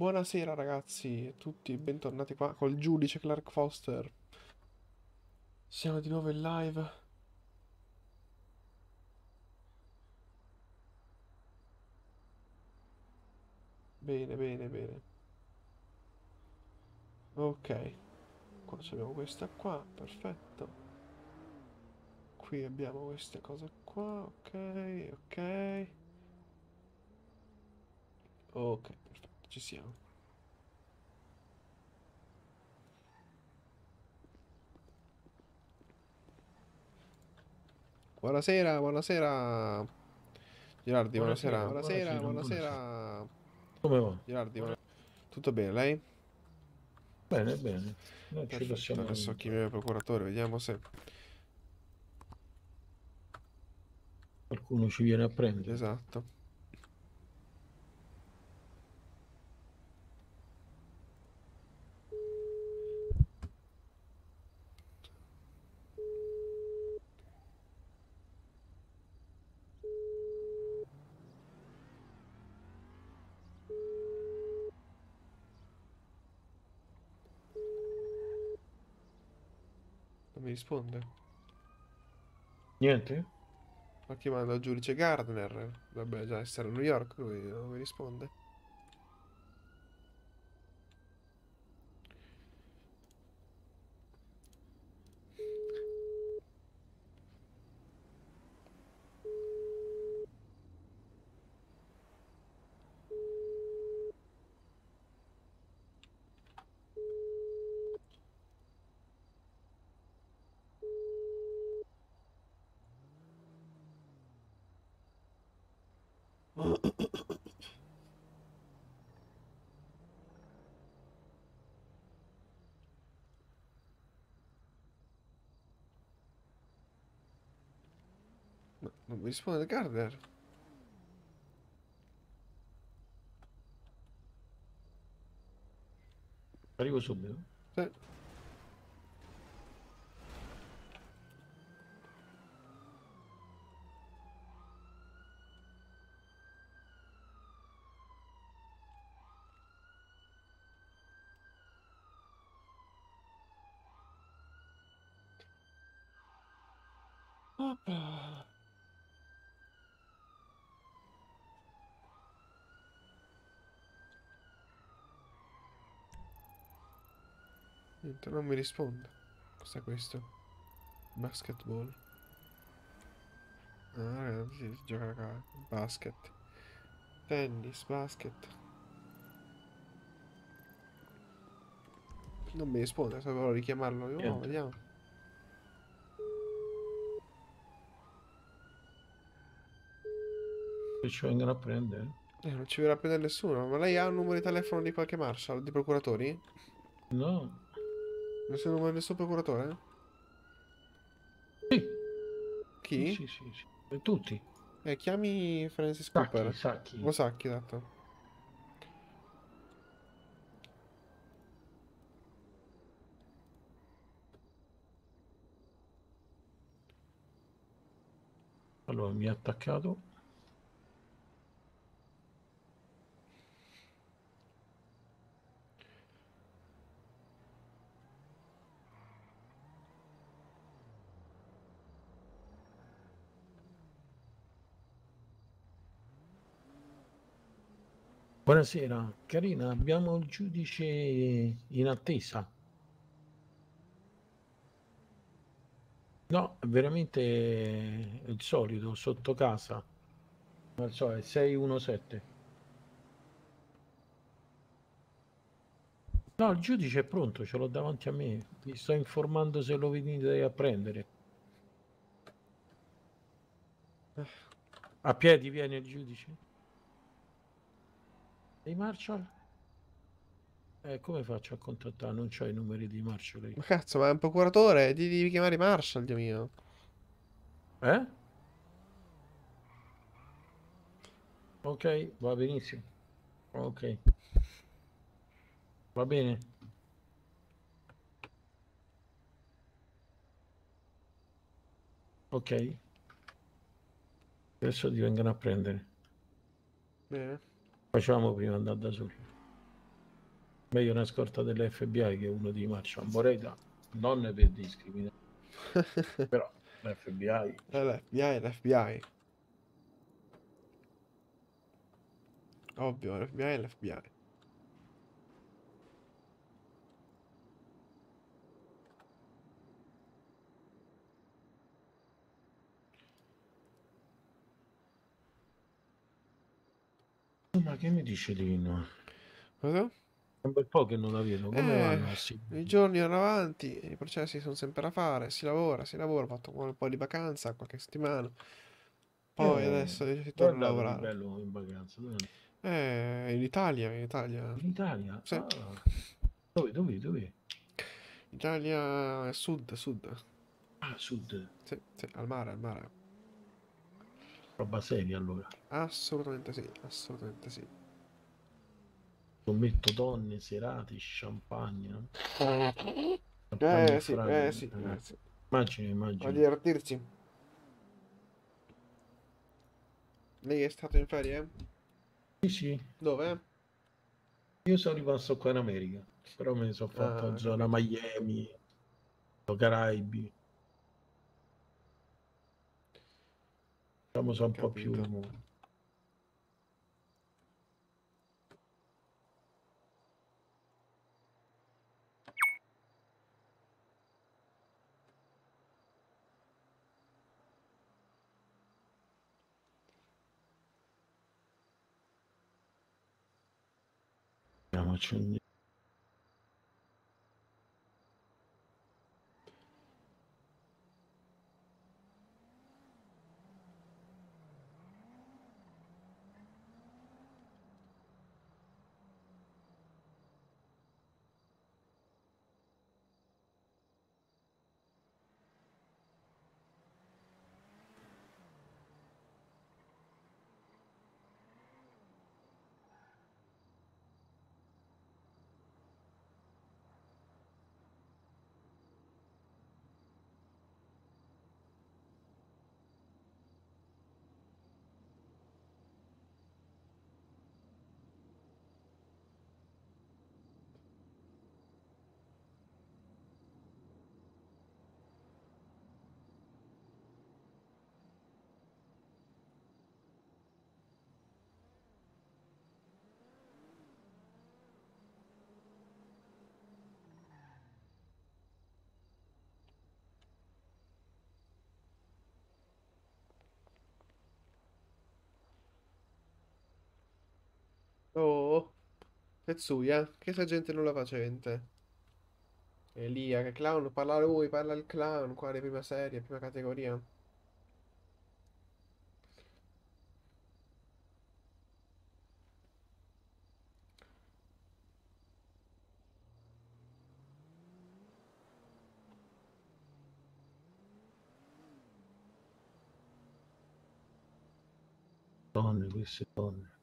Buonasera ragazzi e tutti, bentornati qua col giudice Clark Foster. Siamo di nuovo in live. Bene, bene, bene. Ok. Qua abbiamo questa qua, perfetto. Qui abbiamo queste cose qua, ok, ok. Ok. Ci siamo. Buonasera, buonasera. Girardi, buonasera. Buonasera, buonasera. buonasera. Come va? Girardi, buonasera. Tutto bene, lei? Bene, bene. Noi Adesso chi è il procuratore, vediamo se... Qualcuno ci viene a prendere. Esatto. risponde. Niente? Ma chi manda il giudice Gardner? Dovrebbe già essere a New York, lui non mi risponde. rispondere Gardener. Arrivo subito. Sì. niente, non mi risponde. Cos'è questo? Basketball. Ah, ragazzi, si gioca a Basket. Tennis, basket. Non mi risponde, sapevo richiamarlo io. No, vediamo. Se ci vengono a prendere. Eh, non ci verrà a prendere nessuno. Ma lei ha un numero di telefono di qualche marshal, di procuratori? No. Non si muove nessun procuratore? Sì. Chi? Sì, sì, sì. Eh, tutti. Eh, chiami Francis Sacchi, Cooper. Sacchi. O Sacchi, esatto. Allora, mi ha attaccato. Buonasera, Carina, abbiamo il giudice in attesa. No, veramente il solito, sotto casa. Non so, è 617. No, il giudice è pronto, ce l'ho davanti a me. Vi sto informando se lo venite a prendere. A piedi viene il giudice? Dei Marshall? Eh, come faccio a contattare? Non c'ho i numeri di Marshall. Io. Ma cazzo, ma è un procuratore? Devi, devi chiamare Marshall, Dio mio. Eh? Ok, va benissimo. Ok. Va bene. Ok. Adesso ti vengono a prendere. Bene facciamo prima andare da soli? Meglio una scorta dell'FBI che uno di Marcia. Vorrei non è per discriminare, però l'FBI. Eh, L'FBI, l'FBI. Ovvio, l'FBI, l'FBI. Ma che mi dice Lino? Cosa? È un bel po' che non la vedo. Come eh, vanno? Sì. I giorni vanno avanti, i processi sono sempre da fare, si lavora, si lavora, ho fatto un po' di vacanza qualche settimana. Poi eh, adesso si torna a lavorare. bello in vacanza. Dove? Eh, in Italia, in Italia. In Italia? Sì. Ah. Dove, dove, dove? Italia sud, sud. Ah, sud. Sì, sì, al mare, al mare. Roba seria allora. Assolutamente sì, assolutamente sì. Scommetto donne, serate, champagne. champagne eh, sì, frate, eh, sì, eh. eh sì, Immagino, immagino. A divertirsi. Lei è stato in ferie? Sì, sì. Dove? Io sono rimasto qua in America, però me ne sono fatto ah, zona Miami, Caraibi. Diciamo sono un po' più... Vediamo, accendiamo. Oh, Tetsuya, oh. che se gente non la facente. Elia, che clown, parla lui, parla il clown, qua di prima serie, prima categoria. Donne, queste donne.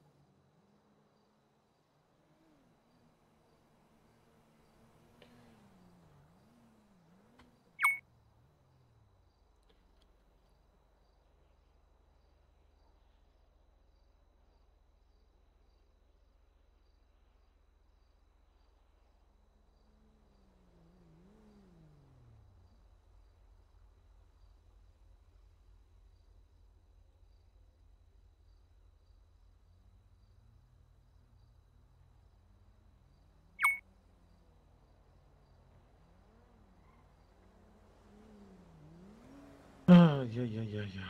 ai ai ai ai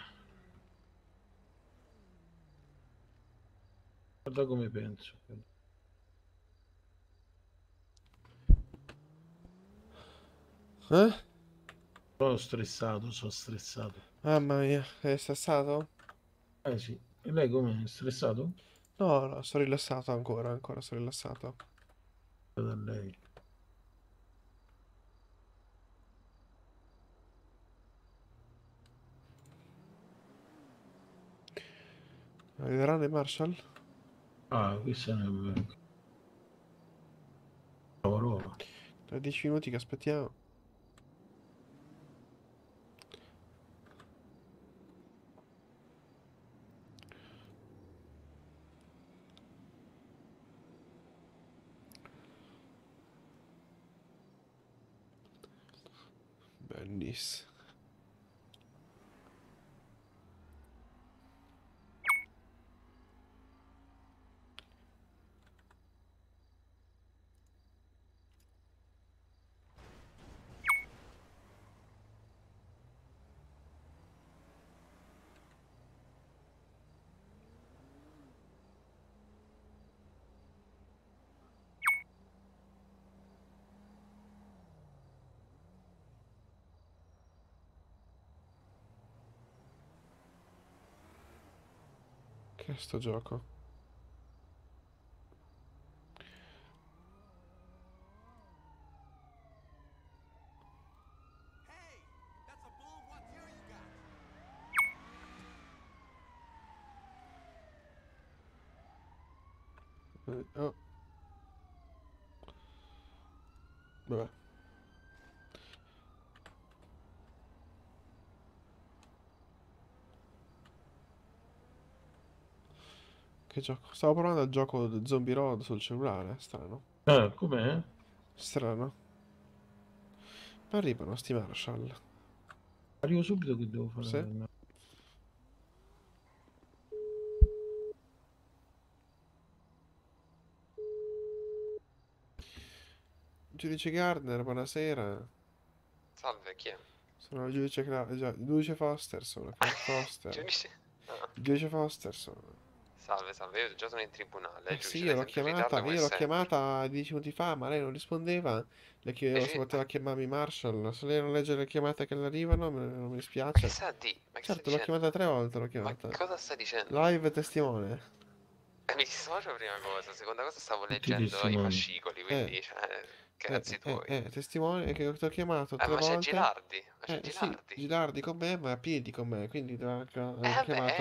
guarda come penso eh? sono stressato sono stressato mamma mia sei stressato? eh sì e lei come è stressato? no no sono rilassato ancora ancora sono rilassato da lei Arriveranno i Marshall? Ah, qui se ne... Loro. Da 10 minuti che aspettiamo. Bellissimo. questo gioco che gioco? Stavo provando il gioco Zombie Road sul cellulare, eh, strano. Ah, com'è? Strano. Ma arrivano sti Marshall. Arrivo subito che devo fare. Sì. Giudice Gardner, buonasera. Salve, chi è? Sono il giudice, Cla- giudice Foster, sono Foster. giudice... No. Ah. Giudice Foster sono. Salve, salve, io già sono in tribunale. Eh sì, io l'ho chiamata, io l'ho chiamata dieci minuti fa, ma lei non rispondeva. Le chiedevo eh se poteva chiamarmi Marshall. Se lei non legge le chiamate che le arrivano, me, non mi spiace. Ma che sa di? Ma che certo, l'ho chiamata tre volte, l'ho chiamata. Ma cosa sta dicendo? Live testimone. Mi dissocio prima cosa, seconda cosa stavo leggendo i fascicoli, quindi... Eh. Cioè... Cazzi tuoi. Certo, eh, eh, testimone eh, che ti ho chiamato eh, tre eh, ma volte. c'è Gilardi. Ma c'è eh, Gilardi. Sì, Gilardi con me, ma a piedi con me, quindi ho eh, chiamato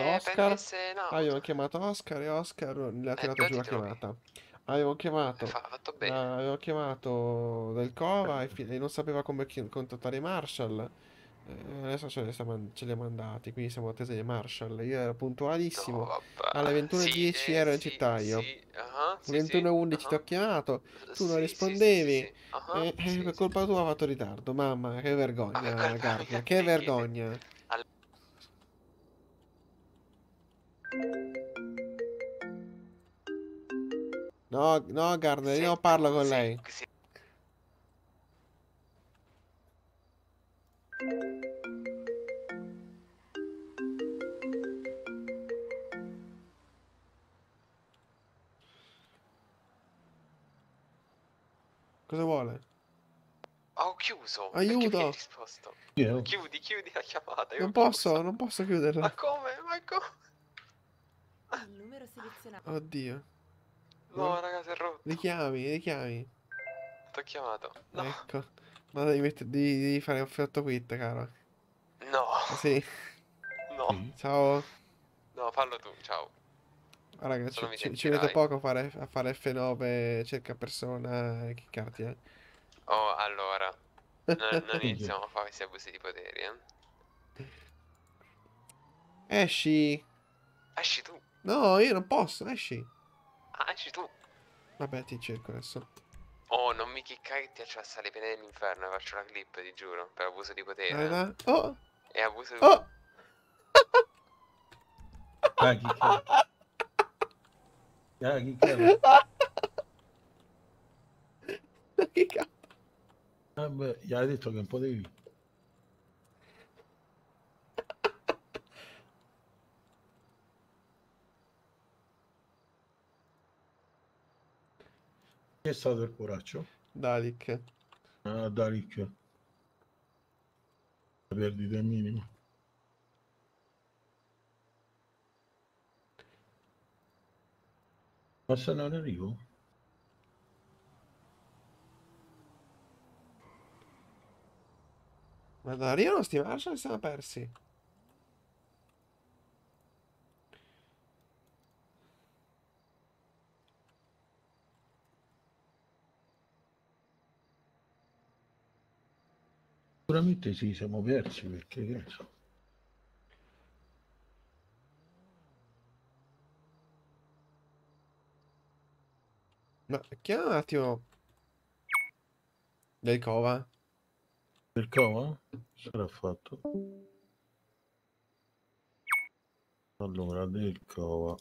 beh, Oscar. Se no. Poi ah, Avevo chiamato Oscar e Oscar l'ha tirato giù la chiamata. Avevo chiamato, fa, avevo chiamato Del Cova e, e non sapeva come contattare Marshall. Eh, adesso ce, man- ce li ha mandati, quindi siamo attesi di Marshall. Io ero puntualissimo. No, Alle 21.10 sì, eh, ero eh, in sì, città io. Sì, uh-huh, 21.11 uh-huh. ti ho chiamato, tu non rispondevi. Uh-huh, e, eh, e per colpa tua ho fatto ritardo. Mamma, che vergogna, Garda, che vergogna. No, no, Garda, io non parlo con lei. Cosa vuole? Ah, ho chiuso. Aiuto. Mi risposto. Yeah. Chiudi, chiudi la chiamata. non posso, chiuso. non posso chiuderla. Ma come? Ma come? Il numero selezionato. Oddio. No, no. ragazzi, è rotto. Richiami, richiami. T'ho chiamato. No. Ecco. No, devi, mettere, devi, devi fare un fiotto quit, caro. No. Sì. No. Ciao. No, fallo tu, ciao. Ah, raga, ci, ci, ci, vedo poco a fare, a fare F9, cerca persona e chiccarti, eh. Oh, allora. Non, non iniziamo a fare questi abusi di poteri, eh. Esci. Esci tu. No, io non posso, esci. Ah, esci tu. Vabbè, ti cerco adesso. Oh, non mi chiccare che ti accessa le pene dell'inferno e faccio la clip, ti giuro, per abuso di potere. Allora. Oh. E abuso di... Oh. Vai, chicca. Eh, chi chiama? che cazzo? Eh beh, gli hai detto che un po' potevi. Chi è stato il coraggio? Dalic. Ah, Dalic. La perdita è minima. Passano arrivo? Ma non arrivano sti Marshall li siamo persi? Sicuramente sì, siamo persi perché che so. Ma chiama un attimo... Del cova. Del cova? Sarà fatto. Allora, del cova.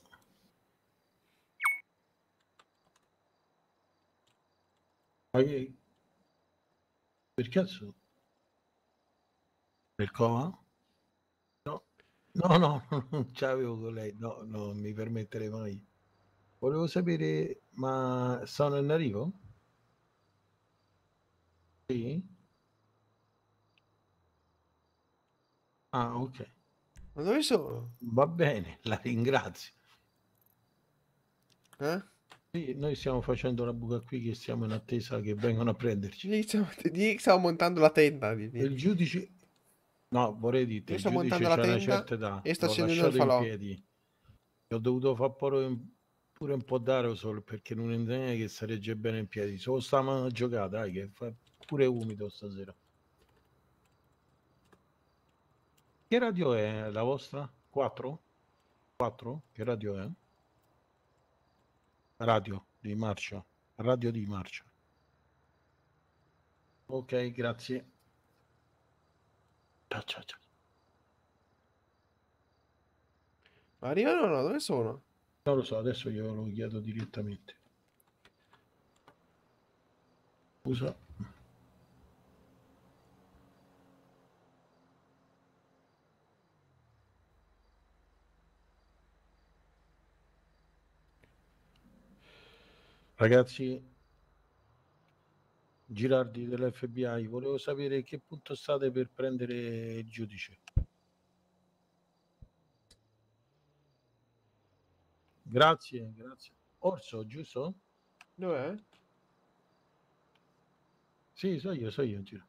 Ma che... Per cazzo? Del cova? No, no, no, non c'avevo con lei, no, non mi permetterei mai. Volevo sapere, ma sono in arrivo? Sì. Ah, ok. Ma dove sono? Va bene, la ringrazio. Eh? Sì, noi stiamo facendo una buca qui che siamo in attesa che vengano a prenderci. Lì stiamo, lì stiamo montando la tenda. Lì, lì. Il giudice... No, vorrei dire, Io il giudice c'è una certa età. E sto scendendo il falò. Ho dovuto far pure pure un po' d'aro solo perché non è che sarebbe bene in piedi. Solo sta giocata, dai, che fa pure umido stasera. Che radio è la vostra? 4? 4? Che radio è? Radio di marcia. Radio di marcia. Ok, grazie. Ciao ciao ciao. Arrivano no? Dove sono? Non lo so, adesso glielo chiedo direttamente. Scusa. Ragazzi, Girardi dell'FBI, volevo sapere a che punto state per prendere il giudice. Grazie, grazie. Orso, giusto? Dov'è? Sì, so io, so io, giro.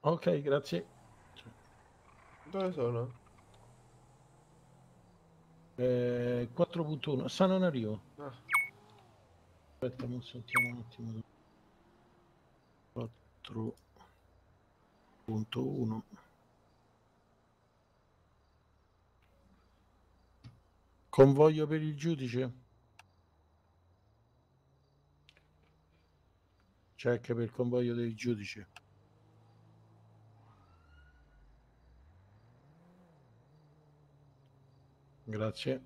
Ok, grazie. Dove sono? Eh, 4.1, sono in arrivo. Ah. Aspetta, non sentiamo un attimo. 4.1 Convoglio per il giudice? Check per il convoglio del giudice. Grazie.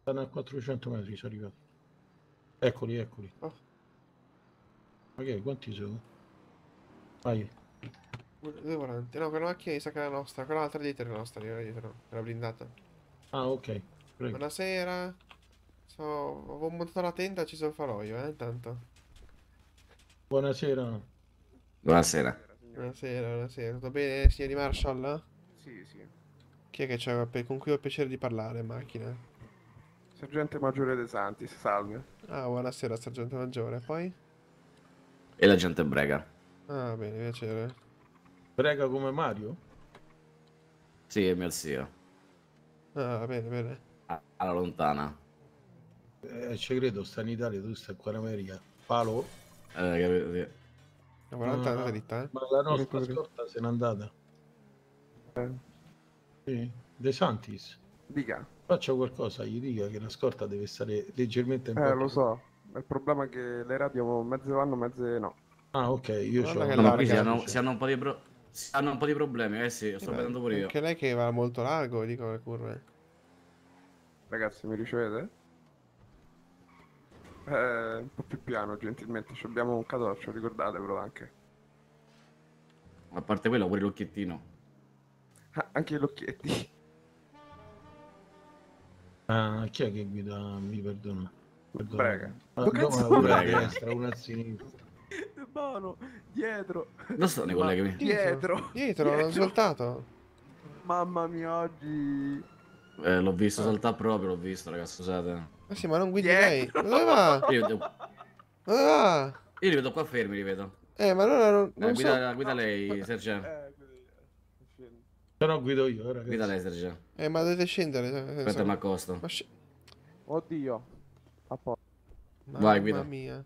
Stanno a 400 metri, sono arrivati. Eccoli, eccoli. Oh. Ok, quanti sono? Vai. Due volanti. No, quella macchina mi sa che è la nostra, quella l'altra dietro è la nostra, quella dietro, era blindata. Ah, ok. Prego. Buonasera. So, avevo montato la tenda, ci sono il faloio, eh, intanto. Buonasera. Buonasera. Buonasera, buonasera. Tutto bene, signori Marshall? Sì, sì. Chi è che c'è con cui ho il piacere di parlare in macchina? Sergente Maggiore De Santi, salve. Ah, buonasera, Sergente Maggiore. Poi? E l'agente Brega. Ah, bene, piacere. Prega come Mario? Sì, è mio zio. Ah, bene, bene. alla lontana. Eh, ci credo, sta in Italia, tu stai qua in America. Palo? Eh, capito, sì. No, ma, no, ditta, eh? ma la nostra scorta se n'è andata. Eh. Sì. De Santis. Dica. Faccia qualcosa, gli dica che la scorta deve stare leggermente in Eh, porto. lo so. Il problema è che le radio mezze vanno, mezze no. Ah, ok, io ho... No, ma qui siano, siano un po' di... Bro hanno un po' di problemi, eh sì, lo sto vedendo pure io. Anche lei che va molto largo, dico le curve. Ragazzi, mi ricevete? Eh, un po' più piano, gentilmente. Ci abbiamo un cadoccio, ricordatevelo anche. A parte quello, pure l'occhiettino. Ah, anche gli occhietti. Ah, chi è che guida? Mi perdono. Prega. Allora, una a destra, una a sinistra. mano, dietro. Non sono i colleghi. Dietro. Dietro, dietro, l'ho saltato. Mamma mia, oggi... Eh, l'ho visto eh. saltare proprio, l'ho visto, ragazzi, scusate. Ma sì, ma non guidi lei. Dove va? Io li vedo... Ah. Io li vedo qua fermi, li vedo. Eh, ma allora non, eh, non eh, guida, so... Eh, guida lei, Sergio. Eh, però guido io, ragazzi. Guida lei, Sergio. Eh, ma dovete scendere. Aspetta, so... mi accosto. Ma sc... Oddio. A Vai, guida. Mamma mia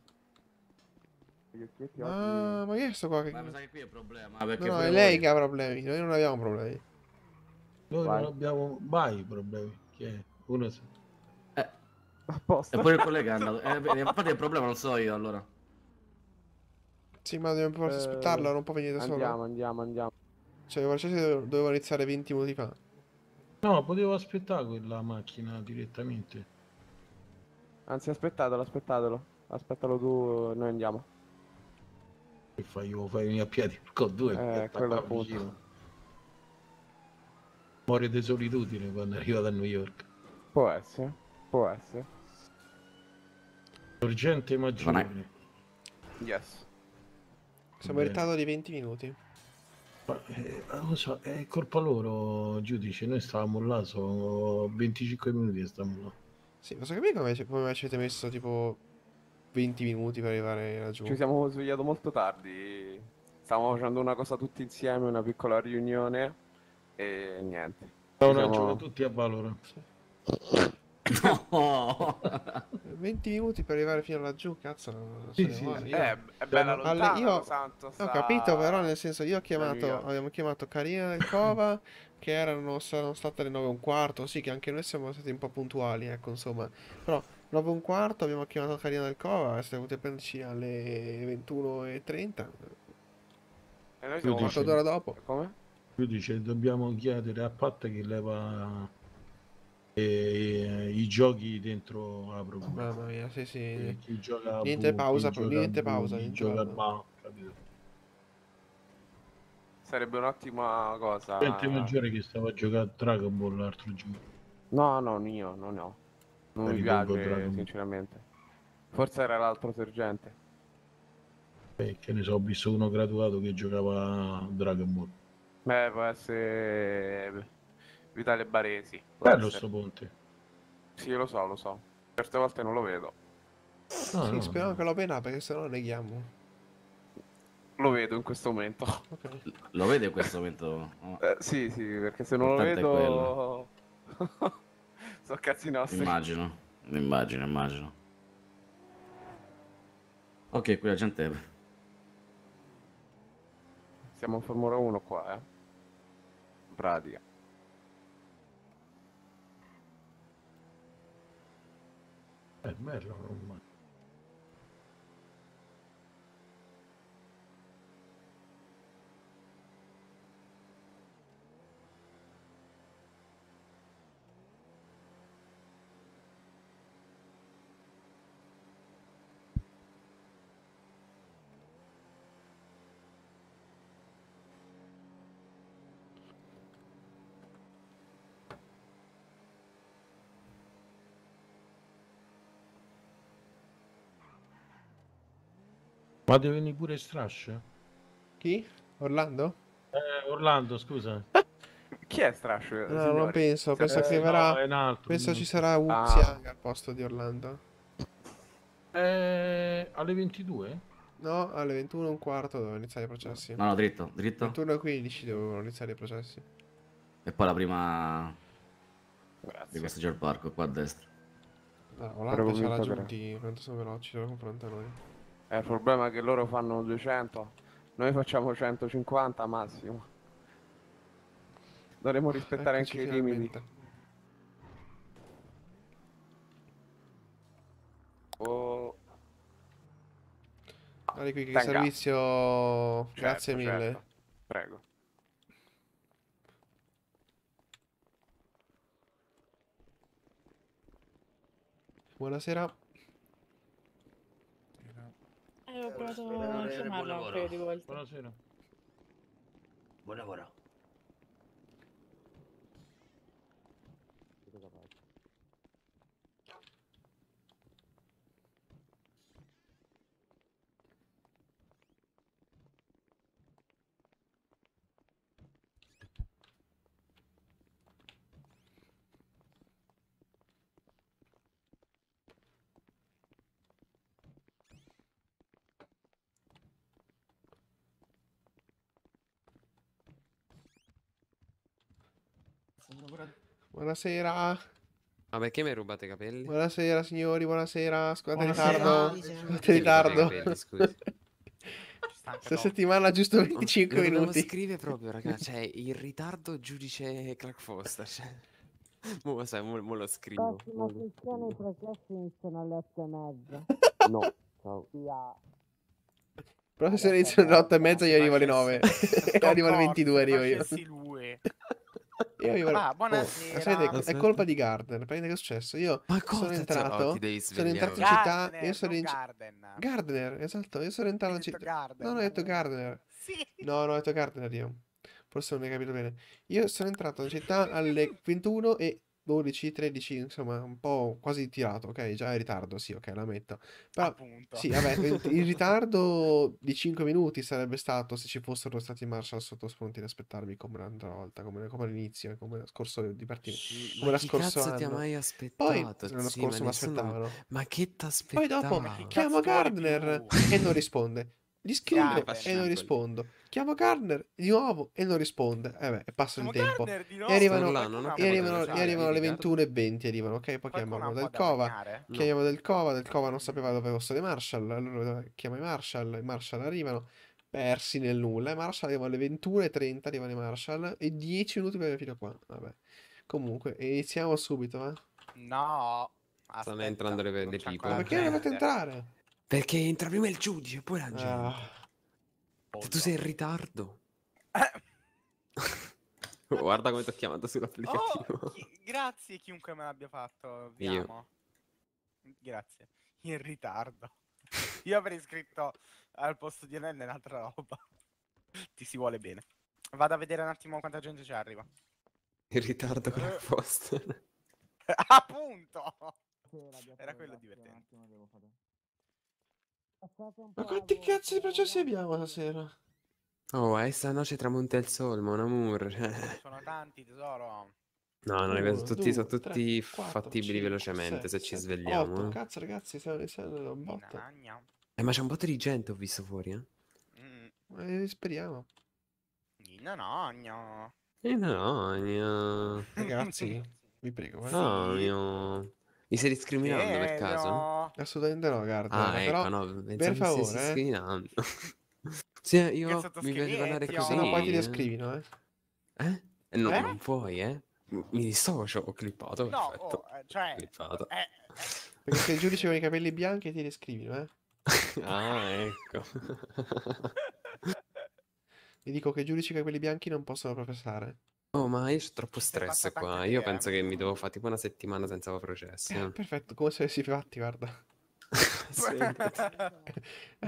gli occhietti ah, oggi... ma io sto qua che... Ma mi sa che qui è il problema. no, no è lei voi... che ha problemi, noi non abbiamo problemi. Noi vai. non abbiamo mai problemi. Chi è? Uno sa. Eh. Apposta. E poi il collega è andato. Eh, infatti il problema non so io allora. Sì, ma dobbiamo forse eh, aspettarlo, non può venire da solo. Andiamo, andiamo, andiamo. Cioè, qualsiasi doveva dovevano iniziare 20 minuti fa. No, potevo aspettare quella macchina direttamente. Anzi, aspettatelo, aspettatelo. Aspettalo tu, noi andiamo. E fai, io fai venire a piedi con due. Eh, Muore di solitudine quando arriva da New York. Può essere, può essere. Urgente immagine. Yes. Siamo in ritardo di 20 minuti. Ma, eh, lo so, è colpa loro, giudice. Noi stavamo là, sono 25 minuti e stavamo là. Sì, so capire come, come ci avete messo tipo 20 minuti per arrivare laggiù. Ci siamo svegliati molto tardi. Stavamo facendo una cosa tutti insieme, una piccola riunione e niente. Stavano siamo... tutti a Valora. No! 20 minuti per arrivare fino laggiù, cazzo. Non sì, sì, sì. Io... Eh, è bella cioè, lontana, alle... io... santo, sta... Ho capito, però, nel senso, io ho chiamato, abbiamo chiamato Carina del Cova, che erano, sono state le 9 e un quarto, sì, che anche noi siamo stati un po' puntuali, ecco, insomma. Però 9 e un quarto abbiamo chiamato Carina del Cova, siamo venuti a prenderci alle 21.30. E noi siamo dice... un'ora dopo. Come? Lui dice dobbiamo chiedere a Pat che leva eh, i giochi dentro la procura. Mamma mia, sì sì. chi gioca niente bu, pausa, chi niente gioca pausa. Bu, chi gioca ba, Sarebbe un'ottima cosa. Senti maggiore che stava giocando a Dragon Ball l'altro giorno. No, no, io non ne ho. Non David mi piace, sinceramente. Forse era l'altro sergente. Beh, che ne so, ho visto uno graduato che giocava a Dragon Ball. Beh, può essere Vitale Baresi. Bello sto ponte. Sì, lo so, lo so. Certe volte non lo vedo. No, sì, no, speriamo no. che lo pena perché sennò lo chiamo. Lo vedo in questo momento. Okay. Lo vede in questo momento? eh, sì, sì, perché se non Importante lo vedo... Sono cazzi nostri. Immagino, immagino, immagino. Ok, qui la gente... Siamo in Formula 1 qua, eh. pratica. È bello, non Ma devi pure Strash? Chi? Orlando? Eh, Orlando, scusa. Chi è Strash? No, signori? non penso, penso eh, che verrà... No, altro, penso ci sarà ah. Uziang ah. al posto di Orlando. Eh, alle 22? No, alle 21 e un quarto devono iniziare i processi. No, no, dritto, dritto. 21 e 15 devono iniziare i processi. E poi la prima... Grazie. Di questo c'è il parco, qua a destra. No, Orlando ci ha raggiunti, quanto sono veloci, lo confronta noi. È il problema è che loro fanno 200, noi facciamo 150 massimo. Dovremmo rispettare Eccoci eh, anche i limiti. Oh. Guarda qui che servizio... Certo, Grazie mille. Certo. Prego. Buonasera. Bueno, bueno. Bueno, Buonasera. Ma perché mi hai rubato i capelli? Buonasera signori, buonasera. Scusate il ritardo. Scusate il ritardo. Questa settimana giusto 25 non, minuti. Non scrive proprio, ragazzi, Cioè, il ritardo giudice Clark Foster. Cioè. Mo, lo sai, mo, mo lo scrivo. Prossima sessione i processi iniziano alle 8 e mezza. No, ciao. Via. Prossimo inizio alle 8 e mezza, io arrivo alle 9. arrivo alle 22, arrivo io. Io mi guardo, ah, buonasera. Oh, sapete, è colpa di Garden. Prende che è successo? Io sono entrato, sono entrato in città. Gardner, io sono in... Garden. Gardener, esatto. Io sono entrato in città. Garden. No, non ho detto Gardener. Sì. No, non ho detto Gardener io. Forse non mi hai capito bene. Io sono entrato in città alle 21 e 12, 13, insomma, un po' quasi tirato, ok? Già in ritardo, sì, ok, la metto. Però, Appunto. sì, vabbè, il ritardo di 5 minuti sarebbe stato se ci fossero stati Marshall sotto sponti ad aspettarmi come l'altra volta, come, come all'inizio, come la scorso di partita, sì, come la scorsa anno. ti ha mai aspettato? Poi l'anno scorso sì, mi aspettavano. Ma che t'aspettavo? Poi dopo chiamo Gardner e non risponde. Gli scrivo e non rispondo. Chiamo Garner di nuovo e non risponde. Eh beh, e passa il tempo. E arrivano, là, ecco non e arrivano, e arrivano alle 21.20. Arrivano, ok? Poi chiamiamo del Cova. Chiamiamo del Cova. Del Cova non sapeva dove fossero i Marshall. Allora chiama i Marshall. I Marshall arrivano persi nel nulla. I Marshall arrivano alle 21.30, arrivano i Marshall, e 10 minuti per fino a qua. Vabbè. Comunque, iniziamo subito, eh. No. Aspetta, Stanno entrando le, le pipe. Ma perché non dovete entrare? Perché entra prima il giudice, e poi la gente. Uh, tu sei in ritardo. Guarda come ti ho chiamato sull'applicativo. Oh, chi- grazie chiunque me l'abbia fatto. Vi Io. amo. Grazie. In ritardo. Io avrei scritto al posto di Elena un'altra roba. Ti si vuole bene. Vado a vedere un attimo quanta gente ci arriva. In ritardo con il eh. posta. Appunto! Era quello divertente. Ma quanti cazzo di processi eh. abbiamo stasera? Oh, è eh, sta noce tramonta il sol, mon amour. Eh, sono tanti, tesoro. No, no, Uno, tutti, due, sono tutti tre, fattibili 4, velocemente 6, se 7, ci svegliamo. 8, cazzo, ragazzi, sono, sono un botto. Eh, ma c'è un botto di gente, ho visto fuori, eh. Mm. Eh, speriamo. Inanagno. Inanagno. Ragazzi, vi prego. Guarda. Sì. No, mio... Mi stai discriminando eh, per caso? No. Assolutamente no, guarda. Ah, ecco, no, per favore. Eh. Eh, mi discriminando. sì, io Cazzato mi piace parlare così. No, poi ti descrimino, eh. eh. Eh? No, eh? non puoi, eh. Mi dissocio, ho clippato, no, perfetto. Oh, cioè, clippato. Eh, Perché sei il giudice con i capelli bianchi ti descrivino, eh. ah, ecco. Vi dico che i giudici con i capelli bianchi non possono professare. Oh, ma io c'ho troppo stress qua. Io penso che mi devo fare tipo una settimana senza processo. Eh, perfetto, come se avessi fatti, guarda.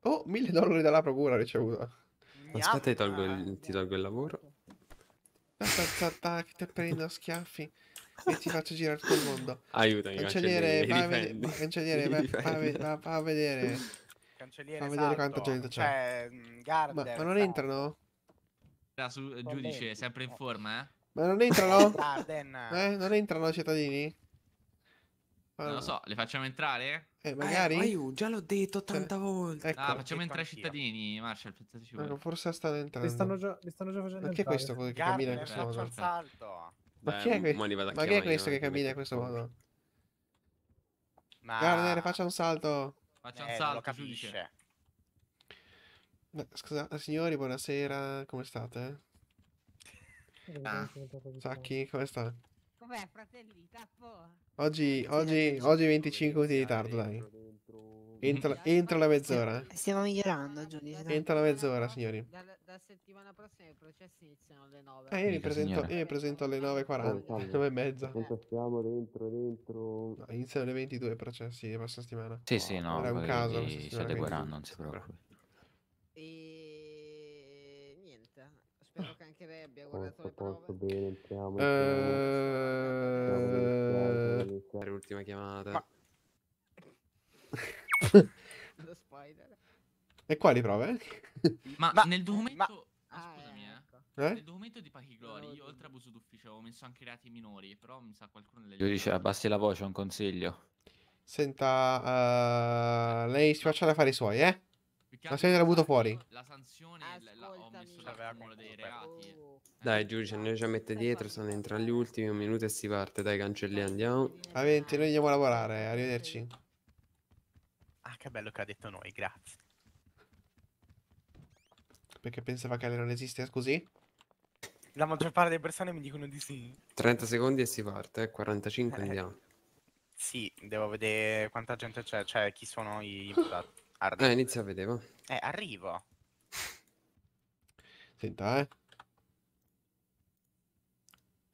oh, mille dollari dalla procura ricevuta. Aspetta, ti tolgo il, ti tolgo il lavoro. Tac, ti prendo schiaffi e ti faccio girare tutto il mondo. Aiutami, cancelliere, cancelliere vai, cancelliere, vai, vai, a vedere. Cancelliere, va a vedere quanta gente c'è. Cioè, mm, ma, ma non entrano? Da su, eh, giudice, sempre in eh. forma, eh? Ma non entrano? Ah, eh, eh, non entrano i cittadini? Non lo so, le facciamo entrare? Eh, magari? Eh, io già l'ho detto 80 cioè, volte. Ecco. Ah, facciamo entrare i ecco. cittadini, Marshall, pensateci voi. Eh, forse stanno entrando. Li stanno già, li stanno già facendo Ma chi è questo che cammina in questo modo? Salto. Ma chi è, que... Ma chi è questo che cammina in questo modo? Ma... Gardner, faccia un salto. Faccia un salto, giudice. Scusa, signori, buonasera, come state? Ah. Sacchi, come sta? Com'è, fratellita? Oggi, eh, oggi, oggi 25 minuti di ritardo, dai. Entra, entra la mezz'ora. Stiamo migliorando, Giulia. Entra la mezz'ora, signori. Da, settimana prossima i processi iniziano alle 9. Eh, io mi presento, io mi presento alle 9.40, 9 e mezza. Siamo dentro, dentro. iniziano le 22 i processi la prossima settimana. Sì, sì, no. Era un caso. Si adegueranno, non si preoccupi. E niente, spero che anche lei abbia guardato posso, le prove. Posso, bene, entriamo. Eeeh, Per l'ultima chiamata. Ma... Lo E quali prove? Ma, ma nel documento... Ma... Ah, scusami, eh. Ecco. Eh? Nel documento di Pachiglori, io oltre abuso d'ufficio avevo messo anche reati minori, però mi sa qualcuno le... Io dice, abbassi la voce, un consiglio. Senta, uh, lei si faccia da fare i suoi, eh? La sedia l'ha avuto fuori. La sanzione la, ho messo nell'articolo dei reati. Oh. Eh. Dai, giudice, noi ci mette dietro, sono entrati gli ultimi, un minuto e si parte. Dai, cancelli, andiamo. Eh. Aventi, noi andiamo a lavorare, eh. arrivederci. Ah, che bello che ha detto noi, grazie. Perché pensava che lei non esiste, scusi? La maggior parte delle persone mi dicono di sì. 30 secondi e si parte, 45 eh, andiamo. Sì, devo vedere quanta gente c'è, cioè chi sono i Arrivo. Eh, ah, inizia a vedere. Eh, arrivo. Senta, eh.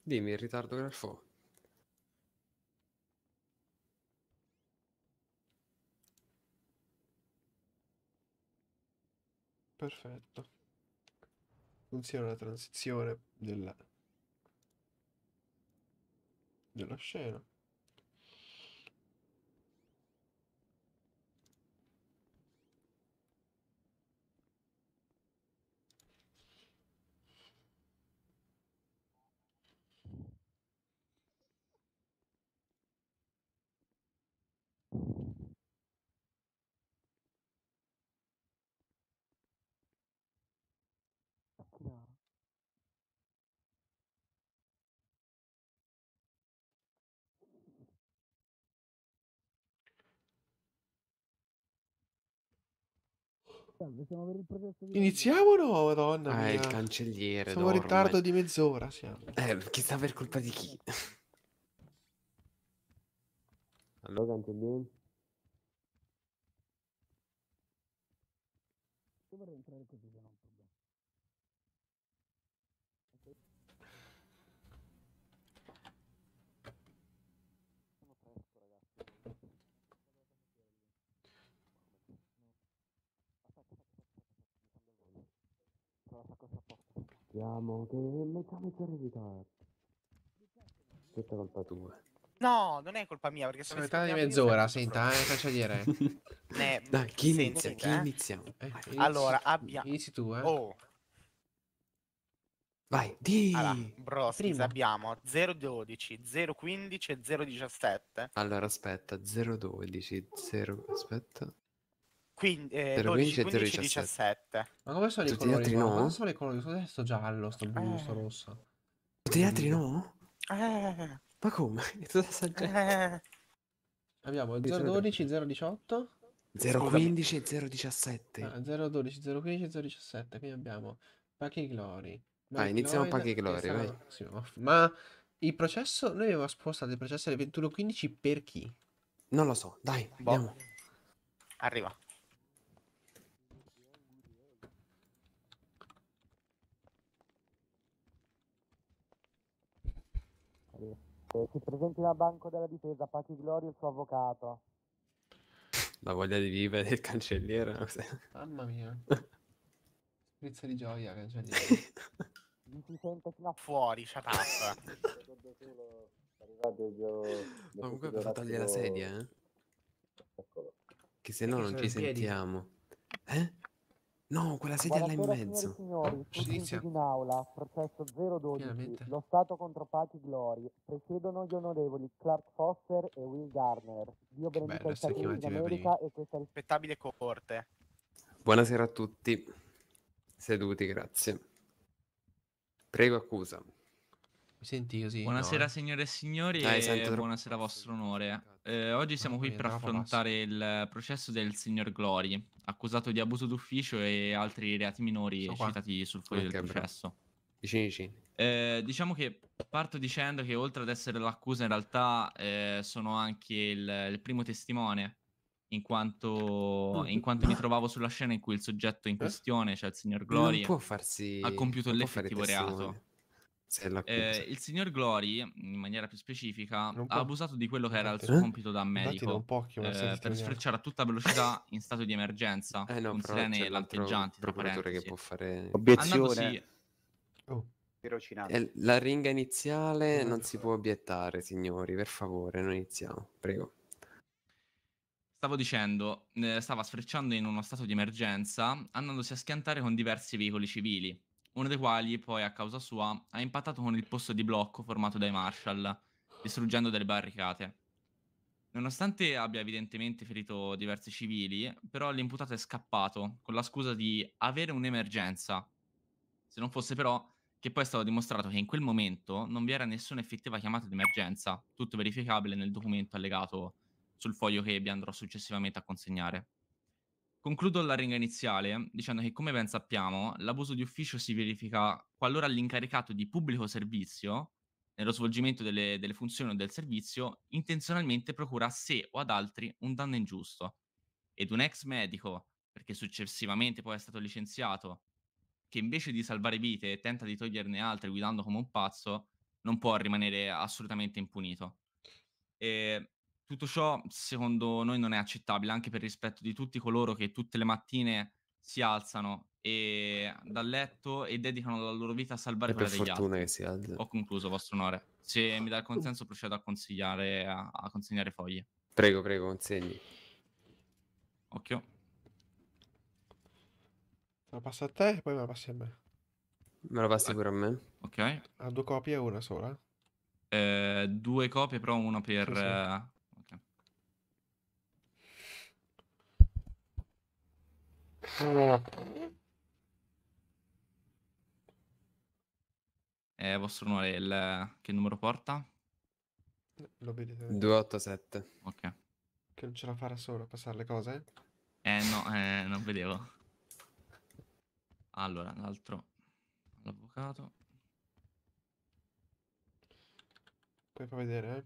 Dimmi il ritardo che grafo. Perfetto. Funziona la transizione della... della scena. Siamo per il processo di... Iniziamo o no, madonna Ah, mia. il cancelliere. Siamo in ritardo di mezz'ora, siamo. Eh, chissà per colpa di chi. Allora, cancelliere? Dove vorrei entrare così. Siamo che metà mezz'ora in ritardo. colpa tua. No, non è colpa mia perché sono metà di mezz'ora, senta, eh, caccialiere. ne, Dai, chi inizia? Chi eh? iniziamo? Eh, inizi, allora, abbiamo Inizi tu, eh. Oh. Vai, di Allora, Broskis abbiamo 012, 015 e 017. Allora, aspetta, 012, 0 aspetta. Quindi, eh, 12, 15, 15 17. Ma come sono Tutti i colori? Gli altri no? Come sono i colori? Sono sto giallo, sto blu, eh. sto rosso. Tutti gli altri no? Eh. Ma come? Eh. Abbiamo 012, 018. 015 017. Ah, 012, 015 017. Quindi abbiamo Pacchi Glory. ah, iniziamo Pacchi Glory. Vai. Ma il processo, noi avevamo spostato il processo alle 21.15 per chi? Non lo so, dai, boh. andiamo. Arriva. Si presenti dal banco della difesa, Pachi Gloria e il suo avvocato. La voglia di vivere del cancelliere. Mamma mia. Sprizza di gioia, cancelliere. si sente fino a fuori, shut up. Ma comunque per togliere la sedia, eh? Che se no non ci sentiamo. Eh? No, quella sedia là in mezzo. Signori, signori, giudice in aula, processo 012, Chiaramente. lo Stato contro Pachi Glory. Presiedono gli onorevoli Clark Foster e Will Garner. Dio benedica i Stati Uniti d'America e questa rispettabile corte. Buonasera a tutti. Seduti, grazie. Prego, accusa. Mi senti così? Buonasera no, eh. signore e signori Dai, e troppo... buonasera vostro onore. Eh, oggi siamo qui per affrontare il processo del signor Glory, accusato di abuso d'ufficio e altri reati minori Sono citati qua. sul foglio okay, del processo. Bro. Vicini, vicini. Eh, diciamo che parto dicendo che oltre ad essere l'accusa in realtà eh, sono anche il, il, primo testimone in quanto, in quanto mi trovavo sulla scena in cui il soggetto in eh? questione, cioè il signor Glory, ha compiuto l'effettivo reato eh, il signor Glory, in maniera più specifica, ha abusato di quello che era il suo eh? compito da medico pochi, eh, per sfrecciare a tutta velocità in stato di emergenza eh no, con sirene lampeggianti. procuratore che può fare obiezione. Oh. Eh, la ringa iniziale non si può obiettare, signori, per favore, non iniziamo, prego. Stavo dicendo, eh, stava sfrecciando in uno stato di emergenza, andandosi a schiantare con diversi veicoli civili uno dei quali poi a causa sua ha impattato con il posto di blocco formato dai Marshall, distruggendo delle barricate. Nonostante abbia evidentemente ferito diversi civili, però l'imputato è scappato con la scusa di avere un'emergenza. Se non fosse però che poi è stato dimostrato che in quel momento non vi era nessuna effettiva chiamata d'emergenza, tutto verificabile nel documento allegato sul foglio che vi andrò successivamente a consegnare. Concludo la ringa iniziale eh, dicendo che, come ben sappiamo, l'abuso di ufficio si verifica qualora l'incaricato di pubblico servizio, nello svolgimento delle, delle funzioni o del servizio, intenzionalmente procura a sé o ad altri un danno ingiusto. Ed un ex medico, perché successivamente poi è stato licenziato, che invece di salvare vite tenta di toglierne altre guidando come un pazzo, non può rimanere assolutamente impunito. E tutto ciò secondo noi non è accettabile anche per rispetto di tutti coloro che tutte le mattine si alzano e dal letto e dedicano la loro vita a salvare e quella degli altri. Ho concluso, vostro onore. Se mi dà il consenso procedo a consigliare a, a consegnare foglie. Prego, prego, consegni. Occhio. Me la passa a te e poi me lo passi a me. Me lo passi eh, pure a me. Ok. Ha ah, due copie e una sola? Eh, due copie, però una per, sì, sì. Eh, Eh, vostro onore, il... che numero porta? Lo vedete? 287. Ok. Che non ce la farà solo a passare le cose? Eh no, eh, non vedevo. Allora, l'altro l'avvocato. Puoi far vedere, eh?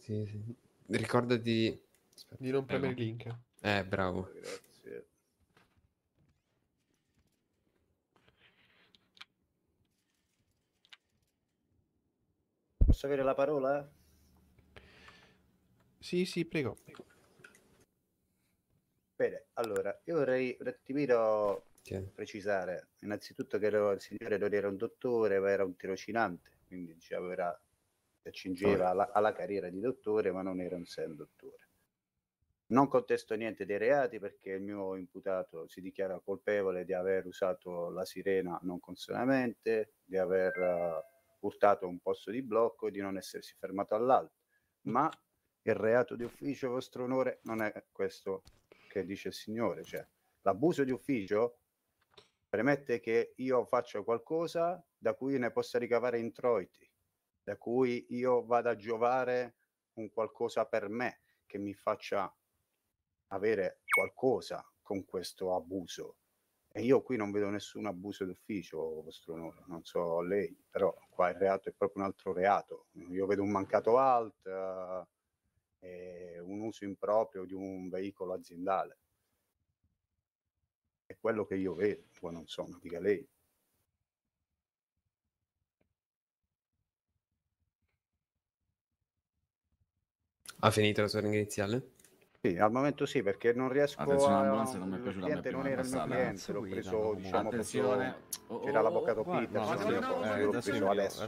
Sì, sì. Ricordati Aspetta. di non premere il link. Eh, bravo. Posso avere la parola? Sì, sì, prego. Bene, allora, io vorrei un attimino sì. precisare, innanzitutto che ero, il signore non era un dottore, ma era un tirocinante, quindi diciamo era, si accingeva alla, alla carriera di dottore, ma non era un sen dottore. Non contesto niente dei reati perché il mio imputato si dichiara colpevole di aver usato la sirena non consonamente, di aver urtato un posto di blocco e di non essersi fermato all'alto. Mm. Ma il reato di ufficio, vostro onore, non è questo che dice il Signore. Cioè, l'abuso di ufficio permette che io faccia qualcosa da cui ne possa ricavare introiti, da cui io vada a giovare un qualcosa per me, che mi faccia avere qualcosa con questo abuso e io qui non vedo nessun abuso d'ufficio, vostro onore, non so lei, però qua il reato è proprio un altro reato. Io vedo un mancato alt, eh, un uso improprio di un veicolo aziendale. È quello che io vedo, poi non so, non dica lei. Ha finito la sua iniziale? Sì, al momento sì, perché non riesco Attenzione, a... L'ambulanza non mi è piaciuta a me prima non era il mio cliente, l'ho preso, diciamo, Attenzione. Preso... Oh, oh, c'era l'avvocato Peter, l'ho preso adesso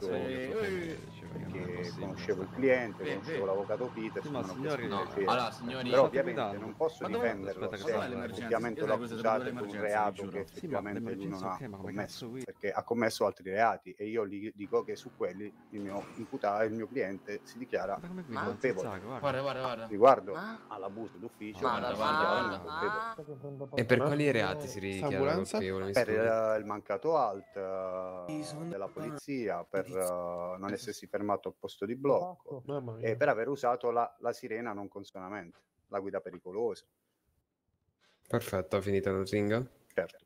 perché conoscevo il cliente, beh, conoscevo beh. l'avvocato Peter, sì, ma signori, no. Sì. allora, signori, però ovviamente tanto. non posso ma difenderlo se eh, effettivamente l'ho accusato di un reato che effettivamente lui non ha commesso, perché ha commesso altri reati e io gli dico che su quelli il mio imputato, il mio cliente si dichiara colpevole guarda, guarda, guarda. riguardo ah. all'abuso d'ufficio e per quali reati si dichiara colpevole? Per il mancato alt eh, della polizia, per eh, non essersi fermato fermato al posto di blocco oh, e per aver usato la, la, sirena non consonamente, la guida pericolosa. Perfetto, ha finito Nottingham? Certo.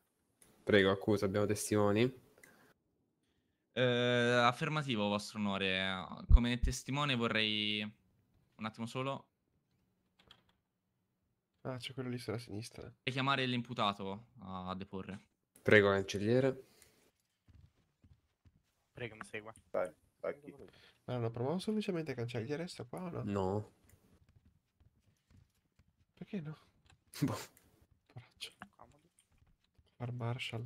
Prego, accusa, abbiamo testimoni? Eh, affermativo, vostro onore. Come testimone vorrei... Un attimo solo. Ah, c'è quello lì sulla sinistra. E chiamare l'imputato a deporre. Prego, cancelliere. Prego, mi segua. Vai, vai. Ma allora, proviamo semplicemente a cancelliere sta qua o no? No. Perché no? Boh. Poraccio. Far Marshall.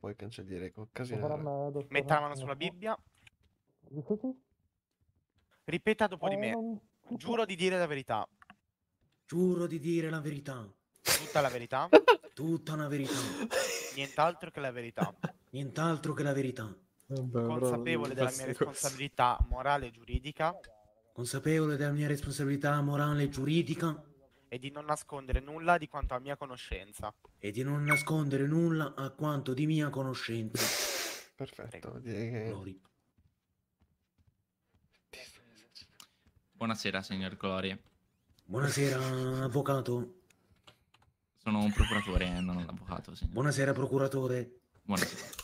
Puoi cancelliere con casino. Metta la mano sulla Bibbia. Ripeta dopo di me. Eh, Giuro di dire la verità. Giuro di dire la verità. Tutta la verità. Tutta la verità. Nient'altro che la verità. Nient'altro che la verità. Eh consapevole della mia responsabilità morale e giuridica. Consapevole della mia responsabilità morale e giuridica. E di non nascondere nulla di quanto a mia conoscenza. E di non nascondere nulla a quanto di mia conoscenza. Perfetto, che... Buonasera, signor Gloria. Buonasera, avvocato. Sono un procuratore, eh, non un avvocato. Signor. Buonasera, procuratore. Buonasera.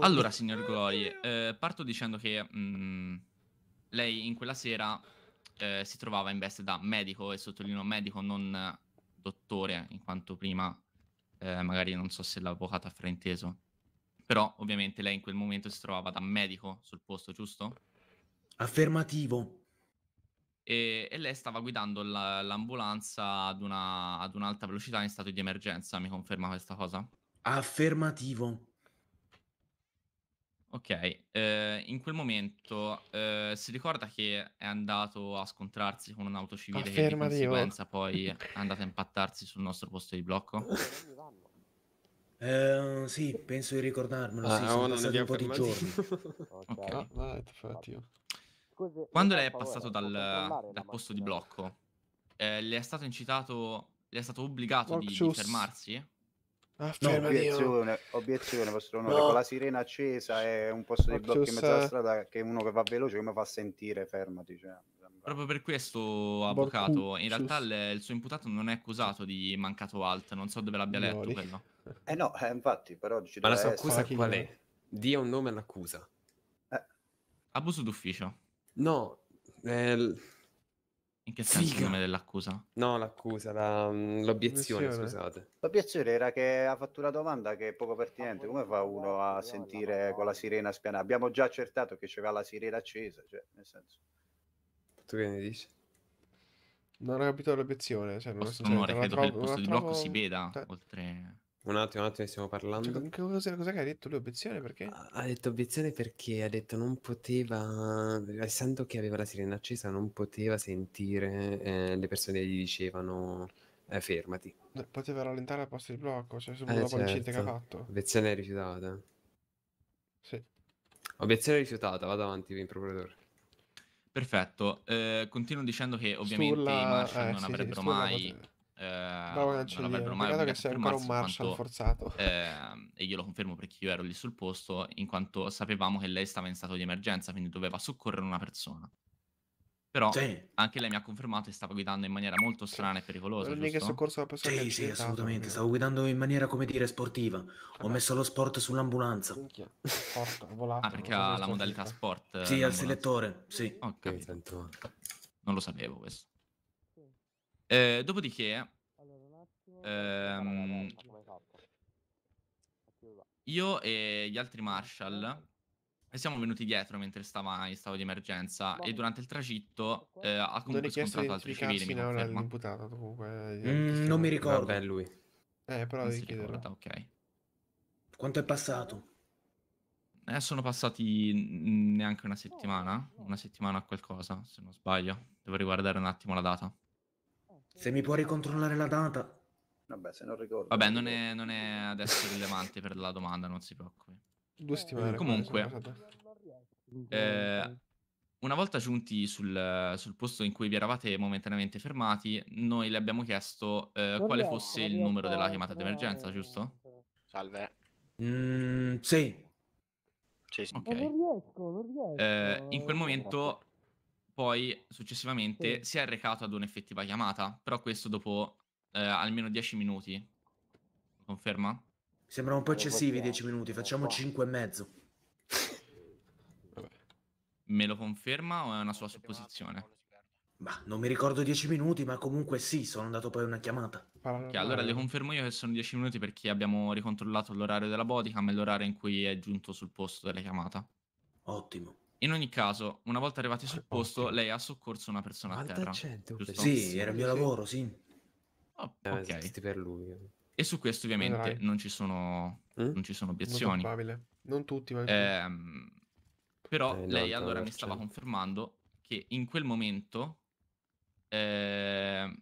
Allora, signor Glory, eh, parto dicendo che mh, mm, lei in quella sera eh, si trovava in veste da medico, e sottolineo medico, non dottore, in quanto prima eh, magari non so se l'avvocato ha frainteso. Però ovviamente lei in quel momento si trovava da medico sul posto, giusto? Affermativo. E, e lei stava guidando la, l'ambulanza ad, una, ad un'alta velocità in stato di emergenza, mi conferma questa cosa? Affermativo. Ok, ehm, in quel momento, ehm, si ricorda che è andato a scontrarsi con un'auto civile che di Affermativo. conseguenza poi è andata a impattarsi sul nostro posto di blocco? Eh, sì, penso di ricordarmelo, sì, Ah, sono non passati un po' di giorni. Ok. Ah, Quando lei è passato dal, dal posto di blocco, eh, le è stato incitato, le è stato obbligato di, di fermarsi? Ah, no, obiezione, obiezione, vostro onore. No. Con la sirena accesa è un posto di Occhio blocchi in mezzo alla strada che uno che va veloce come fa a sentire, fermati. Cioè. Proprio per questo, avvocato, in realtà il, il suo imputato non è accusato di mancato alt, non so dove l'abbia letto no, quello. Eh no, eh, infatti, però... Ci Ma la sua accusa essere. qual è? Dia un nome all'accusa. Eh. Abuso d'ufficio. No, eh, in che senso Figa. il nome dell'accusa? No, l'accusa, la, mm, l'obiezione, l'obiezione, scusate. L'obiezione era che ha fatto una domanda che è poco pertinente. Come fa uno a sentire con la sirena spianata? Abbiamo già accertato che c'era la sirena accesa, cioè, nel senso. Tu che ne dici? Non ho capito l'obiezione. Cioè, non posso, onore, credo trovo, che il posto di blocco trovo... si veda, oltre... Un attimo, un attimo, stiamo parlando. Cioè, cosa, cosa che hai detto lui? Obiezione perché? Ha detto obiezione perché ha detto non poteva, essendo che aveva la sirena accesa, non poteva sentire eh, le persone che gli dicevano eh, fermati. Poteva rallentare al posto di blocco, cioè subito eh, dopo certo. che ha certo. fatto. Obiezione rifiutata. Sì. Obiezione rifiutata, vado avanti, in procuratore. Perfetto, eh, continuo dicendo che ovviamente Sulla... i Marshall eh, non sì, avrebbero sì, mai... Poteva eh, Bravo non avrebbero mai Peccato che sia ancora un Marshall quanto, forzato. Eh, e glielo confermo perché io ero lì sul posto, in quanto sapevamo che lei stava in stato di emergenza, quindi doveva soccorrere una persona. Però sì. anche lei mi ha confermato che stava guidando in maniera molto strana e pericolosa. Non è che soccorso la persona. Sì, sì, assolutamente. Stavo guidando in maniera, come dire, sportiva. Ho Vabbè. messo lo sport sull'ambulanza. Minchia. Porca, ah, perché ha la modalità sport? Eh, sì, al selettore. Sì. Okay. Non lo sapevo questo. Ehm, eh, dopodiché, ehm, io e gli altri Marshall eh? siamo venuti dietro mentre stava in stato di emergenza e durante il tragitto eh, ha comunque scontrato altri civili. Mi l'imputato, comunque, mm, non mi ricordo. Vabbè, lui. Eh, però devi chiedere. ok. Quanto è passato? Eh, sono passati neanche una settimana, una settimana a qualcosa, se non sbaglio. Devo riguardare un attimo la data. Se mi puoi ricontrollare la data. Vabbè, se non ricordo. Vabbè, non è, non è adesso rilevante per la domanda, non si preoccupi. Due settimane. Comunque, eh, una volta giunti sul, sul, posto in cui vi eravate momentaneamente fermati, noi le abbiamo chiesto eh, quale fosse il numero della chiamata d'emergenza, eh. giusto? Salve. Mm, sì. sì. Okay. Non riesco, non riesco. Eh, in quel momento poi successivamente sì. si è recato ad un'effettiva chiamata, però questo dopo eh, almeno 10 minuti. Conferma? Sembrano un po' eccessivi 10 minuti, facciamo 5 e mezzo. Me lo conferma o è una sua supposizione? Bah, non mi ricordo 10 minuti, ma comunque sì, sono andato poi una chiamata. Che allora le confermo io che sono 10 minuti perché abbiamo ricontrollato l'orario della bodycam e l'orario in cui è giunto sul posto della chiamata. Ottimo. In ogni caso, una volta arrivati sul posto, lei ha soccorso una persona Quanta a terra. Gente, sì, era il mio lavoro, sì. Oh, ok. per lui. E su questo ovviamente non ci, sono, mm? non ci sono obiezioni. Non, tutti, ma... Eh, però eh, lei allora mi stava cioè. confermando che in quel momento... Eh,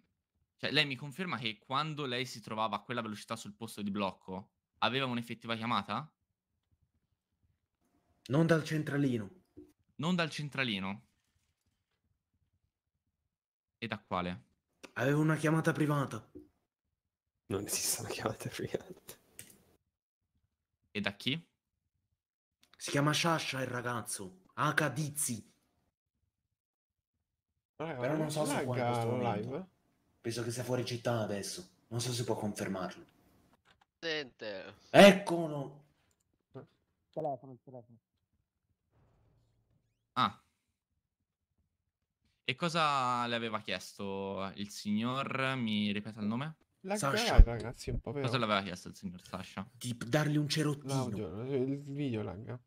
cioè, lei mi conferma che quando lei si trovava a quella velocità sul posto di blocco, aveva un'effettiva chiamata? Non dal centralino. Non dal centralino. E da quale? Avevo una chiamata privata. Non esistono chiamate private. E da chi? Si chiama Sasha il ragazzo. H. Dizzi. Raga, Però non so se può live. Penso che sia fuori città adesso. Non so se può confermarlo. Sente. Eccolo. Eh. Telefono, telefono. Ah. E cosa le aveva chiesto il signor? Mi ripeta il nome? La Sasha. Gara, ragazzi, un po' però. Cosa l'aveva chiesto il signor Sasha? Di dargli un cerottino. L'audio, il video lagga.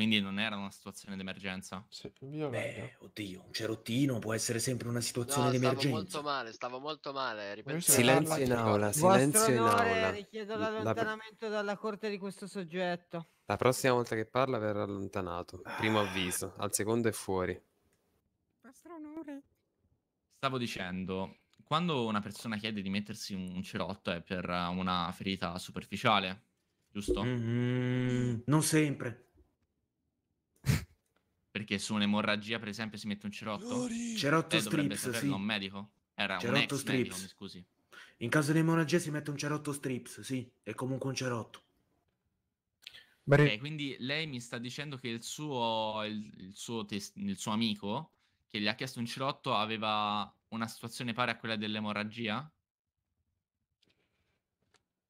Quindi non era una situazione d'emergenza. Sì, Beh, oddio, un cerottino può essere sempre una situazione no, d'emergenza. Stavo molto male, stavo molto male. Ripensavo. Silenzio in aula, silenzio Vostro in aula. richiedo l'allontanamento la... dalla corte di questo soggetto. La prossima volta che parla verrà allontanato. Primo ah. avviso, al secondo è fuori. Vostro onore. Stavo dicendo, quando una persona chiede di mettersi un cerotto è per una ferita superficiale, giusto? Mm-hmm. non sempre. Perché su un'emorragia, per esempio, si mette un cerotto? Cerotto eh, strips, sì. un medico? Era cerotto un ex strips. medico, mi scusi. In caso di emorragia si mette un cerotto strips, sì, è comunque un cerotto. Ok, quindi lei mi sta dicendo che il suo, il, il, suo tes- il suo amico che gli ha chiesto un cerotto aveva una situazione pari a quella dell'emorragia?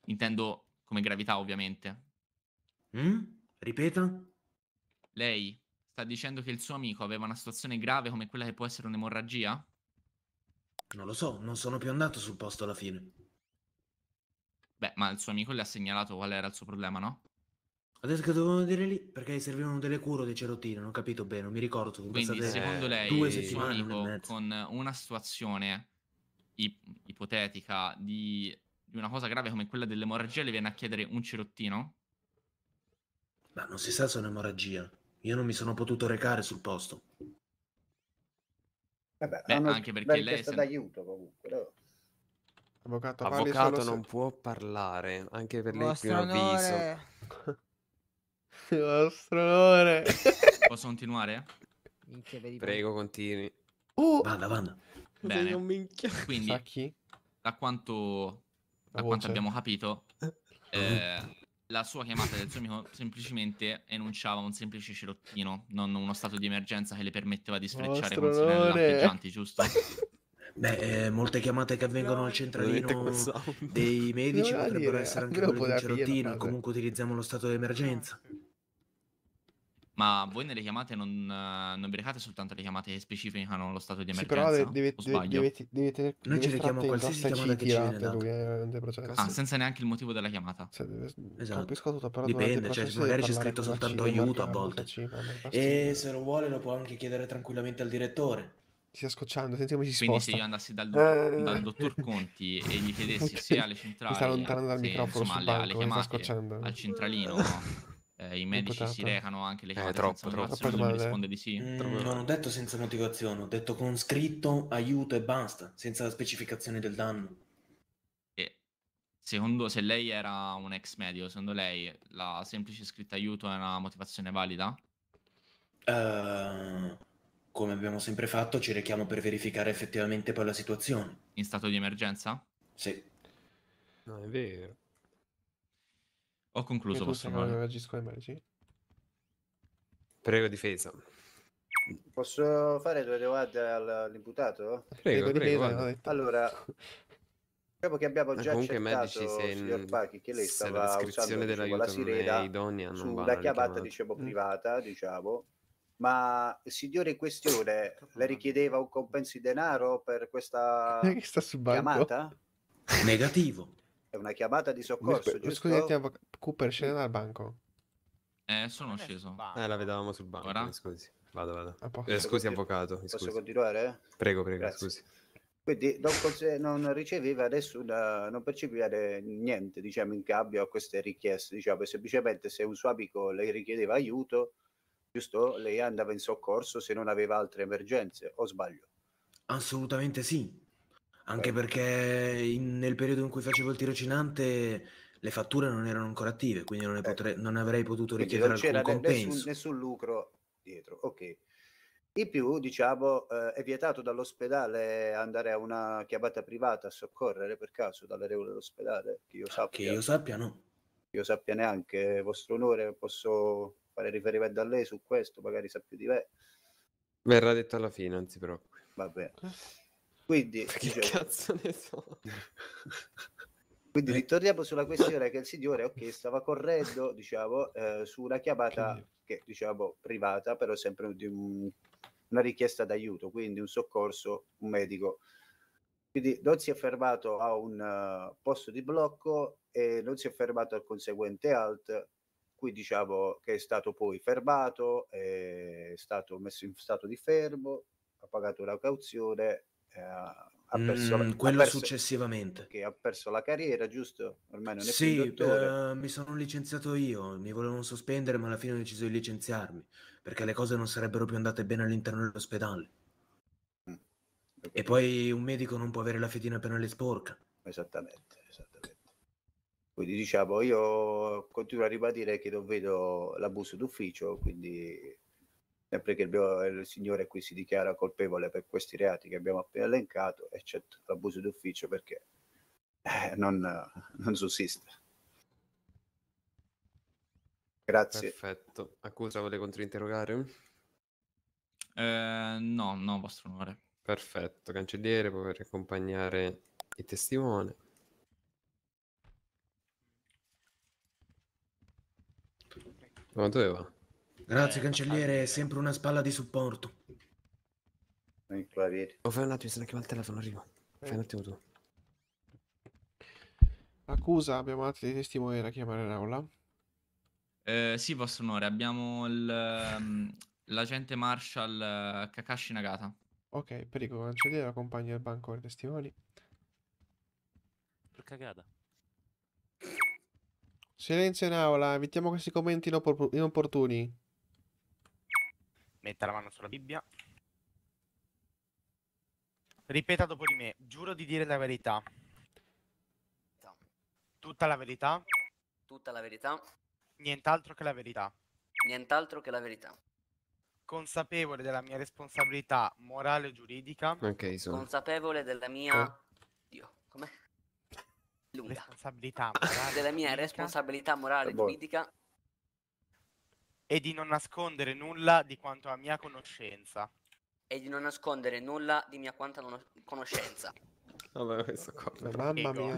Intendo come gravità, ovviamente. Mm? Ripeta? Lei Sta dicendo che il suo amico aveva una situazione grave come quella che può essere un'emorragia? Non lo so, non sono più andato sul posto alla fine. Beh, ma il suo amico le ha segnalato qual era il suo problema, no? Ha detto che dovevano venire lì perché servivano delle cure o dei cerottini, non ho capito bene, non mi ricordo. Quindi, secondo lei, due settimane amico, con una situazione ip- ipotetica di, di, una cosa grave come quella dell'emorragia, le viene a chiedere un cerottino? Ma non si sa se è un'emorragia. Io non mi sono potuto recare sul posto. Vabbè, Beh, anche perché lei è stata d'aiuto comunque. Però... Avvocato, Avvocato non se... può parlare, anche per lei primo onore. avviso. Il vostro onore. Posso continuare? Prego, continui. Oh! Vada, vada. Bene. Quindi, da quanto, da quanto abbiamo capito, eh, la sua chiamata del suo amico semplicemente enunciava un semplice cerottino, non uno stato di emergenza che le permetteva di sfrecciare con sorelle lampeggianti, giusto? Beh, eh, molte chiamate che avvengono al centralino dei medici potrebbero essere anche quelle di cerottino, comunque utilizziamo lo stato di emergenza. Ah. Ma voi nelle chiamate non, eh, non vi recate soltanto le chiamate che specificano lo stato di emergenza? Sì, però deve, deve, deve, deve, deve Noi ci richiamo qualsiasi chiamata che ci viene data. Esatto. Ah, senza neanche il motivo della chiamata. Cioè, deve, esatto. Capisco tutto, però Dipende, cioè magari c'è scritto soltanto aiuto a volte. E se lo vuole lo può anche chiedere tranquillamente al direttore. Ti sta scocciando, senti come si Quindi se io andassi dal, eh... dal eh, eh. dottor Conti e gli chiedessi okay. se alle centrali... Mi sta allontanando dal se, microfono insomma, sul banco, alle, alle chiamate, sta scocciando. al centralino eh, i medici si recano anche le eh, cose eh, troppo, troppo, troppo risponde di sì. Mm, Non ho detto senza motivazione, ho detto con scritto aiuto e basta, senza la specificazione del danno. E secondo se lei era un ex medico, secondo lei la semplice scritta aiuto è una motivazione valida? Uh, come abbiamo sempre fatto, ci rechiamo per verificare effettivamente poi la situazione. In stato di emergenza? Sì. No, è vero. Ho concluso, vostro amore. agisco Prego, difesa. Posso fare due domande all'imputato? Prego, prego, prego allora, Dopo che abbiamo già comunque accettato, medici, signor Pacchi, che lei stava la usando diciamo, la sirena idonea, sulla chiamata diciamo, mm. privata, mm. diciamo, ma il signore in questione le richiedeva un compenso di denaro per questa chiamata? Negativo. È una chiamata di soccorso, Mi giusto? Scusate, Cooper scende dal banco. Eh, sono eh, sceso. Eh, la vedevamo sul banco, Ora? scusi. Vado, vado. eh, scusi, avvocato. Posso continuare? Prego, prego, Grazie. scusi. Quindi non, non riceveva nessuna, non percepiva niente, diciamo, in cambio a queste richieste, diciamo, semplicemente se un suo amico le richiedeva aiuto, giusto, lei andava in soccorso se non aveva altre emergenze, o sbaglio? Assolutamente sì. Anche certo. perché in- nel periodo in cui facevo il tirocinante le fatture non erano ancora attive, quindi non, ne certo. potre- non avrei potuto richiedere non c'era alcun ne- nessun, compenso. nessun lucro dietro. Ok. In più, diciamo, eh, è vietato dall'ospedale andare a una chiamata privata a soccorrere per caso dalle regole dell'ospedale, che io ah, Che sappia, io sappia, no. che io sappia neanche, vostro onore, posso fare riferimento a lei su questo, magari sa più di me, Verrà detto alla fine, anzi si preoccupi. vabbè. Quindi, che dicevo, cazzo ne so? Quindi eh. ritorniamo sulla questione che il signore, ok, stava correndo, diciamo, eh, su una chiamata che, diciamo, privata, però sempre di un, una richiesta d'aiuto, quindi un soccorso, un medico. Quindi non si è fermato a un uh, posto di blocco e non si è fermato al conseguente alt, qui diciamo che è stato poi fermato, è stato messo in stato di fermo, ha pagato la cauzione eh, ha perso mm, la, quello perso, successivamente. Che ha perso la carriera, giusto? Ormai non è sì, più eh, mi sono licenziato io, mi volevano sospendere, ma alla fine ho deciso di licenziarmi perché le cose non sarebbero più andate bene all'interno dell'ospedale. Mm, e poi un medico non può avere la fedina penale sporca. Esattamente, esattamente. Quindi diciamo, io continuo a ribadire che non vedo l'abuso d'ufficio, quindi sempre che il, il signore qui si dichiara colpevole per questi reati che abbiamo appena elencato, eccetto l'abuso d'ufficio perché eh, non, non sussiste. Grazie. Perfetto. Accusa, vuole controinterrogare? Eh, no, no, vostro onore. Perfetto. Cancelliere, può accompagnare il testimone. Ma dove va? Grazie, eh, cancelliere, è sempre una spalla di supporto. Oh, fai un attimo, se ne chiama il telefono, arriva. Eh. Fai un attimo tu. Accusa, abbiamo altri testimoni da chiamare in aula? Eh, sì, vostro onore, abbiamo il, ehm, l'agente Marshall eh, Kakashi Nagata. Ok, perico cancelliere, accompagna il banco dei testimoni. Per cagata. Silenzio in aula, evitiamo questi commenti inopp inopportuni. Metta la mano sulla Bibbia. Ripeta dopo di me, giuro di dire la verità. Tutta la verità? Tutta la verità. Nient'altro che la verità. Nient'altro che la verità. Consapevole della mia responsabilità morale e giuridica. Ok, sono. Consapevole della mia... Oh. Dio, com'è? Lunga. Responsabilità morale. della mia responsabilità morale e giuridica e di non nascondere nulla di quanto a mia conoscenza. E di non nascondere nulla di mia quanta non- conoscenza. Vabbè, questo qua. Mamma Prego. mia.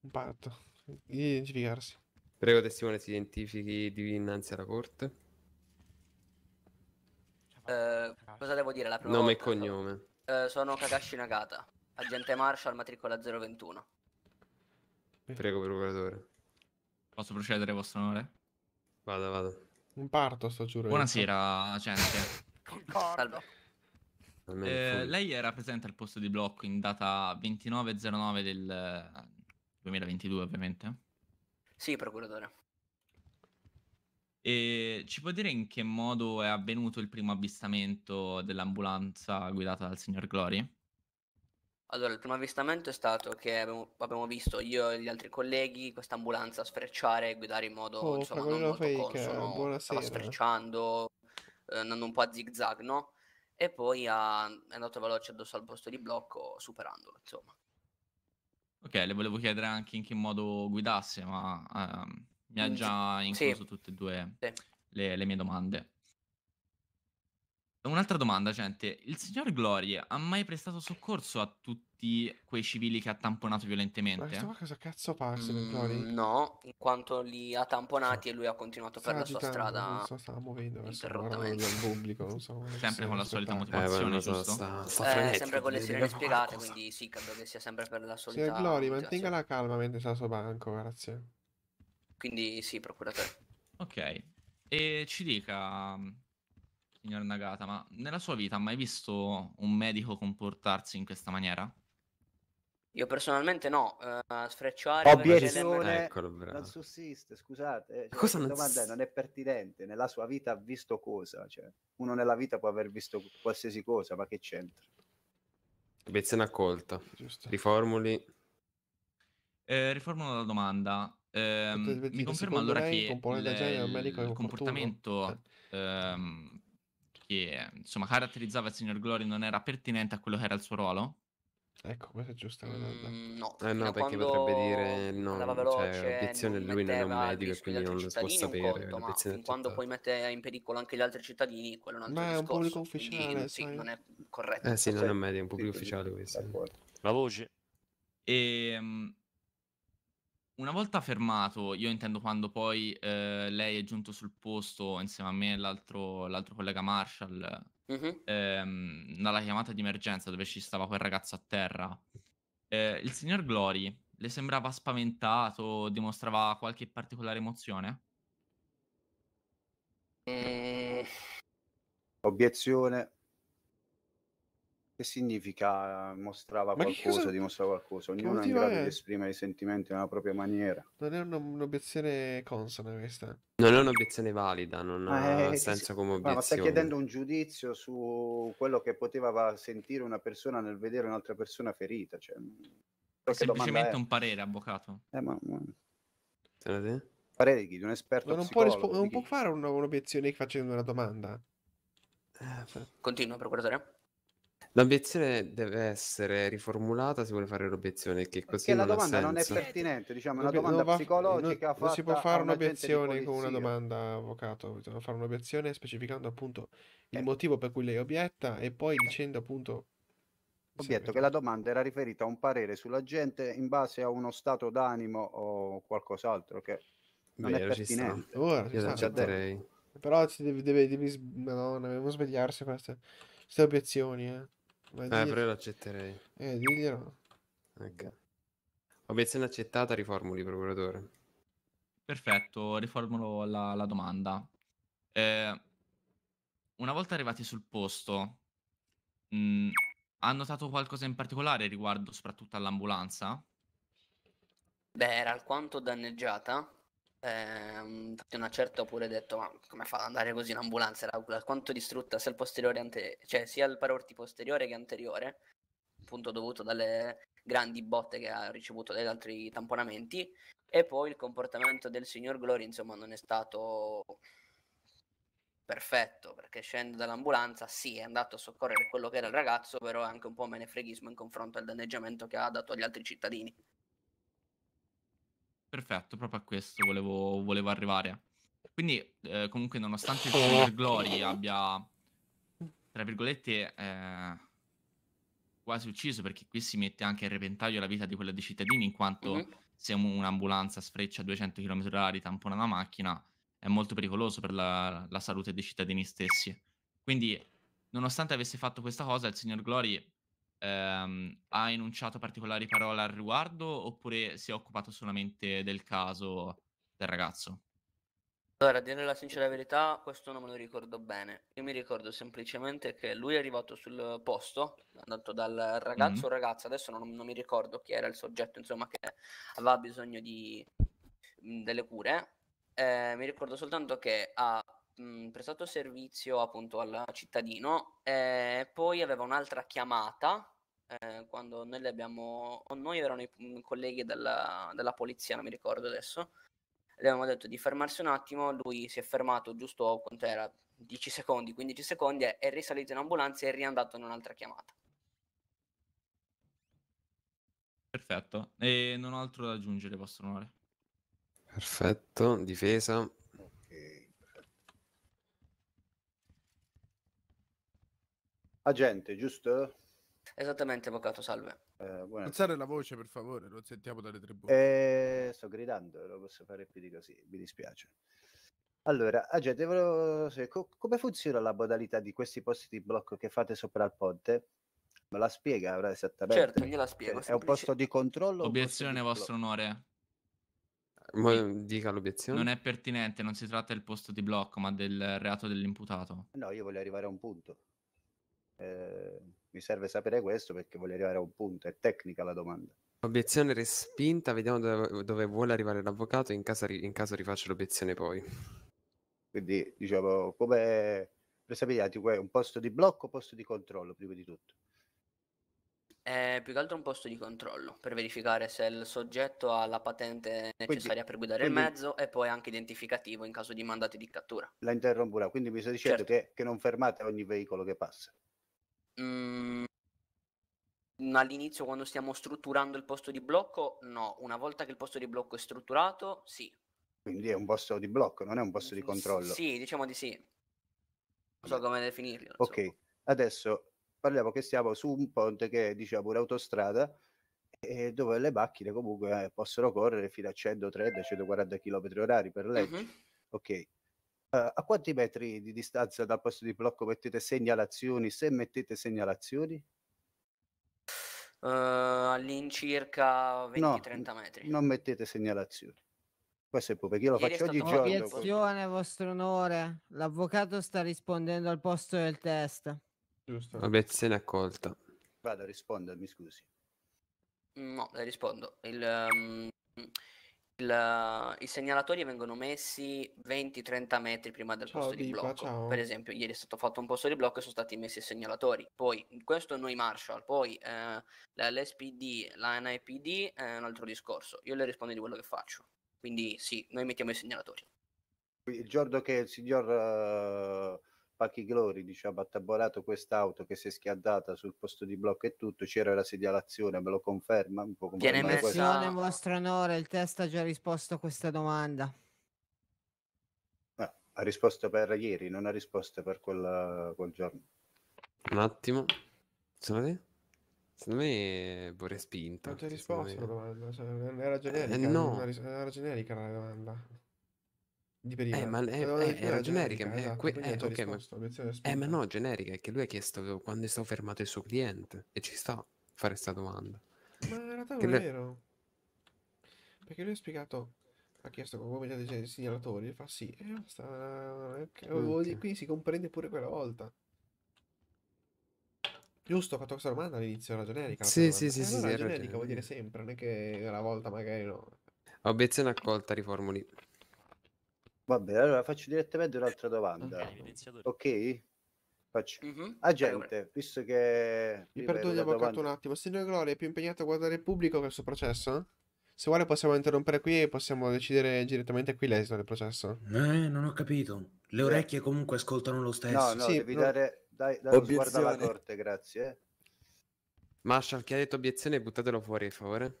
Un parto. Identificarsi. Prego, testimone, si identifichi dinanzi alla corte. Eh, cosa devo dire la prima Nome e cognome. Eh, sono Kakashi Nagata, agente Marshall, matricola 021. Prego, procuratore. Posso procedere, vostro onore? Vado, vado. Un parto sto giuro. Eh. Buonasera, gente. Concordo. Eh, lei era presente al posto di blocco in data 29.09 del 2022, eh, ovviamente? Sì, procuratore. E ci può dire in che modo è avvenuto il primo avvistamento dell'ambulanza guidata dal signor Glory? Allora, il primo avvistamento è stato che abbiamo, abbiamo visto io e gli altri colleghi questa ambulanza sfrecciare e guidare in modo oh, insomma non molto fake, consono, eh, buonasera. stava sfrecciando, eh, andando un po' a zigzag, no? E poi ha, è andato veloce addosso al posto di blocco, superandolo, insomma. Ok, le volevo chiedere anche in che modo guidasse, ma ehm, mi ha mm, già incluso sì. tutte e due sì. le, le mie domande. Un'altra domanda, gente. Il signor Glory ha mai prestato soccorso a tutti quei civili che ha tamponato violentemente? Ma cosa cazzo parla, signor Glory? Mm, no, in quanto li ha tamponati e lui ha continuato per la sua strada. Non so, stava muovendo verso interrottamente. il pubblico, non so. Sempre con la solita motivazione, eh, giusto? Sta, sta eh, sempre con le sirene spiegate, qualcosa. quindi sì, credo che sia sempre per la solita Signor Glory, mantenga la calma mentre sta sul banco, grazie. Quindi sì, procuratore. Ok. E ci dica, signor Nagata, ma nella sua vita ha mai visto un medico comportarsi in questa maniera? Io personalmente no, uh, sfrecciare Obiezione, Eccolo, non sussiste, scusate, eh, cioè, cosa non... domanda è, non è pertinente, nella sua vita ha visto cosa, cioè, uno nella vita può aver visto qualsiasi cosa, ma che c'entra? Obiezione accolta, Giusto. riformuli. Eh, riformulo la domanda, ehm, eh, mi conferma allora che il, il comportamento ehm, che insomma caratterizzava il signor Glory non era pertinente a quello che era il suo ruolo? Ecco, questa è giusta domanda. Mm, no, eh no perché potrebbe dire no, cioè, veloce, cioè, obiezione non lui non è un medico e quindi non lo può sapere. Conto, ma fin quando poi mette in pericolo anche gli altri cittadini, quello è un altro ma discorso. è un pubblico ufficiale. Quindi, sì, non è corretto. Eh sì, non è un medico, è un pubblico ufficiale questo. La voce. E, ehm, una volta fermato, io intendo quando poi eh, lei è giunto sul posto insieme a me e l'altro, l'altro collega Marshall, uh-huh. ehm, dalla chiamata di emergenza dove ci stava quel ragazzo a terra, eh, il signor Glory le sembrava spaventato, dimostrava qualche particolare emozione? Mm. Obiezione, che significa mostrava Ma qualcosa, cosa... dimostrava qualcosa? Ognuno è in grado è? di esprimere i sentimenti nella propria maniera. Non è un'obiezione consona questa. Non è un'obiezione valida, non eh, ha eh, senso come obiezione. Ma stai chiedendo un giudizio su quello che poteva sentire una persona nel vedere un'altra persona ferita. Cioè, mm, è semplicemente un parere, avvocato. Eh, ma... Te? Parere di un esperto ma non può, rispo- non può fare un'obiezione facendo una domanda. Eh, Continua, procuratore. L'obiezione deve essere riformulata se vuole fare l'obiezione, che così Perché la non domanda non è pertinente, diciamo, è una domanda va, psicologica non, non si può fare un'obiezione con una domanda, avvocato, bisogna fare un'obiezione specificando appunto il eh. motivo per cui lei obietta e poi dicendo appunto... Obietto che la domanda era riferita a un parere sulla gente in base a uno stato d'animo o qualcos'altro che non Vero, è pertinente. Ora, Io l'accetterei. Però ci devi, devi, deve, devi, no, non devo svegliarsi queste, queste obiezioni, eh. Vai eh, però io l'accetterei. Eh, diglielo. Ok. Obiezione accettata, riformuli, procuratore. Perfetto, riformulo la, la domanda. Eh, una volta arrivati sul posto, mh, mm, ha notato qualcosa in particolare riguardo soprattutto all'ambulanza? Beh, era alquanto danneggiata, Ehm, infatti una certa ho pure detto ma come fa ad andare così in ambulanza era quanto distrutta sia il posteriore ante- cioè sia il parorti posteriore che anteriore appunto dovuto dalle grandi botte che ha ricevuto dagli altri tamponamenti e poi il comportamento del signor Glory insomma non è stato perfetto perché scende dall'ambulanza sì è andato a soccorrere quello che era il ragazzo però è anche un po' menefreghismo in confronto al danneggiamento che ha dato agli altri cittadini Perfetto, proprio a questo volevo, volevo arrivare. Quindi, eh, comunque, nonostante il Silver Glory abbia, tra virgolette, eh, quasi ucciso, perché qui si mette anche a repentaglio la vita di quella dei cittadini, in quanto mm-hmm. se un'ambulanza sfreccia a 200 km/h, tampona una macchina, è molto pericoloso per la, la salute dei cittadini stessi. Quindi, nonostante avesse fatto questa cosa, il signor Glory ehm, ha enunciato particolari parole al riguardo oppure si è occupato solamente del caso del ragazzo? Allora, a dire la sincera verità, questo non me lo ricordo bene. Io mi ricordo semplicemente che lui è arrivato sul posto, è andato dal ragazzo mm-hmm. o ragazza, adesso non, non, mi ricordo chi era il soggetto, insomma, che aveva bisogno di, mhmm, delle cure. Eh, mi ricordo soltanto che ha mh, mhmm, prestato servizio appunto al cittadino ehm, e poi aveva un'altra chiamata eh, quando noi abbiamo, o noi erano i mm, colleghi della, della polizia, non mi ricordo adesso, le abbiamo detto di fermarsi un attimo, lui si è fermato giusto quanto era 10 secondi, 15 secondi, è risalito in ambulanza e è riandato in un'altra chiamata. Perfetto, e non ho altro da aggiungere, vostro onore. Perfetto, difesa. Agente, giusto? Esattamente, avvocato, salve. Eh, Alzare la voce, per favore, lo sentiamo dalle tribune. Eh, sto gridando, lo posso fare più di così, mi dispiace. Allora, agente, volevo... come funziona la modalità di questi posti di blocco che fate sopra il ponte? Me la spiega ora esattamente? Certo, gliela spiego. È semplice. un posto di controllo? Obiezione, vostro onore. Ma dica l'obiezione. Non è pertinente, non si tratta del posto di blocco, ma del reato dell'imputato. No, io voglio arrivare a un punto. Eh mi serve sapere questo perché voglio arrivare a un punto, è tecnica la domanda. Obiezione respinta, vediamo dove, vuole arrivare l'avvocato, in, casa, in caso rifaccio l'obiezione poi. Quindi, diciamo, come prestabiliati, un posto di blocco o posto di controllo, prima di tutto? È eh, più che altro un posto di controllo per verificare se il soggetto ha la patente necessaria quindi, per guidare quindi, il mezzo e poi anche identificativo in caso di mandati di cattura. La interrompo quindi mi stai dicendo certo. che, che non fermate ogni veicolo che passa mh, mm, mm, all'inizio quando stiamo strutturando il posto di blocco, no. Una volta che il posto di blocco è strutturato, sì. Quindi è un posto di blocco, non è un posto di mm, controllo. Sì, diciamo di sì. Non so come definirlo. Ok, insomma. adesso parliamo che siamo su un ponte che è, diciamo, un'autostrada e dove le macchine comunque eh, possono correre fino a 130-140 km orari per legge. Uh-huh. Ok, Uh, a quanti metri di distanza dal posto di blocco mettete segnalazioni? Se mettete segnalazioni? Uh, all'incirca 20-30 no, metri. Non mettete segnalazioni. Questo è pure perché io lo Ieri faccio ogni giorno. Obiezione, vostro onore. L'avvocato sta rispondendo al posto del test. Giusto. Obiezione accolta. Vado a rispondermi, scusi. No, le rispondo. Il, um il, i segnalatori vengono messi 20-30 metri prima del ciao, posto di blocco. Ciao. Per esempio, ieri è stato fatto un posto di blocco e sono stati messi i segnalatori. Poi, questo noi Marshall, poi eh, l'SPD, la NIPD è un altro discorso. Io le rispondo di quello che faccio. Quindi sì, noi mettiamo i segnalatori. Il giorno che il signor... Uh Pachi Glori diceva ha taborato quest'auto che si è schiaddata sul posto di blocco e tutto, c'era la segnalazione, me lo conferma? un po' può Viene messa... vostro onore, il test ha già risposto a questa domanda. ha risposto per ieri, non ha risposto per quella, quel giorno. Un attimo, secondo te? Secondo me vorrei spinto. Non ti ha risposto la cioè, era generica. Eh, no. Era generica la domanda. Di eh, prima. Eh, eh, esatto, eh, ma eh, Allora, eh, era generica, generica, eh, esatto, quindi eh, non ti ho ok, ma... risposto, obiezione eh, ma respinta. no, generica, è che lui ha chiesto quando è stato fermato il suo cliente e ci sta a fare sta domanda. Ma in realtà non è le- vero, perché lui ha spiegato, ha chiesto come vomitate i segnalatori, e fa sì, e basta, quindi si comprende pure quella volta. Giusto, ho fatto questa domanda all'inizio, era generica la Sì, sì, domanda. E sì, sì, sì, allora hai generica vuol dire ragione. sempre, non è che una volta magari no. Obiezione accolta, riformuli. Vabbè, allora faccio direttamente un'altra domanda. Ok? Faccio. Mm-hmm. Agente, ah, visto che... Mi perdo di avvocato un attimo. Signor Gloria, è più impegnato a guardare il pubblico che il suo processo? Se vuole possiamo interrompere qui e possiamo decidere direttamente qui l'esito del processo. Eh, non ho capito. Le orecchie eh. comunque ascoltano lo stesso. No, no, sì, devi no. dare... Dai, dai obiezione. alla corte, grazie. Marshall, chi ha detto obiezione, buttatelo fuori, per favore.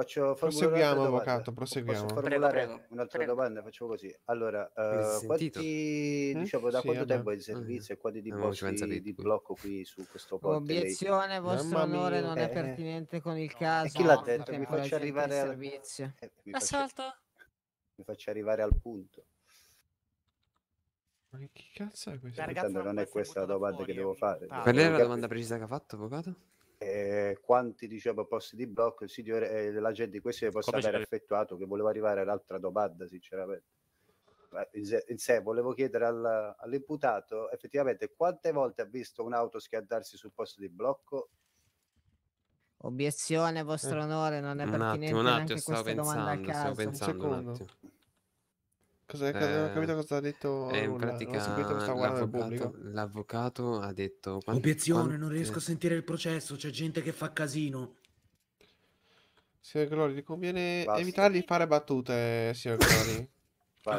Faccio proseguiamo, avvocato, proseguiamo. Posso formulare un'altra domanda? Facciamo così. Allora, uh, quanti, mm? diciamo, da sì, quanto tempo è in mm. servizio e quanti di, no, di blocco qui su questo ponte? obiezione lei? vostro Mamma onore, mia. non è eh. pertinente con il caso. E chi l'ha detto? Mi faccio arrivare al servizio. Eh, mi Faccio... Mi faccio arrivare al punto. Ma che cazzo è questo? non è questa la domanda fuori, che devo eh, fare. Qual è la domanda precisa che ha fatto, avvocato? eh, quanti diciamo, posti di blocco il sito eh, l'agente di questione possa aver effettuato, che voleva arrivare all'altra domanda sinceramente. In sé, in sé volevo chiedere al, all'imputato effettivamente quante volte ha visto un'auto schiantarsi sul posto di blocco Obiezione, vostro eh. onore, non è pertinente un attimo, un attimo, stavo pensando, a pensando, Un attimo. Cosa, eh, non ho capito cosa ha detto. Eh, in pratica, l'avvocato, l'avvocato, ha detto: quanti, Obiezione, quanti... non riesco a eh. sentire il processo. C'è gente che fa casino. Signor Glory, conviene Basta. evitare di fare battute, signor Glory.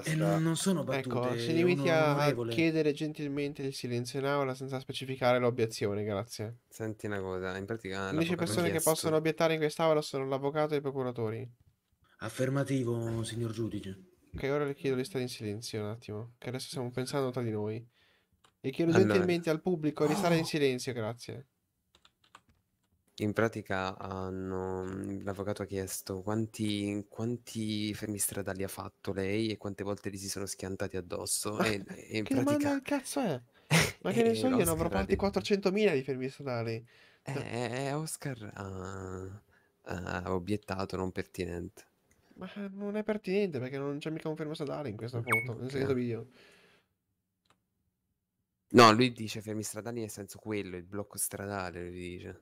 E eh, non sono battute. Ecco, si limiti a chiedere gentilmente il silenzio in aula senza specificare l'obiezione, grazie. Senti una cosa, in pratica... Le uniche persone che possono obiettare in quest'aula sono l'avvocato e i procuratori. Affermativo, signor giudice. Ok, ora le chiedo di stare in silenzio un attimo, che adesso stiamo pensando tra di noi. E chiedo allora. Ah, gentilmente al pubblico di stare in silenzio, grazie. In pratica hanno, l'avvocato ha chiesto quanti, quanti, fermi stradali ha fatto lei e quante volte gli si sono schiantati addosso. e, e in che pratica... il cazzo è? Ma che ne so io, ne avrò fatti 400.000 di fermi stradali. Eh, eh, eh, Oscar ha, ah, ah, ha obiettato non pertinente. Ma eh, non è pertinente perché non c'è mica un fermo stradale in questa mm, foto, nel senso video. No, lui dice fermi stradali nel senso quello, il blocco stradale, lui dice.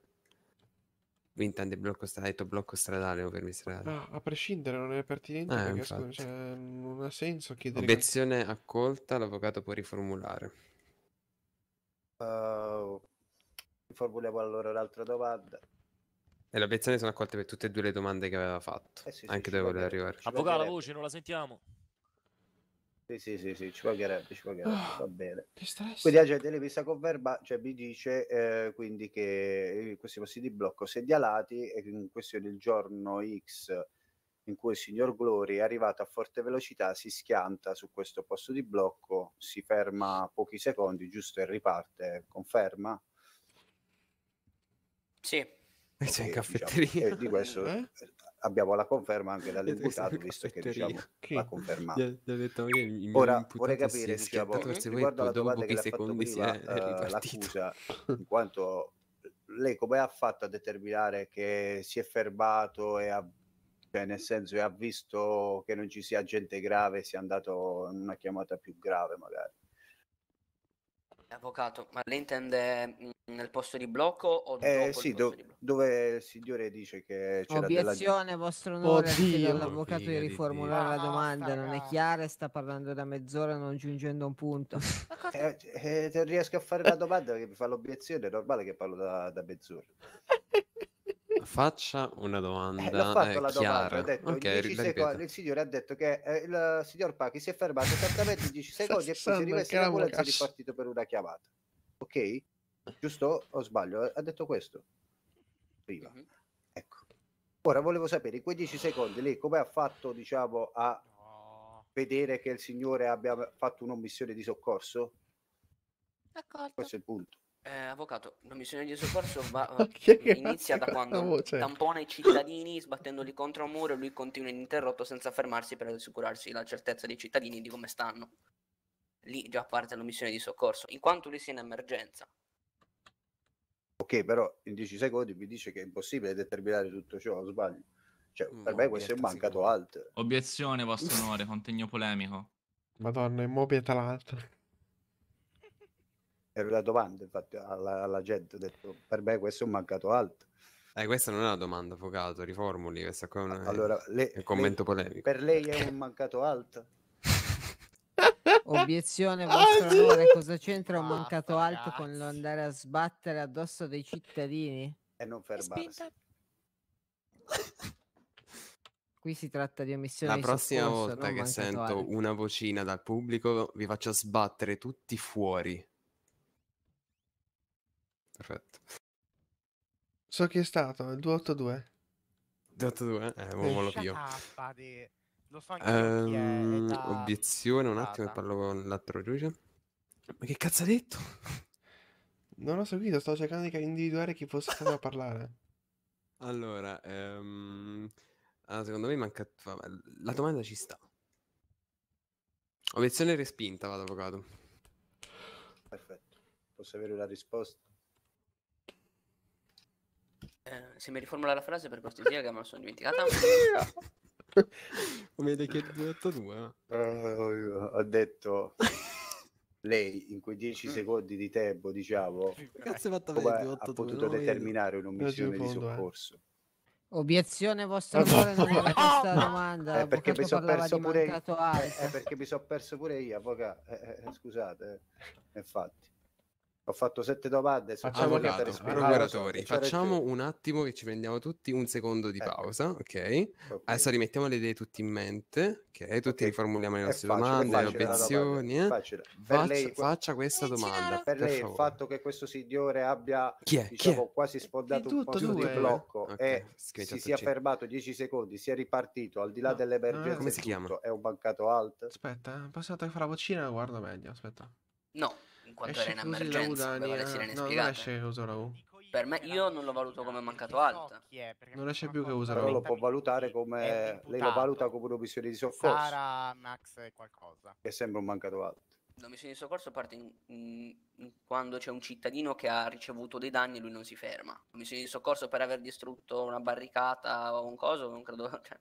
Lui intende blocco stradale, ha detto blocco stradale, o fermi stradali. No, a prescindere non è pertinente eh, perché scusa, cioè, non ha senso chiedere... Obiezione che... accolta, l'avvocato può riformulare. Uh, riformuliamo allora l'altra domanda. E la Bezzani sono accolte per tutte e due le domande che aveva fatto, eh sì, anche dove voleva arrivare. Avvocato, la voce non la sentiamo. Sì, sì, sì, sì ci pagherebbe, ci pagherebbe, oh, ah, va bene. Quindi la gente Levisa con verba, cioè mi dice eh, quindi che eh, questi posti di blocco si è segnalati e in questione il giorno X in cui il signor Glory è arrivato a forte velocità, si schianta su questo posto di blocco, si ferma pochi secondi, giusto, e riparte, conferma? Sì, c'è in diciamo, caffetteria. Diciamo, di questo eh? abbiamo la conferma anche dall'imputato, esatto, visto che diciamo, che? l'ha confermato. Gli ha detto diciamo, che Ora vorrei capire, diciamo, riguardo alla domanda che l'ha fatto prima, eh, è uh, eh, l'accusa, in quanto lei come ha fatto a determinare che si è fermato e ha cioè nel senso ha visto che non ci sia gente grave, si è andato in una chiamata più grave magari. Avvocato, ma lei intende mm, nel posto di blocco o eh, sì, do- dove il signore dice che c'è Obiezione, della... vostro onore, Oddio, all'avvocato di riformulare la domanda, non è chiara sta parlando da mezz'ora non giungendo un punto. eh, eh, riesco a fare la domanda che mi fa l'obiezione, è normale che parlo da, da mezz'ora. faccia una domanda. Eh, l'ho fatto eh, la domanda, ho detto okay, 10 secondi, il signore ha detto che eh, il signor Pachi si è fermato esattamente 10 secondi e poi si è rimesso in ambulanza e è ripartito per una chiamata. Ok? Giusto o sbaglio? Ha detto questo prima. Mm-hmm. Ecco. Ora volevo sapere, in quei 10 secondi lei come ha fatto, diciamo, a vedere che il signore abbia fatto un'omissione di soccorso? D'accordo. Questo è il punto. Eh, avvocato, la missione di soccorso va, inizia da quando tampona i cittadini sbattendoli contro un muro e lui continua ininterrotto senza fermarsi per assicurarsi la certezza dei cittadini di come stanno. Lì già parte la missione di soccorso, in quanto lui sia in emergenza. Ok, però in 10 secondi mi dice che è impossibile determinare tutto ciò, o sbaglio. Cioè, mm, per me questo è mancato altro. Obiezione, vostro onore, contegno polemico. Madonna, immobile tra l'altro era la domanda infatti alla, alla gente, ho detto per me questo è un mancato alto. Eh, questa non è una domanda, focato, riformuli, questa qua è una, allora, le, un commento le, polemico. Per lei è un mancato alto? Obiezione, vostro ah, cosa c'entra un ah, mancato ah, alto con l'andare a sbattere addosso dei cittadini? E non fermarsi. Qui si tratta di omissione. La prossima soccorso, volta che sento alto. una vocina dal pubblico vi faccio sbattere tutti fuori perfetto. So chi è stato, il 282. 282? Eh, uomo lo pio. Lo so um, ehm, da... Obiezione, un attimo, che parlo con l'altro giudice. Ma che cazzo ha detto? Non ho seguito, sto cercando di individuare chi fosse stato a parlare. Allora, ehm... allora, ah, secondo me manca... La domanda ci sta. Obiezione respinta, vado avvocato. Perfetto. Posso avere la risposta? Eh, se mi riformula la frase per cortesia che me la sono dimenticata. Come dai che 282. Uh, ho detto lei in quei 10 mm. secondi di tempo, diciamo, Cazzo fatto come ha potuto no, determinare un'omissione di eh. soccorso. Eh. Obiezione vostra ah, onore non era questa domanda. è eh, perché mi sono perso pure io. Eh, perché mi sono perso pure io, avvocato. Eh, scusate, infatti ho fatto sette domande ah, facciamo, avvocato, procuratori, facciamo un attimo che ci prendiamo tutti un secondo di eh. pausa ok, adesso rimettiamo le idee tutte in mente ok tutti okay. riformuliamo le nostre facile, domande le obiezioni eh. faccia, lei, faccia, questa eh, domanda per lei per il fatto che questo signore abbia chi è? Diciamo, chi è? quasi sfondato un punto di blocco okay. e Scrivete si sia fermato 10 secondi si è ripartito al di là no. dell'emergenza no, come si chiama? è un bancato alt aspetta eh, passate è passata fra vocina guarda meglio aspetta no in quanto esce era in emergenza, doveva essere inespiegato. No, esce che usa la U. Per me, io non lo valuto come mancato alta. Non esce più che usa la U. lo può valutare come... Lei lo valuta come un'omissione di soccorso. Sara, Max qualcosa. Che sembra un mancato alto. L'omissione di soccorso parte in, in, in quando c'è un cittadino che ha ricevuto dei danni e lui non si ferma. L'omissione di soccorso per aver distrutto una barricata o un coso, non credo, cioè,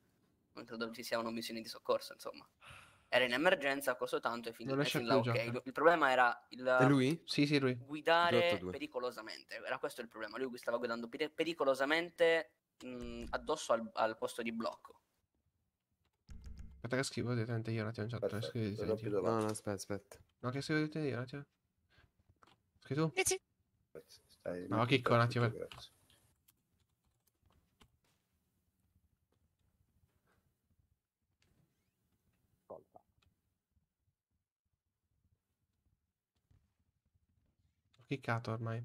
non credo ci sia un'omissione di soccorso, insomma era in emergenza, costò tanto e finì Messi là, ok. Eh. Il problema era il sì, sì, guidare pericolosamente, era questo il problema, lui stava guidando pericolosamente mh, addosso al, al, posto di blocco. Aspetta che scrivo direttamente io, un attimo, chat, certo, Perfetto, scrivo direttamente No, no, aspetta, aspetta. No, che scrivo direttamente io, un attimo. Scrivi tu? Sì. Stai no, chicco un Grazie. cliccato ormai.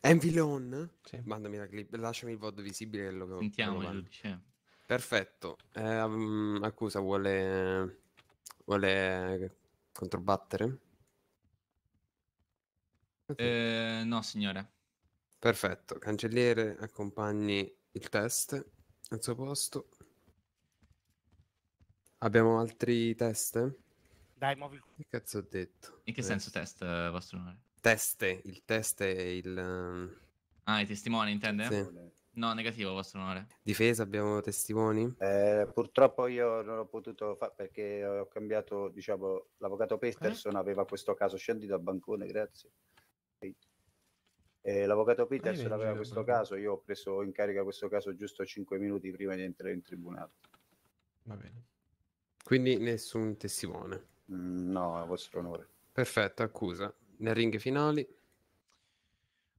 Envilon? Sì. Mandami la clip, lasciami il VOD visibile che lo Sentiamo, lo giudice. Perfetto. Eh, um, accusa vuole... vuole controbattere? Eh, no, signore. Perfetto. Cancelliere, accompagni il test al suo posto. Abbiamo altri test? Dai, muovi il Che cazzo ho detto? In che test. Eh. senso test, eh, vostro onore? Teste, il test è il... Ehm, ah, i testimoni intende? Sì. No, negativo, vostro onore. Difesa, abbiamo testimoni? Eh, purtroppo io non ho potuto fare perché ho cambiato, diciamo, l'avvocato Peterson eh? aveva questo caso, scendi dal bancone, grazie. Eh, l'avvocato Peterson aveva eh, questo caso, io ho preso in carica questo caso giusto 5 minuti prima di entrare in tribunale. Va bene. Quindi nessun testimone. Mm, no, a vostro onore. Perfetto, accusa. Nel ring finali.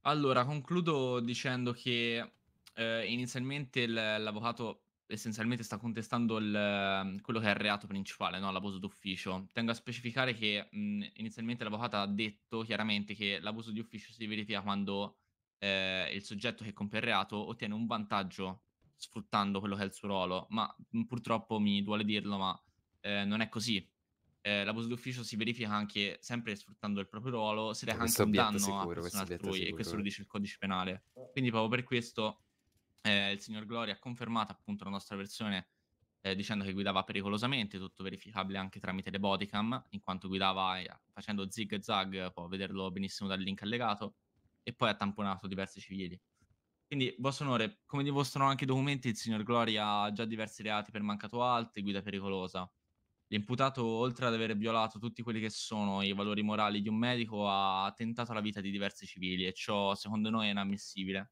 Allora, concludo dicendo che eh, inizialmente l'avvocato essenzialmente sta contestando il, quello che è il reato principale, no? l'abuso d'ufficio. Tengo a specificare che mh, mm, inizialmente l'avvocato ha detto chiaramente che l'abuso di ufficio si verifica quando eh, il soggetto che compie il reato ottiene un vantaggio sfruttando quello che è il suo ruolo, ma mh, mm, purtroppo mi duole dirlo, ma eh, non è così, eh, l'abuso d'ufficio si verifica anche sempre sfruttando il proprio ruolo, se reca anche un danno sicuro, a persone altrui, e questo lo dice il codice penale. Quindi proprio per questo eh, il signor Gloria ha confermato appunto la nostra versione eh, dicendo che guidava pericolosamente, tutto verificabile anche tramite le bodycam, in quanto guidava eh, facendo zig zag, può vederlo benissimo dal link allegato, e poi ha tamponato diversi civili. Quindi, vostro onore, come dimostrano anche i documenti, il signor Gloria ha già diversi reati per mancato alto e guida pericolosa. L'imputato, oltre ad aver violato tutti quelli che sono i valori morali di un medico, ha tentato la vita di diversi civili e ciò secondo noi è inammissibile.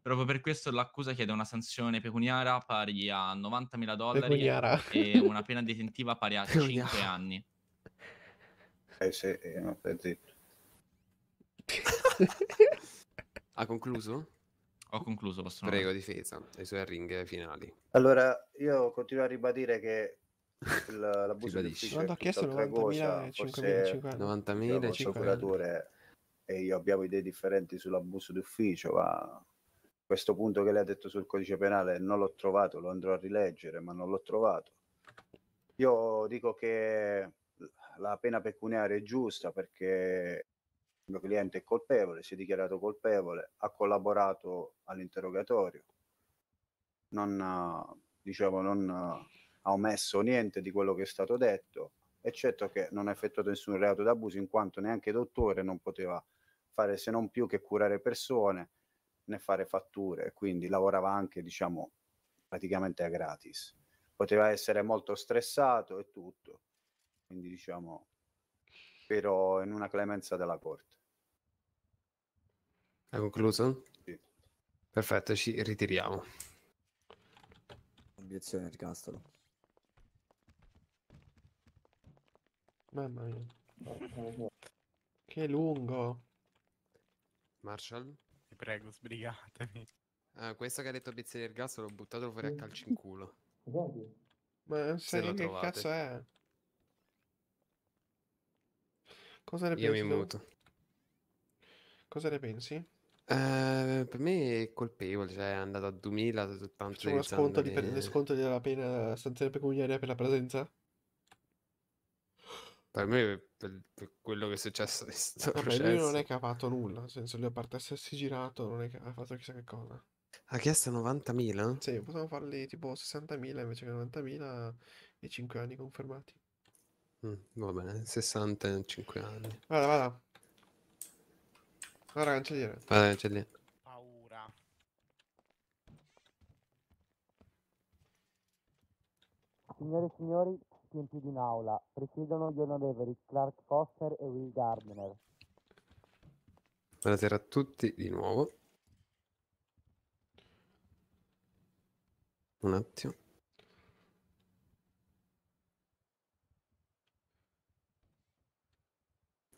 Proprio per questo l'accusa chiede una sanzione pecuniaria pari a 90.000 dollari pecuniara. e una pena detentiva pari a 5 anni. Eh sì, non per zitto. ha concluso? Ho concluso, posso Prego, difesa, i suoi ring finali. Allora, io continuo a ribadire che la, l'abuso di ufficio quando ha chiesto 90.000 5.000 90.000 e io abbiamo idee differenti sull'abuso d'ufficio ma questo punto che lei ha detto sul codice penale non l'ho trovato lo andrò a rileggere ma non l'ho trovato io dico che la pena pecuniaria è giusta perché il mio cliente è colpevole, si è dichiarato colpevole, ha collaborato all'interrogatorio, non, diciamo, non, ha omesso niente di quello che è stato detto, eccetto che non ha effettuato nessun reato d'abuso in quanto neanche dottore non poteva fare se non più che curare persone né fare fatture, quindi lavorava anche, diciamo, praticamente a gratis. Poteva essere molto stressato e tutto, quindi diciamo, però in una clemenza della Corte. Hai concluso? Sì. Perfetto, ci ritiriamo. Obiezione, ergastolo. Mamma mia. che lungo. Marshall? Ti prego, sbrigatemi. Ah, questa che ha detto pizza del gas l'ho buttato fuori a calci in culo. Ma non sai che trovate. cazzo è? Cosa ne Io pensi? mi muto. Cosa ne pensi? Eh, per me è colpevole, cioè è andato a 2000 soltanto Facciamo uno sconto, di per, sconto della pena sanzione pecuniaria per la presenza? per me per, per quello che è successo a Vabbè, lui non è cavato nulla nel senso lui a parte essersi girato non è, che ha fatto chissà che cosa ha chiesto 90.000? sì possiamo farli tipo 60.000 invece che 90.000 e 5 anni confermati mm, va bene 60 e 5 anni vada vada vada cancelliere vada cancelliere paura signore e signori assistenti in aula. Presiedono gli onorevoli Clark Foster e Will Gardner. Buonasera a tutti di nuovo. Un attimo.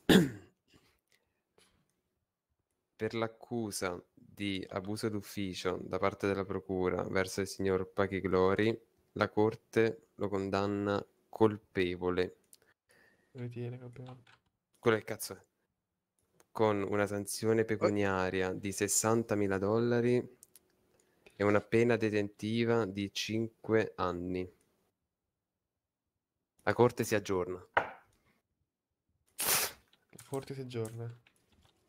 per l'accusa di abuso d'ufficio da parte della Procura verso il signor Pachiglori, la Corte lo condanna colpevole. Ritiene colpevole. Quello che cazzo è? Con una sanzione pecuniaria oh. di 60.000 dollari e una pena detentiva di 5 anni. La corte si aggiorna. La corte si aggiorna.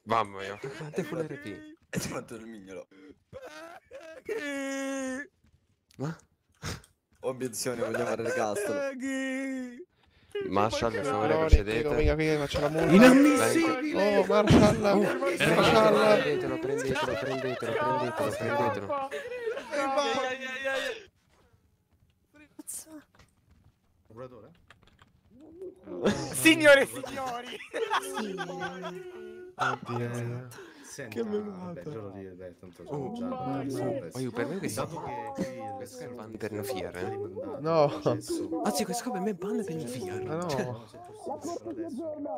Mamma mia. Quante full RP? E ti ho fatto il mignolo. Ma? Obiezione, vogliamo fare il cast. Marshall, per favore, procedete. Venga, che faccio la multa. Inammissibile! Oh, Marshall! Eh, Marshall! Prendetelo, prendetelo, prendetelo, prendetelo, prendetelo. Procuratore? Signore e signori! Oddio. Senta, che vabbè, te lo dire, dai, tanto oh, già, ma io per me questo che questo è ban per eh? no ah, cioè, fier. Ah, no. Anzi, questo per me è ban per no fier. No. La corte ti aggiorna, la corte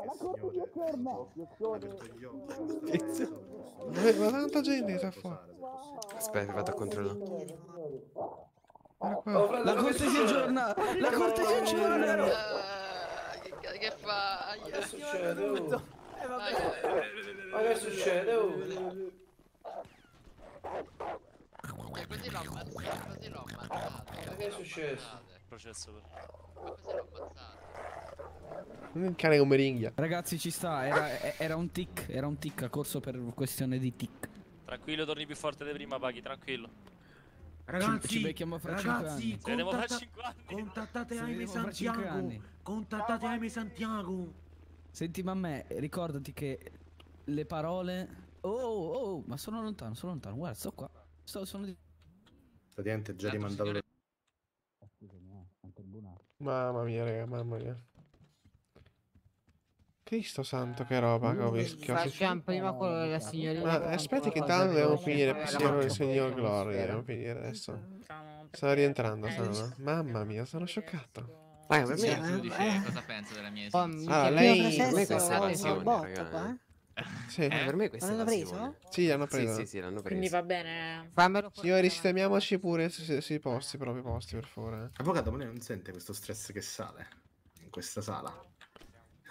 ti aggiorna. Ma tanta gente sta fuori. Aspetta, vado a controllare. La corte si aggiorna, la corte si aggiorna. Ah, che fa? Che succede? Oh. Eh vabbè. Ma che succede? Oh. E così l'ho ammazzato, così l'ho ammazzato. Ma che è successo? Processo per... Ma così l'ho ammazzato. Un cane come ringhia. Ragazzi ci sta, era, eh, era un tic, era un tic, ha corso per questione di tic. Tranquillo, torni più forte di prima, Paghi, tranquillo. Ragazzi, ci, ci ragazzi, contatta contattate Aime Santiago. Contattate Aime Santiago. Senti, ma me, ricordati che le parole... Oh, oh, oh, ma sono lontano, sono lontano. Guarda, sto qua. Sto, sono di... Praticamente già Tanto rimandato... Signore... Mamma mia, raga, mamma mia. Cristo santo, che roba che ho mm, visto. Facciamo prima quello della signorina. Ma aspetta che tanto devo finire Passiamo del signor Gloria. Devo finire adesso. Stanno rientrando, stanno. Mamma mia, sono scioccato. Vai, per me. Cosa penso della mia oh, esistenza? Allora, ah, lei... Questa è la visione, ragazzi. Sì, eh? per me questa l'hanno preso? Sì, l'hanno preso. Sì, sì, sì, l'hanno preso. Quindi va bene. Fammelo Signori, sistemiamoci pure sui si, posti, proprio i posti, per favore. Avvocato, ma lei non sente questo stress che sale in questa sala?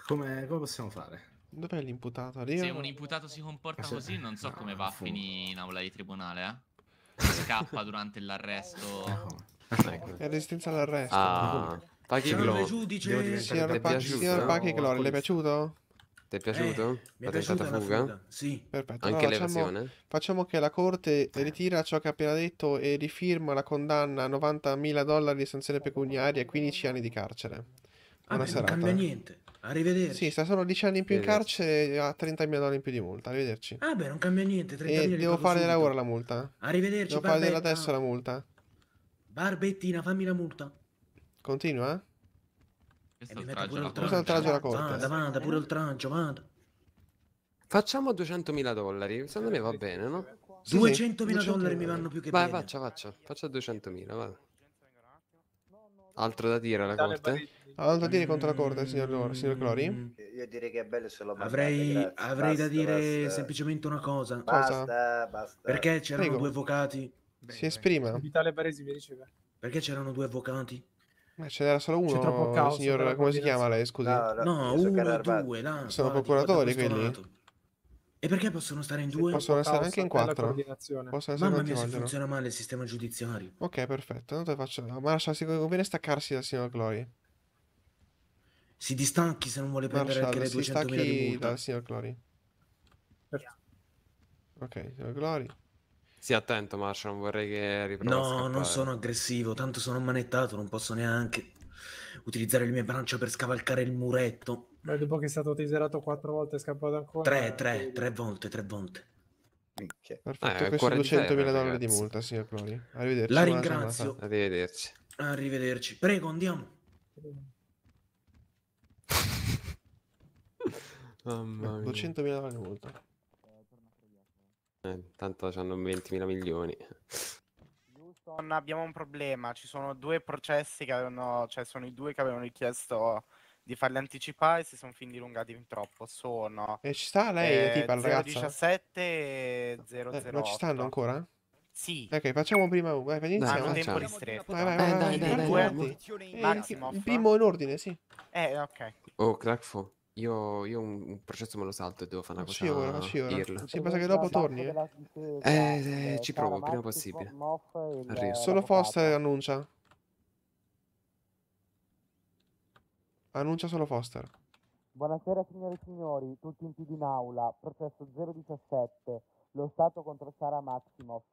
Come, come possiamo fare? Dov'è l'imputato? Se un imputato si comporta se... così, non so no, ah, come va a finire in aula di tribunale, eh? Scappa durante l'arresto. Ecco. È resistenza all'arresto. Ah. Paghi Glory. Signor Paghi Glory, le è piaciuto? Ti è piaciuto? Eh, mi è fuga? fuga? Sì. Perfetto. Anche allora, facciamo, facciamo, che la corte ritira ciò che ha appena detto e rifirma la condanna a 90.000 dollari di sanzione pecuniaria e 15 anni di carcere. Ah, non cambia niente. Arrivederci. Sì, sta solo 10 anni in più in carcere a 30.000 dollari in più di multa. Arrivederci. Ah, beh, non cambia niente. e devo fare subito. ora la multa. Arrivederci. Devo fare adesso la multa. Ah. Barbettina, fammi la multa. Continua? oltraggio alla corte. Vada, vada, pure oltraggio, vada. Facciamo 200.000 dollari, secondo me va bene, no? 200.000 dollari mi vanno più che vai, bene. Vai, faccia, faccia, faccia 200.000, va. Altro da dire alla corte? Altro da dire contro la corte, signor, signor Clori? Mm. Io direi che è bello se lo mandate, Avrei, avrei basta, da dire basta. semplicemente una cosa. Basta, basta. Perché c'erano Prego. due avvocati? si esprima. Vitale Baresi mi riceve. Perché c'erano due avvocati? Ma eh, ce n'era solo uno, C'è troppo caos, signor, come si chiama lei, scusi? No, no, no uno, due, là. Sono procuratori, quelli. E perché possono stare in due? Possono stare anche in quattro. Possono Mamma mia, se funziona male il sistema giudiziario. Ok, perfetto. Allora faccio... Ma lasciarsi conviene staccarsi dal signor Glory. Si distacchi se non vuole prendere Marshall, anche le 200.000 di multa. dal signor Glory. Perfetto. Ok, signor Glory. Sii attento, Marcia, non vorrei che riprovi. No, non sono aggressivo, tanto sono manettato, non posso neanche utilizzare le mie braccia per scavalcare il muretto. Ma dopo che è stato teserato quattro volte è scappato ancora. Tre, tre, tre volte, tre volte. Minchia. Perfetto, eh, questo 200.000 dollari di multa, sì, Clori. Arrivederci. La ringrazio. Arrivederci. Arrivederci. Prego, andiamo. Mamma 200.000 eh, dollari di multa. Eh, tanto hanno 20.000 milioni. Houston abbiamo un problema, ci sono due processi che avevano, cioè sono i due che avevano richiesto di farli anticipare e si sono fin dilungati fin troppo. Sono E eh, ci sta lei eh, tipo 017 e 008. Eh, ma ci stanno ancora? Sì. Ok, facciamo prima uno, tempo ristretto. Vai, vai, vai, eh, vai, dai, dai, dai, dai, dai. Massimo. Primo in ordine, sì. Eh, ok. Oh, Crackfo. Io, io un, processo me lo salto e devo fare una cosa scivola, io, IRL. Sì, pensa che dopo torni. Della, eh, eh, eh, ci provo, prima possibile. Arrivo. Solo Foster annuncia. Annuncia solo Foster. Buonasera signore e signori, tutti in PD in aula, processo 017, lo Stato contro Sara Maximoff.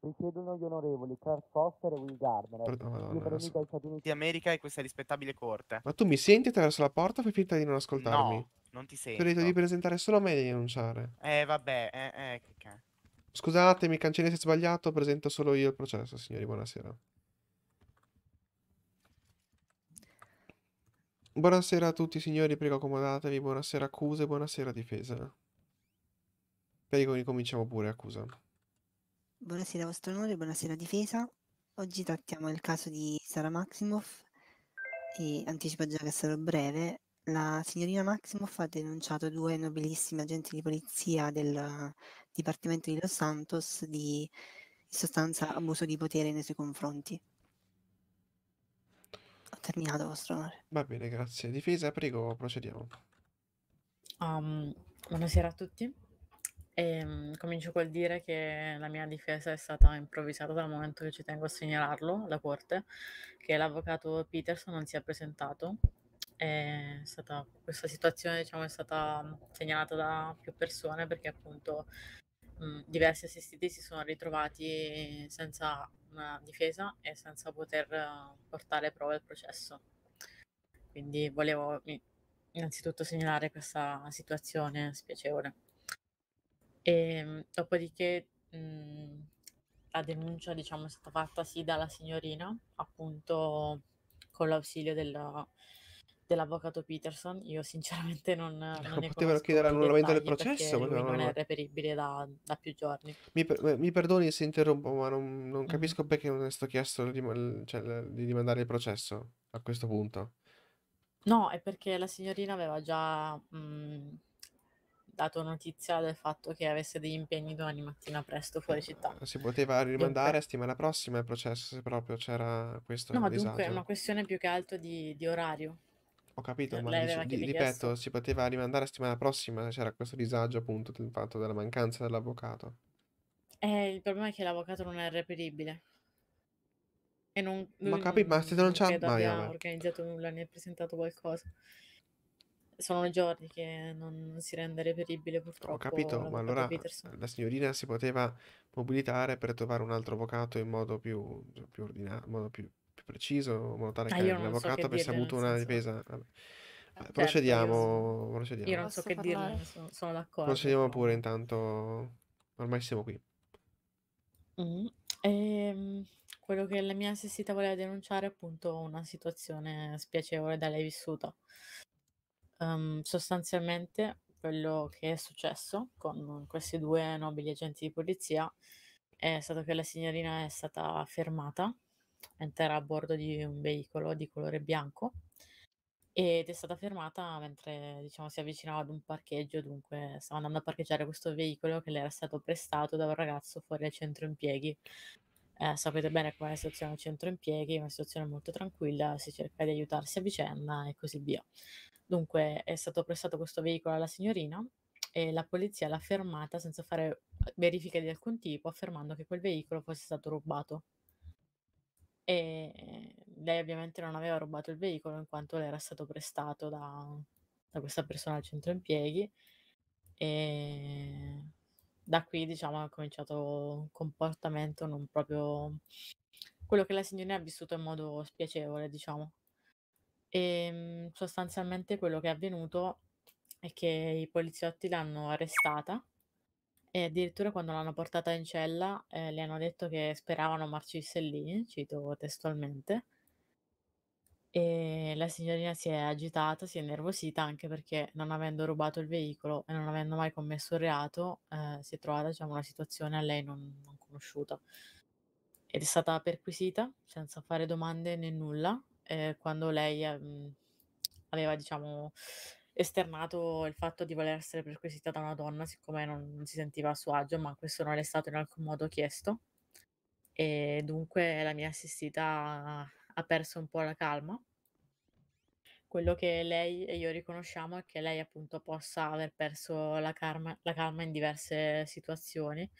Richiedono gli onorevoli Kurt Foster e Will Gardner, due premi dai Stati Uniti d'America e questa rispettabile corte. Ma tu mi senti attraverso la porta o fai finta di non ascoltarmi? No, non ti sento. Ti ho detto di presentare solo me e di annunciare. Eh, vabbè, eh, eh, che... Scusatemi, cancelli se sbagliato, presento solo io il processo, signori, buonasera. Buonasera a tutti signori, prego accomodatevi, buonasera accuse, buonasera difesa. Prego, ricominciamo pure, accusa. Buonasera vostro onore, buonasera difesa. Oggi trattiamo il caso di Sara Maximoff e anticipo già che sarò breve. La signorina Maximoff ha denunciato due nobilissimi agenti di polizia del eh, Dipartimento di Los Santos di in sostanza abuso di potere nei suoi confronti. Ho terminato vostro onore. Va bene, grazie. Difesa, prego, procediamo. Um, buonasera a tutti. E, ehm, comincio col dire che la mia difesa è stata improvvisata dal momento che ci tengo a segnalarlo, alla Corte, che l'avvocato Peterson non si è presentato. È stata, questa situazione diciamo, è stata segnalata da più persone perché appunto mh, diversi assistiti si sono ritrovati senza una difesa e senza poter portare prove al processo. Quindi volevo innanzitutto segnalare questa situazione spiacevole. E ehm, dopodiché, mhmm, la denuncia, diciamo, è stata fatta sì dalla signorina, appunto con l'ausilio della dell'avvocato Peterson. Io sinceramente non, ecco, non Ma ne potevano chiedere annullamento del processo, ma no, non è reperibile da, da più giorni. Mi, per, mi, perdoni se interrompo, ma non, non capisco mm perché non è stato chiesto di, cioè, di rimandare il processo a questo punto. No, è perché la signorina aveva già mh, mhmm, dato notizia del fatto che avesse degli impegni domani mattina presto fuori città. Si poteva rimandare dunque... a settimana prossima il processo se proprio c'era questo No, ma disagio. dunque è una questione più che altro di, di orario. Ho capito, ma dici, di, ripeto, si poteva rimandare a settimana prossima c'era questo disagio appunto del fatto della mancanza dell'avvocato. Eh, il problema è che l'avvocato non è reperibile. E non, ma capito, ma se non, non c'è mai organizzato nulla né presentato qualcosa sono giorni che non, si rende reperibile purtroppo. Ho capito, ma allora la signorina si poteva mobilitare per trovare un altro avvocato in modo più, più ordinato, modo più, più preciso, in modo tale ah, che l'avvocato so avesse avuto una senso... difesa. Ah, certo, procediamo, io, procediamo. Io non so che dire, sono, sono, d'accordo. Procediamo pure intanto, ormai siamo qui. Mm-hmm. quello che la mia assistita voleva denunciare è appunto una situazione spiacevole da lei vissuta um, sostanzialmente quello che è successo con questi due nobili agenti di polizia è stato che la signorina è stata fermata, era a bordo di un veicolo di colore bianco ed è stata fermata mentre diciamo, si avvicinava ad un parcheggio, dunque stava andando a parcheggiare questo veicolo che le era stato prestato da un ragazzo fuori al centro impieghi. Eh, sapete bene qual è la situazione al centro impieghi, è una situazione molto tranquilla, si cerca di aiutarsi a vicenda e così via. Dunque è stato prestato questo veicolo alla signorina e la polizia l'ha fermata senza fare verifiche di alcun tipo, affermando che quel veicolo fosse stato rubato. E lei ovviamente non aveva rubato il veicolo in quanto le era stato prestato da, da questa persona al centro impieghi e da qui diciamo ha cominciato un comportamento non proprio quello che la signorina ha vissuto in modo spiacevole diciamo e ehm, sostanzialmente quello che è avvenuto è che i poliziotti l'hanno arrestata e addirittura quando l'hanno portata in cella, ehm, le hanno detto che speravano marcisse lì, cito testualmente. E la signorina si è agitata, si è nervosita anche perché non avendo rubato il veicolo e non avendo mai commesso un reato, eh, si è trovata diciamo, una situazione a lei non, non conosciuta. Ed è stata perquisita senza fare domande né nulla eh, quando lei ehm, aveva, diciamo, esternato il fatto di voler essere perquisita da una donna, siccome non, non si sentiva a suo agio, ma questo non le è stato in alcun modo chiesto. E dunque la mia assistita ha perso un po' la calma. Quello che lei e io riconosciamo è che lei appunto possa aver perso la calma, la calma in diverse situazioni,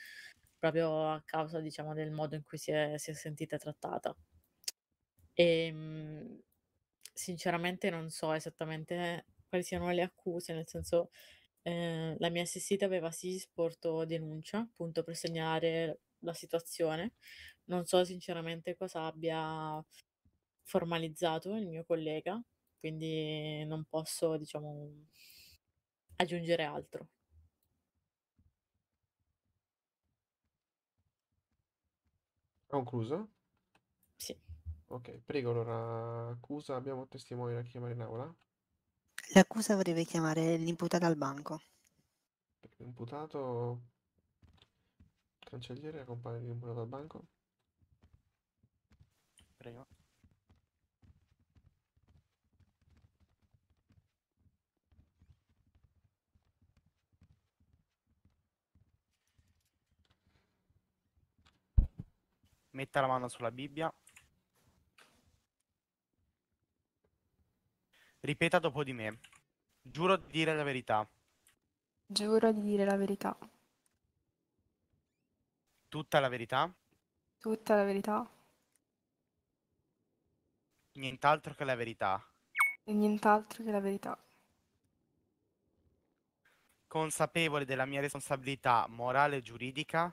proprio a causa diciamo del modo in cui si è, si è sentita trattata. E ehm, sinceramente non so esattamente quali siano le accuse, nel senso eh, la mia assistita aveva sì sporto denuncia appunto per segnalare la situazione. Non so sinceramente cosa abbia formalizzato il mio collega, quindi non posso, diciamo, aggiungere altro. Concluso? Ok, prego, allora, accusa, abbiamo un testimone da chiamare in aula? L'accusa vorrebbe chiamare l'imputato al banco. L'imputato... Cancelliere, accompagna l'imputato al banco? Prego. Metta la mano sulla Bibbia Ripeta dopo di me. Giuro di dire la verità. Giuro di dire la verità. Tutta la verità? Tutta la verità. Nient'altro che la verità. E nient'altro che la verità. Consapevole della mia responsabilità morale e giuridica.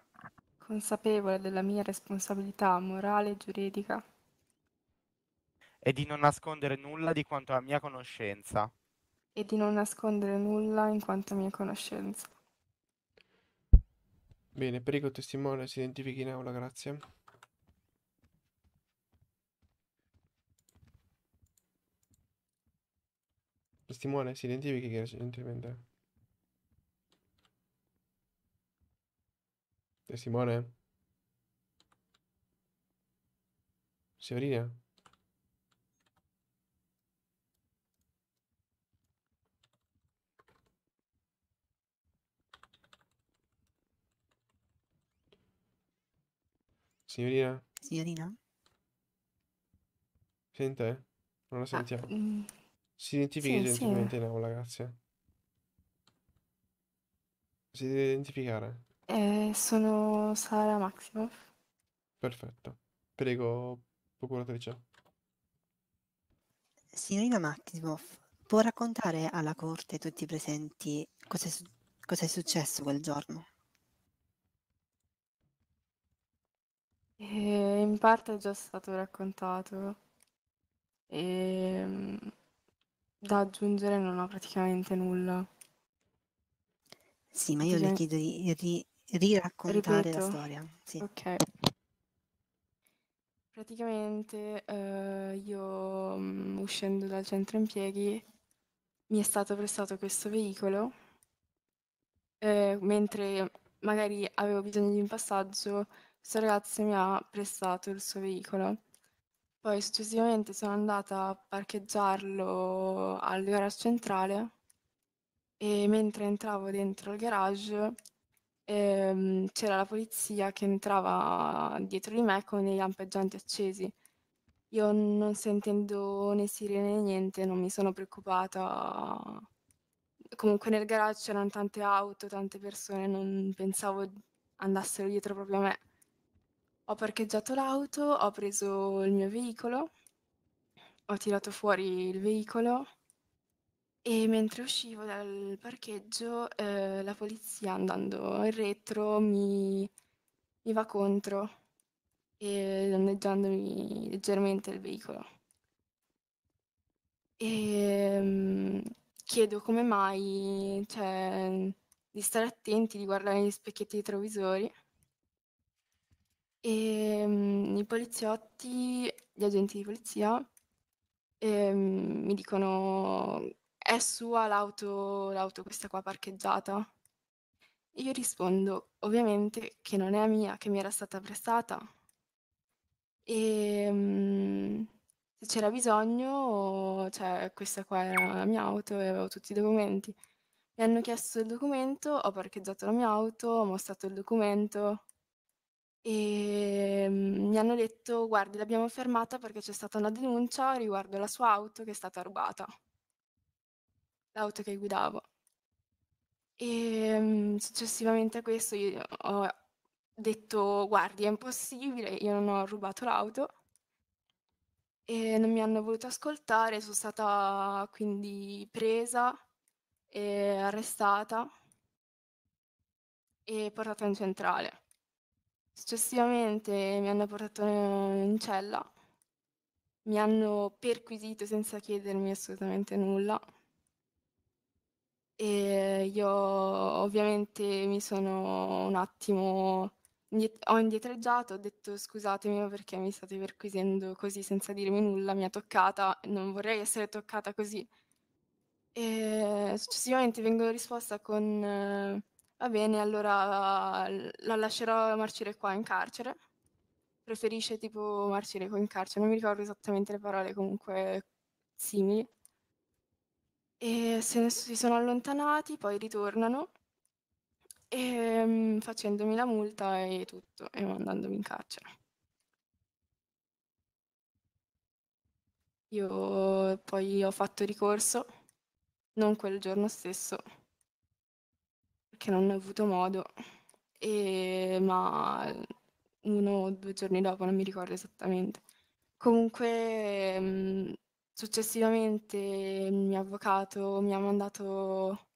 Consapevole della mia responsabilità morale e giuridica e di non nascondere nulla di quanto a mia conoscenza. E di non nascondere nulla in quanto a mia conoscenza. Bene, prego testimone, si identifichi in aula, grazie. Testimone, si identifichi gentilmente. Testimone? Severina? Signorina? Signorina? Sente? Non la ah, sentiamo. mm, Si identifichi Sì, sì. gentilmente in aula, grazie. Si deve identificare. eh, sono Sara Maximoff. Perfetto. Prego, procuratrice. Signorina Maximoff, può raccontare alla corte e a tutti i presenti cosa è, su- cosa è successo quel giorno? Eh, in parte è già stato raccontato e ehm, da aggiungere non ho praticamente nulla. Sì, ma io le chiedo di ri- riraccontare la Ripeto? storia. Sì. Ok. Praticamente eh, io mm, uscendo dal centro impieghi mi è stato prestato questo veicolo, eh, mentre magari avevo bisogno di un passaggio Sto ragazzo mi ha prestato il suo veicolo. Poi successivamente sono andata a parcheggiarlo al garage centrale e mentre entravo dentro il garage ehm, c'era la polizia che entrava dietro di me con i lampeggianti accesi. Io non sentendo né sirene né niente, non mi sono preoccupata. Comunque nel garage c'erano tante auto, tante persone, non pensavo andassero dietro proprio a me. Ho parcheggiato l'auto, ho preso il mio veicolo, ho tirato fuori il veicolo e mentre uscivo dal parcheggio eh, la polizia andando in retro mi, mi va contro e danneggiandomi leggermente il veicolo. E um, chiedo come mai, cioè, di stare attenti, di guardare gli specchietti retrovisori e ehm, i poliziotti, gli agenti di polizia, ehm, mi dicono: È sua l'auto, l'auto questa qua parcheggiata? E io rispondo: Ovviamente che non è mia, che mi era stata prestata. E ehm, se c'era bisogno, cioè, questa qua era la mia auto e avevo tutti i documenti. Mi hanno chiesto il documento, ho parcheggiato la mia auto, ho mostrato il documento e mm, mi hanno detto guardi l'abbiamo fermata perché c'è stata una denuncia riguardo la sua auto che è stata rubata, l'auto che guidavo. E mm, successivamente a questo io ho detto guardi è impossibile, io non ho rubato l'auto e non mi hanno voluto ascoltare, sono stata quindi presa e arrestata e portata in centrale. Successivamente mi hanno portato in cella, mi hanno perquisito senza chiedermi assolutamente nulla e io ovviamente mi sono un attimo ho indietreggiato, ho detto scusatemi perché mi state perquisendo così senza dirmi nulla, mi ha toccata, non vorrei essere toccata così. E successivamente vengo risposta con Va bene, allora la lascerò marcire qua in carcere. Preferisce tipo marcire qua in carcere, non mi ricordo esattamente le parole, comunque simili. E se ne si sono allontanati, poi ritornano, e, ehm, facendomi la multa e tutto, e mandandomi in carcere. Io poi ho fatto ricorso, non quel giorno stesso perché non ne ho avuto modo, e, ma uno o due giorni dopo, non mi ricordo esattamente. Comunque, mh, mm, successivamente il mio avvocato mi ha mandato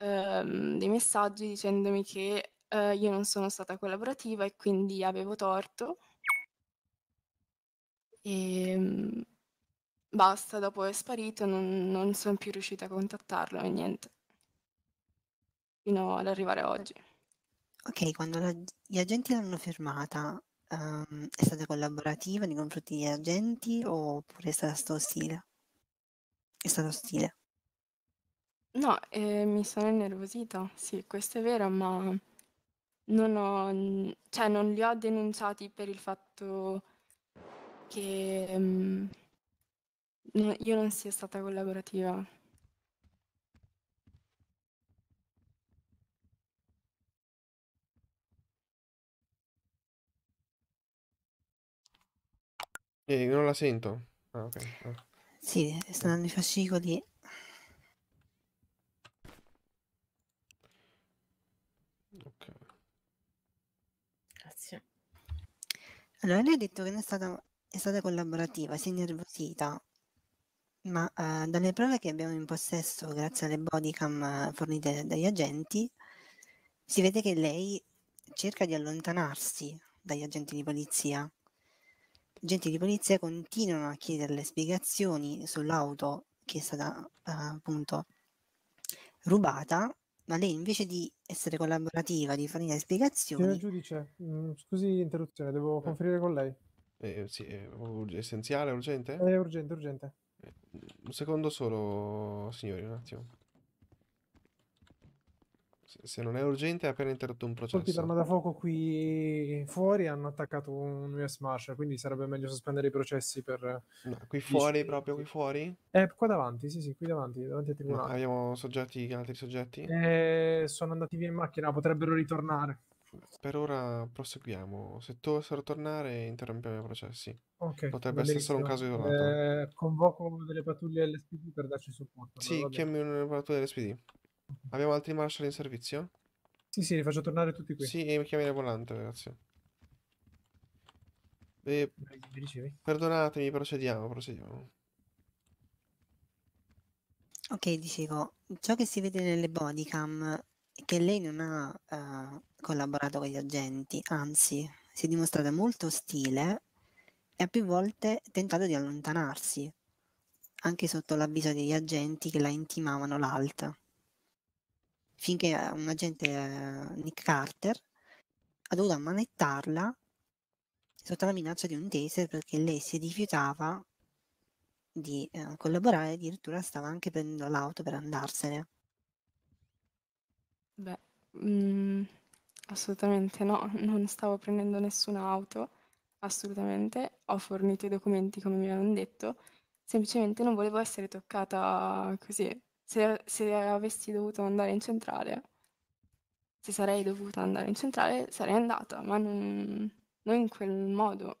ehm, dei messaggi dicendomi che eh, io non sono stata collaborativa e quindi avevo torto. E mh, mm, basta, dopo è sparito, non, non sono più riuscita a contattarlo e niente. Fino ad arrivare oggi. Ok, quando la gli agenti l'hanno fermata, uhm, è stata collaborativa nei confronti degli agenti oppure è stata ostile? È stata ostile. No, ehm, mi sono innervosita, sì, questo è vero, ma non ho cioè non li ho denunciati per il fatto che, mhmm, io non sia stata collaborativa. Vieni, non la sento. Ah, okay. ah. Sì, stanno andando i fascicoli. Ok. Grazie. Allora, lei ha detto che non è stata, è stata collaborativa, si è innervosita, ma eh, dalle prove che abbiamo in possesso, grazie alle bodycam eh, fornite dagli agenti, si vede che lei cerca di allontanarsi dagli agenti di polizia agenti di polizia continuano a chiederle spiegazioni sull'auto che è stata eh, appunto rubata, ma lei invece di essere collaborativa, di fornire spiegazioni... Signor giudice, mm, scusi interruzione, devo eh. conferire con lei. Eh, eh sì, è essenziale, urgente? È urgente, urgente. Eh, un secondo solo, signori, un attimo. Se non è urgente, è appena interrotto un processo. Tutti l'arma da fuoco qui fuori hanno attaccato un US Marshal, quindi sarebbe meglio sospendere i processi per... No, qui fuori, gli... proprio qui fuori? Eh, qua davanti, sì, sì, qui davanti, davanti al tribunale. No, abbiamo soggetti, altri soggetti? Eh, sono andati via in macchina, potrebbero ritornare. Per ora proseguiamo. Se dovessero tornare, interrompiamo i processi. Okay, Potrebbe essere solo un caso isolato. Eh, convoco delle pattuglie LSPD per darci supporto. Sì, chiami una pattuglia LSPD. Abbiamo altri marshal in servizio? Sì, sì, li faccio tornare tutti qui. Sì, mi chiami la volante, ragazzi. E... Perdonatemi, procediamo, procediamo. Ok, dicevo, ciò che si vede nelle bodycam è che lei non ha uh, collaborato con gli agenti, anzi, si è dimostrata molto ostile e ha più volte tentato di allontanarsi, anche sotto l'avviso degli agenti che la intimavano l'alta finché ehm, un agente eh, Nick Carter ha dovuto ammanettarla sotto la minaccia di un taser perché lei si rifiutava di eh, collaborare, addirittura stava anche prendendo l'auto per andarsene. Beh, mh, mhmm, assolutamente no, non stavo prendendo nessuna auto, assolutamente, ho fornito i documenti come mi avevano detto, semplicemente non volevo essere toccata così se, se avessi dovuto andare in centrale, se sarei dovuta andare in centrale, sarei andata, ma non, non in quel modo.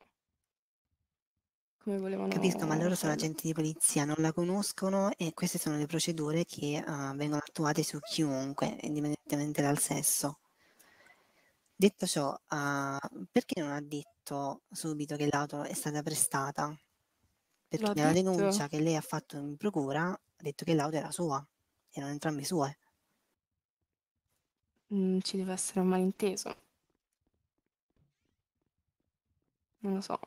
Come volevano Capisco, ma loro sono agenti di polizia, non la conoscono e queste sono le procedure che uh, vengono attuate su chiunque, indipendentemente dal sesso. Detto ciò, uh, perché non ha detto subito che l'auto è stata prestata? Perché L'ho nella detto. denuncia che lei ha fatto in procura ha detto che l'auto era sua, erano entrambe sue. Mm, ci deve essere un malinteso. Non lo so.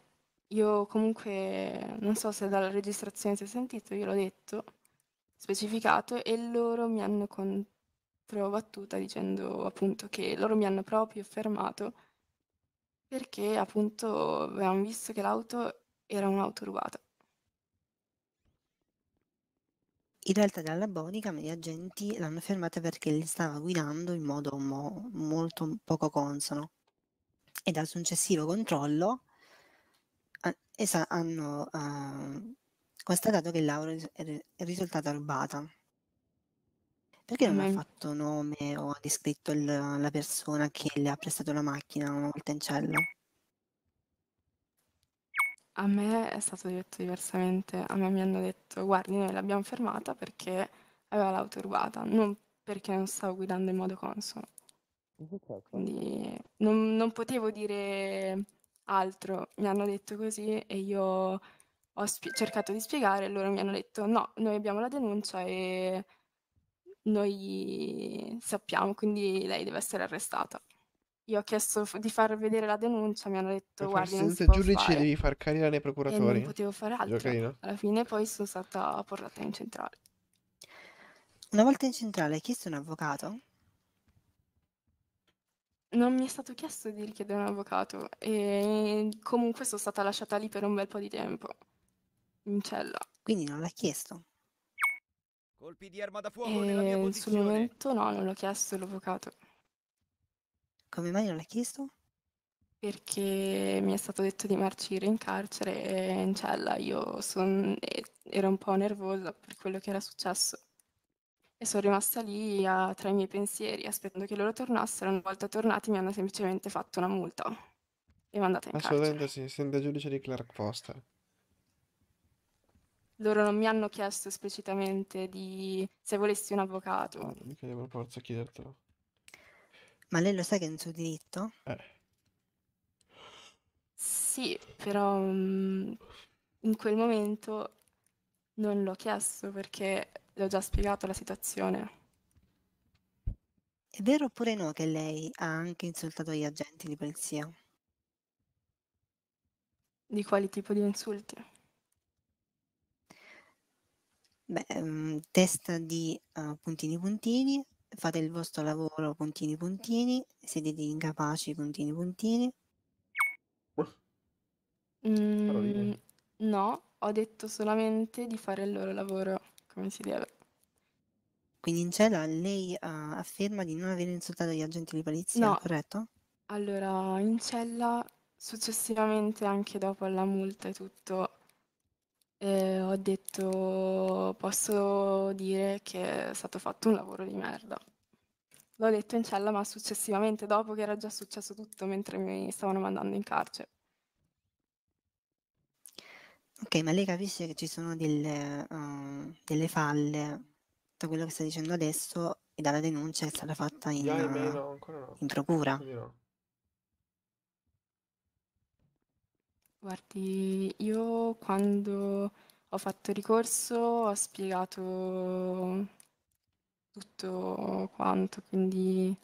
Io comunque non so se dalla registrazione si è sentito, io l'ho detto, specificato, e loro mi hanno controbattuta dicendo appunto che loro mi hanno proprio fermato perché appunto avevamo visto che l'auto era un'auto rubata. In realtà dalla Bonica gli agenti l'hanno fermata perché li stava guidando in modo mo- molto poco consono e dal successivo controllo a- esa- hanno uh, constatato che Laura è risultata rubata. Perché non mm. ha fatto nome o ha descritto il, la persona che le ha prestato la macchina una volta in cella? A me è stato detto diversamente, a me mi hanno detto guardi noi l'abbiamo fermata perché aveva l'auto rubata, non perché non stavo guidando in modo consono. Quindi non, non potevo dire altro, mi hanno detto così e io ho spie- cercato di spiegare e loro mi hanno detto no, noi abbiamo la denuncia e noi sappiamo, quindi lei deve essere arrestata. Io ho chiesto f- di far vedere la denuncia, mi hanno detto: Guardi, non si senza giudice fare. devi far carriera nei E non potevo fare altro. carino. Alla fine poi sono stata portata in centrale. Una volta in centrale hai chiesto un avvocato? Non mi è stato chiesto di richiedere un avvocato e comunque sono stata lasciata lì per un bel po' di tempo, in cella. Quindi non l'ha chiesto. Colpi di arma da fuoco nella mia E eh, sul posizione. momento no, non l'ho chiesto l'avvocato. Come mai non l'hai chiesto? Perché mi è stato detto di marcire in carcere e in cella. Io son, ero un po' nervosa per quello che era successo. E sono rimasta lì a, tra i miei pensieri, aspettando che loro tornassero. Una volta tornati mi hanno semplicemente fatto una multa e mandata in carcere. Assolutamente sì, sente giudice di Clark Foster. Loro non mi hanno chiesto esplicitamente di se volessi un avvocato. Ah, non mi devo forza chiedertelo. Ma lei lo sa che è in suo diritto? Eh. Sì, però mm, in quel momento non l'ho chiesto perché le ho già spiegato la situazione. È vero oppure no che lei ha anche insultato gli agenti di polizia? Di quali tipo di insulti? Beh, mm, testa di eh, puntini puntini, fate il vostro lavoro, puntini puntini, siete degli incapaci, puntini puntini. Mm, no, ho detto solamente di fare il loro lavoro come si deve. Quindi in cella lei uh, afferma di non aver insultato gli agenti di polizia, No. corretto? Allora, in cella, successivamente anche dopo la multa e tutto, e eh, ho detto posso dire che è stato fatto un lavoro di merda. L'ho detto in cella, ma successivamente, dopo che era già successo tutto, mentre mi stavano mandando in carcere. Ok, ma lei capisce che ci sono delle, uh, delle falle da quello che sta dicendo adesso e dalla denuncia che è stata fatta in, uh, no, no. in procura? No. Guardi, io quando ho fatto ricorso ho spiegato tutto quanto, quindi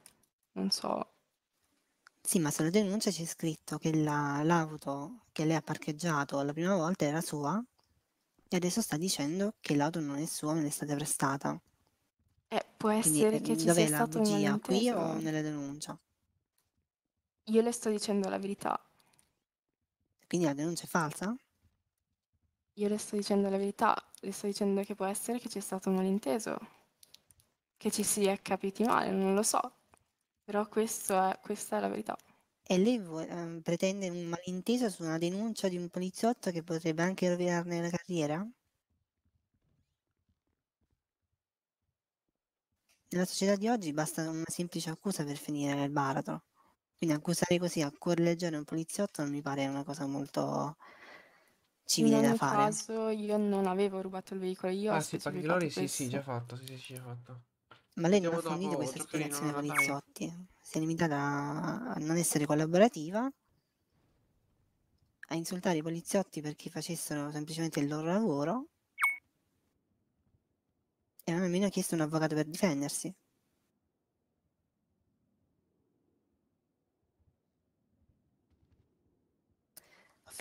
non so. Sì, ma sulla denuncia c'è scritto che la- l'auto che lei ha parcheggiato la prima volta era sua e adesso sta dicendo che l'auto non è sua, me l'è stata prestata. Eh, può essere eh, che ci dov'è sia la stato un bugia, qui o nella denuncia? Io le sto dicendo la verità. Quindi la denuncia è falsa? Io le sto dicendo la verità, le sto dicendo che può essere che c'è stato un malinteso, che ci si è capiti male, non lo so, però è, questa è la verità. E lei eh, pretende un malinteso su una denuncia di un poliziotto che potrebbe anche rovinarne la carriera? Nella società di oggi basta una semplice accusa per finire nel baratro. Quindi accusare così a cuor leggero un poliziotto non mi pare una cosa molto civile da fare. In da ogni fare. caso io non avevo rubato il veicolo, io ah, ho sì, Pacchi Lori, sì, sì, già fatto, sì, sì, sì, già fatto. Ma lei non ha fornito questa spiegazione ai poliziotti, dai. si è limitata a non essere collaborativa, a insultare i poliziotti perché facessero semplicemente il loro lavoro e almeno ha chiesto un avvocato per difendersi.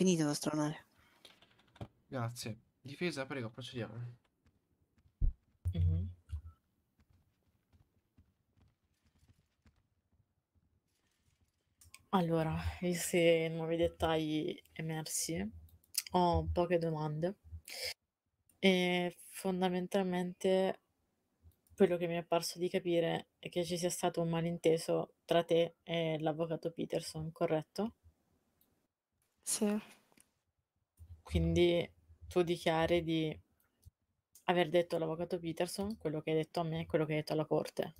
finito il stronare. Grazie. Difesa, prego, procediamo. Mm-hmm. Allora, visti i nuovi dettagli emersi, ho poche domande. E fondamentalmente quello che mi è parso di capire è che ci sia stato un malinteso tra te e l'avvocato Peterson, corretto? Sì. Quindi tu dichiari di aver detto all'avvocato Peterson quello che hai detto a me e quello che hai detto alla corte,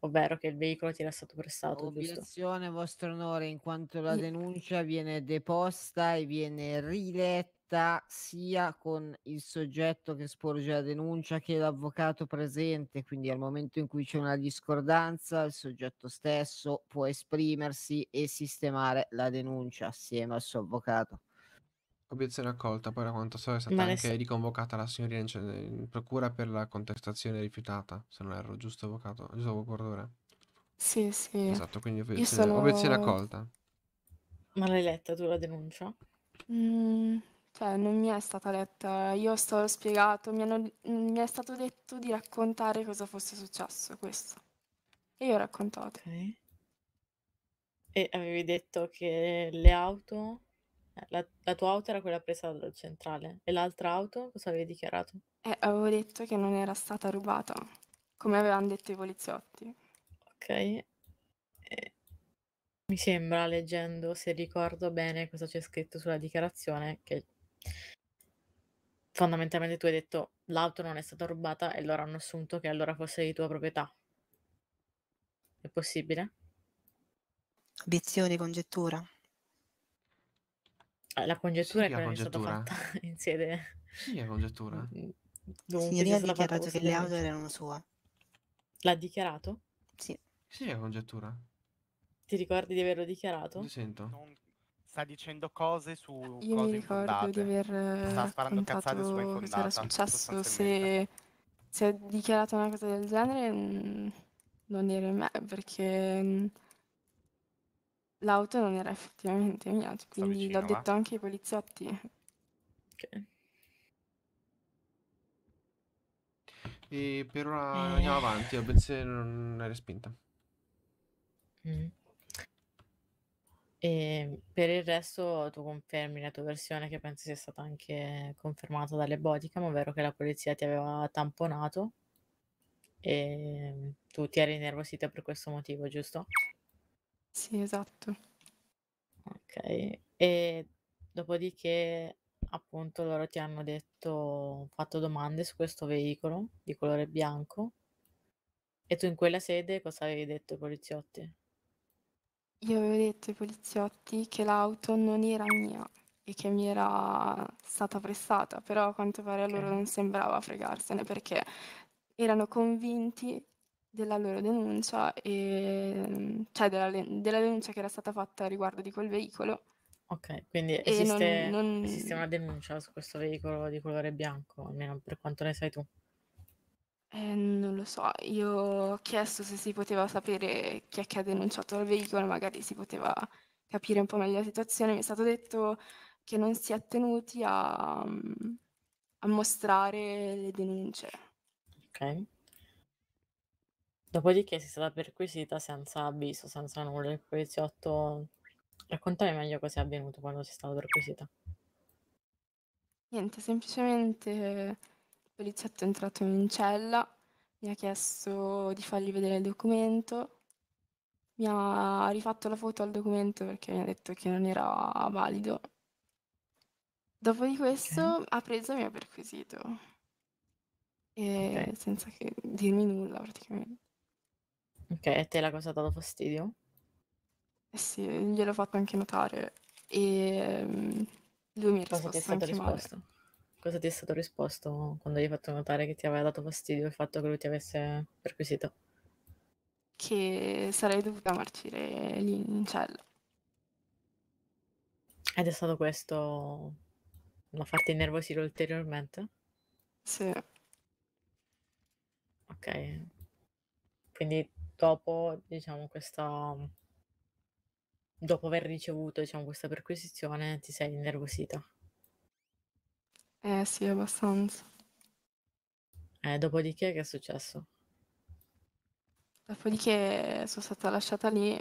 ovvero che il veicolo ti era stato prestato. Obiezione, giusto? vostro onore, in quanto la denuncia viene deposta e viene riletta diretta sia con il soggetto che sporge la denuncia che l'avvocato presente, quindi al momento in cui c'è una discordanza, il soggetto stesso può esprimersi e sistemare la denuncia assieme al suo avvocato. Obiezione accolta, poi da quanto so è stata Ma anche riconvocata la signorina in, procura per la contestazione rifiutata, se non erro, giusto avvocato, giusto procuratore? Sì, sì. Esatto, quindi obiezione, sono... obiezione accolta. Ma l'hai letta tu la denuncia? Mm, cioè, non mi è stata letta, io ho spiegato, mi, hanno, mi è stato detto di raccontare cosa fosse successo, questo. E io ho raccontato. Okay. E avevi detto che le auto, eh, la, la tua auto era quella presa dal centrale e l'altra auto cosa avevi dichiarato? Eh, avevo detto che non era stata rubata, come avevano detto i poliziotti. Ok. E... Mi sembra, leggendo, se ricordo bene cosa c'è scritto sulla dichiarazione, che Fondamentalmente tu hai detto l'auto non è stata rubata e loro hanno assunto che allora fosse di tua proprietà. È possibile? Obiezioni, congettura. Eh, la congettura sì, è quella congettura. che è stata fatta in sede. Sì, è congettura. Dovunque Signorina ha dichiarato che le auto erano sue. L'ha dichiarato? Sì. Sì, è congettura. Ti ricordi di averlo dichiarato? Ti sento. Non sta dicendo cose su eh, Io cose mi ricordo infondate. di aver sta sparando eh, Era successo se, si è dichiarato una cosa del genere mm, non era in me perché mm, l'auto non era effettivamente mia, quindi vicino, l'ho detto anche ai poliziotti. Ok. E per ora eh. andiamo avanti, a pensare non è respinta. Mm. E ehm, per il resto tu confermi la tua versione che penso sia stata anche confermata dalle bodycam, ovvero che la polizia ti aveva tamponato e tu ti eri innervosita per questo motivo, giusto? Sì, esatto. Ok, e dopodiché appunto loro ti hanno detto, fatto domande su questo veicolo di colore bianco e tu in quella sede cosa avevi detto ai poliziotti? Io avevo detto ai poliziotti che l'auto non era mia e che mi era stata prestata, però a quanto pare a loro non sembrava fregarsene perché erano convinti della loro denuncia, e, cioè della, della denuncia che era stata fatta riguardo di quel veicolo. Ok, quindi esiste, non, non... esiste una denuncia su questo veicolo di colore bianco, almeno per quanto ne sai tu. Eh, non lo so, io ho chiesto se si poteva sapere chi è che ha denunciato il veicolo, magari si poteva capire un po' meglio la situazione. Mi è stato detto che non si è tenuti a, a mostrare le denunce. Ok. Dopodiché si è stata perquisita senza avviso, senza nulla. Il poliziotto... Raccontami meglio cosa è avvenuto quando si è stata perquisita. Niente, semplicemente il poliziotto è entrato in cella, mi ha chiesto di fargli vedere il documento, mi ha rifatto la foto al documento perché mi ha detto che non era valido. Dopo di questo okay. ha preso e mi ha perquisito, e okay. senza dirmi nulla praticamente. Ok, e te la cosa ha dato fastidio? Eh sì, gliel'ho fatto anche notare e mm, lui mi ha risposto. Cosa ti è stato risposto? Male. Cosa ti è stato risposto quando gli hai fatto notare che ti aveva dato fastidio il fatto che lui ti avesse perquisito? Che sarei dovuta marcire lì in cella. Ed è stato questo a farti innervosire ulteriormente? Sì. Ok. Quindi dopo, diciamo, questa... Dopo aver ricevuto, diciamo, questa perquisizione, ti sei innervosita? Eh sì, abbastanza. Eh, dopodiché che è successo? Dopodiché sono stata lasciata lì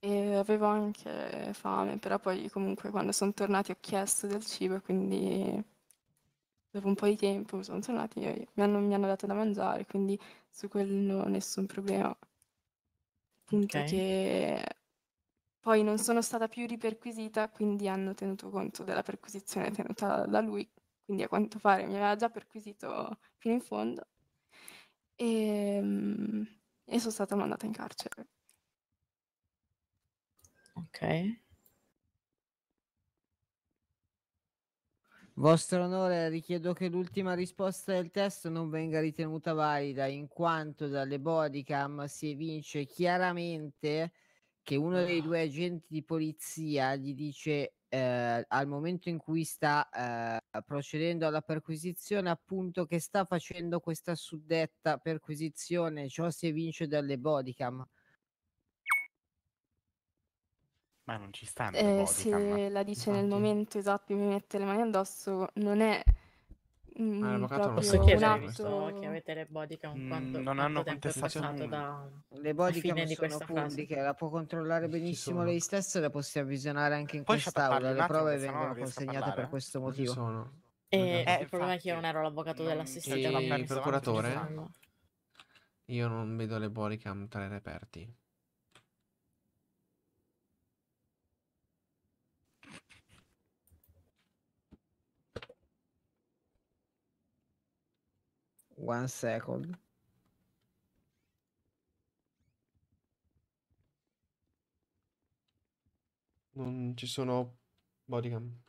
e avevo anche fame, però poi comunque quando sono tornati ho chiesto del cibo, quindi dopo un po' di tempo sono tornati e mi hanno, mi hanno dato da mangiare, quindi su quello nessun problema. Punto Ok. che poi non sono stata più riperquisita, quindi hanno tenuto conto della perquisizione tenuta da lui, quindi a quanto pare mi aveva già perquisito fino in fondo e, ehm, e sono stata mandata in carcere. Ok. Vostro onore, richiedo che l'ultima risposta del test non venga ritenuta valida, in quanto dalle bodycam si evince chiaramente che uno dei ah. due agenti di polizia gli dice eh, al momento in cui sta eh, procedendo alla perquisizione appunto che sta facendo questa suddetta perquisizione ciò si evince dalle bodycam ma non ci stanno eh, se la dice Infatti. nel momento esatto mi mette le mani addosso non è Mm, mm non posso chiedere visto che avete le bodycam mm, quanto, non hanno contestato tempo da le di sono pubbliche la può controllare benissimo lei stessa la possiamo visionare anche in Poi quest'aula le prove vengono consegnate per questo motivo sono. E eh, eh il problema è che io non ero l'avvocato dell'assistente il procuratore io non vedo le bodycam tra i reperti One second. Non ci sono bodycam.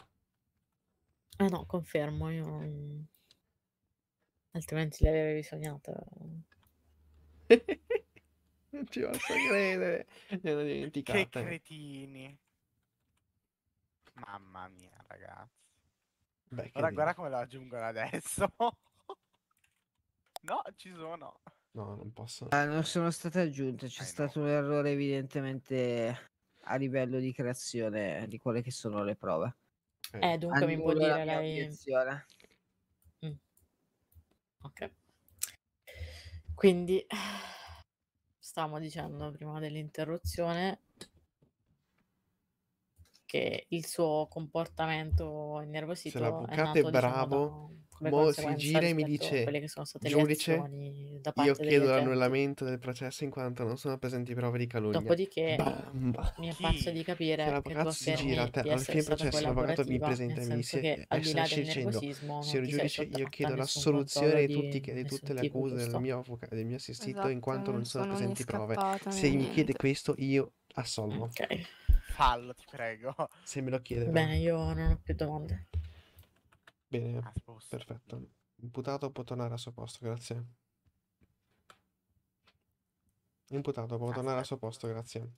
Ah no, confermo, io... Altrimenti le avevi sognate. non ci posso credere. Ne hanno dimenticate. Che cretini. Mamma mia, ragazzi. Beh, Ora guarda come lo aggiungono adesso. No, ci sono. No, non possono. Ah, non sono state aggiunte, c'è eh stato no. un errore evidentemente a livello di creazione di quelle che sono le prove. Eh, eh dunque Annulo mi può dire la lei... Mm. Ok. Quindi stavamo dicendo prima dell'interruzione che il suo comportamento innervosito Se l'avvocato è bravo diciamo, da Mo boh, si gira e mi dice: Giudice, io chiedo l'annullamento del processo in quanto non sono presenti prove di calunnia. Dopodiché, Bam, bam. mi è pazzo di capire se l'avvocato si gira, te, alla fine del processo l'avvocato mi presenta e mi dice: Al di là del dicendo, signor giudice, io chiedo l'assoluzione di, tutti, di tutte le accuse del mio, avvocato, del mio assistito in esatto, quanto non sono presenti prove. Se mi chiede questo, io assolvo. Ok. Fallo, ti prego. Se me lo chiede. Bene, io non ho più domande. Bene, perfetto. Imputato può tornare al suo posto, grazie. Imputato può tornare al suo posto, grazie.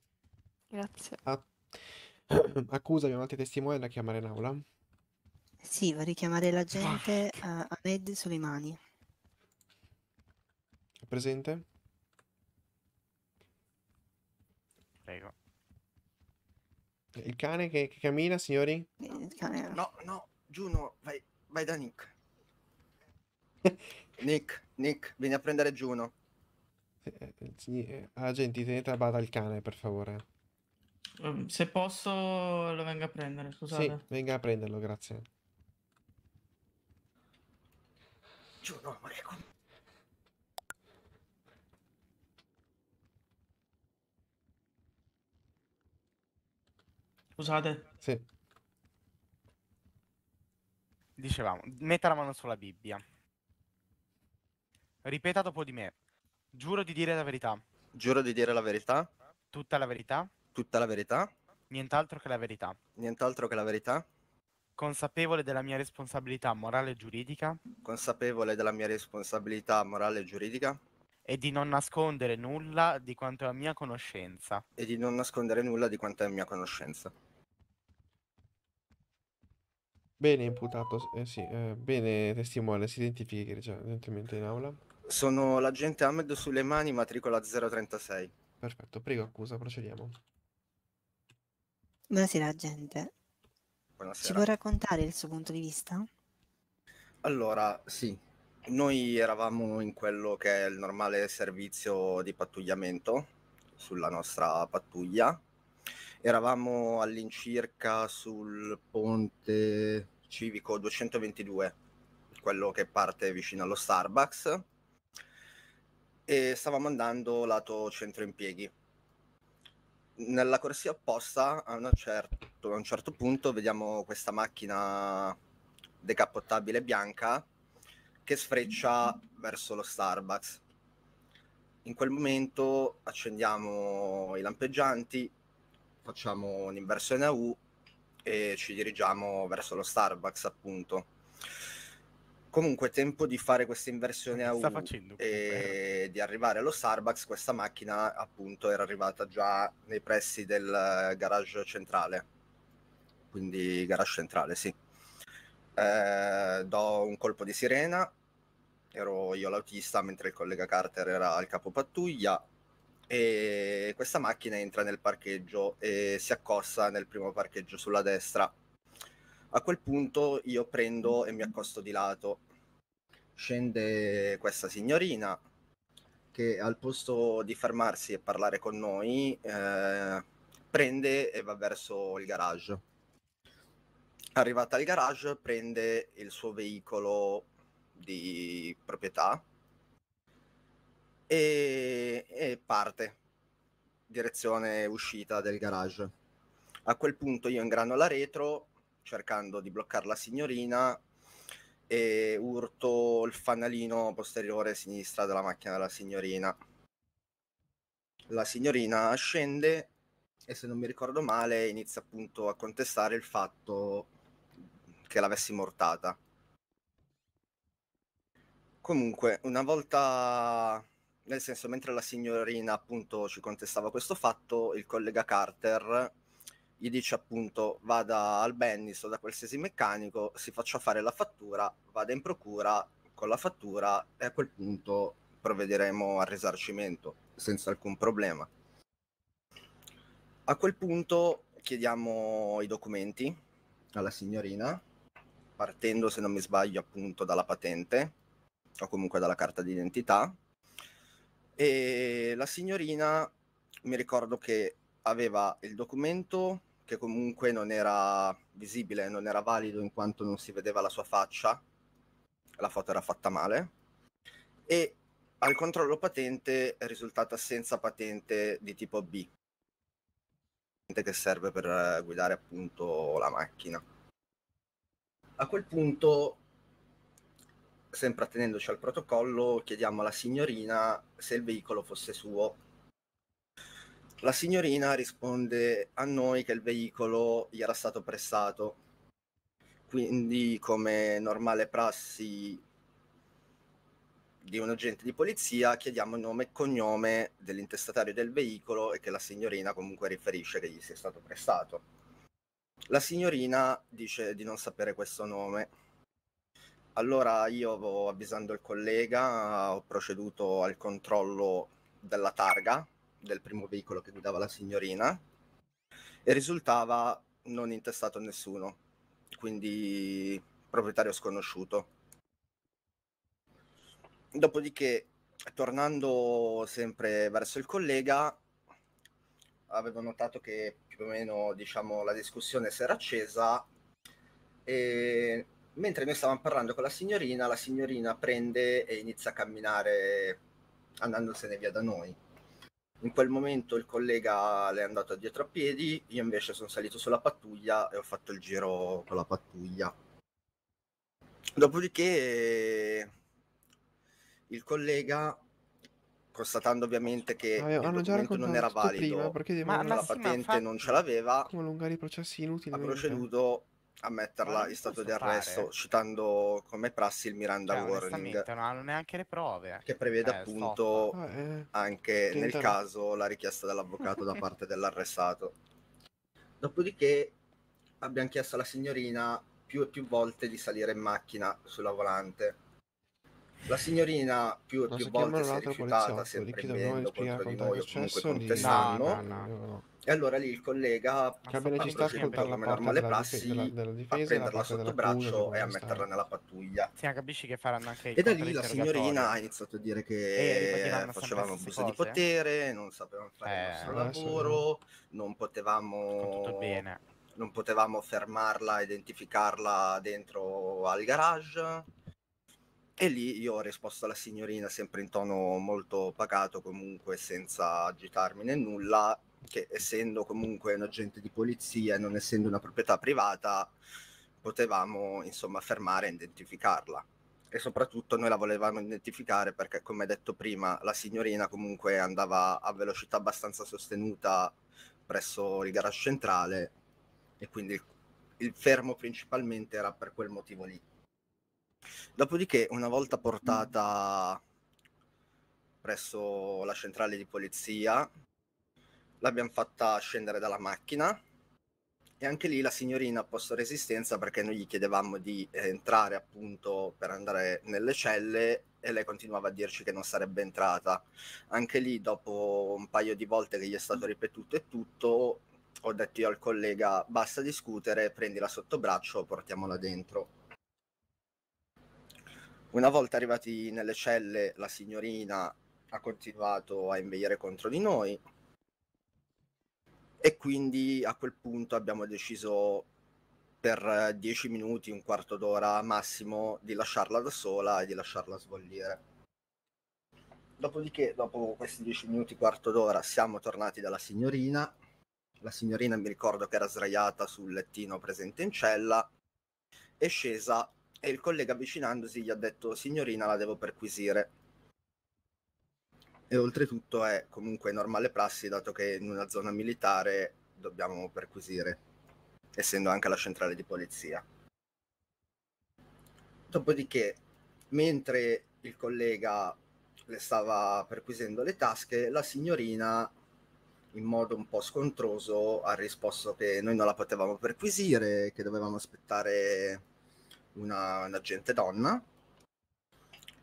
Grazie. A... Accusa, abbiamo altri testimoni da chiamare in aula? Sì, vorrei chiamare l'agente uh, eh, Ahmed Soleimani. È presente? Prego. Il cane che, che cammina, signori? Il cane... No, no, Giuno, vai, vai da Nick. Nick, Nick, vieni a prendere Giuno. Eh, eh, eh, Agenti, ah, tenete a bada il cane, per favore. Ehm, se posso, lo venga a prendere, scusate. Sì, venga a prenderlo, grazie. Giuno, amore. Scusate. Sì. Dicevamo, metta la mano sulla Bibbia. Ripeta dopo di me. Giuro di dire la verità. Giuro di dire la verità. Tutta la verità. Tutta la verità. Nient'altro che la verità. Nient'altro che la verità. Consapevole della mia responsabilità morale e giuridica. Consapevole della mia responsabilità morale e giuridica. E di non nascondere nulla di quanto è a mia conoscenza. E di non nascondere nulla di quanto è a mia conoscenza. Bene imputato, eh, sì, eh, bene testimone, si identifichi già evidentemente in aula. Sono l'agente Ahmed Suleimani, matricola 036. Perfetto, prego accusa, procediamo. Buonasera agente. Buonasera. Ci può raccontare il suo punto di vista? Allora, sì, noi eravamo in quello che è il normale servizio di pattugliamento sulla nostra pattuglia eravamo all'incirca sul ponte civico 222, quello che parte vicino allo Starbucks, e stavamo andando lato centro impieghi. Nella corsia opposta, a, certo, a un certo punto, vediamo questa macchina decappottabile bianca che sfreccia verso lo Starbucks. In quel momento accendiamo i lampeggianti, facciamo un'inversione a U e ci dirigiamo verso lo Starbucks, appunto. Comunque, tempo di fare questa inversione a U facendo, e di arrivare allo Starbucks, questa macchina appunto era arrivata già nei pressi del eh, garage centrale, quindi garage centrale, sì. Eh, do un colpo di sirena, ero io l'autista mentre il collega Carter era il capo pattuglia, e questa macchina entra nel parcheggio e si accosta nel primo parcheggio sulla destra. A quel punto io prendo e mi accosto di lato. Scende questa signorina che al posto di fermarsi e parlare con noi eh, prende e va verso il garage. Arrivata al garage prende il suo veicolo di proprietà e, e parte direzione uscita del garage. A quel punto io ingrano la retro cercando di bloccare la signorina e urto il fanalino posteriore sinistra della macchina della signorina. La signorina scende e se non mi ricordo male inizia appunto a contestare il fatto che l'avessi mortata. Comunque, una volta nel senso, mentre la signorina appunto ci contestava questo fatto, il collega Carter gli dice appunto vada al Bennis o da qualsiasi meccanico, si faccia fare la fattura, vada in procura con la fattura e a quel punto provvederemo al risarcimento senza alcun problema. A quel punto chiediamo i documenti alla signorina, partendo se non mi sbaglio appunto dalla patente o comunque dalla carta d'identità e la signorina mi ricordo che aveva il documento che comunque non era visibile, non era valido in quanto non si vedeva la sua faccia, la foto era fatta male, e al controllo patente è risultata senza patente di tipo B, che serve per eh, guidare appunto la macchina. A quel punto sempre attenendoci al protocollo, chiediamo alla signorina se il veicolo fosse suo. La signorina risponde a noi che il veicolo gli era stato prestato, quindi come normale prassi di un agente di polizia chiediamo il nome e cognome dell'intestatario del veicolo e che la signorina comunque riferisce che gli sia stato prestato. La signorina dice di non sapere questo nome allora io, avvisando il collega, ho proceduto al controllo della targa del primo veicolo che guidava la signorina e risultava non intestato a nessuno, quindi proprietario sconosciuto. Dopodiché, tornando sempre verso il collega, avevo notato che più o meno diciamo, la discussione si era accesa e mentre noi stavamo parlando con la signorina, la signorina prende e inizia a camminare andandosene via da noi. In quel momento il collega le è andato dietro a piedi, io invece sono salito sulla pattuglia e ho fatto il giro con la pattuglia. Dopodiché il collega, constatando ovviamente che no, il documento non era valido, prima, perché ma, ma la sì, patente fa... non ce l'aveva, ha proceduto a metterla in stato di arresto, fare. citando come prassi il Miranda cioè, Warning. Non hanno neanche le prove. Che prevede cioè, ah, eh, appunto stop. anche nel caso la richiesta dell'avvocato da parte dell'arrestato. Dopodiché abbiamo chiesto alla signorina più e più volte di salire in macchina sulla volante. La signorina più e più volte si è rifiutata, sempre in contro di noi o comunque contestando. No, no, no, e allora lì il collega Cabele ci sta ascoltando come normale prassi della, a prenderla sotto braccio e a metterla nella pattuglia. Sì, capisci che faranno anche E da lì la signorina ha iniziato a dire che facevamo abuso di potere, non sapevamo fare eh, il nostro lavoro, non potevamo tutto bene. Non potevamo fermarla, identificarla dentro al garage. E lì io ho risposto alla signorina sempre in tono molto pacato, comunque senza agitarmi né nulla, che essendo comunque un agente di polizia e non essendo una proprietà privata, potevamo insomma fermare e identificarla. E soprattutto noi la volevamo identificare perché, come detto prima, la signorina comunque andava a velocità abbastanza sostenuta presso il garage centrale e quindi il, il fermo principalmente era per quel motivo lì. Dopodiché, una volta portata presso la centrale di polizia, l'abbiamo fatta scendere dalla macchina e anche lì la signorina ha posto resistenza perché noi gli chiedevamo di eh, entrare appunto per andare nelle celle e lei continuava a dirci che non sarebbe entrata. Anche lì dopo un paio di volte che gli è stato ripetuto e tutto, ho detto io al collega basta discutere, prendila sotto braccio, portiamola dentro. Una volta arrivati nelle celle la signorina ha continuato a inveire contro di noi, e quindi a quel punto abbiamo deciso per eh, dieci minuti, un quarto d'ora massimo di lasciarla da sola e di lasciarla svogliere. Dopodiché, dopo questi dieci minuti, quarto d'ora, siamo tornati dalla signorina. La signorina mi ricordo che era sdraiata sul lettino presente in cella, è scesa e il collega avvicinandosi gli ha detto signorina la devo perquisire e oltretutto è comunque normale prassi dato che in una zona militare dobbiamo perquisire, essendo anche la centrale di polizia. Dopodiché, mentre il collega le stava perquisendo le tasche, la signorina in modo un po' scontroso ha risposto che noi non la potevamo perquisire, che dovevamo aspettare una, un agente donna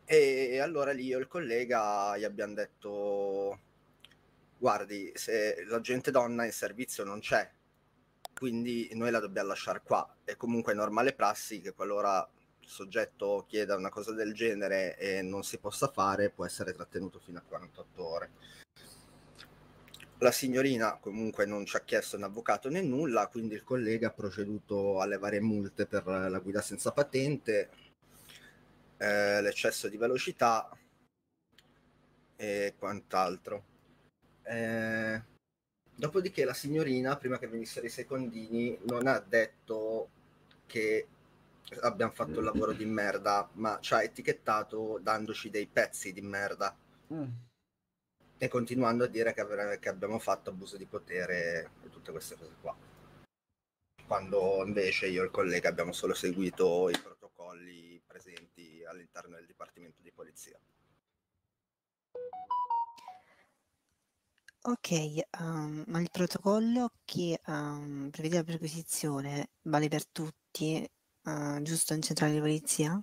e allora lì io e il collega gli abbiamo detto, guardi, se la gente donna in servizio non c'è, quindi noi la dobbiamo lasciare qua. È comunque normale prassi che qualora il soggetto chieda una cosa del genere e non si possa fare, può essere trattenuto fino a 48 ore. La signorina comunque non ci ha chiesto un avvocato né nulla, quindi il collega ha proceduto alle varie multe per la guida senza patente, eh, l'eccesso di velocità e quant'altro. Eh, dopodiché la signorina, prima che venissero i secondini, non ha detto che abbiamo fatto un mm. lavoro di merda, ma ci ha etichettato dandoci dei pezzi di merda. Mm. E continuando a dire che, av- che, abbiamo fatto abuso di potere e tutte queste cose qua. Quando invece io e il collega abbiamo solo seguito i protocolli presenti all'interno del Dipartimento di Polizia. Ok, um, ma il protocollo che um, prevede la perquisizione vale per tutti, uh, giusto in centrale di polizia?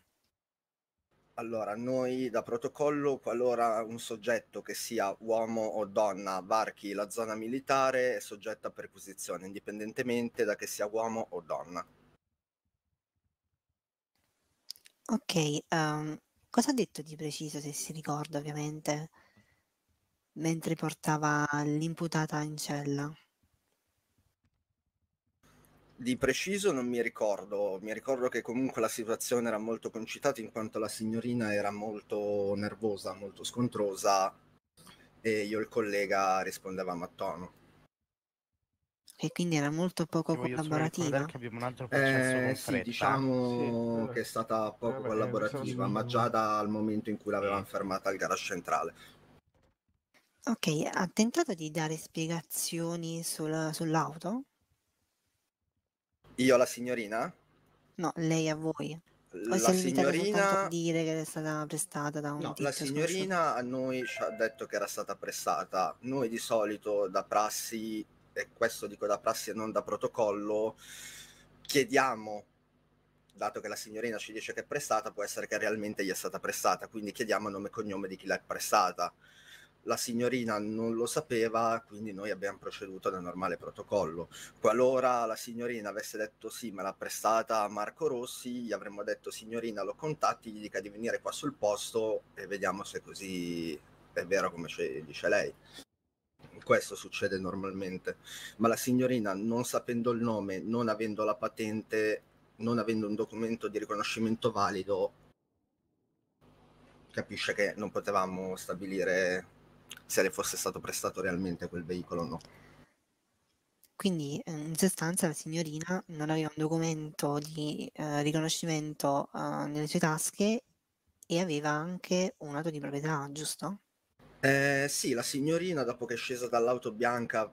Allora, noi da protocollo, qualora un soggetto che sia uomo o donna varchi la zona militare, è soggetto a perquisizione, indipendentemente da che sia uomo o donna. Ok, uhm, cosa ha detto di preciso, se si ricorda ovviamente, mentre portava l'imputata in cella? Di preciso non mi ricordo, mi ricordo che comunque la situazione era molto concitata in quanto la signorina era molto nervosa, molto scontrosa e io e il collega rispondevamo a tono che quindi era molto poco collaborativa. Eh, sì, diciamo sì, che è stata eh, poco eh, collaborativa, ma già dal momento in cui l'avevano fermata al garage centrale. Ok, ha tentato di dare spiegazioni sul, sull'auto? Io la signorina? No, lei a voi. La signorina... dire che è stata prestata da un no, la signorina sconosciuto. a noi ci ha detto che era stata prestata. Noi di solito da prassi e questo dico da prassi e non da protocollo, chiediamo, dato che la signorina ci dice che è prestata, può essere che realmente gli è stata prestata, quindi chiediamo nome e cognome di chi l'ha prestata. La signorina non lo sapeva, quindi noi abbiamo proceduto nel normale protocollo. Qualora la signorina avesse detto sì, me l'ha prestata Marco Rossi, gli avremmo detto signorina lo contatti, gli dica di venire qua sul posto e vediamo se così è vero come dice lei questo succede normalmente, ma la signorina non sapendo il nome, non avendo la patente, non avendo un documento di riconoscimento valido, capisce che non potevamo stabilire se le fosse stato prestato realmente quel veicolo o no. Quindi eh, in sostanza la signorina non aveva un documento di eh, riconoscimento eh, nelle sue tasche e aveva anche un un'auto di proprietà, giusto? Eh, sì, la signorina dopo che è scesa dall'auto bianca,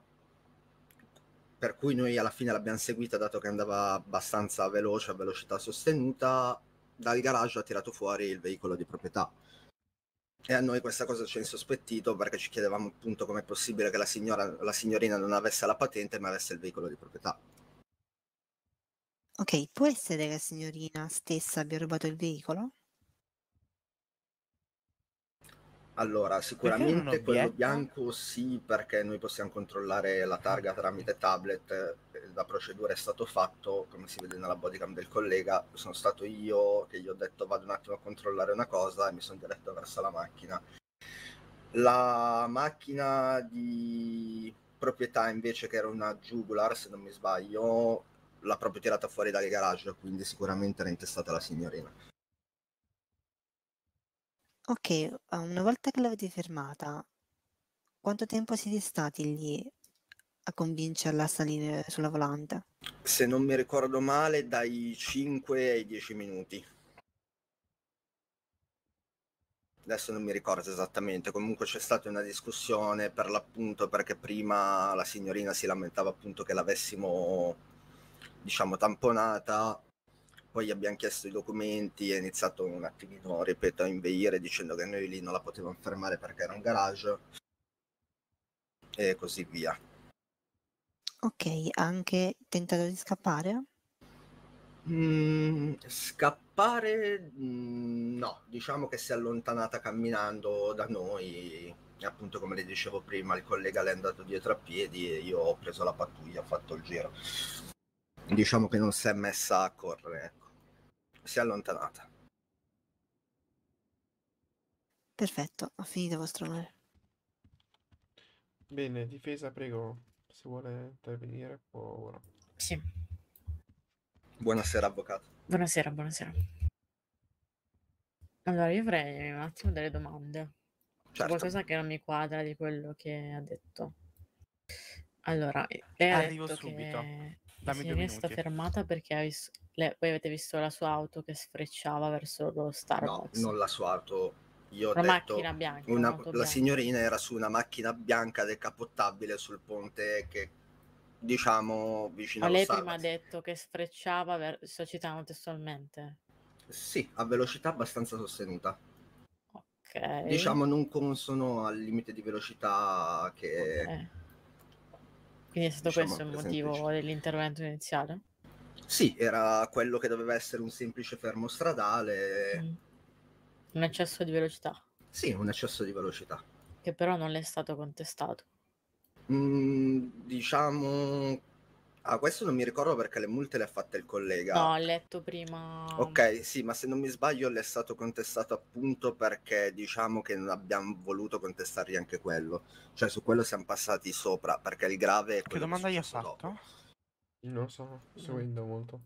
per cui noi alla fine l'abbiamo seguita dato che andava abbastanza veloce, a velocità sostenuta, dal garage ha tirato fuori il veicolo di proprietà. E a noi questa cosa ci ha insospettito perché ci chiedevamo appunto com'è possibile che la, signora, la signorina non avesse la patente ma avesse il veicolo di proprietà. Ok, può essere che la signorina stessa abbia rubato il veicolo? Allora, sicuramente quello bianco sì, perché noi possiamo controllare la targa tramite tablet. Eh, la procedura è stata fatta, come si vede nella bodycam del collega. Sono stato io che gli ho detto vado un attimo a controllare una cosa e mi sono diretto verso la macchina. La macchina di proprietà invece, che era una Jugular, se non mi sbaglio, l'ha proprio tirata fuori dal garage, quindi sicuramente era intestata la signorina. Ok, uhm, una volta che l'avete fermata, quanto tempo siete stati lì a convincerla a salire sulla volante? Se non mi ricordo male, dai 5 ai 10 minuti. Adesso non mi ricordo esattamente, comunque c'è stata una discussione per l'appunto perché prima la signorina si lamentava appunto che l'avessimo diciamo tamponata poi gli abbiamo chiesto i documenti e è iniziato un attimino, ripeto, a inveire dicendo che noi lì non la potevamo fermare perché era un garage e così via. Ok, anche tentato di scappare? Mm, scappare mm, no, diciamo che si è allontanata camminando da noi, appunto come le dicevo prima il collega le è andato dietro a piedi e io ho preso la pattuglia, ho fatto il giro. Diciamo che non si è messa a correre. Ecco si è allontanata. Perfetto, ho finito il vostro onore. Bene, difesa, prego. Se vuole intervenire, può ora. Sì. Buonasera, avvocato. Buonasera, buonasera. Allora, io avrei un attimo delle domande. Certo. Qualcosa che non mi quadra di quello che ha detto. Allora, lei Arrivo detto subito. Che... Dammi Signorina è stata fermata perché hai, le, voi avete visto la sua auto che sfrecciava verso lo Starbucks. No, non la sua auto. Io ho la detto macchina bianca, una, la bianca. signorina era su una macchina bianca decapottabile sul ponte che diciamo vicino a lei prima ha detto che sfrecciava verso citando testualmente. Sì, a velocità abbastanza sostenuta. Okay. Diciamo non consono al limite di velocità che okay quindi è stato diciamo questo il motivo dell'intervento iniziale? Sì, era quello che doveva essere un semplice fermo stradale. Mm. Un eccesso di velocità. Sì, un eccesso di velocità. Che però non le è stato contestato. Mm, diciamo Ah, questo non mi ricordo perché le multe le ha fatte il collega. No, ho letto prima. Ok, sì, ma se non mi sbaglio le è stato contestato appunto perché diciamo che non abbiamo voluto contestargli anche quello. Cioè su quello siamo passati sopra perché il grave è Che domanda gli ha fatto? Dopo. Io non so, seguendo molto.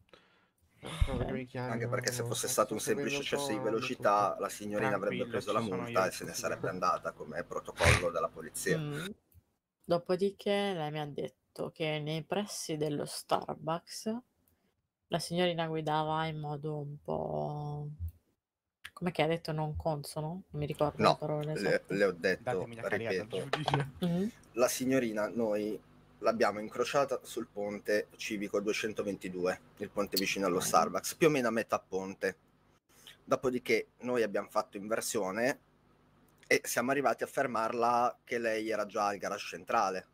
Chiamo, anche perché se fosse stato un semplice eccesso di velocità tutto. la signorina avrebbe preso la multa e se ne sarebbe andata come protocollo della polizia. Mm. Dopodiché lei mi ha detto detto che nei pressi dello Starbucks la signorina guidava in modo un po'... Come che ha detto non consono? Non mi ricordo no, le parole. Le, le ho detto, la ripeto. Mm-hmm. La signorina noi l'abbiamo incrociata sul ponte civico 222, il ponte vicino allo Starbucks, più o meno a metà ponte. Dopodiché noi abbiamo fatto inversione e siamo arrivati a fermarla che lei era già al garage centrale.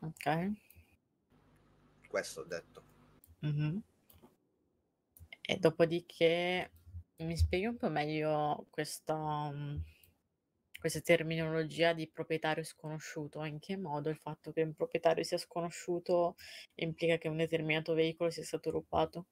Ok questo ho detto. Mm-hmm. E dopodiché mi spieghi un po' meglio questa, mm, questa terminologia di proprietario sconosciuto, in che modo il fatto che un proprietario sia sconosciuto implica che un determinato veicolo sia stato rubato?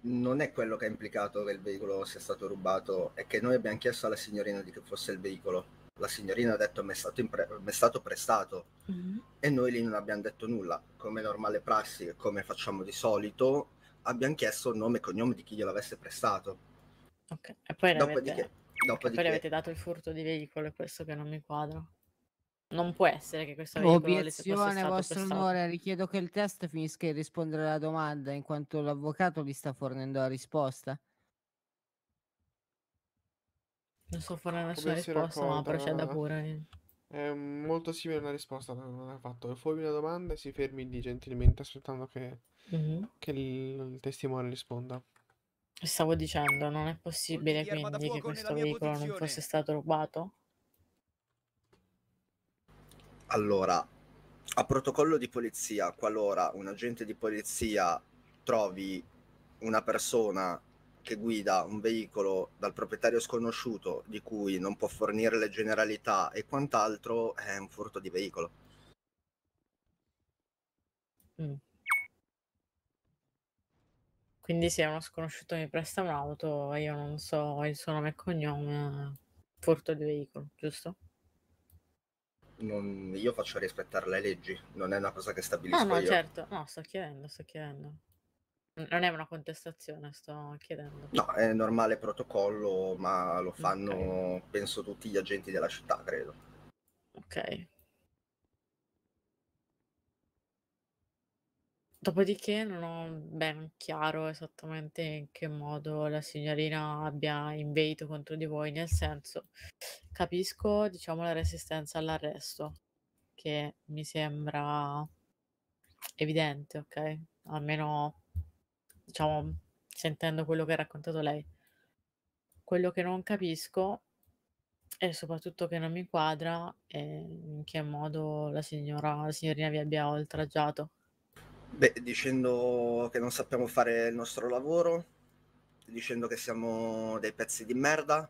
Non è quello che ha implicato che il veicolo sia stato rubato, è che noi abbiamo chiesto alla signorina di che fosse il veicolo la signorina ha detto mi è stato, impre- stato prestato mm-hmm. e noi lì non abbiamo detto nulla, come normale prassi, come facciamo di solito, abbiamo chiesto nome e cognome di chi gliel'avesse prestato. Ok, e poi dopodiché, avete... dopodiché... poi avete dato il furto di veicolo, è questo che non mi quadra. Non può essere che questa Obiezione, vostro onore, richiedo che il test finisca di rispondere alla domanda, in quanto l'avvocato vi sta fornendo la risposta. Non so fare la sua risposta, ma proceda pure. Eh. È molto simile a una risposta che non ha fatto. Fuori una domanda e si fermi lì gentilmente aspettando che, mm-hmm. che il, il testimone risponda. Stavo dicendo, non è possibile quindi che questo veicolo posizione. non fosse stato rubato? Allora, a protocollo di polizia, qualora un agente di polizia trovi una persona che guida un veicolo dal proprietario sconosciuto di cui non può fornire le generalità e quant'altro è un furto di veicolo. Mm. Quindi se uno sconosciuto mi presta un'auto, io non so il suo nome e cognome, furto di veicolo, giusto? Non, io faccio rispettare le leggi, non è una cosa che stabilisco. No, ah, no, io. certo, no, sto chiedendo, sto chiedendo. Non è una contestazione, sto chiedendo. No, è normale protocollo, ma lo fanno, okay. penso, tutti gli agenti della città, credo. Ok. Dopodiché non ho ben chiaro esattamente in che modo la signorina abbia inveito contro di voi, nel senso capisco, diciamo, la resistenza all'arresto, che mi sembra evidente, ok? Almeno diciamo, sentendo quello che ha raccontato lei. Quello che non capisco e soprattutto che non mi quadra è ehm, in che modo la signora, la signorina vi abbia oltraggiato. Beh, dicendo che non sappiamo fare il nostro lavoro, dicendo che siamo dei pezzi di merda,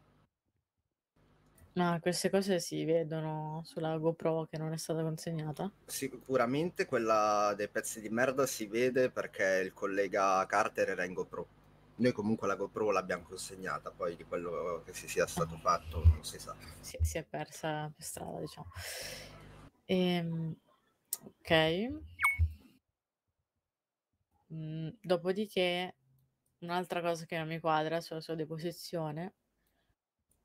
No, queste cose si vedono sulla GoPro che non è stata consegnata. Sicuramente quella dei pezzi di merda si vede perché il collega Carter era in GoPro. Noi comunque la GoPro l'abbiamo consegnata, poi di quello che si sia stato fatto non si sa. Si, si è persa per strada, diciamo. Ehm, ok. Mm, dopodiché, un'altra cosa che non mi quadra sulla sua deposizione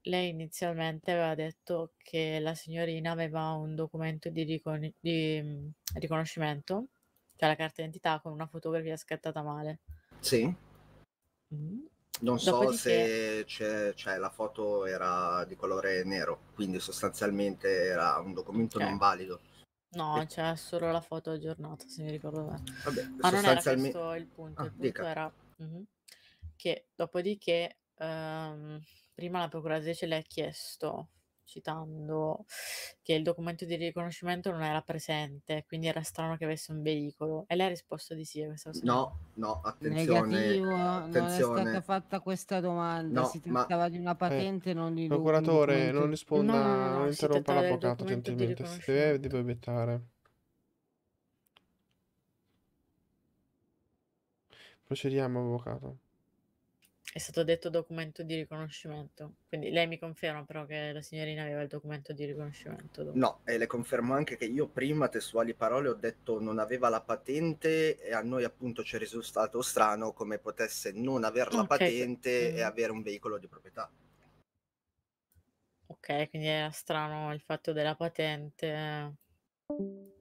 lei inizialmente aveva detto che la signorina aveva un documento di, ricon- di mm, riconoscimento, cioè la carta d'identità con una fotografia scattata male. Sì. Mm. Non Dopodiché... so se c'è, cioè, la foto era di colore nero, quindi sostanzialmente era un documento okay. non valido. No, e... c'è solo la foto aggiornata, se mi ricordo bene. Vabbè, Ma sostanzialmente... non era questo il punto, ah, il punto era mm-hmm. che dopodiché um, prima la procuratrice le ha chiesto, citando, che il documento di riconoscimento non era presente, quindi era strano che avesse un veicolo. E lei ha risposto di sì a questa cosa. No, no, attenzione. Negativo, attenzione. non è stata fatta questa domanda, no, si trattava ma... di una eh, patente, eh, non di Procuratore, non risponda, no, non interrompa l'avvocato gentilmente, si deve, deve obiettare. Procediamo, avvocato. È stato detto documento di riconoscimento. Quindi lei mi conferma però che la signorina aveva il documento di riconoscimento. Dopo. No, e le confermo anche che io prima, testuali parole, ho detto non aveva la patente e a noi appunto ci è risultato strano come potesse non avere la okay. patente mm. e mm-hmm. avere un veicolo di proprietà. Ok, quindi era strano il fatto della patente. Comunque,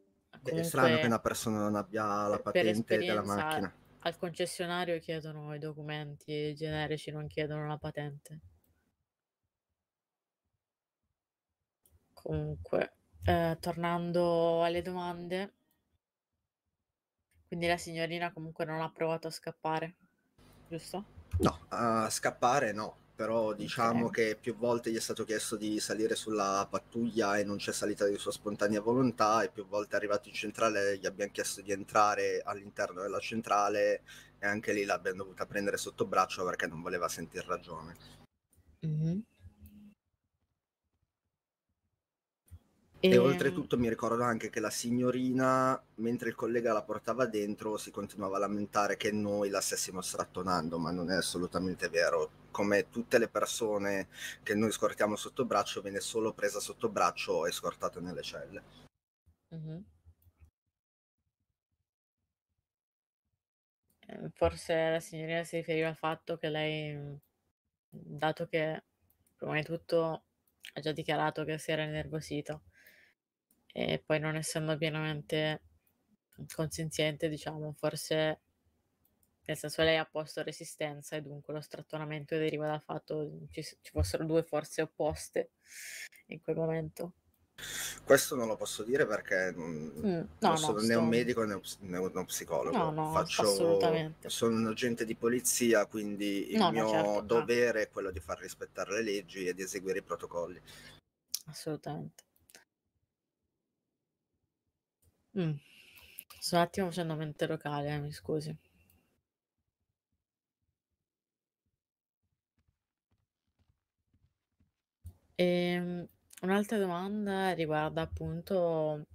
è strano che una persona non abbia la patente della macchina al concessionario chiedono i documenti generici, non chiedono la patente. Comunque, eh, tornando alle domande, quindi la signorina comunque non ha provato a scappare, giusto? No, a scappare no, però diciamo okay. che più volte gli è stato chiesto di salire sulla pattuglia e non c'è salita di sua spontanea volontà e più volte è arrivato in centrale gli abbiamo chiesto di entrare all'interno della centrale e anche lì l'abbiamo dovuta prendere sotto braccio perché non voleva sentir ragione. Mm-hmm. E... e... Ehm oltretutto mi ricordo anche che la signorina, mentre il collega la portava dentro, si continuava a lamentare che noi la stessimo strattonando, ma non è assolutamente vero. Come tutte le persone che noi scortiamo sotto braccio, viene solo presa sotto braccio e scortata nelle celle. Mm-hmm. Forse la signorina si riferiva al fatto che lei, mhmm, dato che prima di tutto ha già dichiarato che si era innervosito e poi non essendo pienamente consenziente, diciamo, forse nel senso lei ha posto resistenza e dunque lo strattonamento deriva dal fatto che ci, ci fossero due forze opposte in quel momento. Questo non lo posso dire perché mhmm, mm, non, mm, no, non sono no, né sto... un medico né, né uno psicologo. No, no, Faccio, sono un agente di polizia, quindi il no, mio certo, dovere è quello di far rispettare le leggi e di eseguire i protocolli. Assolutamente. Mh. Mm. Sto un attimo facendo mente locale, eh, mi scusi. Ehm, un'altra domanda riguarda appunto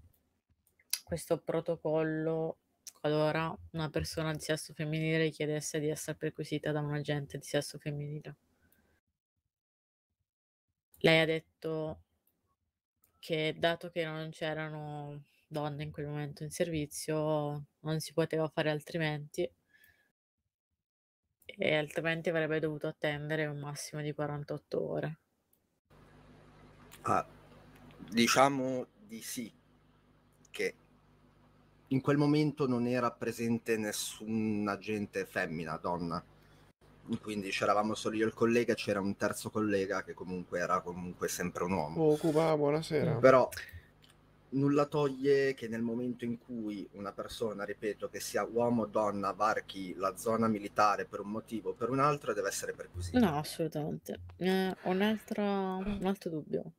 questo protocollo qualora una persona di sesso femminile richiedesse di essere perquisita da un agente di sesso femminile. Lei ha detto che dato che non c'erano donna in quel momento in servizio, non si poteva fare altrimenti e altrimenti avrebbe dovuto attendere un massimo di 48 ore. Ah, diciamo di sì, che in quel momento non era presente nessun agente femmina, donna. Quindi c'eravamo solo io e il collega, c'era un terzo collega che comunque era comunque sempre un uomo. Oh, Cuba, buonasera. Però nulla toglie che nel momento in cui una persona, ripeto, che sia uomo o donna, varchi la zona militare per un motivo o per un altro, deve essere perquisita. No, assolutamente. Eh, un, altro, un altro dubbio.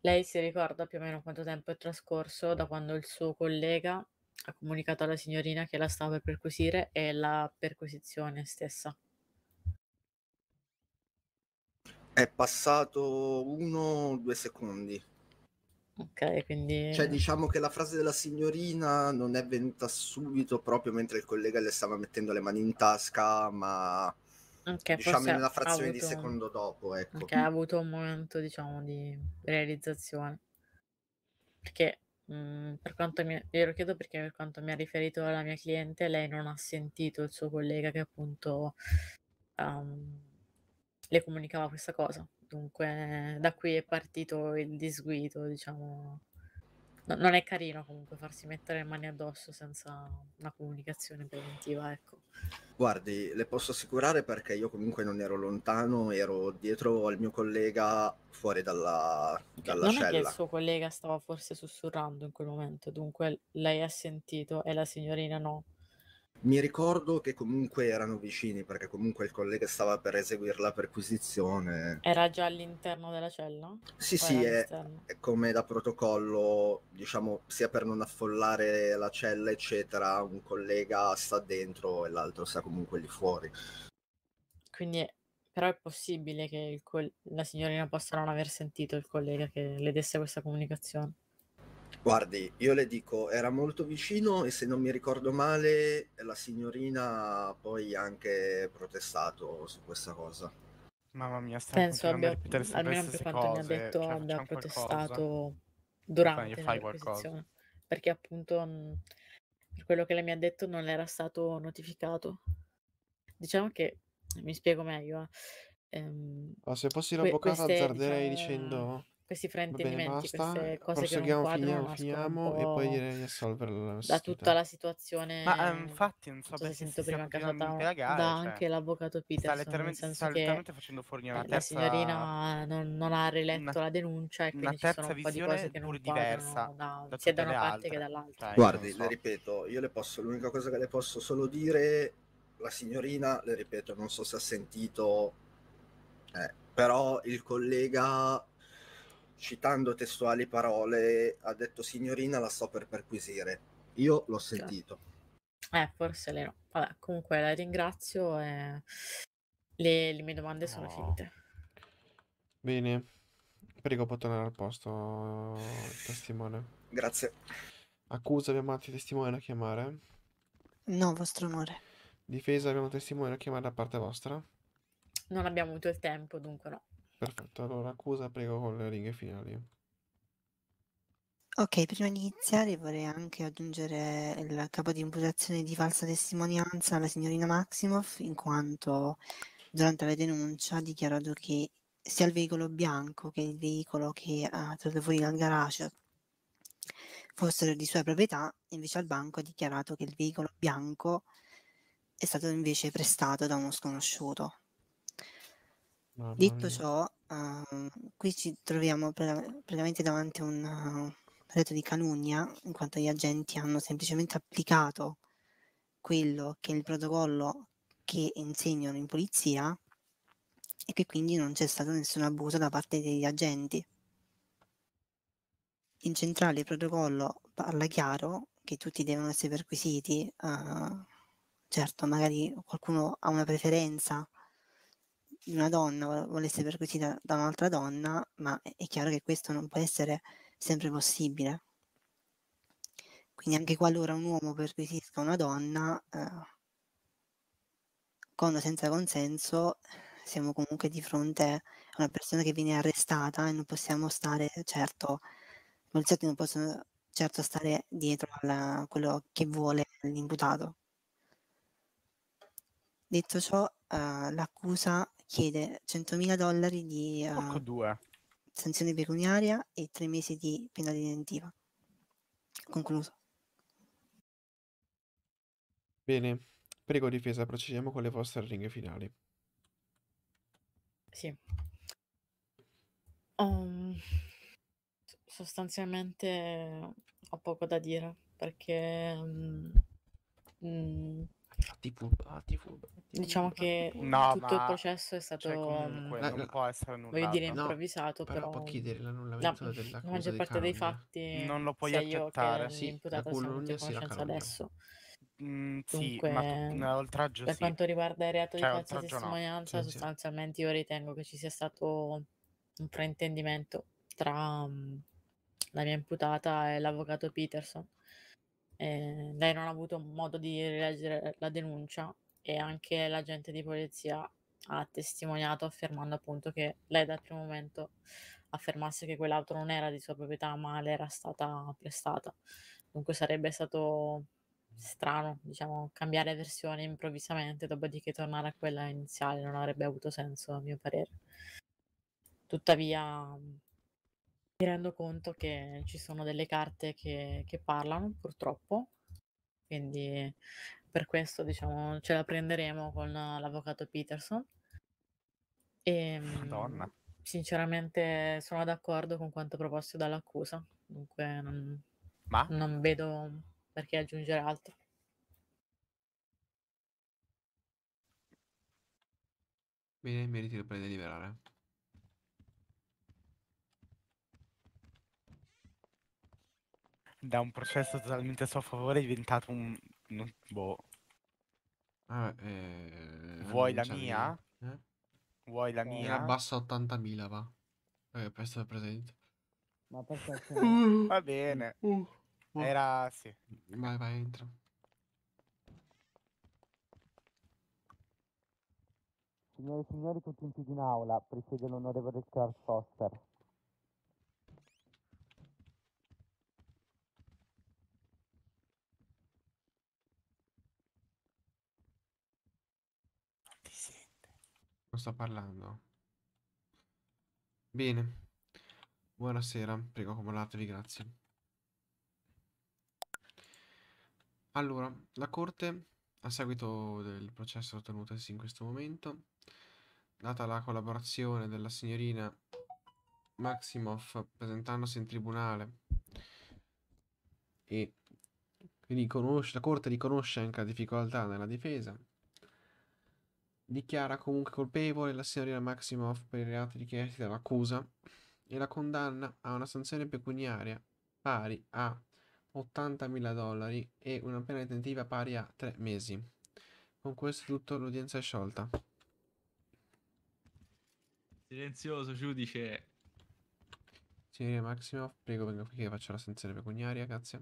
Lei si ricorda più o meno quanto tempo è trascorso da quando il suo collega ha comunicato alla signorina che la stava per perquisire e la perquisizione stessa? È passato uno o due secondi. Ok, quindi... Cioè diciamo che la frase della signorina non è venuta subito proprio mentre il collega le stava mettendo le mani in tasca, ma okay, diciamo in una frazione avuto... di secondo dopo. Ecco. Okay, ha avuto un momento diciamo di realizzazione. Perché mhmm, per quanto mi... io lo chiedo perché per quanto mi ha riferito la mia cliente, lei non ha sentito il suo collega che appunto... Um, le comunicava questa cosa. Dunque da qui è partito il disguido, diciamo. No, non è carino comunque farsi mettere le mani addosso senza una comunicazione preventiva, ecco. Guardi, le posso assicurare perché io comunque non ero lontano, ero dietro al mio collega fuori dalla, dalla non cella. Non è che il suo collega stava forse sussurrando in quel momento, dunque lei ha sentito e la signorina no. Mi ricordo che comunque erano vicini perché comunque il collega stava per eseguire la perquisizione. Era già all'interno della cella? Sì, sì, è, è, come da protocollo, diciamo, sia per non affollare la cella, eccetera, un collega sta dentro e l'altro sta comunque lì fuori. Quindi è, però è possibile che col- la signorina possa non aver sentito il collega che le desse questa comunicazione? Guardi, io le dico, era molto vicino e se non mi ricordo male, la signorina ha poi anche protestato su questa cosa. Mamma mia, sta Penso abbia, almeno per quanto cose, mi ha detto, cioè, abbia protestato qualcosa. durante fai, fai Perché appunto, mh, mm, per quello che lei mi ha detto, non era stato notificato. Diciamo che, mi spiego meglio, eh. ehm, Ma Ehm, se fossi l'avvocata que- azzarderei diciamo, dicendo questi fraintendimenti, Vabbè, queste cose che non quadrano finiamo, finiamo e poi direi a la da tutta la situazione. Ma um, infatti non so se sento prima che da, indagare, da cioè, anche l'avvocato Peterson, sta letteralmente, sta letteralmente facendo fornire una terza La signorina non, non ha riletto una, la denuncia e quindi ci sono un po' di cose che non diversa da, da sia da una parte altre. che dall'altra. Dai, cioè, Guardi, so. le ripeto, io le posso l'unica cosa che le posso solo dire la signorina, le ripeto, non so se ha sentito eh, però il collega citando testuali parole, ha detto signorina la sto per perquisire. Io l'ho sentito. Eh, forse lei no. Vabbè, comunque la ringrazio e le, le mie domande sono oh. finite. Bene, prego può tornare al posto il testimone. Grazie. Accusa abbiamo altri testimoni da chiamare? No, vostro onore. Difesa abbiamo testimoni da chiamare da parte vostra? Non abbiamo avuto il tempo, dunque no. Perfetto, allora accusa prego con le righe finali. Ok, prima di iniziare vorrei anche aggiungere il capo di imputazione di falsa testimonianza alla signorina Maximoff, in quanto durante la denuncia ha dichiarato che sia il veicolo bianco che il veicolo che ha tratto fuori dal garage fossero di sua proprietà, invece al banco ha dichiarato che il veicolo bianco è stato invece prestato da uno sconosciuto. Mamma Detto mia. ciò, uh, qui ci troviamo praticamente davanti a un uh, reto di calunnia, in quanto gli agenti hanno semplicemente applicato quello che è il protocollo che insegnano in polizia e che quindi non c'è stato nessun abuso da parte degli agenti. In centrale il protocollo parla chiaro che tutti devono essere perquisiti, uh, certo magari qualcuno ha una preferenza di una donna volesse perquisita da un'altra donna, ma è chiaro che questo non può essere sempre possibile. Quindi anche qualora un uomo perquisisca una donna, eh, con o senza consenso, siamo comunque di fronte a una persona che viene arrestata e non possiamo stare, certo, i poliziotti non possono certo stare dietro a quello che vuole l'imputato. Detto ciò, eh, l'accusa chiede 100.000 dollari di uh, sanzione pecuniaria e tre mesi di pena detentiva. Concluso. Bene, prego difesa, procediamo con le vostre ringhe finali. Sì. Um, sostanzialmente eh, ho poco da dire perché um, um, fatti fatti Diciamo che no, tutto il processo è cioè, stato cioè, comunque, non eh, può essere annullato. Voglio dire improvvisato, no, però, però... può chiedere l'annullamento no, della La maggior parte dei, dei fatti non lo puoi accettare. Io sì, la calunnia sì, la adesso. Mm, sì, Dunque, ma oltraggio Per sì. quanto riguarda il reato cioè, di falsa testimonianza, no. sì, sostanzialmente io ritengo che ci sia stato un fraintendimento tra um, la mia imputata e l'avvocato Peterson eh, lei non ha avuto modo di rileggere la denuncia e anche l'agente di polizia ha testimoniato affermando appunto che lei dal primo momento affermasse che quell'auto non era di sua proprietà ma le era stata prestata. Dunque sarebbe stato strano, diciamo, cambiare versione improvvisamente, dopodiché tornare a quella iniziale non avrebbe avuto senso a mio parere. Tuttavia mi rendo conto che ci sono delle carte che, che parlano, purtroppo, quindi per questo diciamo ce la prenderemo con l'avvocato Peterson. E, ehm, Madonna. Sinceramente sono d'accordo con quanto proposto dall'accusa, dunque non, Ma? non vedo perché aggiungere altro. Bene, meriti lo prende liberare. da un processo totalmente a suo favore è diventato un... un- boh. Ah, eh, Vuoi la mia? Eh? Vuoi la mia? Era bassa 80.000, va. Eh, per essere presente. Ma perché Va bene. Uh, uh, uh. Era sì. Vai, vai, entra. Signore e signori, tutti in in aula, presiede l'onorevole Charles Foster. sto parlando. Bene. Buonasera, prego accomodatevi, grazie. Allora, la Corte, a seguito del processo tenutosi in questo momento, data la collaborazione della signorina Maximoff presentandosi in tribunale e quindi la Corte riconosce anche la difficoltà nella difesa dichiara comunque colpevole la signorina Maximoff per i reati richiesti dall'accusa e la condanna a una sanzione pecuniaria pari a 80.000 dollari e una pena detentiva pari a 3 mesi. Con questo tutto, l'udienza è sciolta. Silenzioso giudice. Signorina Maximoff, prego venga qui che faccio la sanzione pecuniaria, grazie.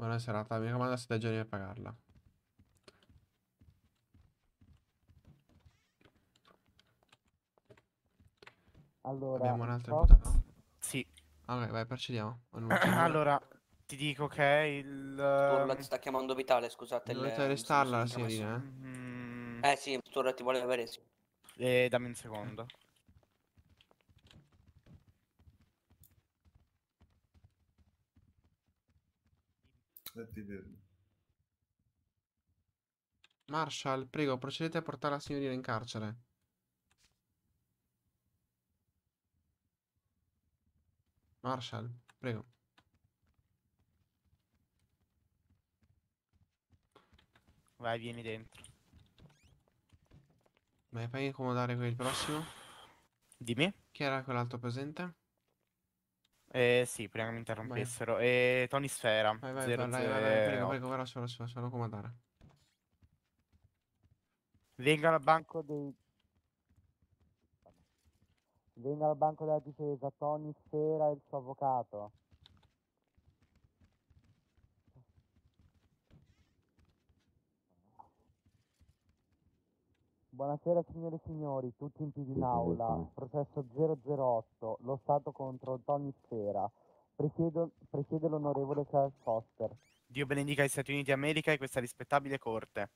Buona serata, mi raccomando state giorni a pagarla. Allora, Abbiamo un'altra cosa? No? Sì. Allora, ah, vai, procediamo. allora, ti dico che il... Sturla ti ehm, sta chiamando Vitale, scusate. Dovete restarla la serie, eh? Mm -hmm. Eh sì, Sturla ti vuole avere, sì. Eh, dammi un secondo. Eh, Marshall, prego, procedete a portare la signorina in carcere. Marshall, prego. Vai, vieni dentro. Beh, fai incomodare qui il prossimo. Dimmi. Chi era quell'altro presente? Eh, sì, prima che mi interrompessero. E Eh, Tony Sfera. Vai, vai, vai, vai, vai, vai, vai, vai, vai, vai, vai, lascia, lascialo Venga al banco dei... Venga al banco della difesa Tony Sfera e il suo avvocato. Buonasera signore e signori, tutti in piedi in aula, processo 008, lo Stato contro Tony Sfera, presiede l'onorevole Charles Foster. Dio benedica gli Stati Uniti d'America e questa rispettabile corte.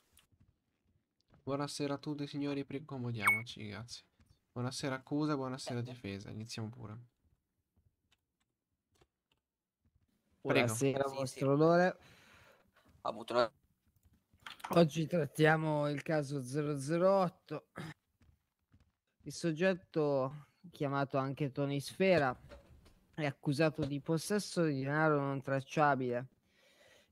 Buonasera a tutti signori, accomodiamoci, grazie. Buonasera accusa, buonasera difesa, iniziamo pure. Prego. Buonasera, vostro onore. Ha avuto una Oggi trattiamo il caso 008. Il soggetto, chiamato anche Tony Sfera, è accusato di possesso di denaro non tracciabile,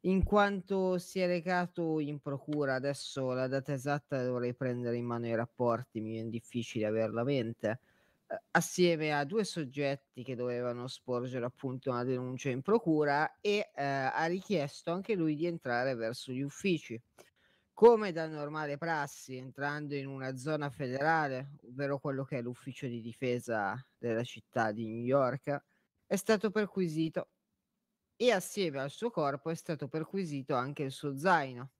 in quanto si è recato in procura. Adesso la data esatta dovrei prendere in mano i rapporti, mi viene difficile averla a mente. Eh, assieme a due soggetti che dovevano sporgere appunto una denuncia in procura e eh, ha richiesto anche lui di entrare verso gli uffici come da normale prassi, entrando in una zona federale, ovvero quello che è l'ufficio di difesa della città di New York, è stato perquisito e assieme al suo corpo è stato perquisito anche il suo zaino.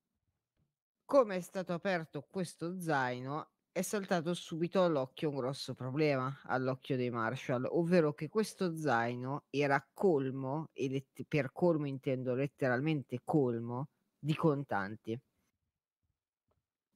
Come è stato aperto questo zaino è saltato subito all'occhio un grosso problema, all'occhio dei Marshall, ovvero che questo zaino era colmo, e let- per colmo intendo letteralmente colmo, di contanti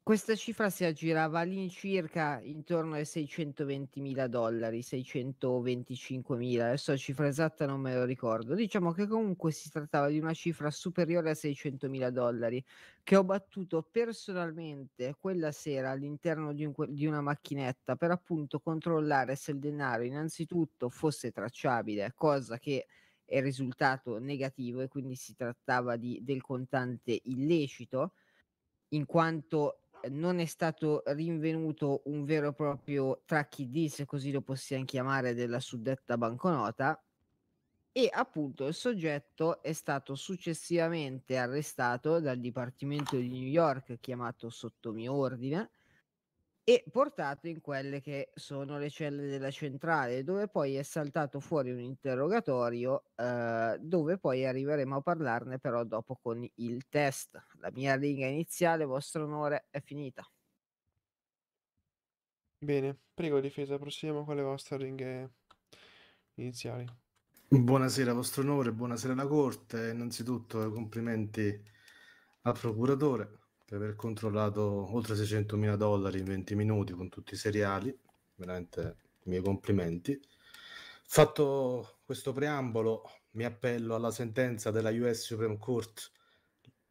questa cifra si aggirava all'incirca intorno ai 620 mila dollari, 625 mila, adesso la cifra esatta non me lo ricordo. Diciamo che comunque si trattava di una cifra superiore a 600 mila dollari che ho battuto personalmente quella sera all'interno di, un, di una macchinetta per appunto controllare se il denaro innanzitutto fosse tracciabile, cosa che è risultato negativo e quindi si trattava di, del contante illecito in quanto non è stato rinvenuto un vero e proprio tracchidì, se così lo possiamo chiamare, della suddetta banconota e appunto il soggetto è stato successivamente arrestato dal Dipartimento di New York chiamato sotto mio ordine e portato in quelle che sono le celle della centrale, dove poi è saltato fuori un interrogatorio, eh, dove poi arriveremo a parlarne però dopo con il test. La mia riga iniziale, vostro onore, è finita. Bene, prego difesa, proseguiamo con le vostre ringhe iniziali. Buonasera, vostro onore, buonasera alla corte, innanzitutto complimenti al procuratore per aver controllato oltre 600.000 dollari in 20 minuti con tutti i seriali, veramente i miei complimenti. Fatto questo preambolo, mi appello alla sentenza della US Supreme Court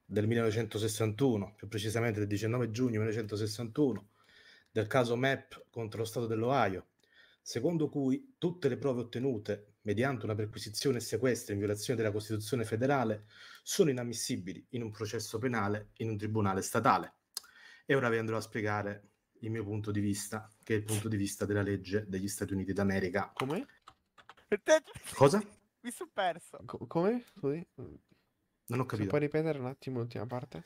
del 1961, più precisamente del 19 giugno 1961, del caso MEP contro lo Stato dell'Ohio, secondo cui tutte le prove ottenute mediante una perquisizione e sequestro in violazione della Costituzione federale sono inammissibili in un processo penale in un tribunale statale. E ora vi andrò a spiegare il mio punto di vista, che è il punto di vista della legge degli Stati Uniti d'America. Come? Cosa? Mi sono perso. Co- come? Non ho capito. Se puoi ripetere un attimo l'ultima parte?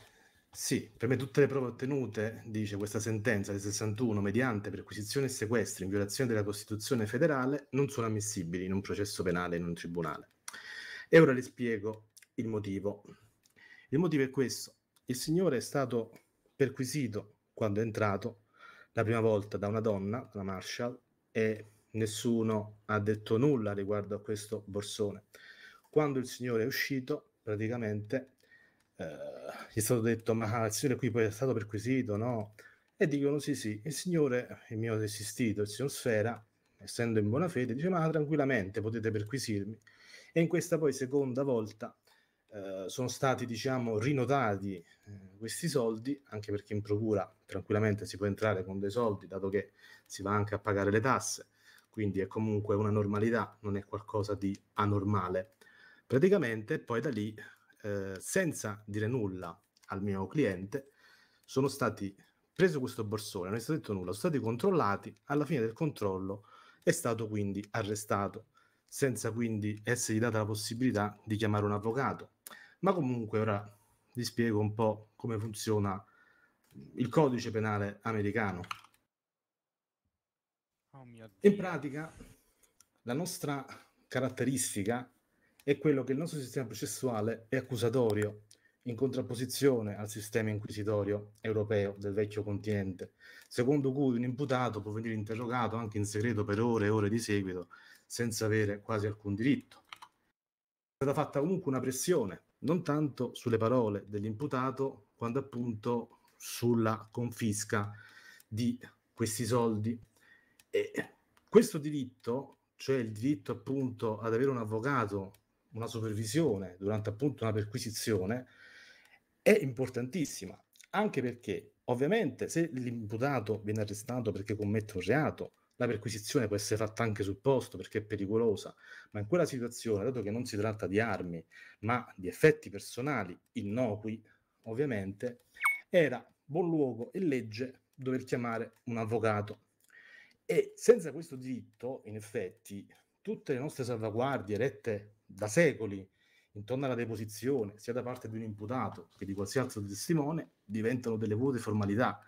Sì, per me tutte le prove ottenute, dice questa sentenza del 61, mediante perquisizione e sequestro in violazione della Costituzione federale, non sono ammissibili in un processo penale in un tribunale. E ora le spiego il motivo. Il motivo è questo. Il signore è stato perquisito quando è entrato la prima volta da una donna, la Marshall, e nessuno ha detto nulla riguardo a questo borsone. Quando il signore è uscito, praticamente eh, gli è stato detto, ma il Signore qui poi è stato perquisito, no? E dicono sì, sì, il Signore, il mio desistito, il Signor Sfera, essendo in buona fede, dice ma tranquillamente potete perquisirmi. E in questa poi seconda volta eh, sono stati, diciamo, rinotati eh, questi soldi, anche perché in procura tranquillamente si può entrare con dei soldi, dato che si va anche a pagare le tasse, quindi è comunque una normalità, non è qualcosa di anormale. Praticamente poi da lì eh, senza dire nulla al mio cliente, sono stati presi questo borsone, non è stato detto nulla, sono stati controllati, alla fine del controllo è stato quindi arrestato, senza quindi essergli data la possibilità di chiamare un avvocato. Ma comunque ora vi spiego un po' come funziona il codice penale americano. Oh In pratica, la nostra caratteristica è quello che il nostro sistema processuale è accusatorio, in contrapposizione al sistema inquisitorio europeo del vecchio continente, secondo cui un imputato può venire interrogato anche in segreto per ore e ore di seguito, senza avere quasi alcun diritto. È stata fatta comunque una pressione, non tanto sulle parole dell'imputato, quanto appunto sulla confisca di questi soldi. E questo diritto, cioè il diritto appunto ad avere un avvocato una supervisione durante appunto una perquisizione è importantissima, anche perché ovviamente se l'imputato viene arrestato perché commette un reato, la perquisizione può essere fatta anche sul posto perché è pericolosa, ma in quella situazione, dato che non si tratta di armi, ma di effetti personali innocui, ovviamente, era buon luogo e legge dover chiamare un avvocato. E senza questo diritto, in effetti, tutte le nostre salvaguardie erette da secoli intorno alla deposizione, sia da parte di un imputato che di qualsiasi altro testimone, diventano delle vuote formalità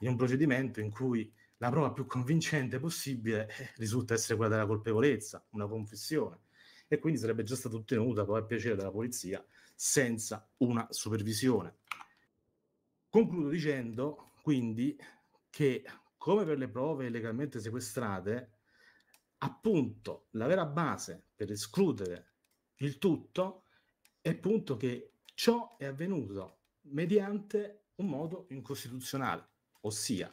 in un procedimento in cui la prova più convincente possibile eh, risulta essere quella della colpevolezza, una confessione, e quindi sarebbe già stata ottenuta poi a piacere della polizia senza una supervisione. Concludo dicendo quindi che come per le prove legalmente sequestrate, appunto la vera base per escludere il tutto è appunto che ciò è avvenuto mediante un modo incostituzionale, ossia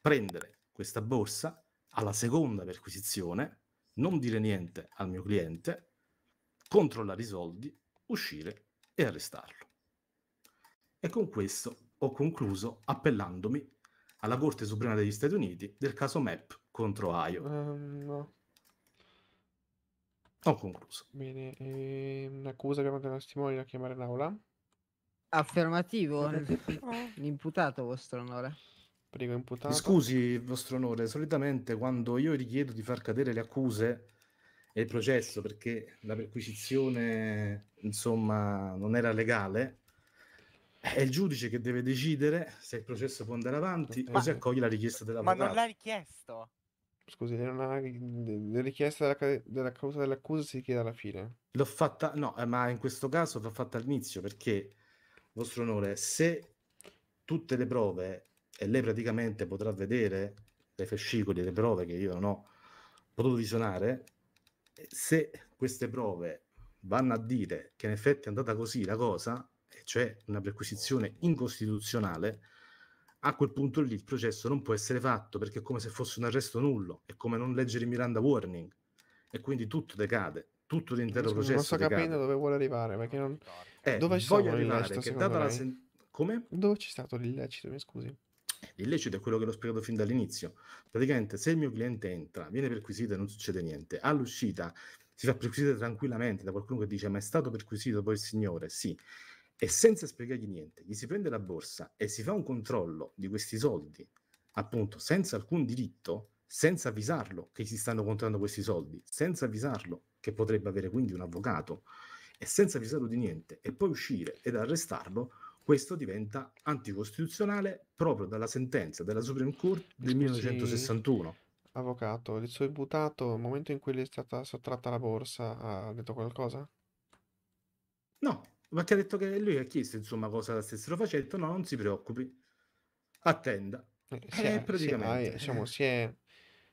prendere questa borsa alla seconda perquisizione, non dire niente al mio cliente, controllare i soldi, uscire e arrestarlo. E con questo ho concluso appellandomi alla Corte Suprema degli Stati Uniti del caso MEP contro Aio. Um, no. Ho concluso. Bene, un'accusa ehm, che ha mandato testimoni da chiamare l'aula. Affermativo, l'imputato eh, eh, eh. vostro onore. Prego, imputato. scusi, vostro onore, solitamente quando io richiedo di far cadere le accuse e il processo perché la perquisizione, insomma, non era legale, è il giudice che deve decidere se il processo può andare avanti ma, o se accoglie la richiesta della dell'avvocato. Ma non l'ha richiesto? Scusi, una richiesta della, della causa dell'accusa si chiede alla fine. L'ho fatta, no, eh, ma in questo caso l'ho fatta all'inizio perché, vostro onore, se tutte le prove e lei praticamente potrà vedere dai fascicoli le prove che io non ho potuto visionare, se queste prove vanno a dire che in effetti è andata così la cosa, cioè una perquisizione incostituzionale, a quel punto lì il processo non può essere fatto perché è come se fosse un arresto nullo, è come non leggere il Miranda Warning e quindi tutto decade, tutto l'intero processo. Non sto decade. capendo dove vuole arrivare perché non... Eh, dove ci voglio arrivare illecito, che data la sen... Come? Dove c'è stato l'illecito, mi scusi? L'illecito è quello che l'ho spiegato fin dall'inizio. Praticamente se il mio cliente entra, viene perquisito e non succede niente, all'uscita si fa perquisire tranquillamente da qualcuno che dice ma è stato perquisito poi il signore? Sì e senza spiegargli niente, gli si prende la borsa e si fa un controllo di questi soldi, appunto, senza alcun diritto, senza avvisarlo che si stanno controllando questi soldi, senza avvisarlo che potrebbe avere quindi un avvocato e senza avvisarlo di niente, e poi uscire ed arrestarlo, questo diventa anticostituzionale proprio dalla sentenza della Supreme Court del 1961. avvocato, il suo imputato, nel momento in cui gli è stata sottratta la borsa, ha detto qualcosa? No, ma Perché ha detto che lui ha chiesto insomma cosa stessero facendo, no, non si preoccupi, attenda. Eh, eh, si è, praticamente... Si eh, è, diciamo, si è,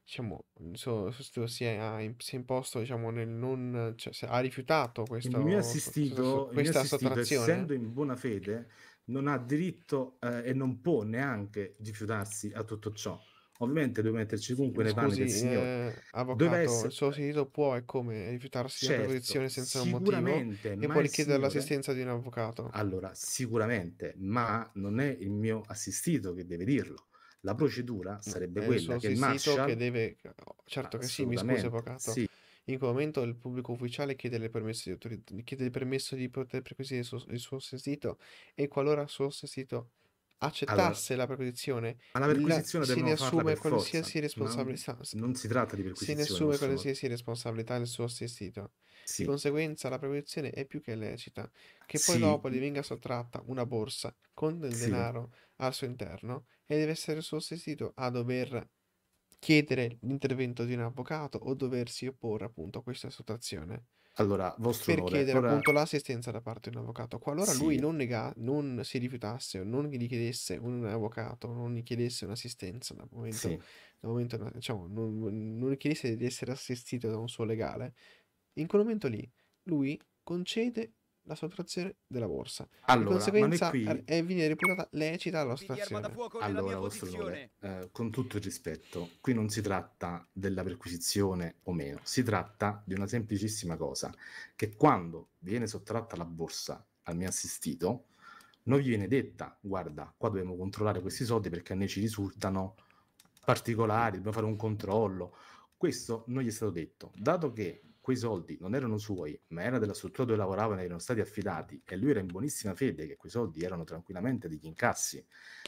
diciamo, so, so, si, è, si è imposto, diciamo, nel non, cioè, ha rifiutato questo, il mio assistito, questa il mio assistito essendo in buona fede, non ha diritto eh, e non può neanche rifiutarsi a tutto ciò Ovviamente deve metterci comunque nei panni del signore. Eh, avvocato, essere... il suo assistito può e come rifiutarsi certo, una protezione senza un motivo e poi richiedere signore... l'assistenza di un avvocato. Allora, sicuramente, ma non è il mio assistito che deve dirlo. La procedura sarebbe è quella che il Marshall... che deve... Certo che sì, mi scusi avvocato. Sì. In quel momento il pubblico ufficiale chiede il permesso di, autorit- chiede il permesso di poter perquisire il suo, il suo assistito e qualora il suo assistito accettasse allora, la perquisizione, alla perquisizione la, se ne assume qualsiasi forza. responsabilità. Non, non, si tratta di perquisizione. Se ne assume qualsiasi responsabilità del suo assistito. Sì. Di conseguenza, la perquisizione è più che lecita. Che poi sì. dopo gli venga sottratta una borsa con del sì. denaro al suo interno e deve essere il suo assistito a dover chiedere l'intervento di un avvocato o doversi opporre appunto a questa sottrazione. Allora, vostro per onore, chiedere ora... appunto l'assistenza da parte di un avvocato. Qualora sì. lui non, nega, non si rifiutasse o non gli chiedesse un avvocato, non gli chiedesse un'assistenza dal momento, sì. dal momento diciamo, non, non chiedesse di essere assistito da un suo legale, in quel momento lì lui concede la sottrazione della borsa. Allora, di conseguenza qui... è viene reputata lecita la sottrazione. Allora, vostro onore, eh, con tutto il rispetto, qui non si tratta della perquisizione o meno, si tratta di una semplicissima cosa, che quando viene sottratta la borsa al mio assistito, non gli viene detta, guarda, qua dobbiamo controllare questi soldi perché a noi ci risultano particolari, dobbiamo fare un controllo. Questo non gli è stato detto, dato che quei soldi non erano suoi, ma era della struttura dove lavoravano e erano stati affidati, e lui era in buonissima fede che quei soldi erano tranquillamente degli incassi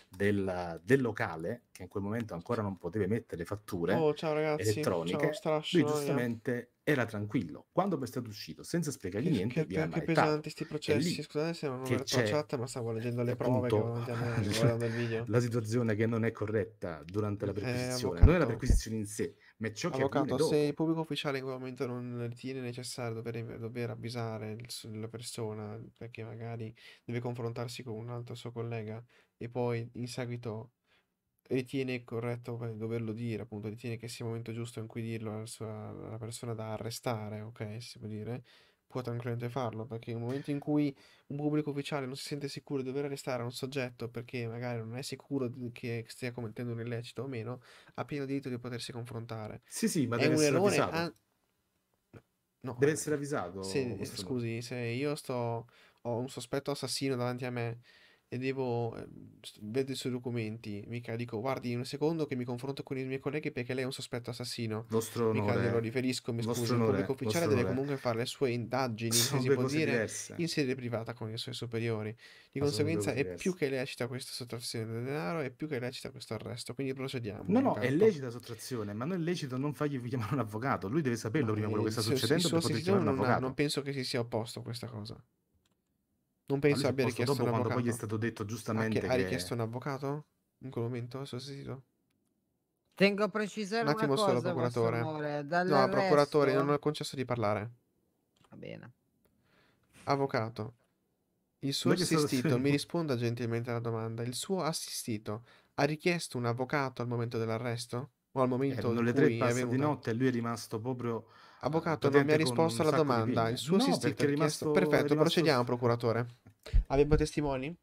del, del, locale, che in quel momento ancora non poteva emettere fatture oh, ciao ragazzi, elettroniche, ciao, lui giustamente era tranquillo. Quando è stato uscito, senza spiegargli che, niente, che, che pesanti questi processi. Scusate se non ho letto la chat, ma stavo leggendo le appunto, prove che guardando il video. La situazione che non è corretta durante la eh, perquisizione, eh, non è la perquisizione in sé, ma ciò avvocato, che avviene dopo. se il pubblico ufficiale in quel momento non ritiene necessario dover, dover avvisare il, la persona perché magari deve confrontarsi con un altro suo collega e poi in seguito ritiene corretto doverlo dire, appunto, ritiene che sia il momento giusto in cui dirlo alla, sua, alla persona da arrestare, ok, si può dire, può tranquillamente farlo, perché nel momento in cui un pubblico ufficiale non si sente sicuro di dover arrestare un soggetto perché magari non è sicuro che stia commettendo un illecito o meno, ha pieno diritto di potersi confrontare. Sì, sì, ma è deve un essere errore avvisato. An... No, deve essere avvisato. Se, scusi, se io sto ho un sospetto assassino davanti a me e devo ehm, vedere i suoi documenti, mica dico guardi un secondo che mi confronto con i miei colleghi perché lei è un sospetto assassino. Vostro mica onore. lo eh. riferisco, mi scuso, il pubblico ufficiale deve onore. comunque fare le sue indagini, Sono si può dire, diverse. in sede privata con i suoi superiori. Di ah, conseguenza è più che lecita questa sottrazione del denaro, è più che lecita questo arresto, quindi procediamo. No, no, è lecita sottrazione, ma non è lecito non fargli chiamare un avvocato, lui deve saperlo ma prima quello che eh, sta succedendo per poter chiamare un avvocato. Non penso che si sia opposto a questa cosa. Non penso abbia richiesto dopo, un avvocato. Quando poi gli è stato detto giustamente che, Ha richiesto un avvocato? In quel momento? Sono Tengo a precisare un attimo cosa, solo, procuratore. no, procuratore, non ho concesso di parlare. Va bene. Avvocato, il suo assistito, mi risponda gentilmente alla domanda, il suo assistito ha richiesto un avvocato al momento dell'arresto? O al eh, momento eh, in le cui tre è venuta? di notte e lui è rimasto proprio Avvocato, non mi ha risposto alla domanda. Il suo no, è rimasto... Perfetto, rimasto... procediamo, procuratore. Abbiamo testimoni?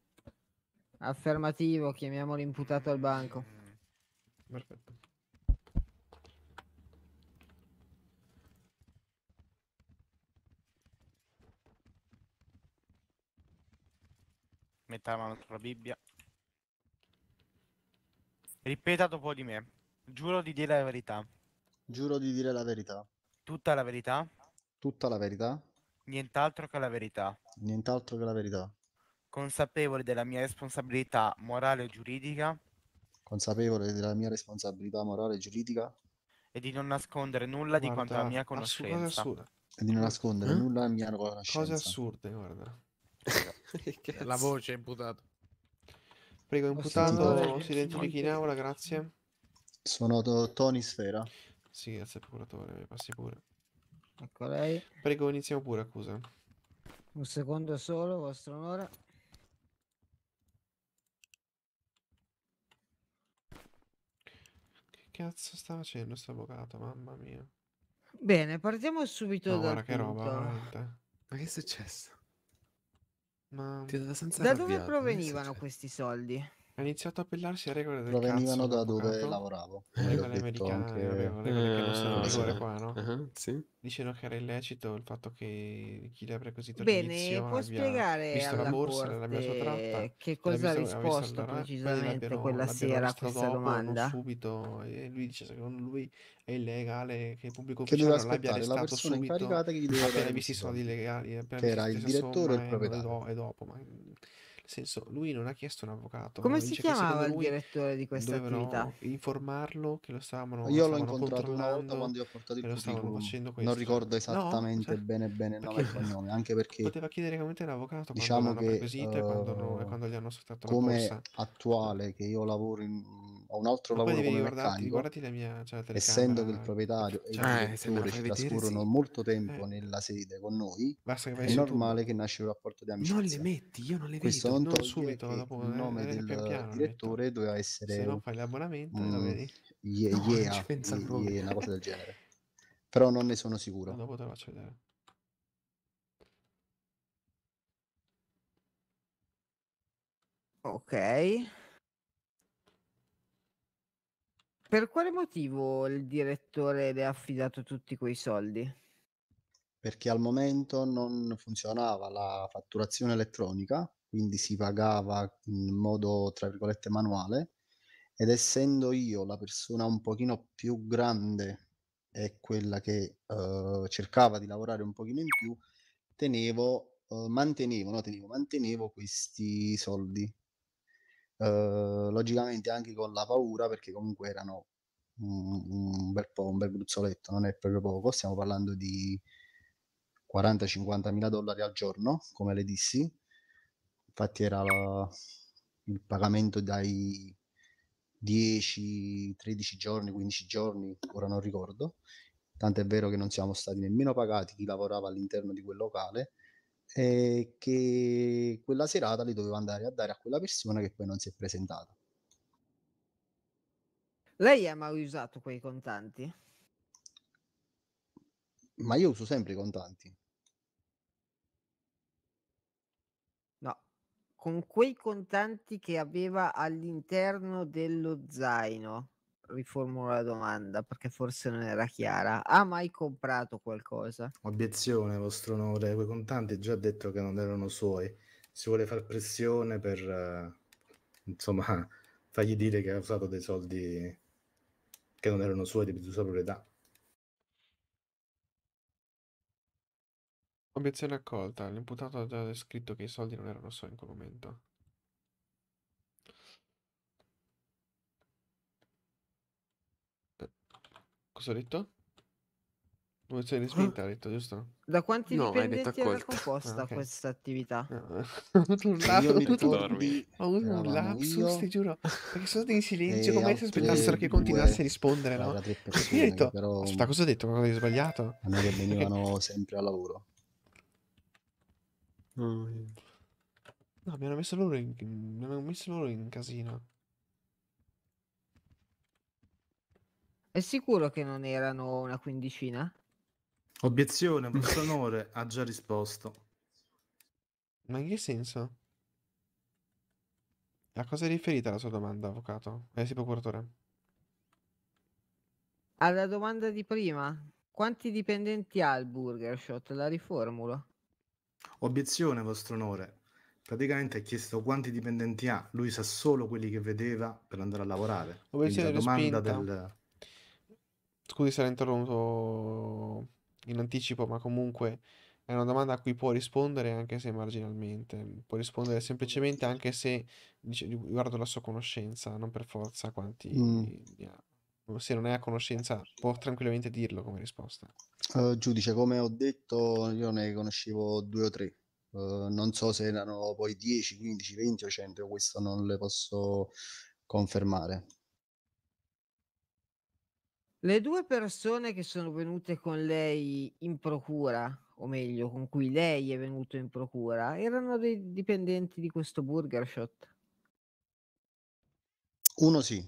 Affermativo, chiamiamo l'imputato al banco. Perfetto. Metà mano sulla Bibbia. Ripeta dopo di me. Giuro di dire la verità. Giuro di dire la verità. Tutta la verità? Tutta la verità? Nient'altro che la verità. Nient'altro che la verità. Consapevole della mia responsabilità morale e giuridica. Consapevole della mia responsabilità morale e giuridica. E di non nascondere nulla guarda, di quanto la mia conoscenza. Assurda, assurda. E di non nascondere eh? nulla della mia conoscenza. Cose assurde, guarda. la voce è imputata. Prego, imputato, si identifichi in aula, grazie. Sono Tony Sfera. Sì, il procuratore, passi pure. Ecco lei. Prego, iniziamo pure, accusa. Un secondo solo, vostro onore. Che cazzo sta facendo sto avvocato, mamma mia. Bene, partiamo subito no, dal guarda che roba, veramente. Ma che è successo? Ma... Da dove provenivano questi soldi? Ha iniziato a appellarsi a regole del Provenivano cazzo, da dove lavoravo. Regole americane, anche... regole eh, che non sono eh, sì. qua, no? Uh-huh, sì. Dicono che era illecito il fatto che chi le ha requisito Bene, l'inizio può spiegare visto la borsa, la mia sua tratta, che cosa ha risposto precisamente rap, quella sera a questa dopo, domanda? subito, e lui dice secondo lui è illegale che il pubblico che ufficiale non l'abbia arrestato la persona subito. incaricata che gli doveva appena visti i soldi legali. che era il direttore e il proprietario. E dopo, ma nel senso, lui non ha chiesto un avvocato. Come si chiamava il direttore di questa attività? informarlo che lo stavano Io lo l'ho incontrato una volta quando gli ho portato il curriculum. Non ricordo esattamente no, cioè, bene bene nome e cognome, anche perché poteva chiedere come te un avvocato diciamo quando che, uh, e quando, eh, quando gli hanno sfruttato come attuale che io lavoro in ho un altro Ma lavoro come guardarti, meccanico, la mia, cioè, la essendo che il proprietario cioè, e il cioè, eh, direttore ci trascorrono sì. molto tempo eh. nella sede con noi, Basta che è normale tu. che nasce un rapporto di amicizia. Non le metti, io non le Questo vedo, non, non subito, dopo, il eh, nome del pian piano, direttore doveva essere... Se non fai l'abbonamento, mm, lo vedi? Yeah, no, yeah, yeah, yeah, una cosa del genere. Però non ne sono sicuro. dopo te lo faccio vedere. Ok. Per quale motivo il direttore le ha affidato tutti quei soldi? Perché al momento non funzionava la fatturazione elettronica, quindi si pagava in modo, tra virgolette, manuale, ed essendo io la persona un pochino più grande e quella che eh, cercava di lavorare un pochino in più, tenevo, eh, mantenevo, no, tenevo, mantenevo questi soldi Uhm, logicamente anche con la paura perché comunque erano un, un bel po', un bel gruzzoletto, non è proprio poco, stiamo parlando di 40-50 mila dollari al giorno, come le dissi, infatti era la, il pagamento dai 10, 13 giorni, 15 giorni, ora non ricordo, tant'è vero che non siamo stati nemmeno pagati chi lavorava all'interno di quel locale, e che quella serata li doveva andare a dare a quella persona che poi non si è presentata. Lei ha mai usato quei contanti? Ma io uso sempre i contanti. No, con quei contanti che aveva all'interno dello zaino riformulo la domanda perché forse non era chiara. Ha mai comprato qualcosa? Obiezione, vostro onore, quei contanti già detto che non erano suoi. Si vuole far pressione per uh, insomma fargli dire che ha usato dei soldi che non erano suoi di sua proprietà. Obiezione accolta. L'imputato ha già descritto che i soldi non erano suoi in quel momento. Cosa ho detto? Un'azione di spinta, ha ah. detto, giusto? Da quanti no, dipendenti era composta ah, okay. questa attività? No. Ah. ho avuto un lapsus, un lapsus ti giuro, perché sono stati in silenzio e eh, come se aspettassero che continuasse a rispondere, no? Persone, detto, però... aspetta, cosa ho detto? Cosa hai sbagliato? A me che venivano sempre al lavoro. Mm. No, mi hanno messo loro in, mi hanno messo loro in casino. È sicuro che non erano una quindicina? Obiezione, professor Onore ha già risposto. Ma in che senso? A cosa è riferita la sua domanda, avvocato? Eh sì, procuratore. Alla domanda di prima, quanti dipendenti ha il Burger Shot? La riformulo. Obiezione, vostro onore. Praticamente ha chiesto quanti dipendenti ha, lui sa solo quelli che vedeva per andare a lavorare. Obiezione Quindi la domanda respinta. del scusi se l'ho interrotto in anticipo, ma comunque è una domanda a cui può rispondere anche se marginalmente, può rispondere semplicemente anche se dice, riguardo la sua conoscenza, non per forza quanti... Mm. Se non è a conoscenza può tranquillamente dirlo come risposta. Uh, giudice, come ho detto, io ne conoscevo due o tre. Uh, non so se erano poi 10, 15, 20 o 100, questo non le posso confermare. Le due persone che sono venute con lei in procura, o meglio, con cui lei è venuto in procura, erano dei dipendenti di questo Burger Shot. Uno sì.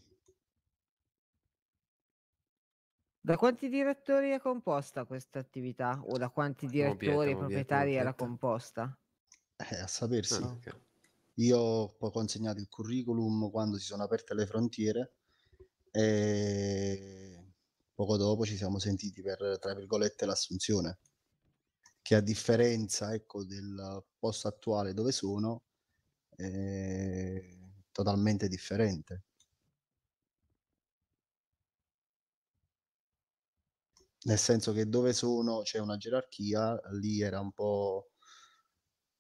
Da quanti direttori è composta questa attività? O da quanti ah, direttori e proprietari era composta? Eh, a sapersi. Ah, okay. Io ho poi consegnato il curriculum quando si sono aperte le frontiere. E poco dopo ci siamo sentiti per, tra virgolette, l'assunzione, che a differenza ecco, del posto attuale dove sono, è totalmente differente. Nel senso che dove sono c'è una gerarchia, lì era un po'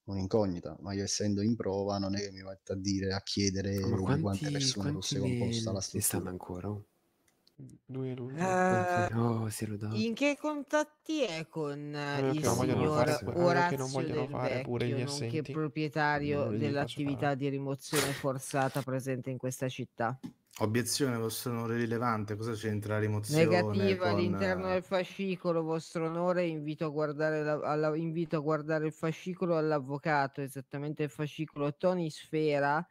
un'incognita, ma io essendo in prova non è che mi metto a dire, a chiedere ah, quante persone fosse composta la struttura. stanno ancora? Lui è lui. Eh, uh, oh, se lo do. In che contatti è con eh, il signor fare, Orazio non vogliono del fare pure Vecchio, nonché assenti. proprietario dell'attività di rimozione forzata presente in questa città? Obiezione, vostro onore rilevante, cosa c'entra la rimozione? Negativa con... all'interno eh, del fascicolo, vostro onore, invito a, guardare la, alla, invito a guardare il fascicolo all'avvocato, esattamente il fascicolo Tony Sfera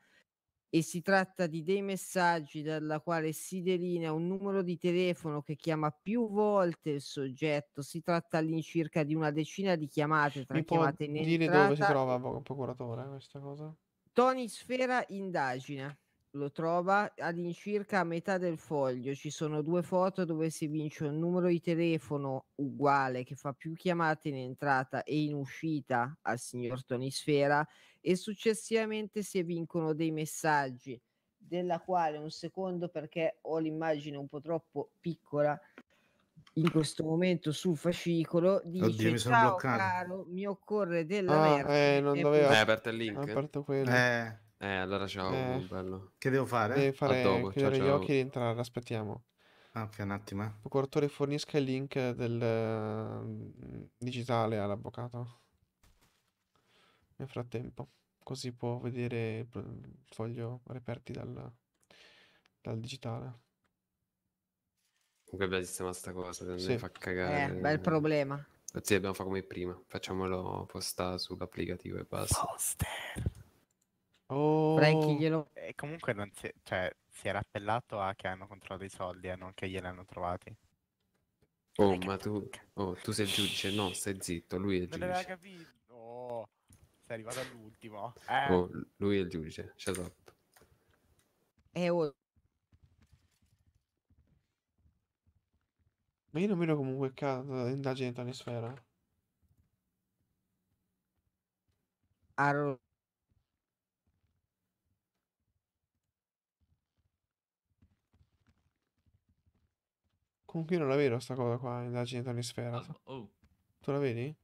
e si tratta di dei messaggi dalla quale si delinea un numero di telefono che chiama più volte il soggetto. Si tratta all'incirca di una decina di chiamate. Tra Mi chiamate può in dire entrata, dove si trova il procuratore eh, questa cosa? Tony Sfera indagina. Lo trova all'incirca a metà del foglio. Ci sono due foto dove si vince un numero di telefono uguale che fa più chiamate in entrata e in uscita al signor Tony Sfera e successivamente si evincono dei messaggi della quale un secondo perché ho l'immagine un po' troppo piccola in questo momento sul fascicolo dice Oddio, mi ciao bloccato. caro mi occorre della ah, eh, non dovevo... eh, aperto il link eh, aperto quello eh. eh allora ciao eh. bello. che devo fare? devo fare dopo, ciao, gli ciao. occhi di entrare aspettiamo ah, un attimo il eh. procuratore fornisca il link del mm, digitale all'avvocato nel frattempo, così può vedere il foglio reperti dal, dal digitale. Comunque è bellissima sta cosa, sì. mi fa cagare. Eh, bel problema. Così dobbiamo fare come prima, facciamolo postare sull'applicativo e basta. Poster! Oh. glielo... E comunque non si... Cioè, si era appellato a che hanno controllato i soldi e non che gliel'hanno trovati. Oh, ma tu... Oh, tu sei giudice? No, stai zitto, lui è non giudice. Non l'aveva capito sei arrivato all'ultimo. Eh. Oh, lui è il giudice, shut up. Eh, oh. Ma io non vedo comunque caso indagine in sfera. Arro. Comunque io non la vedo sta cosa qua, indagine in sfera. Oh, oh. Tu la vedi?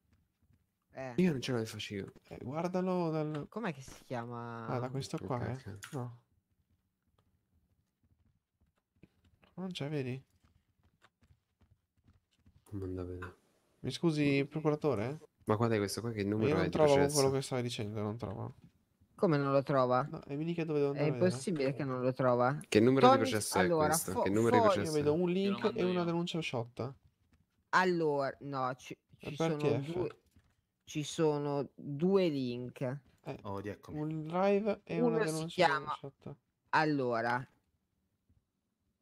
Eh. Io non ce l'ho il fascino. Eh, guardalo dal... Com'è che si chiama? Ah, da questo qua, okay. eh. No. Non c'è, vedi? Manda bene. Mi scusi, procuratore? Ma guarda questo qua che numero Io non è trovo processo? quello che stavi dicendo, non trovo. Come non lo trova? No, e mi dica dove devo andare. È impossibile che non lo trova. Che numero Tony... di processo allora, è questo? Che numero di processo? Io vedo un link e una denuncia sciotta. Allora, no, ci, ci sono due ci sono due link. Eh, oh, un live e Uno una denuncia. Si chiama... Allora,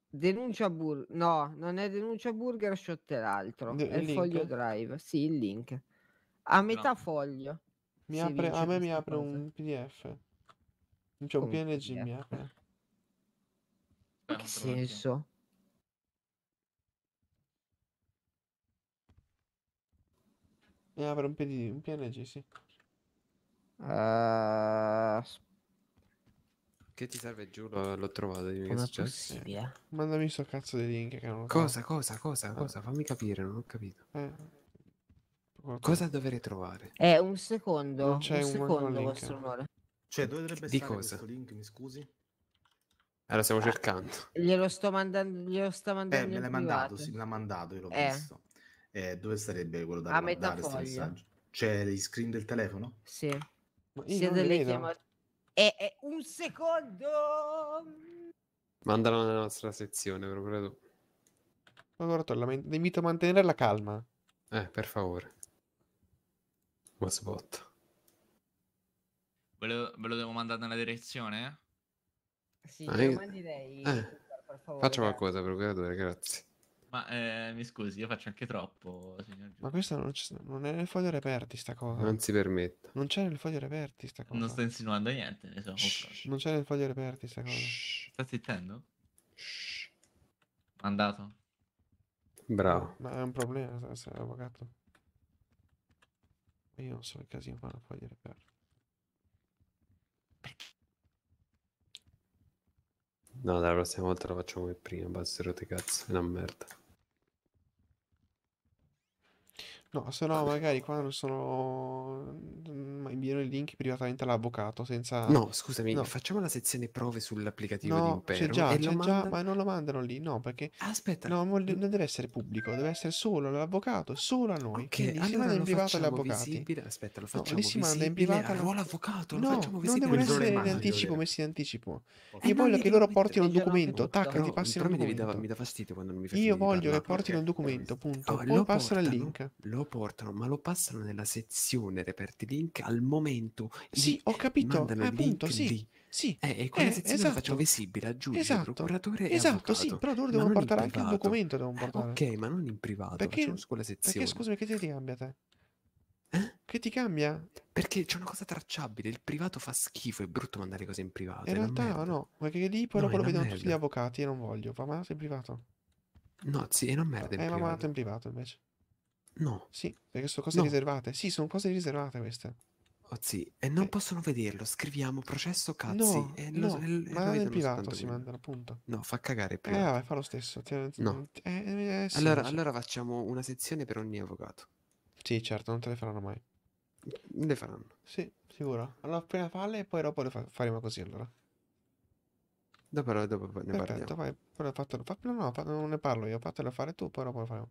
denuncia burger. No, non è denuncia burger shot è l'altro. De- è il link. drive. Sì, il link. A metà no. foglio. Mi apre, a me mi apre cosa. un PDF. Cioè, un PNG mi apre. che senso? E eh, avrà un, PD, un PNG, sì. Uh, Che ti serve, giuro, l'ho trovato. Dimmi che è Com'è successo. Eh, mandami sto cazzo di link che non lo Cosa, cosa, cosa, cosa? Fammi capire, non ho capito. Eh. Cosa dovrei trovare? Eh, un secondo, Non c'è un manco secondo link. vostro onore. Cioè, dove dovrebbe Di stare cosa? questo link, mi scusi? Allora, ah, stiamo cercando. Glielo sto mandando, glielo sto Eh, me in l'hai mandato, privato. sì, me l'ha mandato, io l'ho Eh. visto. Eh, dove sarebbe quello da A guardare questo messaggio? C'è gli screen del telefono? Sì. Sì, delle chiamate. Eh, eh, un secondo! Mandalo nella nostra sezione, però credo. Laboratorio, la invito a mantenere la calma. Eh, per favore. Wasbot. Ve lo, ve lo devo mandare nella direzione? Sì, ah, io... mandi lei. Eh. Faccio qualcosa, procuratore, grazie. Ma eh, mi scusi, io faccio anche troppo, signor Giulio. Ma questo non, non, è nel foglio reperti, sta cosa. Non si permetta. Non c'è nel foglio reperti, sta cosa. Non sto insinuando niente, ne so. non c'è nel foglio reperti, sta cosa. Shh. Sta zittendo? Shh. Andato? Bravo. Ma è un problema, essere avvocato. Io non so che casino fa nel foglio reperti. No, la prossima volta lo facciamo come prima, bazzero te cazzo, è una merda. No, se no magari qua non sono... Ma mm, inviano il link privatamente all'avvocato senza... No, scusami, no. facciamo la sezione prove sull'applicativo no, di Impero. C'è già, c'è già, manda... ma non lo mandano lì, no, perché... Aspetta. No, non deve essere pubblico, deve essere solo l'avvocato, solo a noi. Che okay, allora si manda in privato agli avvocati. Visibile. Aspetta, lo facciamo no, si manda in privato... Ruolo avvocato, lo no, facciamo visibile. non devono essere in anticipo, messi in anticipo. Okay. Eh, Io voglio che loro portino un documento, tac, ti passino il documento. mi dà fastidio quando non mi fai Io voglio che portino un documento, punto. Poi passano il link. Lo lo portano, ma lo passano nella sezione reperti link al momento. Sì, ho capito. Mandano eh, link sì. Lì. Sì, eh, e quella eh, sezione esatto. la faccio esatto. visibile a giudice, esatto. procuratore esatto, avvocato, sì, però loro devono portare anche il documento, devono eh, portare. Ok, ma non in privato, perché, su sezione. Perché scusami, che ti cambia te? Eh? Che ti cambia? Perché c'è una cosa tracciabile, il privato fa schifo, è brutto mandare cose in privato. In realtà no, perché lì poi no, lo vedono tutti gli avvocati e non voglio, fa malato in privato. No, sì, è una merda in eh, privato. È in privato invece. No. Sì, perché sono cose no. riservate. Sì, sono cose riservate queste. Oh, sì, e non eh. possono vederlo. Scriviamo processo cazzi. No, e eh, lo, no, e, e ma nel privato si mandano, appunto. No, fa cagare il privato. Eh, vabbè, fa lo stesso. No. Eh, eh, sì, allora, allora, facciamo una sezione per ogni avvocato. Sì, certo, non te le faranno mai. Le faranno. Sì, sicuro. Allora appena falle e poi dopo le fa- faremo così allora. Dopo, dopo ne Perfetto, parliamo. Vai, poi l'ho fatto, fa- no, no, non ne parlo io, fatelo fare tu, poi dopo lo faremo.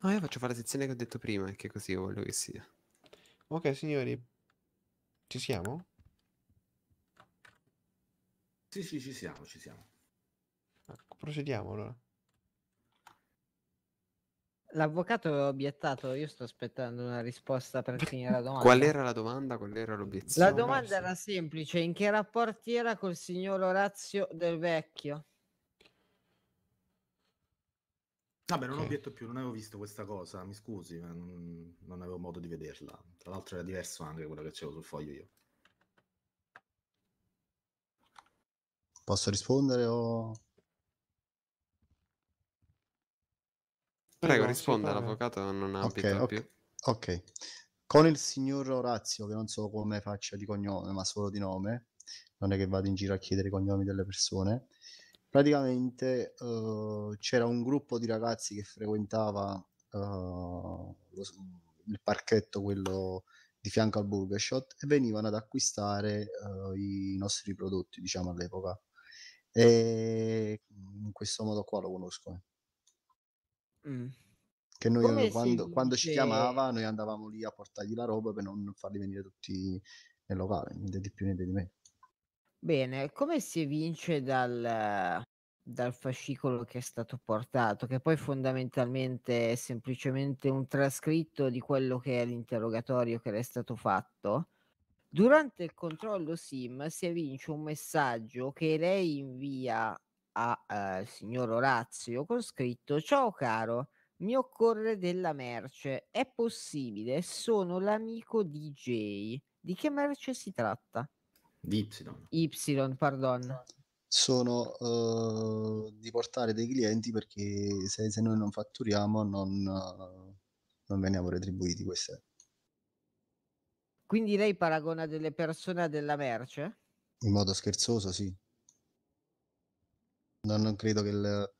No, io faccio fare la sezione che ho detto prima, che così io voglio che sia. Ok, signori. Ci siamo? Sì, sì, ci siamo, ci siamo. Ecco, procediamo allora. L'avvocato aveva obiettato, io sto aspettando una risposta per finire la domanda. Qual era la domanda? Qual era l'obiezione? La domanda era semplice, in che rapporti era col signor Orazio del Vecchio? Vabbè, non okay. ho detto più, non avevo visto questa cosa, mi scusi, ma non, non avevo modo di vederla. Tra l'altro era diverso anche quello che c'avevo sul foglio io. Posso rispondere o... Prego, risponda, l'avvocato non ha okay, okay, più. Ok, con il signor Orazio, che non so come faccia di cognome, ma solo di nome, non è che vado in giro a chiedere i cognomi delle persone, praticamente uh, c'era un gruppo di ragazzi che frequentava uh, lo, il parchetto, quello di fianco al Burger Shot, e venivano ad acquistare uh, i nostri prodotti, diciamo all'epoca. E in questo modo qua lo conosco. Eh. Mm. Che noi avevo, quando, quando, ci chiamava, noi andavamo lì a portargli la roba per non farli venire tutti nel locale, niente di più, niente di meno. Bene, come si evince dal, dal fascicolo che è stato portato, che poi fondamentalmente è semplicemente un trascritto di quello che è l'interrogatorio che le è stato fatto? Durante il controllo SIM si evince un messaggio che lei invia al eh, signor Orazio con scritto Ciao caro, mi occorre della merce, è possibile, sono l'amico DJ. Di che merce si tratta? Di Y. Y, pardon. Sono uh, di portare dei clienti perché se, se noi non fatturiamo non, uh, non veniamo retribuiti queste. Quindi lei paragona delle persone a della merce? In modo scherzoso, sì. Non, non credo che il,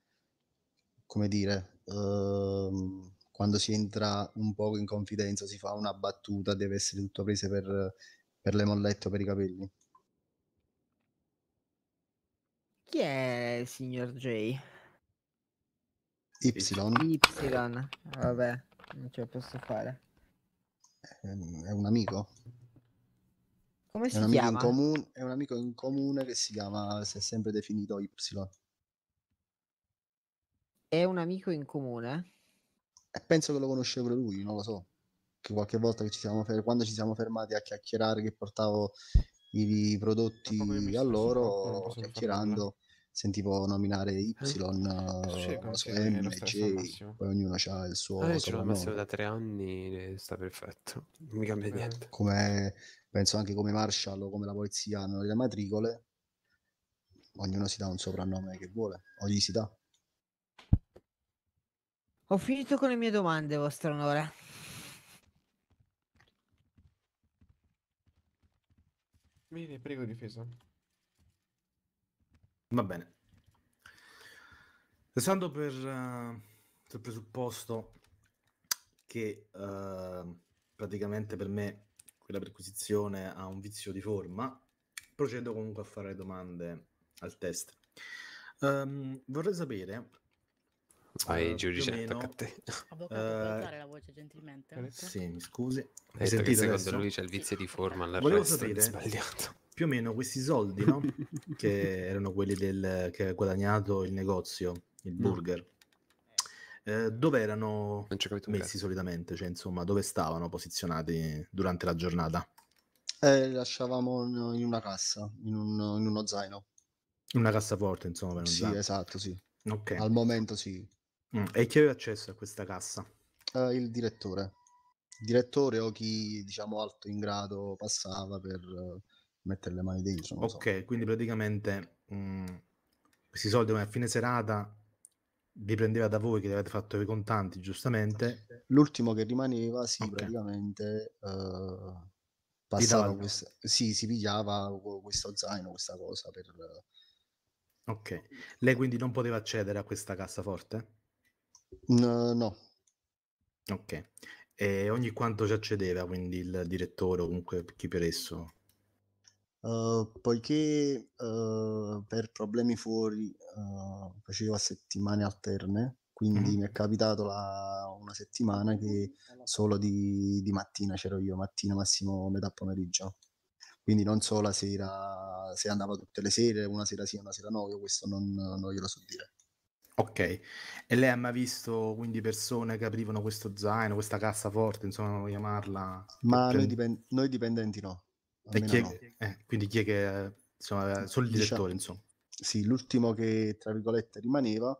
come dire, uh, quando si entra un po' in confidenza, si fa una battuta, deve essere tutto preso per, per le mollette o per i capelli. Chi è il signor J? Y. Y. Vabbè, non ce la posso fare. Eh, è un amico? Come si è chiama? Comune, è un amico in comune che si chiama, si è sempre definito Y. È un amico in comune? E eh, penso che lo conoscevo pure lui, non lo so. Che qualche volta che ci siamo fer- quando ci siamo fermati a chiacchierare, che portavo i, prodotti a loro, chiacchierando, sentivo nominare Y, eh, sì, eh, M, J, poi ognuno ha il suo... Ah, c'è un massimo da tre anni sta perfetto, non mi cambia eh, niente. Come, penso anche come Marshall o come la polizia hanno le matricole, ognuno si dà un soprannome che vuole, o gli si dà. Ho finito con le mie domande, vostro onore. Bene, prego difesa. Va bene. Passando per uh, eh, il presupposto che uh, praticamente per me quella perquisizione ha un vizio di forma, procedo comunque a fare domande al test. Um, vorrei sapere ai uh, eh, giudice meno, tocca a te. Avvocato, uh, puoi la voce gentilmente? Sì, mi scusi. Hai sentito che secondo adesso? lui c'è il vizio di forma all'arresto Volevo sapere, sbagliato più o meno questi soldi, no? che erano quelli del, che ha guadagnato il negozio, il mm. burger, mm. eh, dove erano messi solitamente, cioè insomma dove stavano posizionati durante la giornata? Eh, lasciavamo in una cassa, in, un, in uno zaino. In una cassaforte, insomma. Per sì, zaino. esatto, sì. Okay. Al momento sì. Mm. E chi aveva accesso a questa cassa? Eh, il direttore. Il direttore o chi, diciamo, alto in grado passava per mettere le mani dentro. ok, so. quindi praticamente mh, mm, questi soldi a fine serata vi prendeva da voi che li avete fatto i contanti, giustamente. L'ultimo che rimaneva, sì, okay. praticamente uh, passava questa, sì, si pigliava questo zaino, questa cosa per... Ok, lei quindi non poteva accedere a questa cassaforte? No, no. Ok, e ogni quanto ci accedeva quindi il direttore o comunque chi per esso? Uhm, poiché uh, per problemi fuori uh, facevo settimane alterne, quindi mm mi è capitato la, una settimana che solo di, di, mattina c'ero io, mattina massimo metà pomeriggio. Quindi non so la sera, se andava tutte le sere, una sera sì, una sera no, io questo non, non glielo so dire. Ok, e lei ha mai visto quindi persone che aprivano questo zaino, questa cassaforte, insomma, chiamarla? Ma noi, dipen- noi dipendenti no. E chi è, no. eh, quindi chi è che insomma, solo il diciamo direttore, diciamo, insomma. Sì, l'ultimo che tra virgolette rimaneva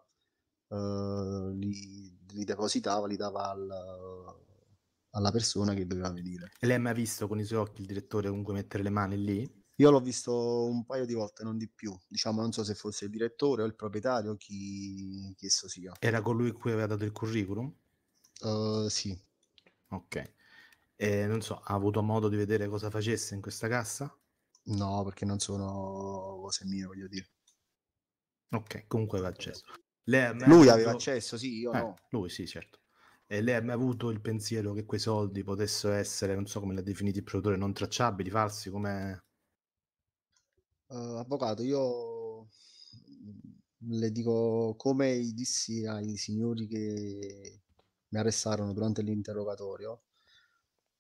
uh, li, li, depositava, li dava al, alla persona che doveva venire. E lei ha mai visto con i suoi occhi il direttore comunque mettere le mani lì? Io l'ho visto un paio di volte, non di più. Diciamo, non so se fosse il direttore o il proprietario, chi, chi esso sia. Era colui cui aveva dato il curriculum? Uh, sì. Ok. Eh, non so, ha avuto modo di vedere cosa facesse in questa cassa? No, perché non sono cose mie, voglio dire. Ok, comunque aveva accesso. lui avuto... aveva accesso, sì, io eh, no. Lui sì, certo. E lei ha mai avuto il pensiero che quei soldi potessero essere, non so come l'ha definito il produttore, non tracciabili, falsi, come... Uh, avvocato, io le dico come dissi ai signori che mi arrestarono durante l'interrogatorio,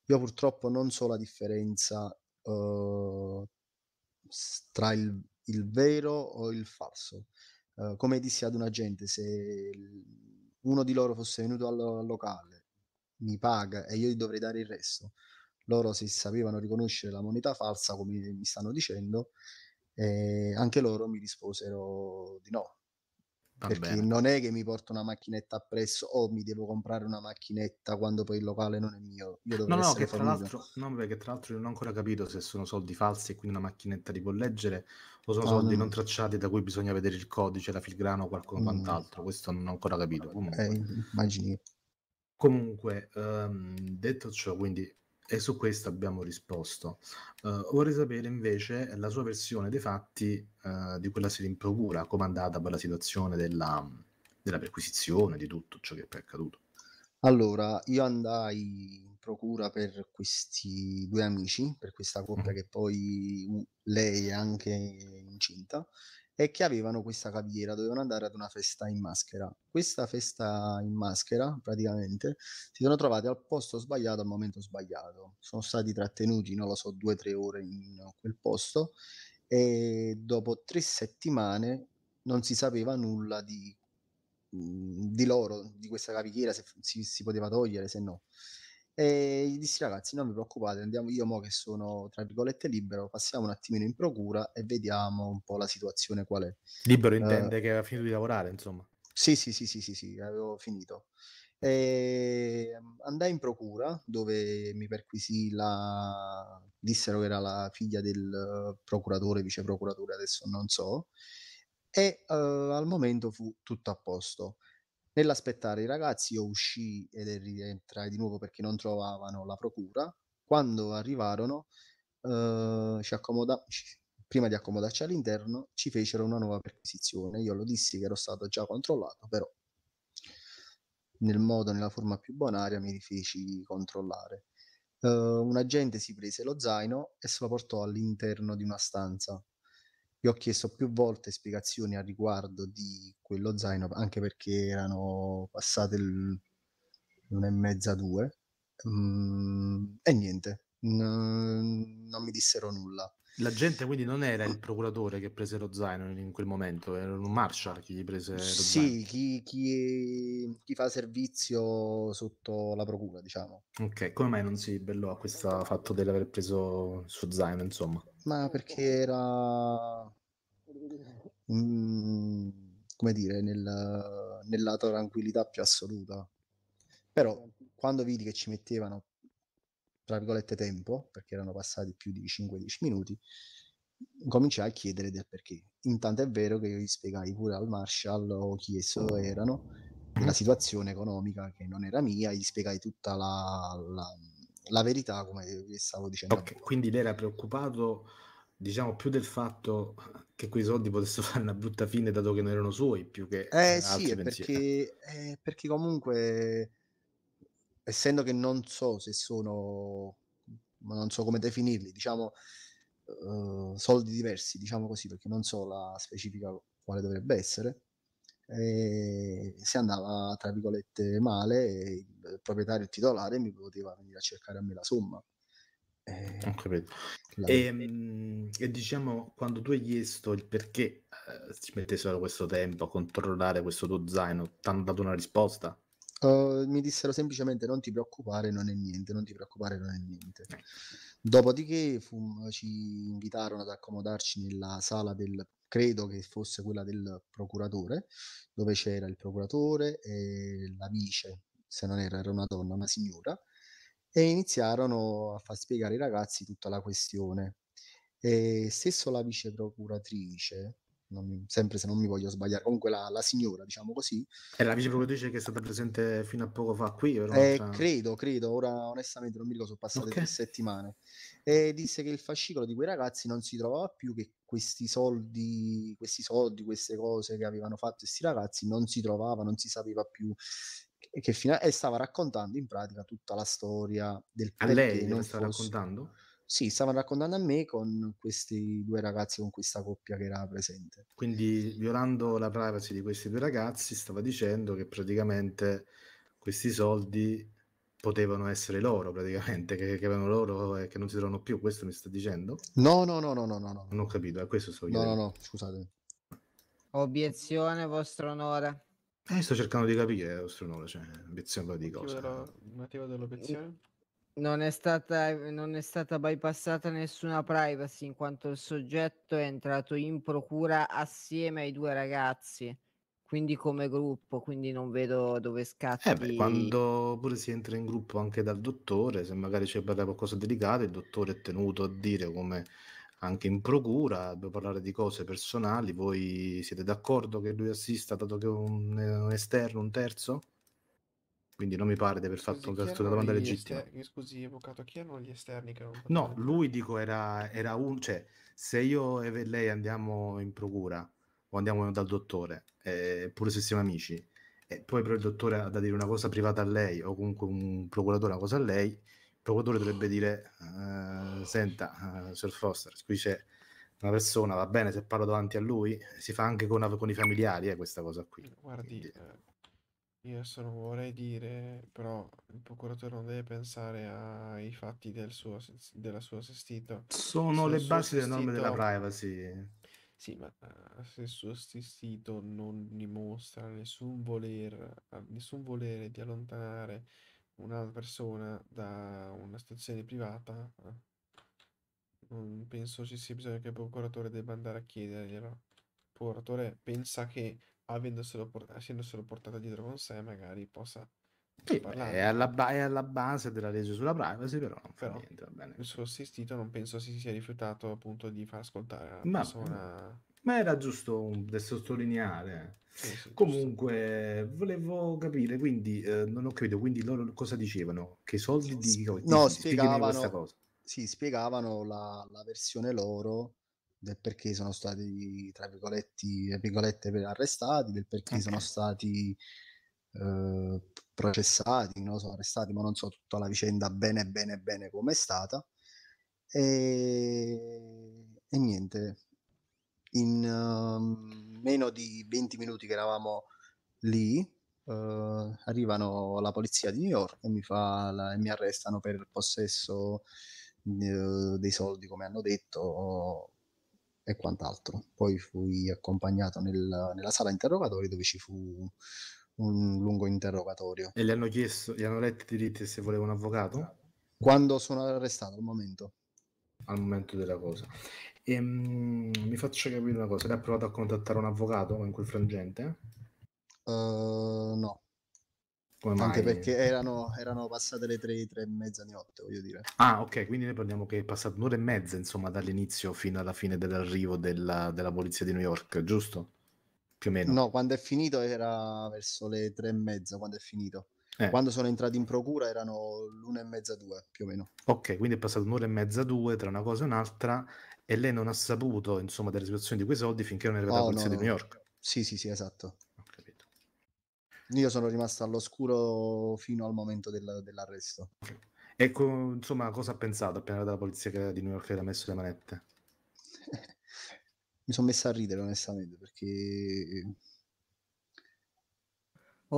io purtroppo non so la differenza uh, tra il, il, vero o il falso. Uh, come dissi ad un agente, se uno di loro fosse venuto al, al locale, mi paga e io gli dovrei dare il resto, loro si sapevano riconoscere la moneta falsa, come mi stanno dicendo, e eh, anche loro mi risposero di no, perché bene. non è che mi porto una macchinetta appresso o mi devo comprare una macchinetta quando poi il locale non è mio. Io no, no, che tra l'altro, no, perché tra l'altro non ho ancora capito se sono soldi falsi e quindi una macchinetta li può leggere o sono no, soldi no. non tracciati da cui bisogna vedere il codice, la filgrana o mm. quant'altro. Mm. Questo non ho ancora capito. Eh, comunque, eh, immagini. Comunque, um, detto ciò, quindi e su questo abbiamo risposto. Uh, vorrei sapere invece la sua versione dei fatti uh, di quella sera in procura, com'è andata per la situazione della, della, perquisizione, di tutto ciò che è accaduto. Allora, io andai in procura per questi due amici, per questa coppia mm che poi lei è anche incinta e che avevano questa caviera, dovevano andare ad una festa in maschera. Questa festa in maschera, praticamente, si sono trovati al posto sbagliato al momento sbagliato. Sono stati trattenuti, non lo so, due o tre ore in quel posto e dopo tre settimane non si sapeva nulla di, mm, di loro, di questa cavigliera, se si, si poteva togliere, se no e gli dissi ragazzi non vi preoccupate andiamo io mo che sono tra virgolette libero passiamo un attimino in procura e vediamo un po' la situazione qual è libero ehm intende uh, che aveva finito di lavorare insomma sì sì sì sì sì, sì avevo finito e ehm, andai in procura dove mi perquisì la dissero che era la figlia del procuratore vice procuratore adesso non so e uh, al momento fu tutto a posto Nell'aspettare i ragazzi io uscii ed rientrai di nuovo perché non trovavano la procura. Quando arrivarono, eh, ci accomoda- ci, prima di accomodarci all'interno, ci fecero una nuova perquisizione. Io lo dissi che ero stato già controllato, però nel modo, nella forma più bonaria, mi feci controllare. Uh, un agente si prese lo zaino e se lo portò all'interno di una stanza. Gli ho chiesto più volte spiegazioni al riguardo di quello zaino, anche perché erano passate l'una e mezza, due. Mm, e niente, n- non mi dissero nulla. La gente quindi non era il ah. procuratore che prese lo zaino in quel momento, era un marshal che gli prese lo sì, zaino. Sì, chi, chi, chi, fa servizio sotto la procura, diciamo. Ok, come mai non si ribellò a questo fatto dell'aver preso il suo zaino, insomma? Ma perché era... Mm, come dire, nella, nella tranquillità più assoluta. Però quando vidi che ci mettevano tra virgolette tempo, perché erano passati più di 5-10 minuti, cominciai a chiedere del perché. Intanto è vero che io gli spiegai pure al Marshall, chi esso erano, la mm. situazione economica che non era mia, gli spiegai tutta la, la, la verità come stavo dicendo. Okay, quindi lei era preoccupato diciamo più del fatto che quei soldi potessero fare una brutta fine dato che non erano suoi più che eh sì perché, eh, perché comunque essendo che non so se sono, ma non so come definirli, diciamo uh, soldi diversi, diciamo così, perché non so la specifica quale dovrebbe essere. E ehm, se andava tra virgolette male, il proprietario, titolare mi poteva venire a cercare a me la somma. Eh, la... E, ehm, e, diciamo quando tu hai chiesto il perché eh, ci mettessero questo tempo a controllare questo tuo zaino, ti hanno dato una risposta? Uh, mi dissero semplicemente non ti preoccupare, non è niente, non ti preoccupare, non è niente. Eh. Dopodiché fu, ci invitarono ad accomodarci nella sala del, credo che fosse quella del procuratore, dove c'era il procuratore e la vice, se non era, era una donna, una signora, e iniziarono a far spiegare ai ragazzi tutta la questione. E stesso la vice procuratrice, non, sempre se non mi voglio sbagliare, comunque la, la signora, diciamo così. È la viceprocuratrice che è stata presente fino a poco fa qui, vero? Eh, credo, credo, ora onestamente non mi ricordo, sono passate okay. tre settimane. E disse che il fascicolo di quei ragazzi non si trovava più, che questi soldi, questi soldi, queste cose che avevano fatto questi ragazzi non si trovava, non si sapeva più. E, che fino a, e stava raccontando in pratica tutta la storia del... A lei non stava fosse... raccontando? Sì, stavano raccontando a me con questi due ragazzi, con questa coppia che era presente. Quindi, violando la privacy di questi due ragazzi, stava dicendo che praticamente questi soldi potevano essere loro praticamente, che, che erano loro e che non si trovano più, questo mi sta dicendo? No, no, no, no, no, no. Non ho capito, è questo sto chiedendo. No, no, no, scusate. Obiezione, vostro onore. Eh, sto cercando di capire, vostro onore, cioè, obiezione di cosa. Un motivo dell'obiezione? Non è, stata, eh, non è stata bypassata nessuna privacy in quanto il soggetto è entrato in procura assieme ai due ragazzi quindi come gruppo, quindi non vedo dove scatti. Eh beh, quando pure si entra in gruppo anche dal dottore, se magari c'è qualcosa di delicato, il dottore è tenuto a dire come anche in procura, dobbiamo parlare di cose personali, voi siete d'accordo che lui assista dato che è un esterno, un terzo? Quindi non mi pare di aver fatto una domanda legittima. Ester- scusi, avvocato, chi erano gli esterni che non No, lui dico era, era un... cioè, se io e lei andiamo in procura o andiamo dal dottore, eh, pure se siamo amici, e poi però il dottore ha da dire una cosa privata a lei o comunque un procuratore una cosa a lei, il procuratore dovrebbe dire, uh, senta, uh, eh, Sir Foster, qui c'è una persona, va bene se parlo davanti a lui, si fa anche con, con i familiari eh, questa cosa qui. Guardi, Quindi, eh io adesso non vorrei dire, però il procuratore non deve pensare ai fatti del suo, della sua assistita. Sono le basi del nome della privacy. Sì, ma eh, se il suo assistito non dimostra nessun, voler, nessun volere di allontanare una persona da una stazione privata, eh, non penso ci sia bisogno che il procuratore debba andare a chiederglielo. Il procuratore pensa che avendoselo port- essendoselo portata dietro con sé, magari possa. Sì, è, alla ba- è, alla base della legge sulla privacy, però non però, fa niente, va bene. Il suo assistito non penso si sia rifiutato appunto di far ascoltare la ma, persona. Ma era giusto da sottolineare. Sì, sì, Comunque, giusto. volevo capire, quindi eh, non ho capito, quindi loro cosa dicevano? Che i soldi di... No, di, spiegavano, cosa. Sì, spiegavano la, la versione loro del perché sono stati, tra virgolette, arrestati, del perché okay. sono stati eh, processati, non so, arrestati, ma non so tutta la vicenda bene, bene, bene come è stata. E, e niente, in uh, meno di 20 minuti che eravamo lì, Uh, arrivano la polizia di New York e mi, fa la, e mi arrestano per il possesso uh, dei soldi, come hanno detto, e quant'altro. Poi fui accompagnato nel, nella sala interrogatori dove ci fu un lungo interrogatorio. E gli hanno chiesto, gli hanno letto i diritti se voleva un avvocato? Quando sono arrestato, al momento. Al momento della cosa. E, um, mi faccio capire una cosa, lei ha provato a contattare un avvocato in quel frangente? Uh, no. Come Anche perché erano, erano, passate le 3, 3 e mezza di notte, voglio dire. Ah, ok, quindi noi parliamo che è passata un'ora e mezza, insomma, dall'inizio fino alla fine dell'arrivo della, della, polizia di New York, giusto? Più o meno. No, quando è finito era verso le 3 e mezza, quando è finito. Eh. Quando sono entrati in procura erano l'una e mezza, due, più o meno. Ok, quindi è passata un'ora e mezza, due, tra una cosa e un'altra, e lei non ha saputo, insomma, della situazione di quei soldi finché non è arrivata oh, la polizia no, di New York. Sì, sì, sì, esatto. Io sono rimasto all'oscuro fino al momento del, dell'arresto. Ecco, insomma, cosa ha pensato appena la polizia di New York ha messo le manette? Mi sono messo a ridere, onestamente, perché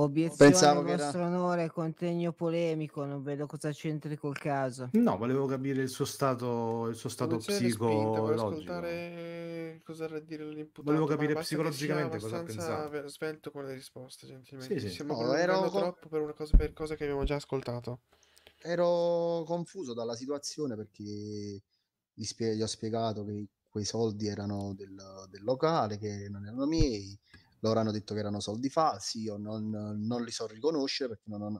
Obiezione Pensavo che era... onore, contegno polemico, non vedo cosa c'entri col caso. No, volevo capire il suo stato, il suo stato psicologico. cosa era dire l'imputato. Volevo capire psicologicamente cosa pensava. Svelto con le risposte, gentilmente. Sì, sì. Siamo no, ero... troppo per una cosa, per cosa che abbiamo già ascoltato. Ero confuso dalla situazione perché gli, spie- gli ho spiegato che quei soldi erano del, del locale, che non erano miei loro hanno detto che erano soldi falsi, io non, non li so riconoscere perché non,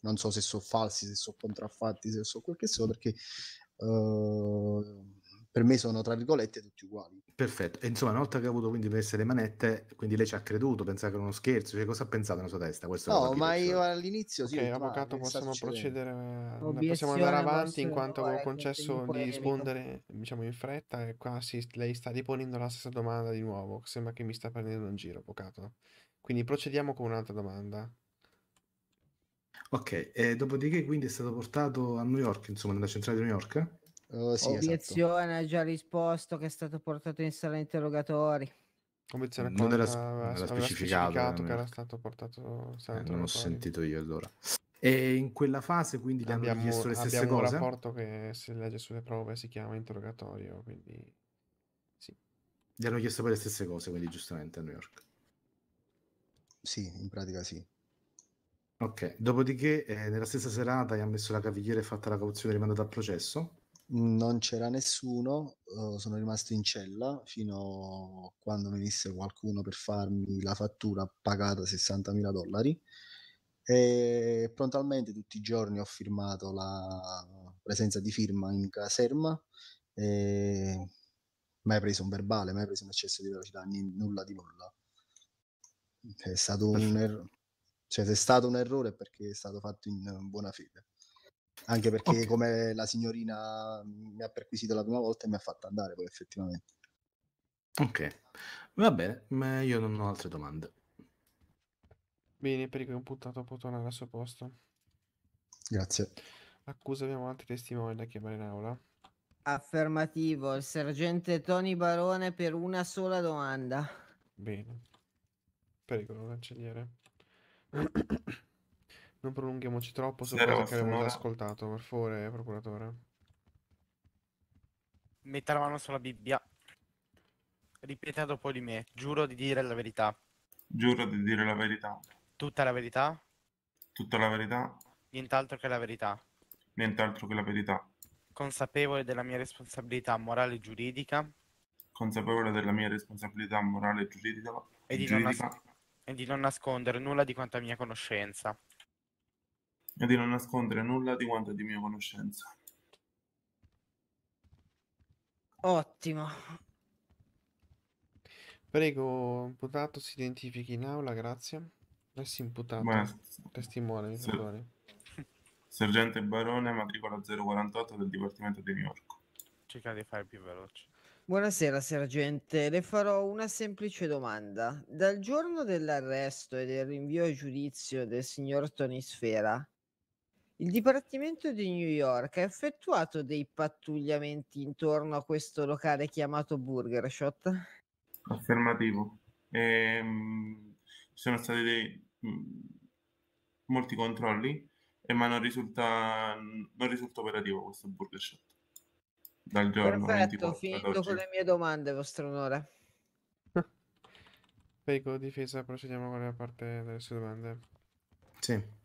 non, so se sono falsi, se sono contraffatti, se sono quel che so, perché uh, per me sono tra virgolette tutti uguali. Perfetto, e insomma una volta che ha avuto quindi queste manette, quindi lei ci ha creduto, pensava che era uno scherzo, cioè cosa ha pensato nella sua testa? Questo no, ma io all'inizio sì. Ok, avvocato, possiamo procedere, eh, Obiezione, possiamo andare avanti in quanto avevo eh, concesso di rispondere diciamo in fretta e qua si, lei sta riponendo la stessa domanda di nuovo, sembra che mi sta prendendo in giro, avvocato. Quindi procediamo con un'altra domanda. Ok, dopodiché quindi è stato portato a New York, insomma nella centrale di New York? Uh, sì, esatto. Obiezione, esatto. ha già risposto che è stato portato in sala interrogatori. Obiezione non era, sp- eh, era specificato, specificato che era stato portato in sala eh, Non ho sentito io allora. E in quella fase quindi gli abbiamo, hanno chiesto le stesse cose? Abbiamo un rapporto che si legge sulle prove, si chiama interrogatorio, quindi sì. Gli hanno chiesto poi le stesse cose, quindi giustamente a New York. Sì, in pratica sì. Ok, dopodiché eh, nella stessa serata gli hanno messo la cavigliera e fatta la cauzione rimandata al processo non c'era nessuno, uhm, sono rimasto in cella fino a quando venisse qualcuno per farmi la fattura pagata 60.000 dollari e prontamente tutti i giorni ho firmato la presenza di firma in caserma e mai preso un verbale, mai preso un eccesso di velocità, n- nulla di nulla. È stato, un, er- cioè, è stato un errore perché è stato fatto in buona fede. Anche perché okay. come la signorina mm, mi ha perquisito la prima volta e mi ha fatto andare poi effettivamente. Ok, va bene, ma io non ho altre domande. Bene, per cui ho puntato può tornare al suo posto. Grazie. Accusa, abbiamo altri testimoni da chiamare in aula. Affermativo, il sergente Tony Barone per una sola domanda. Bene. Pericolo, cancelliere. Non prolunghiamoci troppo su Zero, cose che abbiamo già ascoltato, per favore, procuratore. Metta la mano sulla Bibbia. Ripeta dopo di me. Giuro di dire la verità. Giuro di dire la verità. Tutta la verità? Tutta la verità. Nient'altro che la verità. Nient'altro che la verità. Consapevole della mia responsabilità morale e giuridica. Consapevole della mia responsabilità morale e giuridica. E di, giuridica. Non, nas- e di non nascondere nulla di quanto a mia conoscenza e di non nascondere nulla di quanto è di mia conoscenza. Ottimo. Prego, imputato si identifichi in aula, grazie. Resti imputato. Testimone, mi Ser- Sergente Barone, matricola 048 del Dipartimento di New York. Cerca di fare più veloce. Buonasera, sergente. Le farò una semplice domanda. Dal giorno dell'arresto e del rinvio a giudizio del signor Tony Sfera, il Dipartimento di New York ha effettuato dei pattugliamenti intorno a questo locale chiamato Burger Shot? Affermativo. Ehm, ci sono stati dei, mm, molti controlli, ma non risulta, non risulta operativo questo Burger Shot. Dal giorno Perfetto, 24, finito con le mie domande, vostro onore. Peico, difesa, procediamo con la parte delle sue domande. Sì.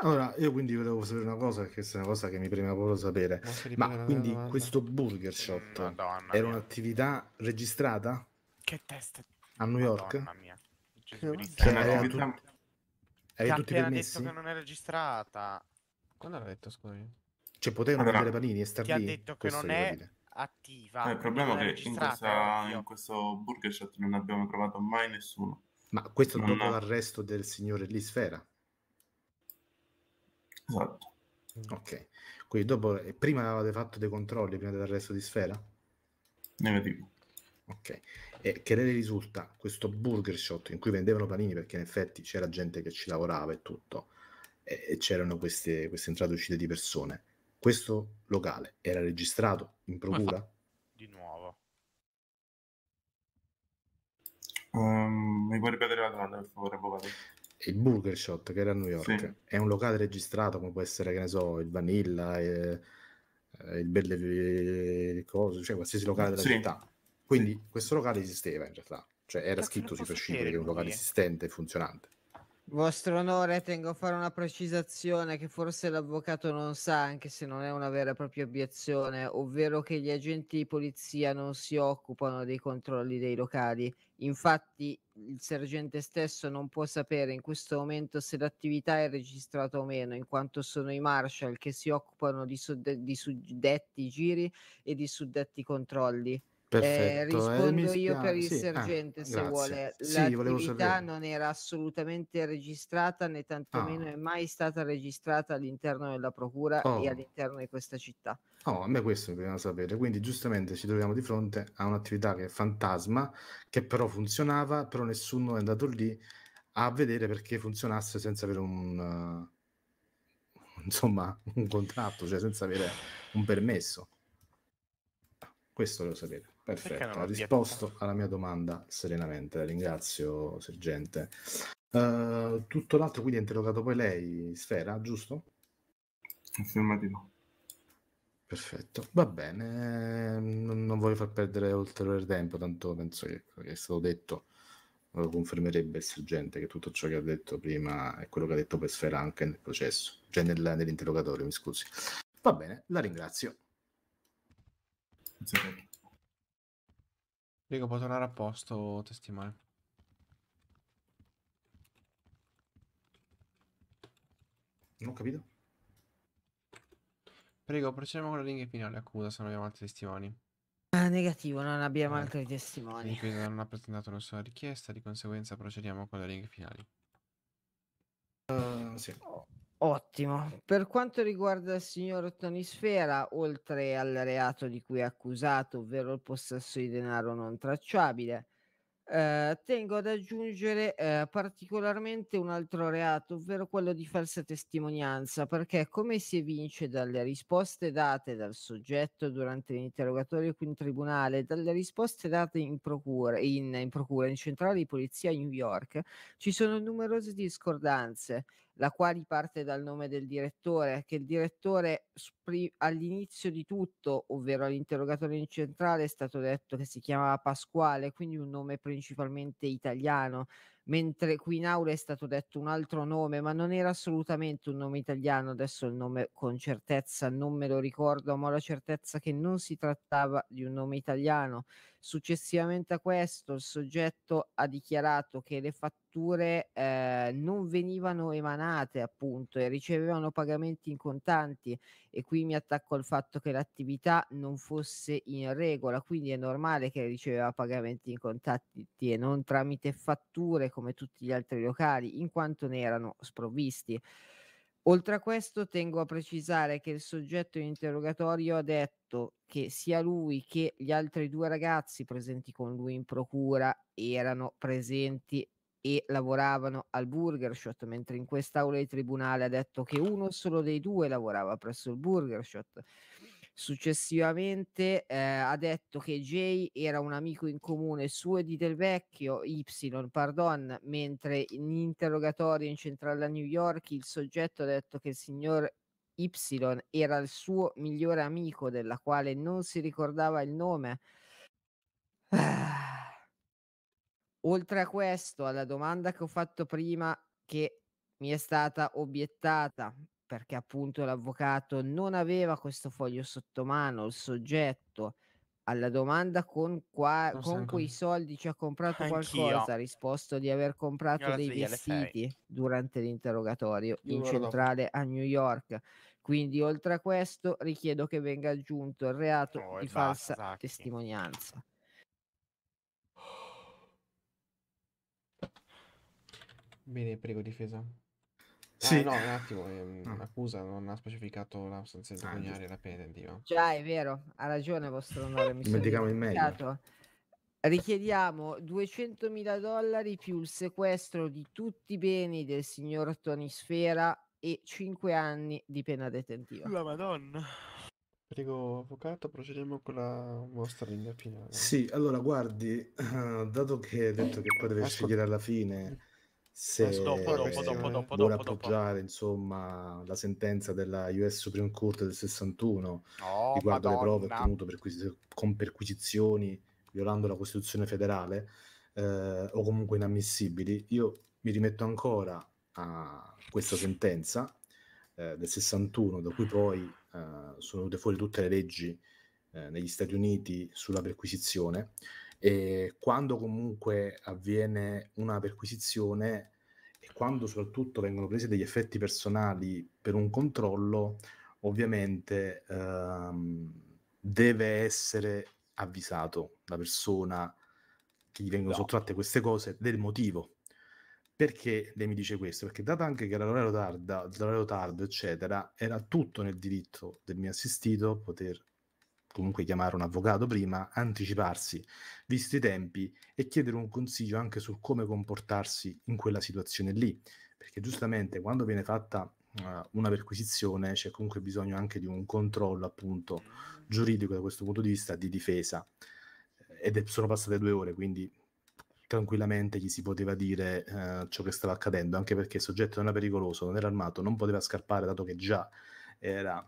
Allora, io quindi volevo sapere una cosa, che questa è una cosa che mi preme proprio sapere. Ma quindi questo burger shot Madonna era mia. un'attività registrata? Che test? A New York? Mamma mia. Cioè, eh, era tu... Avevi tutti permessi? detto che non è registrata. Quando l'ha detto, scusi? Cioè, potevano allora, ah, vendere panini e star Ti lì? ha detto che non è dire. attiva. Eh, il problema è che in, questa, in questo burger shot non abbiamo trovato mai nessuno. Ma questo non dopo l'arresto del signore Lisfera? Esatto. Mm. Ok, quindi dopo, eh, prima avevate fatto dei controlli prima dell'arresto di Sfera? Negativo. Ok, e che ne risulta questo burger shot in cui vendevano panini perché in effetti c'era gente che ci lavorava e tutto, e, c'erano queste, queste entrate e uscite di persone. Questo locale era registrato in procura? Di nuovo. Um, mi puoi ripetere la domanda, per favore, avvocato? il Burger Shot che era a New York sì. è un locale registrato come può essere che ne so il Vanilla eh, eh, il Belle cose cioè qualsiasi locale della sì. città quindi sì. questo locale esisteva in realtà cioè era Perché cioè, scritto sui fascicoli che è un locale esistente e funzionante vostro onore, tengo a fare una precisazione che forse l'avvocato non sa, anche se non è una vera e propria obiezione, ovvero che gli agenti di polizia non si occupano dei controlli dei locali. Infatti il sergente stesso non può sapere in questo momento se l'attività è registrata o meno, in quanto sono i marshal che si occupano di, suddetti giri e di suddetti controlli. Perfetto. Eh, eh rispondo eh, io per il sì, ah, sergente ah, se grazie. vuole. L'attività sì, non era assolutamente registrata né tantomeno ah. è mai stata registrata all'interno della procura oh. e all'interno di questa città. Oh, a me questo mi piace sapere. Quindi giustamente ci troviamo di fronte a un'attività che è fantasma, che però funzionava, però nessuno è andato lì a vedere perché funzionasse senza avere un... Uh, insomma, un contratto, cioè senza avere un permesso. Questo devo sapere. Perfetto, ha risposto alla mia domanda serenamente, la ringrazio Sergente. Uh, tutto l'altro quindi ha interrogato poi lei, Sfera, giusto? Affermativo. Perfetto, va bene, non, non voglio far perdere ulteriore tempo, tanto penso che, che è stato detto, lo confermerebbe il sergente che tutto ciò che ha detto prima è quello che ha detto per Sfera anche nel processo, cioè nel, nell'interrogatorio, mi scusi. Va bene, la ringrazio. Grazie. a te. Dico, può tornare a posto, testimone. Non ho capito. Prego, procediamo con la ringhi finale. Accusa se non abbiamo altri testimoni. Ah, negativo, non abbiamo eh. altri testimoni. L'inquisito non ha presentato nessuna richiesta, di conseguenza procediamo con le ringhi finali. Uh, sì. Oh, Ottimo. Per quanto riguarda il signor Tonisfera, oltre al reato di cui è accusato, ovvero il possesso di denaro non tracciabile, eh, tengo ad aggiungere eh, particolarmente un altro reato, ovvero quello di falsa testimonianza, perché come si evince dalle risposte date dal soggetto durante l'interrogatorio qui in tribunale, dalle risposte date in procura, in, in procura, in centrale di polizia a New York, ci sono numerose discordanze la quale parte dal nome del direttore, che il direttore all'inizio di tutto, ovvero all'interrogatorio in centrale, è stato detto che si chiamava Pasquale, quindi un nome principalmente italiano mentre qui in aula è stato detto un altro nome, ma non era assolutamente un nome italiano, adesso il nome con certezza non me lo ricordo, ma ho la certezza che non si trattava di un nome italiano. Successivamente a questo il soggetto ha dichiarato che le fatture eh, non venivano emanate appunto e ricevevano pagamenti in contanti e qui mi attacco al fatto che l'attività non fosse in regola, quindi è normale che riceveva pagamenti in contanti e non tramite fatture come tutti gli altri locali, in quanto ne erano sprovvisti. Oltre a questo, tengo a precisare che il soggetto in interrogatorio ha detto che sia lui che gli altri due ragazzi presenti con lui in procura erano presenti e lavoravano al Burger Shot, mentre in quest'aula di tribunale ha detto che uno solo dei due lavorava presso il Burger Shot. Successivamente eh, ha detto che Jay era un amico in comune suo e di Del Vecchio, Y, pardon, mentre in interrogatorio in centrale a New York il soggetto ha detto che il signor Y era il suo migliore amico della quale non si ricordava il nome. Ah. Oltre a questo, alla domanda che ho fatto prima che mi è stata obiettata perché appunto l'avvocato non aveva questo foglio sotto mano, il soggetto alla domanda con, qua, con quei soldi ci ha comprato Anch'io. qualcosa, ha risposto di aver comprato dei vestiti durante l'interrogatorio Io in centrale dopo. a New York. Quindi oltre a questo richiedo che venga aggiunto il reato oh, di falsa basta, testimonianza. Bene, prego difesa. Sì. Eh, no, un attimo, ehm, accusa, non ha specificato la l'assenza di coniare ah, la pena detentiva. Già, è vero, ha ragione vostro onore, mi Dimenticavo sono dimenticato. Richiediamo 200.000 dollari più il sequestro di tutti i beni del signor Tony Sfera e 5 anni di pena detentiva. La madonna. Prego, avvocato, procediamo con la vostra linea finale. Sì, allora guardi, uh, dato che ha detto che poi deve scegliere alla fine se Adesso eh, dopo, dopo, dopo, dopo, vuole dopo, appoggiare dopo. insomma la sentenza della US Supreme Court del 61 oh, riguardo Madonna. le prove ottenute per con perquisizioni violando la Costituzione federale eh, o comunque inammissibili, io mi rimetto ancora a questa sentenza eh, del 61 da cui poi eh, sono venute fuori tutte le leggi eh, negli Stati Uniti sulla perquisizione e quando comunque avviene una perquisizione e quando soprattutto vengono presi degli effetti personali per un controllo, ovviamente ehm, deve essere avvisato la persona che gli vengono no. sottratte queste cose del motivo. Perché lei mi dice questo? Perché data anche che era l'orario tardo, eccetera, era tutto nel diritto del mio assistito poter comunque chiamare un avvocato prima, anticiparsi visti i tempi e chiedere un consiglio anche su come comportarsi in quella situazione lì, perché giustamente quando viene fatta eh, una perquisizione c'è comunque bisogno anche di un controllo appunto giuridico da questo punto di vista di difesa ed è, sono passate due ore quindi tranquillamente gli si poteva dire eh, ciò che stava accadendo anche perché il soggetto non era pericoloso non era armato non poteva scappare dato che già era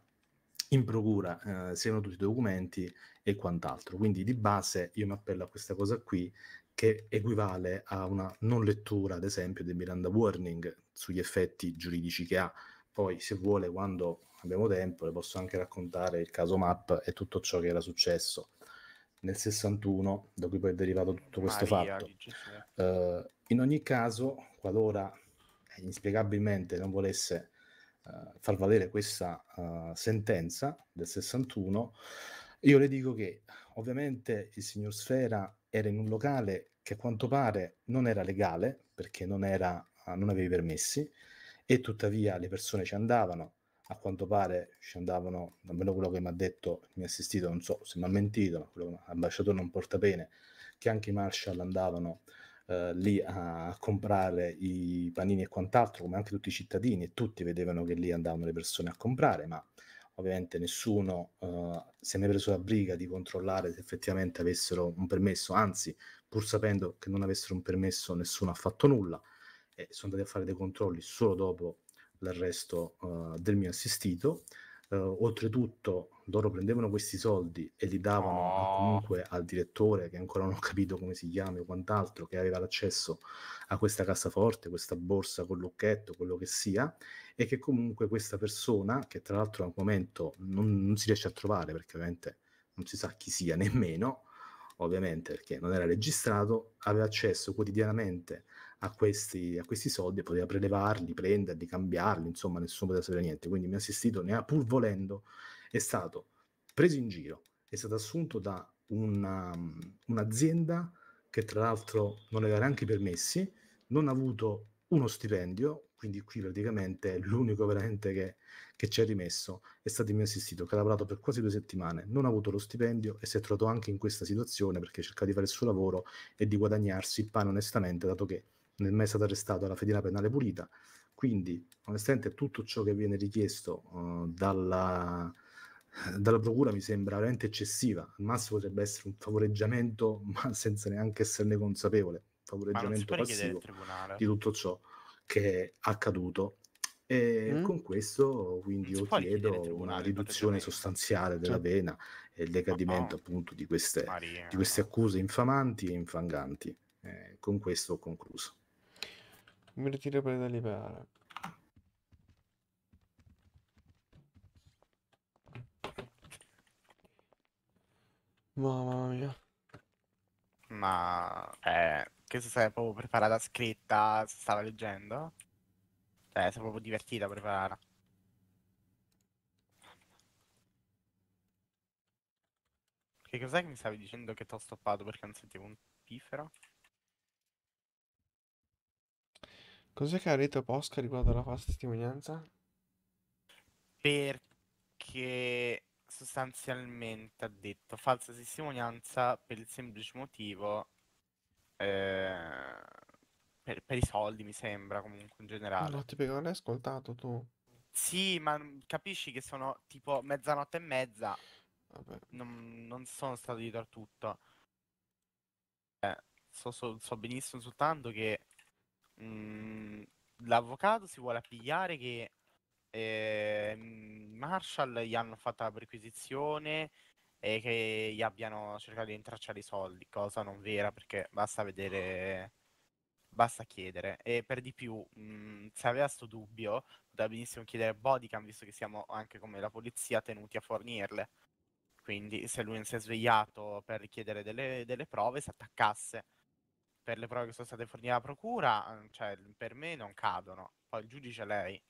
in procura eh, siano tutti i documenti e quant'altro. Quindi di base io mi appello a questa cosa qui che equivale a una non lettura, ad esempio, del Miranda Warning sugli effetti giuridici che ha. Poi, se vuole, quando abbiamo tempo, le posso anche raccontare il caso MAP e tutto ciò che era successo nel 61, da cui poi è derivato tutto questo Maria, fatto. Uh, in ogni caso, qualora eh, inspiegabilmente non volesse uh, far valere questa uh, sentenza del 61, io le dico che ovviamente il signor Sfera era in un locale che a quanto pare non era legale perché non, era, uh, non aveva i permessi e tuttavia le persone ci andavano, a quanto pare ci andavano, almeno quello che mi ha detto, mi ha assistito, non so se mi ha mentito, ma quello che l'ambasciatore non porta bene, che anche i Marshall andavano eh, lì a comprare i panini e quant'altro, come anche tutti i cittadini, e tutti vedevano che lì andavano le persone a comprare, ma ovviamente nessuno eh, si è mai preso la briga di controllare se effettivamente avessero un permesso, anzi, pur sapendo che non avessero un permesso, nessuno ha fatto nulla e sono andati a fare dei controlli solo dopo l'arresto eh, del mio assistito. Eh, oltretutto loro prendevano questi soldi e li davano oh. comunque al direttore che ancora non ho capito come si chiama o quant'altro, che aveva l'accesso a questa cassaforte, questa borsa con lucchetto, quello che sia, e che comunque questa persona, che tra l'altro al momento non, non si riesce a trovare perché ovviamente non si sa chi sia nemmeno, ovviamente perché non era registrato, aveva accesso quotidianamente a questi, a questi soldi, poteva prelevarli, prenderli, cambiarli, insomma nessuno poteva sapere niente, quindi mi ha assistito, ne ha pur volendo è stato preso in giro, è stato assunto da una, mm, un'azienda che tra l'altro non aveva neanche i permessi, non ha avuto uno stipendio, quindi qui praticamente è l'unico veramente che, che ci ha rimesso è stato il mio assistito che ha lavorato per quasi due settimane, non ha avuto lo stipendio e si è trovato anche in questa situazione perché cerca di fare il suo lavoro e di guadagnarsi il pane onestamente, dato che non è mai stato arrestato alla fedina penale pulita. Quindi onestamente tutto ciò che viene richiesto uh, dalla, dalla procura mi sembra veramente eccessiva. Al massimo potrebbe essere un favoreggiamento, ma senza neanche esserne consapevole, favoreggiamento passivo di tutto ciò che è accaduto. E mm? con questo quindi io chiedo una riduzione sostanziale della pena e il decadimento oh appunto di queste, di queste, accuse infamanti e infanganti. Eh, con questo ho concluso. Mi ritiro per deliberare. Mamma mia. Ma eh, che se sei proprio preparata scritta, se stava leggendo? Cioè, sei proprio divertita a prepararla. Che cos'è che mi stavi dicendo che ti ho stoppato perché non sentivo un pifero? Cos'è che ha detto Posca riguardo alla falsa testimonianza? Perché sostanzialmente ha detto falsa testimonianza per il semplice motivo eh, per, per, i soldi mi sembra comunque in generale no, tipo, non hai ascoltato tu sì ma capisci che sono tipo mezzanotte e mezza non, non, sono stato dietro a tutto eh, so, so, so, benissimo soltanto che mh, mm, l'avvocato si vuole appigliare che eh, Marshall gli hanno fatto la perquisizione e che gli abbiano cercato di intracciare i soldi, cosa non vera perché basta vedere, basta chiedere. E per di più, mh, mm, se aveva sto dubbio, poteva benissimo chiedere bodycam, visto che siamo anche come la polizia tenuti a fornirle. Quindi se lui non si è svegliato per richiedere delle, delle prove, si attaccasse. Per le prove che sono state fornite alla procura, mm, cioè, per me non cadono. Poi il giudice è lei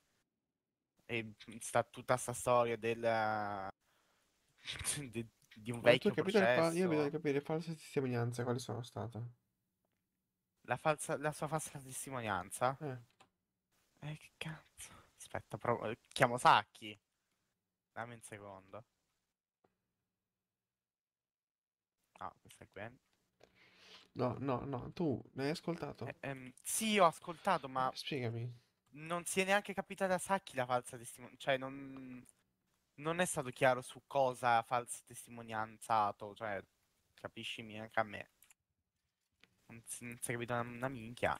e mhmm, sta tutta sta storia del di, di un vecchio processo io voglio capire false testimonianze quali sono state la, falsa, la sua falsa testimonianza eh. eh che cazzo aspetta provo- chiamo Sacchi dammi un secondo no questa è Gwen no no no tu hai ascoltato eh, ehm, sì ho ascoltato ma eh, spiegami non si è neanche capita da Sacchi la falsa testimonianza, cioè non, non, è stato chiaro su cosa falsa testimonianzato, cioè capisci neanche a me. Non si, non si è capita una, una minchia.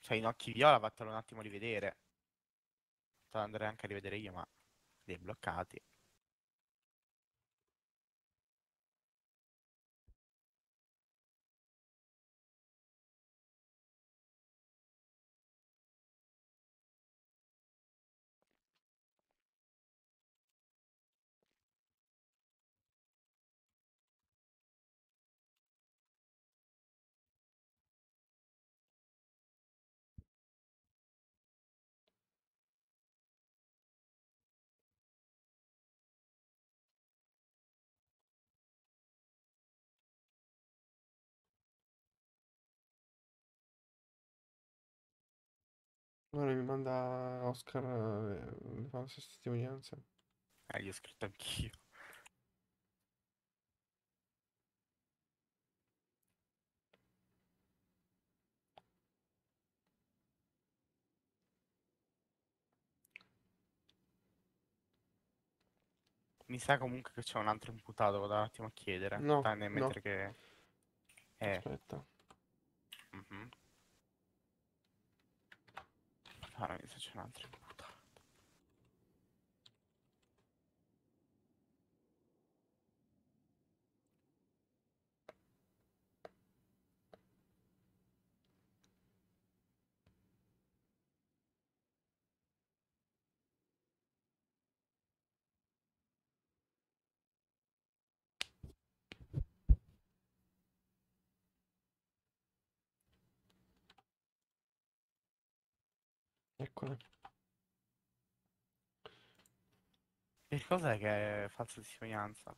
Cioè in occhi viola vattelo un attimo a rivedere. Sto andare anche a rivedere io, ma... li Dei bloccati. Ora mi manda Oscar le, eh, le false testimonianze. Ah, gli ho scritto anch'io. Mi sa comunque che c'è un altro imputato, vado un attimo a chiedere. No, Tane, no. che... Eh. Aspetta. Mm -hmm. Ah, ragazzi, c'è un altro. Che cos'è che è falsa testimonianza?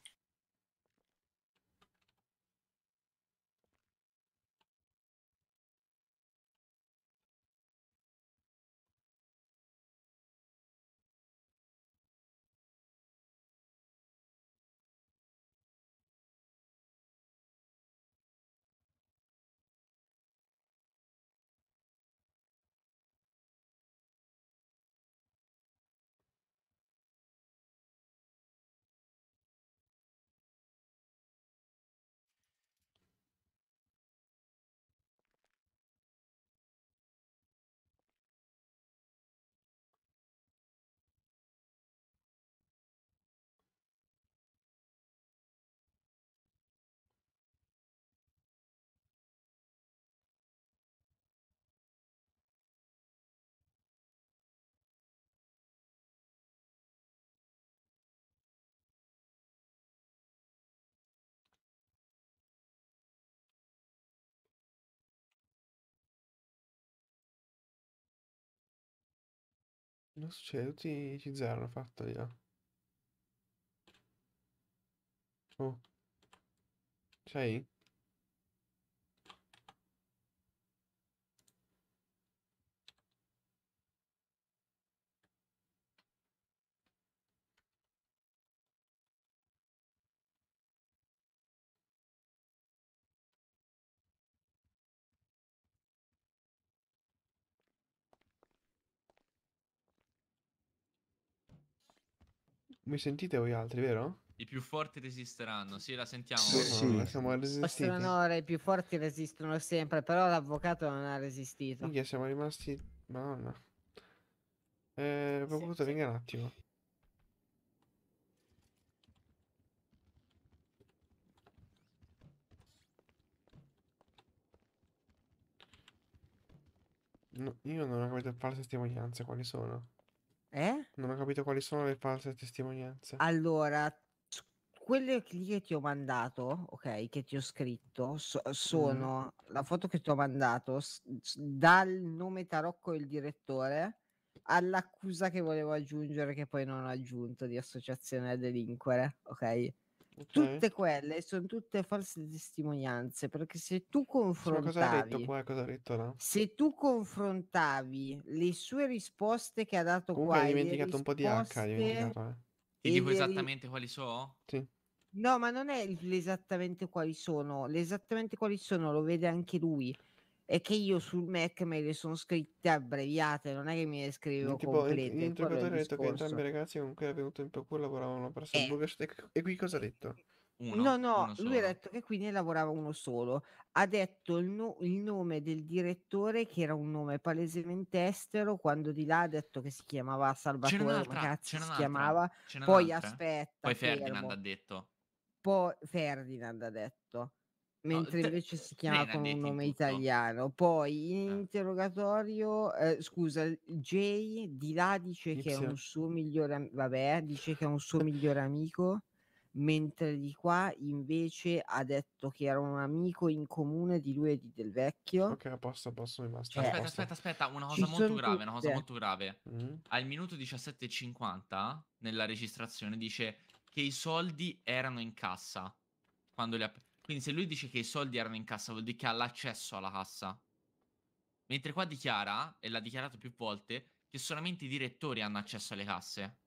Non succede, cioè, tutti i c hanno fatto io. Oh. C'hai? Mi sentite voi altri, vero? I più forti resisteranno, sì, la sentiamo. Sì, sì. siamo resistiti. Onore, i più forti resistono sempre, però l'avvocato non ha resistito. Quindi siamo rimasti... Madonna. Eh, Procuratore, sì, venga un attimo. No, io non ho capito a fare testimonianze, quali sono? Eh? Non ho capito quali sono le false testimonianze. Allora, quelle che ti ho mandato, ok, che ti ho scritto, so- sono mm. la foto che ti ho mandato s- dal nome Tarocco il direttore all'accusa che volevo aggiungere che poi non ho aggiunto di associazione a delinquere, ok? Okay. Tutte quelle sono tutte false testimonianze perché se tu confrontavi, qua, detto, no? se tu confrontavi le sue risposte che ha dato Comunque qua, hai dimenticato un po' di H. Eh. Ti dico le... esattamente quali sono? Sì. No, ma non è l'esattamente quali sono, esattamente quali sono lo vede anche lui è che io sul Mac me le sono scritte abbreviate, non è che mi le scrivo tipo, complete. L'interrogatore ha detto che entrambi i ragazzi con cui era venuto in procura lavoravano per Samburger eh. e qui cosa ha detto? Uno, no, no, lui ha detto che qui ne lavorava uno solo. Ha detto il, no- il, nome del direttore, che era un nome palesemente estero, quando di là ha detto che si chiamava Salvatore, ma cazzo si chiamava. Poi aspetta. Poi Ferdinand fermo. ha detto. Poi Ferdinand ha detto mentre no, invece si chiama con un nome italiano. Poi in eh. interrogatorio, eh, scusa, Jay di là dice che è un suo migliore amico, vabbè, dice che è un suo migliore amico, mentre di qua invece ha detto che era un amico in comune di lui e di Del Vecchio. Ok, a posto, a posto, mi basta. Cioè, aspetta, aspetta, aspetta, una cosa Ci molto grave, tutte. una cosa molto grave. Mm. Al minuto 17.50 nella registrazione dice che i soldi erano in cassa quando li ha... App- quindi se lui dice che i soldi erano in cassa, vuol dire che ha l'accesso alla cassa. Mentre qua dichiara, e l'ha dichiarato più volte, che solamente i direttori hanno accesso alle casse.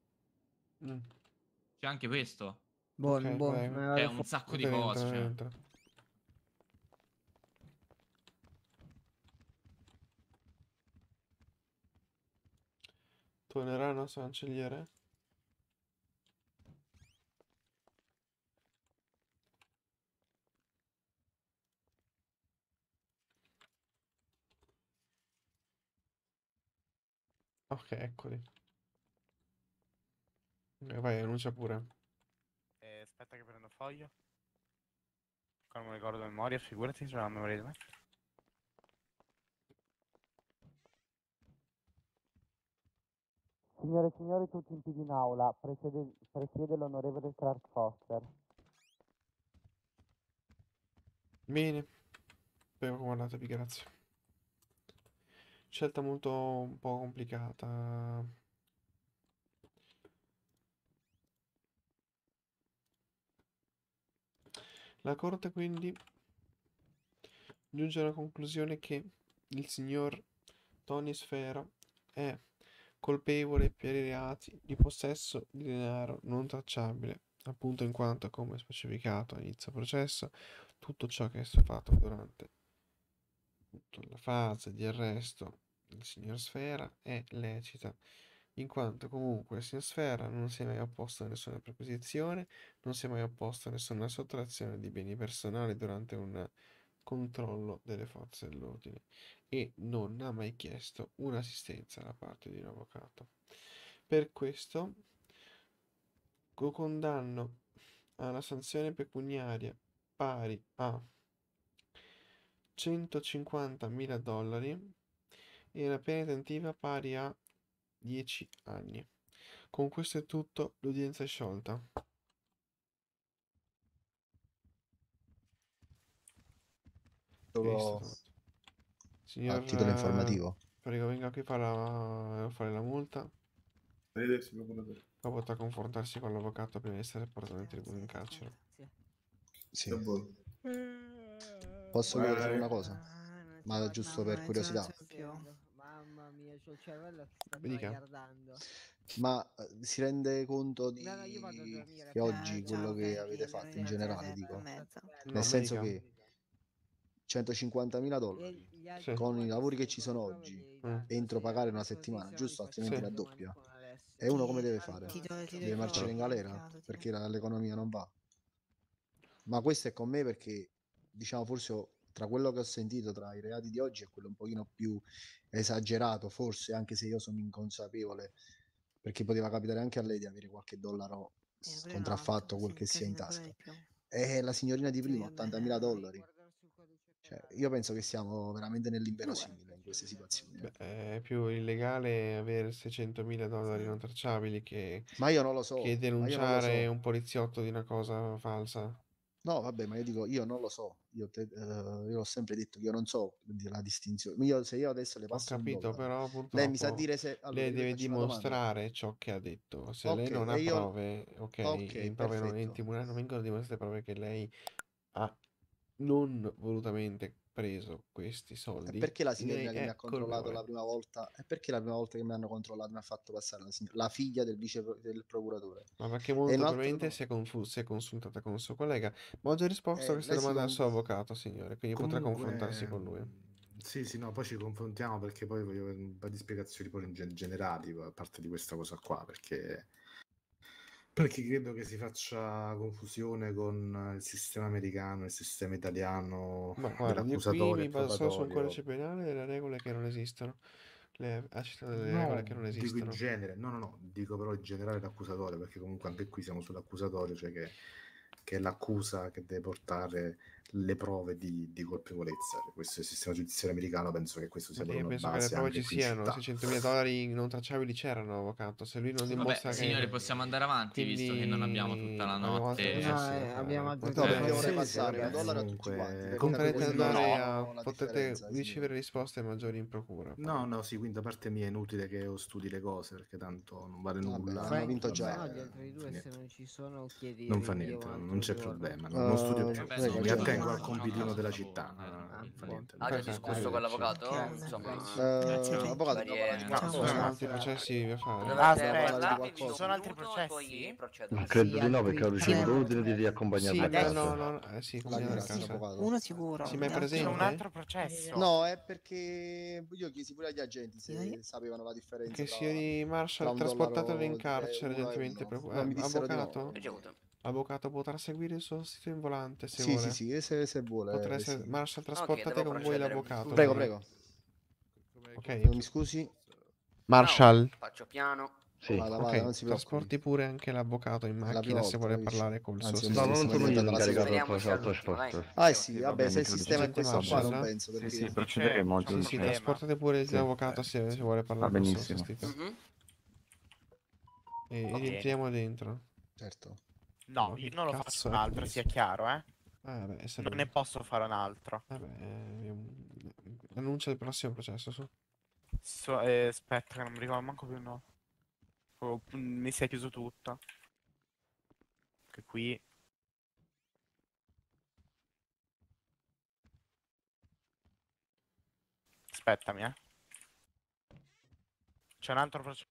Mm. C'è anche questo. Buono, okay, buono. È cioè, cioè, un sacco di dentro, cose. Cioè. Dentro. Tornerà il nostro cancelliere? Ok, eccoli. Eh, vai, annuncia pure. Eh, aspetta che prendo foglio. Ancora non ricordo a memoria, figurati se non la memoria di me. Signore e signori, tutti in piedi in aula. Presiede, presiede l'onorevole Clark Foster. Bene. Prego, comandatevi, grazie. Scelta molto un po' complicata. La corte quindi giunge alla conclusione che il signor Tony Sfera è colpevole per i reati di possesso di denaro non tracciabile, appunto in quanto, come specificato all'inizio processo, tutto ciò che è stato fatto durante tutta la fase di arresto il signor Sfera è lecita, in quanto comunque il signor Sfera non si è mai opposto a nessuna perquisizione, non si è mai opposto a nessuna sottrazione di beni personali durante un controllo delle forze dell'ordine e non ha mai chiesto un'assistenza da parte di un avvocato. Per questo lo condanno a una sanzione pecuniaria pari a 150.000 dollari e una pena detentiva pari a 10 anni. Con questo è tutto, l'udienza è sciolta. Solo... Signor, a titolo informativo. Prego, venga qui a fare la multa. Arrivederci, procuratore. Poi potrà confrontarsi con l'avvocato prima di essere portato in tribunale in carcere. Sì. Posso chiedere una cosa? Ah, Ma giusto per curiosità. Cioè, il suo cervello sta guardando. Ma eh, si rende conto di... No, no, io vado a dormire, che oggi eh, ciao, quello che avete fatto in eh, generale, dico, nel senso che 150.000 dollari con i lavori che ci sono oggi, Mm. entro pagare una settimana, diciamo giusto? Altrimenti Sì. la E uno come deve fare? Ti do- ti Deve io- marciare in galera perché la- l'economia non va. Ma questo è con me perché, diciamo, forse ho tra quello che ho sentito tra i reati di oggi e quello un pochino più esagerato, forse anche se io sono inconsapevole, perché poteva capitare anche a lei di avere qualche dollaro eh, contraffatto, quel sì, che sia in tasca. E eh, la signorina di prima, 80.000 eh, dollari. Cioè, io penso che siamo veramente nell'inverosimile in queste situazioni. Beh, è più illegale avere 600.000 dollari non tracciabili che, ma io non lo so, che denunciare lo so. un poliziotto di una cosa falsa. No, vabbè, ma io dico, io non lo so io, te, uh, io ho sempre detto che io non so la distinzione. Io, se io adesso le passo. Ho capito, dollaro, però purtroppo lei mi sa dire se. Allora, lei deve dimostrare ciò che ha detto. Se okay, lei non ha io... prove, ok, okay prove non, non vengono dimostrate prove che lei ha non volutamente preso questi soldi. E perché la signora che mi ha controllato la prima volta? E perché la prima volta che mi hanno controllato mi ha fatto passare la, signora, la figlia del vice del procuratore? Ma perché molto probabilmente si, è confus- si è consultata con il suo collega. Ma ho già risposto eh, a questa domanda al suo avvocato, signore, quindi Comunque... potrà confrontarsi con lui. Ehm, sì, sì, no, poi ci confrontiamo perché poi voglio un po' di spiegazioni poi in generali a parte di questa cosa qua, perché perché credo che si faccia confusione con eh, il sistema americano, il sistema italiano. Ma guarda, io qui mi baso sul codice penale delle regole che non esistono. Le, ah, delle no, regole che non esistono. Dico in genere, no, no, no, dico però in generale l'accusatorio, perché comunque anche qui siamo sull'accusatorio, cioè che, che è l'accusa che deve portare le prove di, di colpevolezza. Cioè questo è il sistema giudiziario americano, penso che questo sia quello eh okay, Penso che le prove ci siano, 600.000 dollari non tracciabili c'erano, avvocato, se lui non dimostra Vabbè, che... Signori, possiamo andare avanti, Quindi... visto che non abbiamo tutta la notte. No, eh, sì, eh, abbiamo aggiunto eh, due ore passare, un dollaro a potete ricevere sì. risposte maggiori in procura. Poi. No, no, sì, quindi da parte mia è inutile che io studi le cose, perché tanto non vale nulla. Vabbè, no, vinto già. Gli altri due, se non ci sono, chiedi... Non fa niente, non c'è problema, non studio eh, più. Mi attendo vengo al contadino della città. Avete ah, discusso con l'avvocato? Insomma, avvocato, sono altri processi da fare. Ci sono altri processi? Non credo di no, perché ho ricevuto l'ordine di riaccompagnarlo a eh, casa. Sì, uno sicuro. Si ma è presente? un altro processo. No, è perché io chiesto pure agli agenti se sapevano la differenza. Che sia di Marshall trasportato in carcere, gentilmente avvocato. L'avvocato potrà seguire il suo sito in volante se sì, vuole. Sì, sì, se, se vuole. Potrà Sì. Marshall, trasportate okay, con voi l'avvocato. Prego, prego. Ok, mi scusi. Marshall. No, faccio piano. Sì. Vada, vada, okay. trasporti pure anche l'avvocato in macchina se vuole parlare col Anzi, suo no, sistema. No, non caricato eh. Ah sì, vabbè, se il sistema è questo qua non penso perché... Sì, sì, procederemo. Sì, sì, trasportate pure l'avvocato se vuole parlare col suo assistito. Mhm. E rientriamo dentro. Certo. No, io non lo faccio un altro, sia chiaro, eh. Ah, beh, sarebbe... Non ne posso fare un altro. Vabbè, eh, annuncia il prossimo processo, su. So, eh, aspetta, che non mi ricordo manco più no. Oh, mm, mi si è chiuso tutto. Che qui... Aspettami, eh. C'è un altro processo.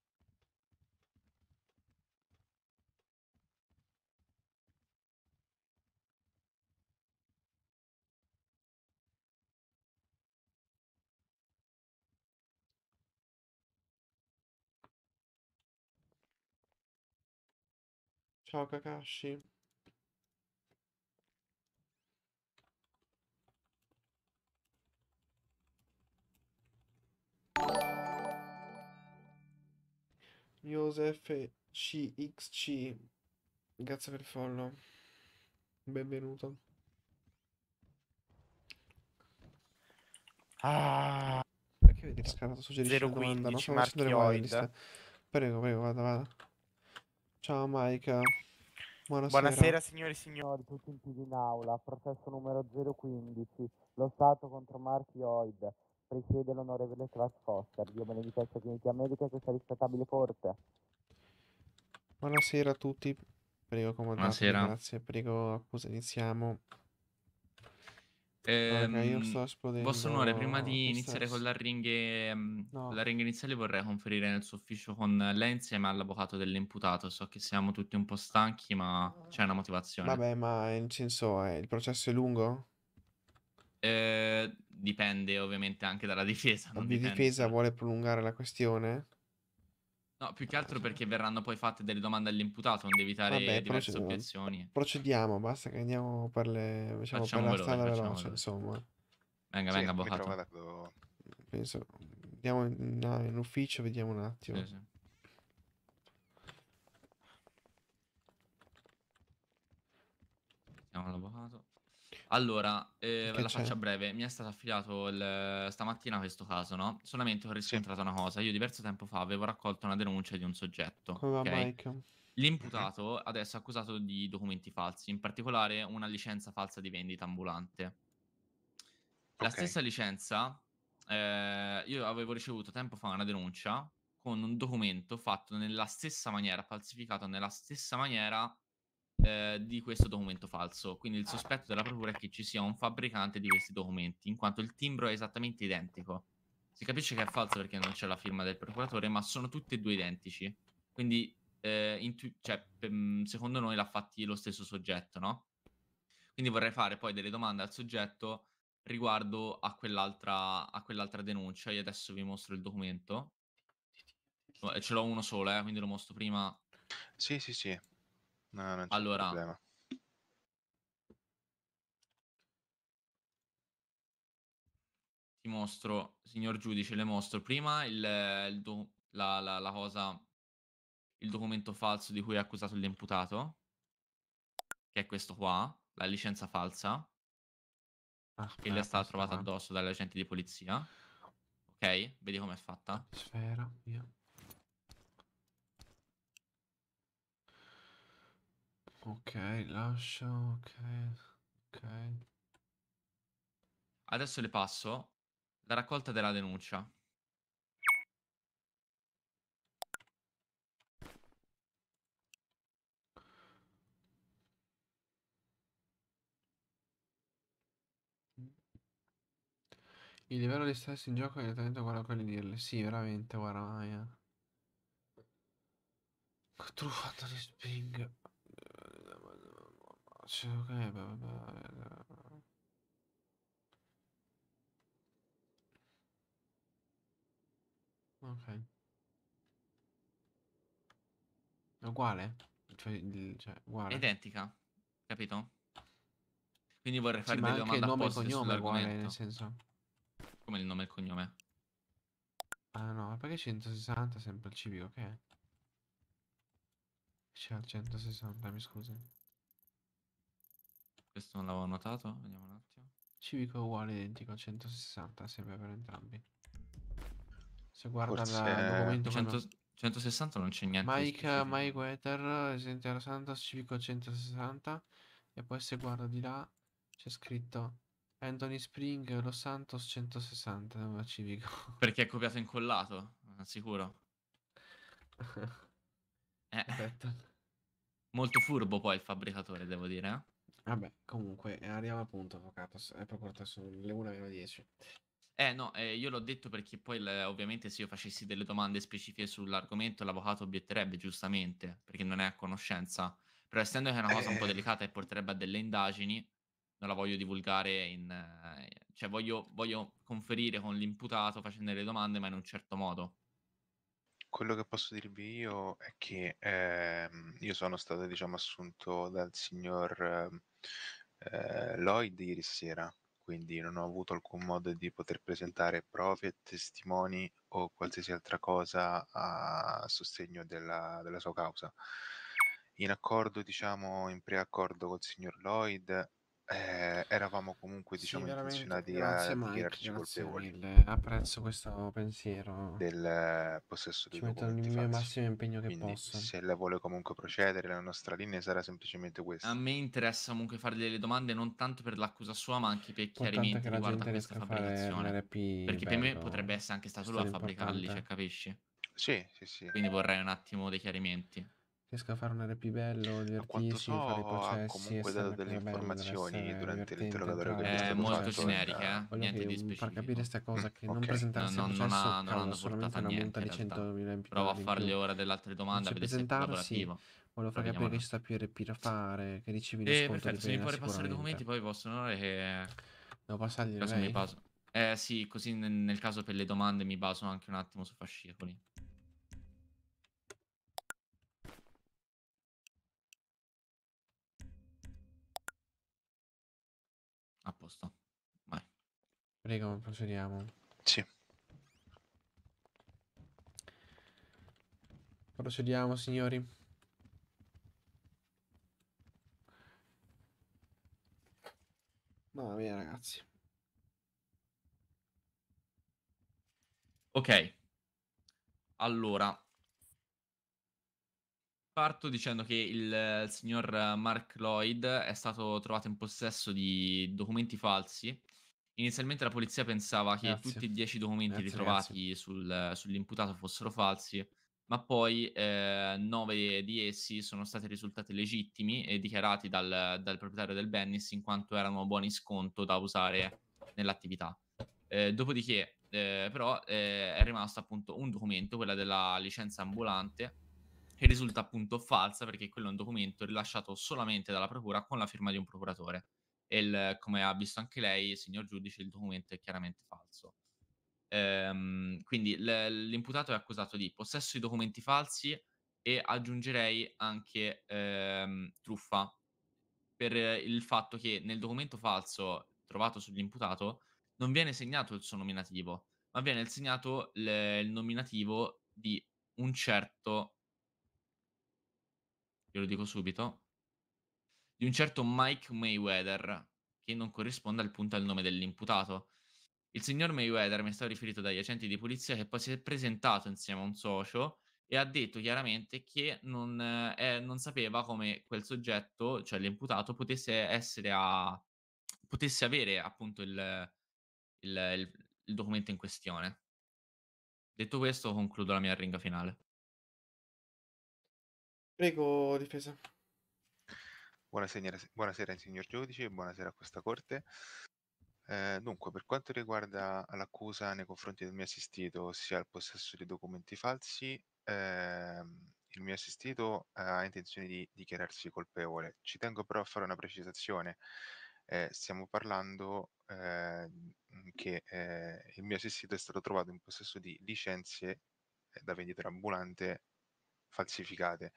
Ciao Kakashi. Joseph CXC. Grazie per il follow. Benvenuto. Ah. Perché vedi riscaldato suggerisce 015 domanda, no? Prego, prego, vada, vada. Ciao Maika. Buonasera. Buonasera signore e signori, tutti impidi in aula, processo numero 015, lo Stato contro Mark Lloyd, presiede l'onorevole Clark Dio benedica gli Stati Uniti d'America e questa rispettabile corte. Buonasera a tutti, prego comandante, Buonasera. grazie, prego accusa, iniziamo. Ehm, okay, vostro onore, prima di iniziare con l'arringhe, mm, no. l'arringhe iniziale vorrei conferire nel suo ufficio con lei insieme all'avvocato dell'imputato. So che siamo tutti un po' stanchi, ma c'è una motivazione. Vabbè, ma nel senso, eh, il processo è lungo? Eh, dipende ovviamente anche dalla difesa. La difesa vuole prolungare la questione? No, più che altro perché verranno poi fatte delle domande all'imputato, onde evitare Vabbè, diverse procediamo. obiezioni. Procediamo, basta che andiamo per, le, diciamo, per la strada veloce, insomma. Venga, sì, venga, Bohato. Penso... Andiamo in, no, in, ufficio, vediamo un attimo. Sì, sì. Siamo all'avvocato. Allora, eh, la c'è? faccia breve. Mi è stato affidato il, stamattina questo caso, no? Solamente ho riscontrato sì. una cosa. Io diverso tempo fa avevo raccolto una denuncia di un soggetto. Come okay? L'imputato adesso è accusato di documenti falsi, in particolare una licenza falsa di vendita ambulante. La okay. stessa licenza, eh, io avevo ricevuto tempo fa una denuncia con un documento fatto nella stessa maniera, falsificato nella stessa maniera eh, di questo documento falso. Quindi il ah. sospetto della procura è che ci sia un fabbricante di questi documenti, in quanto il timbro è esattamente identico. Si capisce che è falso perché non c'è la firma del procuratore, ma sono tutti e due identici. Quindi, eh, intu- cioè, p- mm, secondo noi l'ha fatti lo stesso soggetto, no? Quindi vorrei fare poi delle domande al soggetto riguardo a quell'altra, a quell'altra denuncia. Io adesso vi mostro il documento. Ce l'ho uno solo, eh, quindi lo mostro prima. Sì, sì, sì. No, non c'è allora, problema. ti mostro, signor giudice, le mostro prima il, il do, la, la, la cosa, il documento falso di cui è accusato l'imputato, che è questo qua, la licenza falsa, ah, che le è stata trovata addosso dagli agenti di polizia. Ok, vedi com'è fatta. Sfera, via. Ok, lascia, ok, ok. Adesso le passo la raccolta della denuncia. Il livello di stress in gioco è esattamente quello a quelli di Irle. Sì, veramente, guarda, Maya. Truffa di Spring gioca ok è uguale cioè, cioè uguale. identica capito quindi vorrei fare sì, delle domande anche il nome e cognome è uguale nel senso come il nome e il cognome ah no perché 160 sempre il civico che okay. c'è al 160 mi scusi questo non l'avevo notato, vediamo un attimo. Civico uguale identico, 160 serve per entrambi. Se guarda Forse... il documento... 160 non c'è niente. Mike, Mike Weather, esente Santos, civico 160. E poi se guarda di là c'è scritto Anthony Spring, Los Santos 160, non civico. Perché è copiato e incollato, sicuro. eh. Molto furbo poi il fabbricatore, devo dire. Eh? Vabbè, comunque, eh, arriviamo al punto, avvocato. S- È eh, proprio corta sono le 1 meno 10. Eh no, eh, io l'ho detto perché poi le- ovviamente se io facessi delle domande specifiche sull'argomento l'avvocato obietterebbe giustamente, perché non è a conoscenza. Però essendo che è una cosa un po' eh. delicata e porterebbe a delle indagini, non la voglio divulgare in... eh, cioè voglio, voglio conferire con l'imputato facendo le domande, ma in un certo modo. Quello che posso dirvi io è che ehm, io sono stato, diciamo, assunto dal signor ehm, eh, Lloyd ieri sera, quindi non ho avuto alcun modo di poter presentare prove, testimoni o qualsiasi altra cosa a sostegno della, della sua causa. In accordo, diciamo, in preaccordo col signor Lloyd, eh, eravamo comunque diciamo sì, intenzionati a dirci colpevoli mille. apprezzo questo pensiero del possesso di ci metto il mio massimo impegno che Quindi, posso se lei vuole comunque procedere la nostra linea sarà semplicemente questa a me interessa comunque fargli delle domande non tanto per l'accusa sua ma anche per chiarimenti riguardo a questa fabbricazione perché bello, per me potrebbe essere anche stato lui a fabbricarli cioè capisci sì, sì, sì. Quindi vorrei un attimo dei chiarimenti riesco a fare un RP bello, divertirsi, A quanto so, fare i processi, ha comunque dato delle informazioni durante l'interrogatorio che è eh, molto generica, eh? niente di specifico. Far capire questa cosa che okay. non presentarsi no, al non, non hanno solamente una multa di 100.000 in più. Prova a farle ora delle altre domande, a vedere se è lavorativo. Volevo far capire che ci sta più RP da fare, che ricevi eh, riscontro perfetto, se mi puoi ripassare i documenti poi posso onorare che... Devo passargli Eh sì, così nel, caso per le domande mi baso anche un attimo su fascicoli. posto. Vai. Prego, procediamo. Sì. Procediamo, signori. Mamma mia, ragazzi. Ok. Allora, Parto dicendo che il, il, signor Mark Lloyd è stato trovato in possesso di documenti falsi. Inizialmente la polizia pensava che grazie. tutti i dieci documenti grazie, ritrovati sul, sull'imputato fossero falsi, ma poi eh, nove di essi sono stati risultati legittimi e dichiarati dal, dal proprietario del Bennis in quanto erano buoni sconto da usare nell'attività. Eh, dopodiché, eh, però, eh, è rimasto appunto un documento, quella della licenza ambulante che risulta appunto falsa perché quello è un documento rilasciato solamente dalla procura con la firma di un procuratore. E il, come ha visto anche lei, signor giudice, il documento è chiaramente falso. Ehm, quindi l- l'imputato è accusato di possesso di documenti falsi e aggiungerei anche ehm, truffa per il fatto che nel documento falso trovato sull'imputato non viene segnato il suo nominativo, ma viene segnato l- il nominativo di un certo ve lo dico subito, di un certo Mike Mayweather, che non corrisponde al punto al nome dell'imputato. Il signor Mayweather mi è stato riferito dagli agenti di polizia che poi si è presentato insieme a un socio e ha detto chiaramente che non, eh, eh, non sapeva come quel soggetto, cioè l'imputato, potesse essere a potesse avere appunto il, il, il, il documento in questione. Detto questo, concludo la mia ringa finale. Prego, difesa. Buonasera, buonasera signor giudice, buonasera a questa corte. Eh, dunque, per quanto riguarda l'accusa nei confronti del mio assistito, ossia il possesso di documenti falsi, ehm, il mio assistito eh, ha intenzione di dichiararsi colpevole. Ci tengo però a fare una precisazione. Eh, stiamo parlando ehm, che eh, il mio assistito è stato trovato in possesso di licenze eh, da venditore ambulante falsificate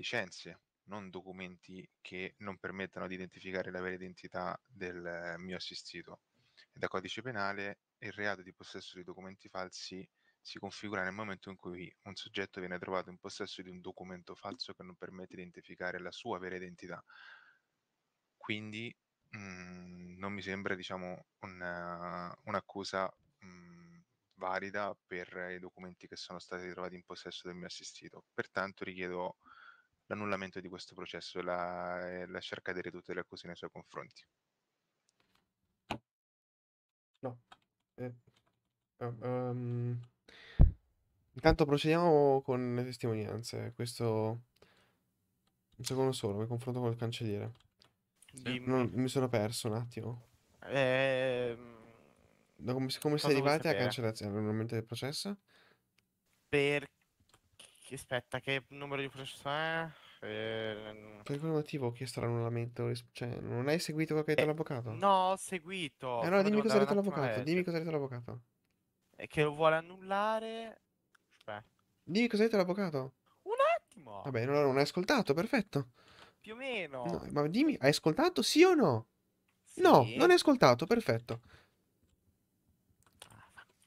licenze, non documenti che non permettano di identificare la vera identità del mio assistito. E da codice penale il reato di possesso di documenti falsi si configura nel momento in cui un soggetto viene trovato in possesso di un documento falso che non permette di identificare la sua vera identità. Quindi mh, mm, non mi sembra diciamo, una, un'accusa mh, mm, valida per i documenti che sono stati trovati in possesso del mio assistito. Pertanto richiedo l'annullamento di questo processo e la, lasciar di ridurre le accuse nei suoi confronti. No. Eh, um, intanto procediamo con le testimonianze. Questo... Un secondo solo, mi confronto con il cancelliere. Eh, non, mi sono perso un attimo. Eh, no, come, come si è arrivati a cancellazione? Normalmente del processo? Perché... Aspetta, che numero di processo è? Ehm, per quale motivo ho chiesto l'annullamento? ris- Cioè, non hai seguito quello che ha detto Eh, l'avvocato? no, ho seguito. Eh, allora dimmi cosa ha detto l'avvocato, dimmi cosa ha detto l'avvocato. È che lo vuole annullare. Aspetta. Dimmi cosa ha detto l'avvocato. Un attimo. Vabbè, allora non hai ascoltato, perfetto. Più o meno. No, ma dimmi, hai ascoltato sì o no? No, non hai ascoltato, perfetto.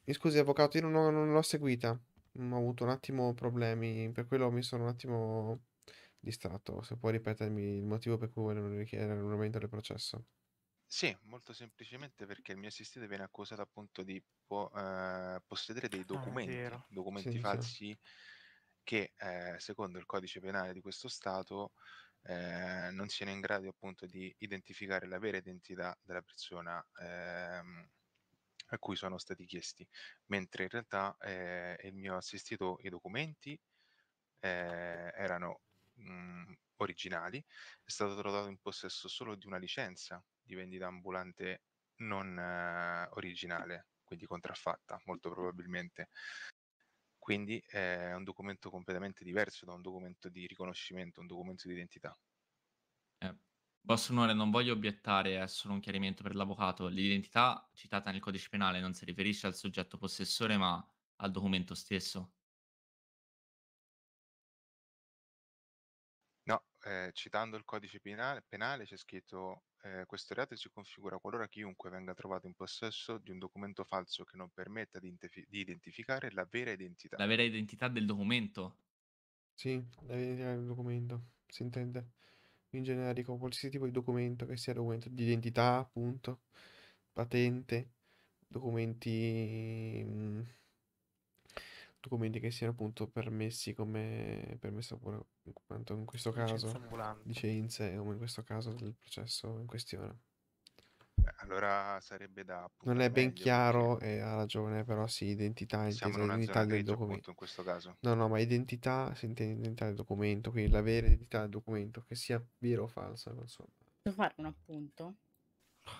Mi scusi, avvocato, io non, l'ho seguita. Ho avuto un attimo problemi, per quello mi sono un attimo distratto. Se puoi ripetermi il motivo per cui vogliono richiedere un aumento del processo. Sì, molto semplicemente perché il mio assistito viene accusato appunto di po- eh, possedere dei ah, documenti, ah, documenti sì, falsi sì. che eh, secondo il codice penale di questo Stato eh, non siano in grado appunto di identificare la vera identità della persona ehm, a cui sono stati chiesti, mentre in realtà eh, il mio assistito i documenti eh, erano mh, mhmm, originali, è stato trovato in possesso solo di una licenza di vendita ambulante non eh, originale, quindi contraffatta molto probabilmente. Quindi ehm, è un documento completamente diverso da un documento di riconoscimento, un documento di identità. Eh, vostro onore, non voglio obiettare, è solo un chiarimento per l'avvocato. L'identità citata nel codice penale non si riferisce al soggetto possessore, ma al documento stesso. eh, citando il codice penale, penale c'è scritto eh, questo reato si configura qualora chiunque venga trovato in possesso di un documento falso che non permetta di, intif- di identificare la vera identità. La vera identità del documento? Sì, la vera identità del documento, si intende in generico, qualsiasi tipo di documento, che sia documento di identità, appunto, patente, documenti... Mh mm, documenti che siano appunto permessi come permesso pure quanto in questo caso licenze come in questo caso del processo in questione Beh, allora sarebbe da non è ben chiaro perché... e ha ragione però sì identità intesa identità del documento in questo caso no no ma identità si intende identità del documento quindi la vera identità del documento che sia vera o falsa non so Devo fare un appunto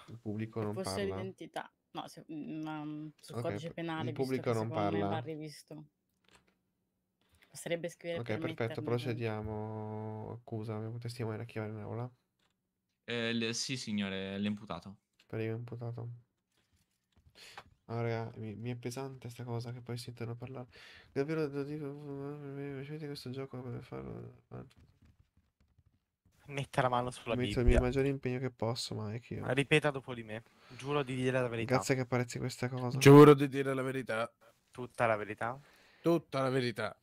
il pubblico non parla l'identità No, se, ma, sul okay, codice penale. Il pubblico non parla. Va rivisto. Sarebbe scrivere Ok, per perfetto, procediamo. Accusa, abbiamo un testimone da chiamare in aula. Eh, le, sì, signore, l'imputato. Per imputato. Allora, mi, mi, è pesante questa cosa che poi sentono parlare. Davvero lo dico, mi piace questo gioco per farlo. Metta la mano sulla Metto Bibbia. Metto il mio maggiore impegno che posso, Mike. Io. Ripeta dopo di me. Giuro di dire la verità. Grazie che apprezzi questa cosa. Giuro di dire la verità. Tutta la verità. Tutta la verità.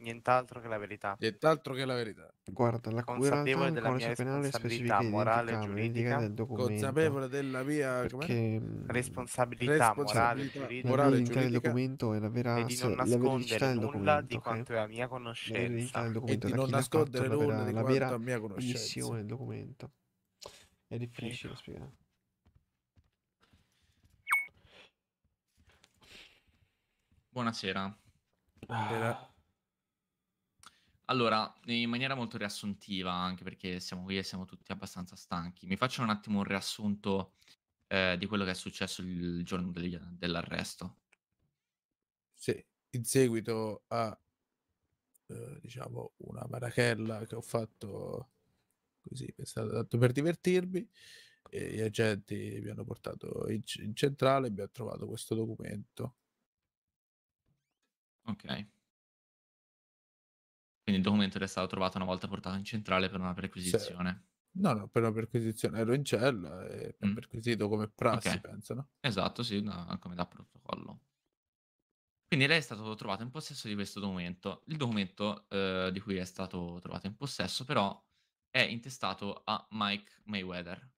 Nient'altro che la verità. Nient'altro che la verità. Guarda, la consapevole della mia responsabilità morale e giuridica. Del documento, consapevole della mia perché, mm, responsabilità, morale, giuridica, morale e giuridica. del documento è la vera e di non nascondere nulla di quanto è eh. a mia conoscenza. E di non nascondere nulla di quanto è a mia conoscenza. missione del documento. È difficile ecco. spiegare. Buonasera. Buonasera. Ah. Allora, in maniera molto riassuntiva, anche perché siamo qui e siamo tutti abbastanza stanchi, mi faccio un attimo un riassunto eh, di quello che è successo il giorno degli- dell'arresto. Sì, in seguito a eh, diciamo una marachella che ho fatto così, pensato tanto per divertirmi, e gli agenti mi hanno portato in, in centrale e mi hanno trovato questo documento. Ok. Quindi il documento è stato trovato una volta portato in centrale per una perquisizione. Sì. No, no, per una perquisizione ero in cella e mm. perquisito come prassi, okay. penso, no? Esatto, sì, no, come da protocollo. Quindi lei è stato trovato in possesso di questo documento. Il documento eh, di cui è stato trovato in possesso, però, è intestato a Mike Mayweather.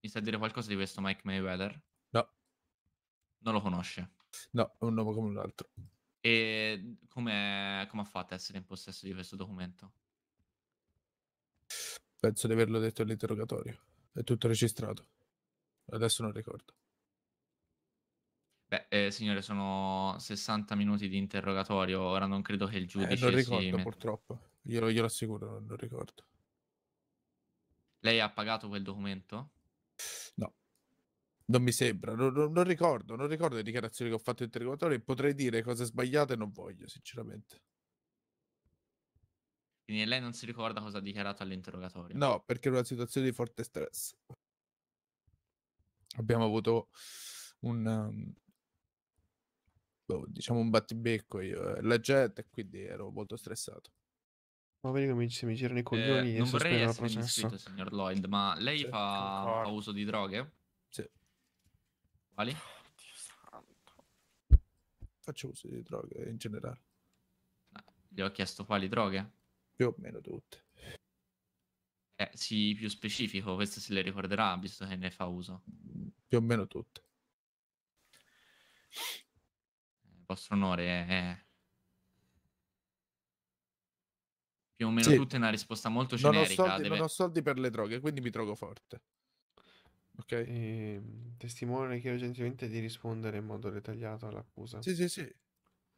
Mi sa dire qualcosa di questo Mike Mayweather? No. Non lo conosce? No, è un nome come un altro. E come ha fatto ad essere in possesso di questo documento? Penso di averlo detto all'interrogatorio. È tutto registrato. Adesso non ricordo. Beh, eh, signore, sono 60 minuti di interrogatorio. Ora non credo che il giudice. Eh, non ricordo, si... purtroppo. Glielo, glielo assicuro, non, non ricordo. Lei ha pagato quel documento? No. Non mi sembra, non, non, ricordo, non ricordo le dichiarazioni che ho fatto in interrogatorio potrei dire cose sbagliate non voglio, sinceramente. Quindi lei non si ricorda cosa ha dichiarato all'interrogatorio? No, perché era una situazione di forte stress. Abbiamo avuto un, um, boh, diciamo un battibecco io e la gente, quindi ero molto stressato. Ma vedi come mi girano i eh, coglioni eh, e non vorrei essere indiscreto, signor Lloyd, ma lei certo, fa, fa uso di droghe? Quali? Faccio uso di droghe in generale. Ah, gli ho chiesto quali droghe? Più o meno tutte. Eh, sì, più specifico, questo se le ricorderà, visto che ne fa uso. Più o meno tutte. Eh, vostro onore è... Eh, eh. Più o meno sì. tutte è una risposta molto generica. Non ho, soldi, deve... non ho soldi per le droghe, quindi mi trovo forte. Ok, e, ehm, testimone chiede gentilmente di rispondere in modo dettagliato all'accusa. Sì, sì, sì.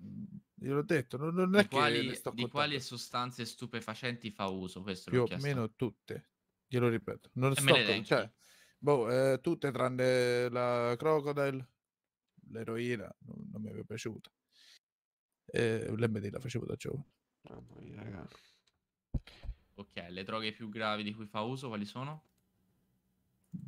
Mm, gliel'ho detto, non, non è quali, che sto di quali sostanze stupefacenti fa uso questo? Più o meno tutte, glielo ripeto. Non e sto con... cioè, boh, eh, tutte tranne la crocodile, l'eroina, non, non mi aveva piaciuta. Eh, L'MD la facevo da giovane. Ok, le droghe più gravi di cui fa uso quali sono?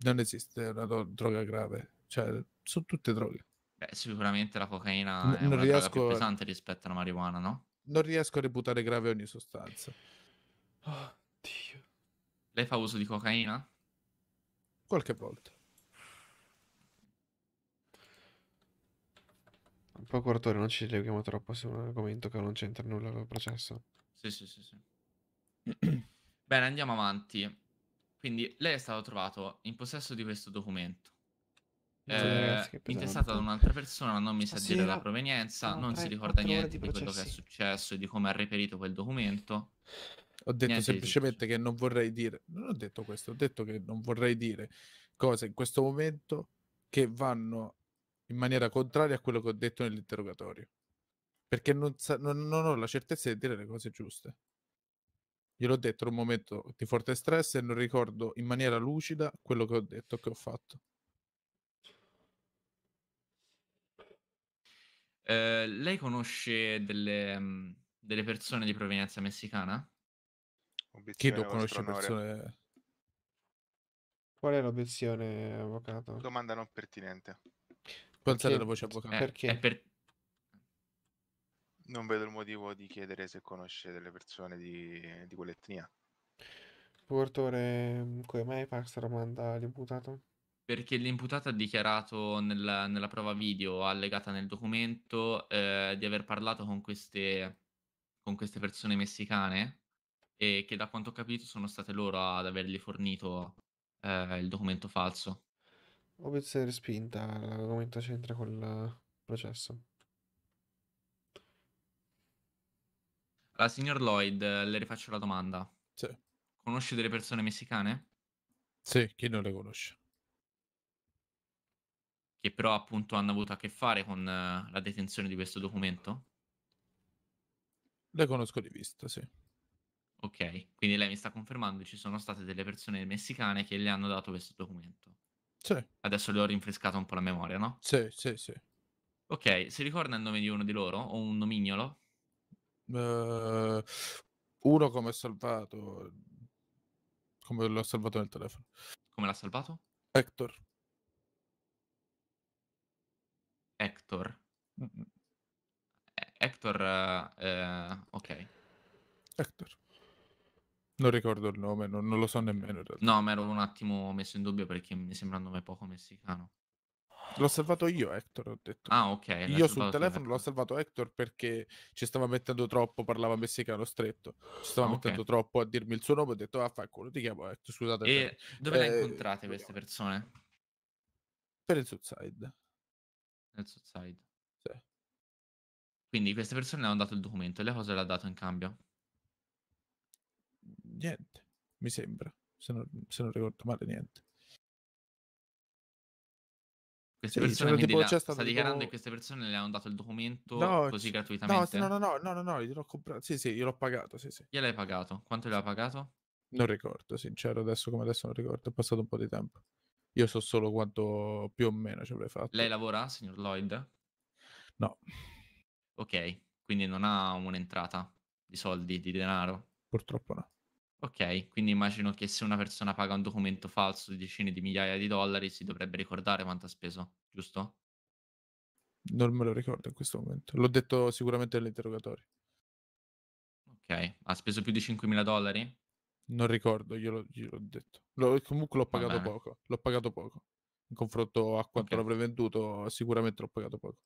non esiste una droga grave, cioè sono tutte droghe. Beh, sicuramente la cocaina N- è non riesco... più pesante rispetto alla marijuana, no? Non riesco a reputare grave ogni sostanza. Oh, Dio. Lei fa uso di cocaina? Qualche volta. Un po' quartore, non ci leghiamo troppo su un argomento che non c'entra nulla con il processo. Sì, sì, sì, sì. Bene, andiamo avanti. Quindi lei è stato trovato in possesso di questo documento. Eh, ragazzi, intestata da un'altra persona, non mi sa Stasera... dire la provenienza, no, non si ricorda niente di, di quello che è successo e di come ha reperito quel documento. Ho detto niente semplicemente che non vorrei dire, non ho detto questo, ho detto che non vorrei dire cose in questo momento che vanno in maniera contraria a quello che ho detto nell'interrogatorio. Perché non, sa... non, non ho la certezza di dire le cose giuste. Gliel'ho detto in un momento di forte stress e non ricordo in maniera lucida quello che ho detto, che ho fatto. Eh, lei conosce delle, mm, delle persone di provenienza messicana? Che Chiedo conosce persone... Qual è l'obiezione, avvocato? Domanda non pertinente. Qual sarà la voce avvocato? Eh, perché? È per... Non vedo il motivo di chiedere se conosce delle persone di, di quell'etnia. Portore, mm, come mai Pax domanda all'imputato? Perché l'imputato ha dichiarato nella, nella, prova video allegata nel documento eh, di aver parlato con queste, con queste persone messicane e che da quanto ho capito sono state loro ad avergli fornito eh, il documento falso. Obiezione respinta, l'argomento c'entra col processo. Uh, signor Lloyd, eh, le rifaccio la domanda. Sì. Conosce delle persone messicane? Sì, chi non le conosce? Che però appunto hanno avuto a che fare con uh, la detenzione di questo documento? Le conosco di vista, sì. Ok, quindi lei mi sta confermando che ci sono state delle persone messicane che le hanno dato questo documento. Sì. Adesso le ho rinfrescato un po' la memoria, no? Sì, sì, sì. Ok, si ricorda il nome di uno di loro o un nomignolo? Eh, uno come ha salvato, come l'ha salvato nel telefono. Come l'ha salvato? Hector. Hector. Mm, mm. Eh, Hector, eh, ok. Hector. Non ricordo il nome, non, non lo so nemmeno. No, mi ero un attimo messo in dubbio perché mi sembra un nome poco messicano. L'ho salvato io, Hector. Ho detto. Ah, ok. Io sul telefono l'ho salvato Hector perché ci stava mettendo troppo. Parlava messicano stretto. Ci stava ah, okay. mettendo troppo a dirmi il suo nome. Ho detto, vaffanculo, ah, ti chiamo Hector. Scusate. E dove eh, le incontrate queste persone? Per il Southside. Nel Southside. Sì. Quindi queste persone le hanno dato il documento e lei cosa le ha dato in cambio? Niente, mi sembra. Se non, se non ricordo male, niente. Queste sì, persone tipo, la, sta dichiarando che queste persone le hanno dato il documento no, così c- gratuitamente? No, no, no, no, no, no, no l'ho comprato. Sì, sì, gliel'ho pagato, sì, sì. Gliel'hai pagato? Quanto gliel'ha pagato? Non ricordo, sincero, adesso come adesso non ricordo, è passato un po' di tempo. Io so solo quanto più o meno ci avrei fatto. Lei lavora, signor Lloyd? No. Ok, quindi non ha un'entrata di soldi, di denaro? Purtroppo no. Ok, quindi immagino che se una persona paga un documento falso di decine di migliaia di dollari si dovrebbe ricordare quanto ha speso, giusto? Non me lo ricordo in questo momento. L'ho detto sicuramente nell'interrogatorio. Ok, ha speso più di 5.000 dollari? Non ricordo, gliel'ho, gliel'ho detto. L'ho- comunque l'ho pagato poco. L'ho pagato poco. In confronto a quanto Ok. l'avrei venduto, sicuramente l'ho pagato poco.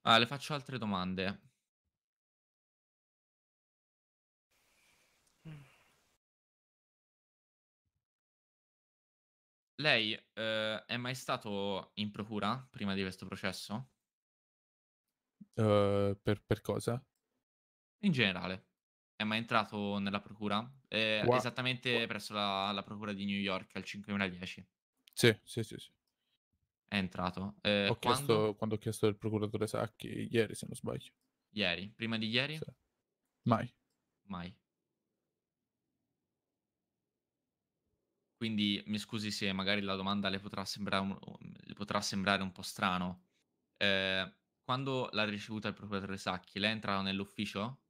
Ah, le faccio altre domande. Lei eh, è mai stato in procura prima di questo processo? Eh, per, per cosa? In generale, è mai entrato nella procura? Eh, esattamente presso la, la procura di New York al 5010. Sì, sì, sì, sì. È entrato. Eh, Ho quando? chiesto, quando ho chiesto al procuratore Sacchi, ieri se non sbaglio. Ieri, prima di ieri? Sì. Mai. Mai. Quindi mi scusi se magari la domanda le potrà, sembra un- le potrà sembrare un po' strano. Eh, quando l'ha ricevuta il procuratore Sacchi, lei è entrata nell'ufficio?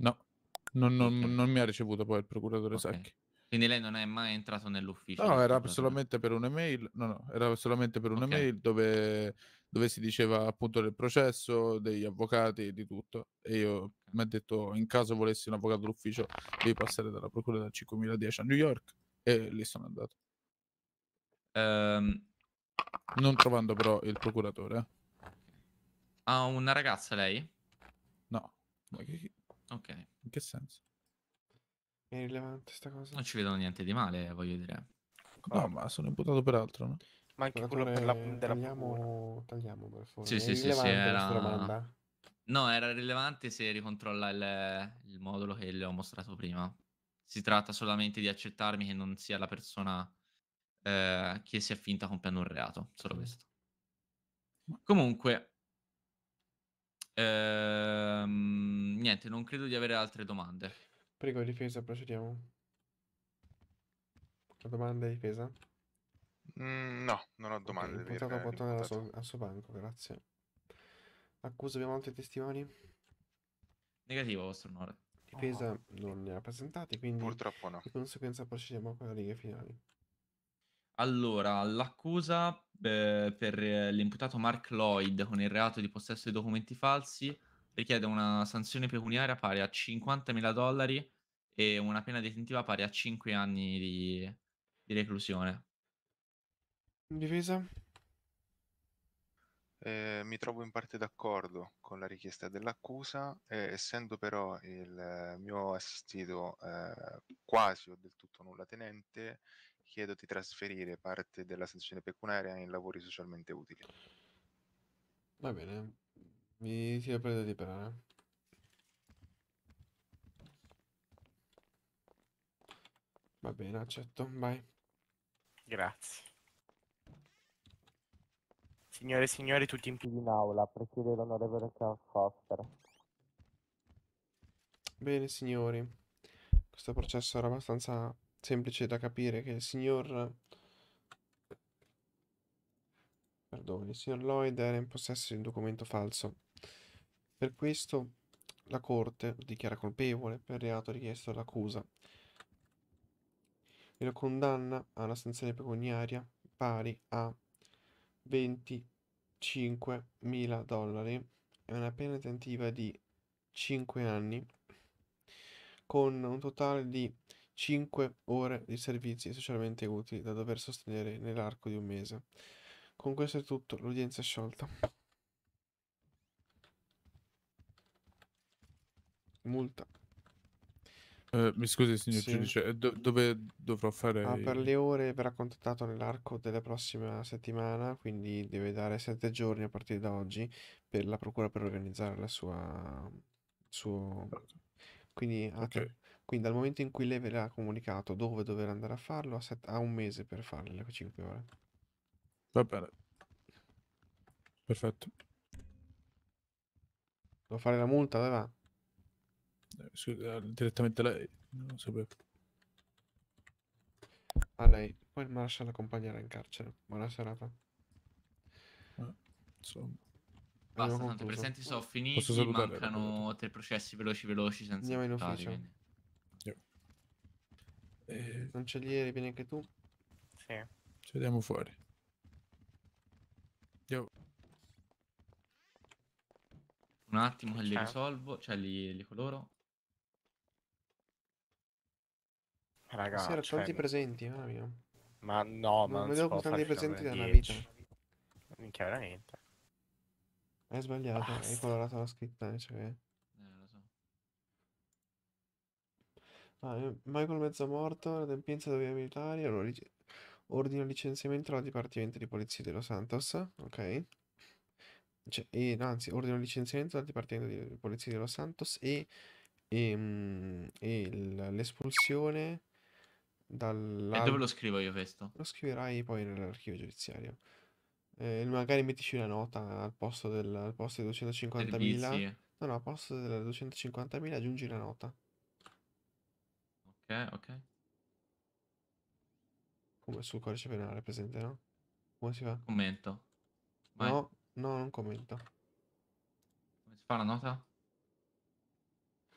No, non, non- Ok. non mi ha ricevuto poi il procuratore Ok. Sacchi. Quindi lei non è mai entrato nell'ufficio? No, era solamente per un'email, no, no, era solamente per un'email dove, dove si diceva appunto del processo, degli avvocati, di tutto. E io mi ha detto, in caso volessi un avvocato d'ufficio, devi passare dalla procura del 5010 a New York. E lì sono andato. Ehm, Non trovando però il procuratore. ha ah, una ragazza lei? No. Ok. in che senso? È irrilevante sta cosa. Non ci vedo niente di male, voglio dire. No, ah. ma sono imputato per altro, no? Ma anche quello per la, della tagliamo, tagliamo per favore. Sì, È sì, sì, sì, era- No, era rilevante se ricontrolla il, il modulo che le ho mostrato prima si tratta solamente di accettarmi che non sia la persona eh, che si è finta compiendo un reato, solo questo. Comunque, ehm, niente, non credo di avere altre domande. Prego, difesa, procediamo. La domanda è difesa? Mm, no, non ho domande. Okay, Portato può tornare al suo, eh, al suo banco, grazie. Accusa, abbiamo altri testimoni? Negativo, vostro onore difesa pesa oh. non ne ha presentati, quindi Purtroppo no. di conseguenza procediamo con le righe finali. Allora, l'accusa eh, per eh, l'imputato Mark Lloyd con il reato di possesso di documenti falsi richiede una sanzione pecuniaria pari a 50.000 dollari e una pena detentiva pari a 5 anni di, di reclusione. Difesa? Eh, mi trovo in parte d'accordo con la richiesta dell'accusa, eh, essendo però il mio assistito eh, quasi o del tutto nulla tenente, chiedo di trasferire parte della sanzione pecunaria in lavori socialmente utili. Va bene, mi si è di liberare. Va bene, accetto, vai. Grazie. Signore e signori, tutti in piedi in aula, presiede l'onorevole Carl Foster. Bene, signori. Questo processo era abbastanza semplice da capire che il signor... Perdoni, il signor Lloyd era in possesso di un documento falso. Per questo la Corte lo dichiara colpevole per il reato richiesto dall'accusa e lo condanna a una sanzione pecuniaria pari a 20 5.000 dollari e una pena detentiva di 5 anni con un totale di 5 ore di servizi socialmente utili da dover sostenere nell'arco di un mese. Con questo è tutto, l'udienza è sciolta. Multa. Eh, mi scusi, signor Sì. giudice, eh, do- dove dovrò fare... Ah, per le ore verrà contattato nell'arco della prossima settimana, quindi deve dare sette giorni a partire da oggi per la procura per organizzare la sua... il suo... Certo. Quindi, ah, te- quindi dal momento in cui lei verrà comunicato dove dover andare a farlo, ha, set- ha un mese per farle le 5 ore. Va bene. Perfetto. Devo fare la multa, dove va? Eh, direttamente a lei. Non lo sapevo. A lei. Poi il Marshall accompagnerà in carcere. Buona serata. Eh, insomma. Basta, Abbiamo tanto i presenti sono finiti, mancano la... tre processi veloci veloci senza Andiamo in ufficio. Quindi... Yeah. E... Cancelliere, vieni anche tu? Sì. Ci vediamo fuori. Yo. Un attimo che li risolvo, cioè li, li coloro. Raga, si erano cioè... tanti presenti, mamma mia. Ma no, non ma non vedevo così tanti presenti da una vita. Minchia, veramente. Ah, hai sbagliato, Basta. hai colorato la scritta invece che... Eh, lo so. Ah, eh, Michael mezzo morto, la tempienza doveva militari, allora ordina licenziamento al Dipartimento di Polizia di Los Santos, ok? Cioè, e, no, anzi, ordina licenziamento al Dipartimento di Polizia di Los Santos e, ehm, e, e l'espulsione dalla... E dove lo scrivo io questo? Lo scriverai poi nell'archivio giudiziario. Eh, magari mettici una nota al posto, del, al posto dei 250.000. No, no, al posto delle 250.000 aggiungi una nota. Ok, ok. Come sul codice penale presente, no? Come si fa? Commento. Vai. No, no, non commento. Come si fa la nota?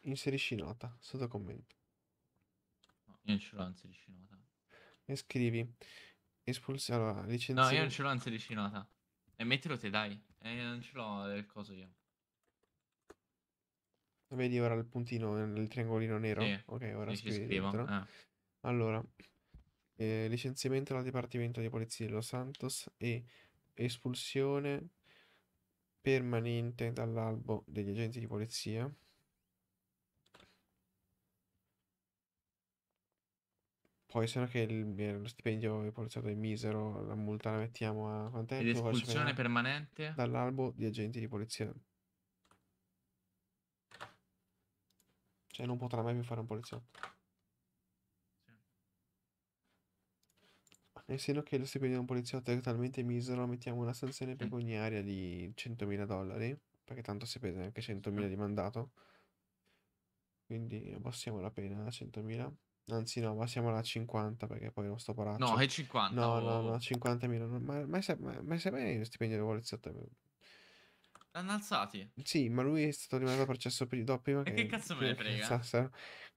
Inserisci nota sotto commento. Io non ce l'ho anzi licinata. E scrivi. Espulsione. Allora, licenziato. No, io non ce l'ho anzi licinata. E mettilo te, dai. E non ce l'ho il coso io. Vedi ora il puntino, nel triangolino nero? Sì. Ok, ora sì, scrivi eh. Allora, eh, licenziamento dal Dipartimento di Polizia di Los Santos e espulsione permanente dall'albo degli agenti di polizia. Poi se no che il- eh, lo stipendio del poliziotto è misero, la multa la mettiamo a quant'è? Ed Devo espulsione permanente? dall'albo di agenti di polizia. Cioè non potrà mai più fare un poliziotto. Essendo che lo stipendio di un poliziotto è talmente misero, mettiamo una sanzione pecuniaria di 100.000 dollari, perché tanto si pesa anche 100.000 di mandato. Quindi abbassiamo la pena a 100.000. Anzi, no, ma siamo alla 50 perché poi non sto paraccio. No, è 50. No, no, oh. no, 50.000. Ma, ma, se, ma, ma se mai lo stipendio del poliziotto? L'hanno alzati? Sì, ma lui è stato rimasto a processo prima, prima che... che cazzo me ne frega? Sa,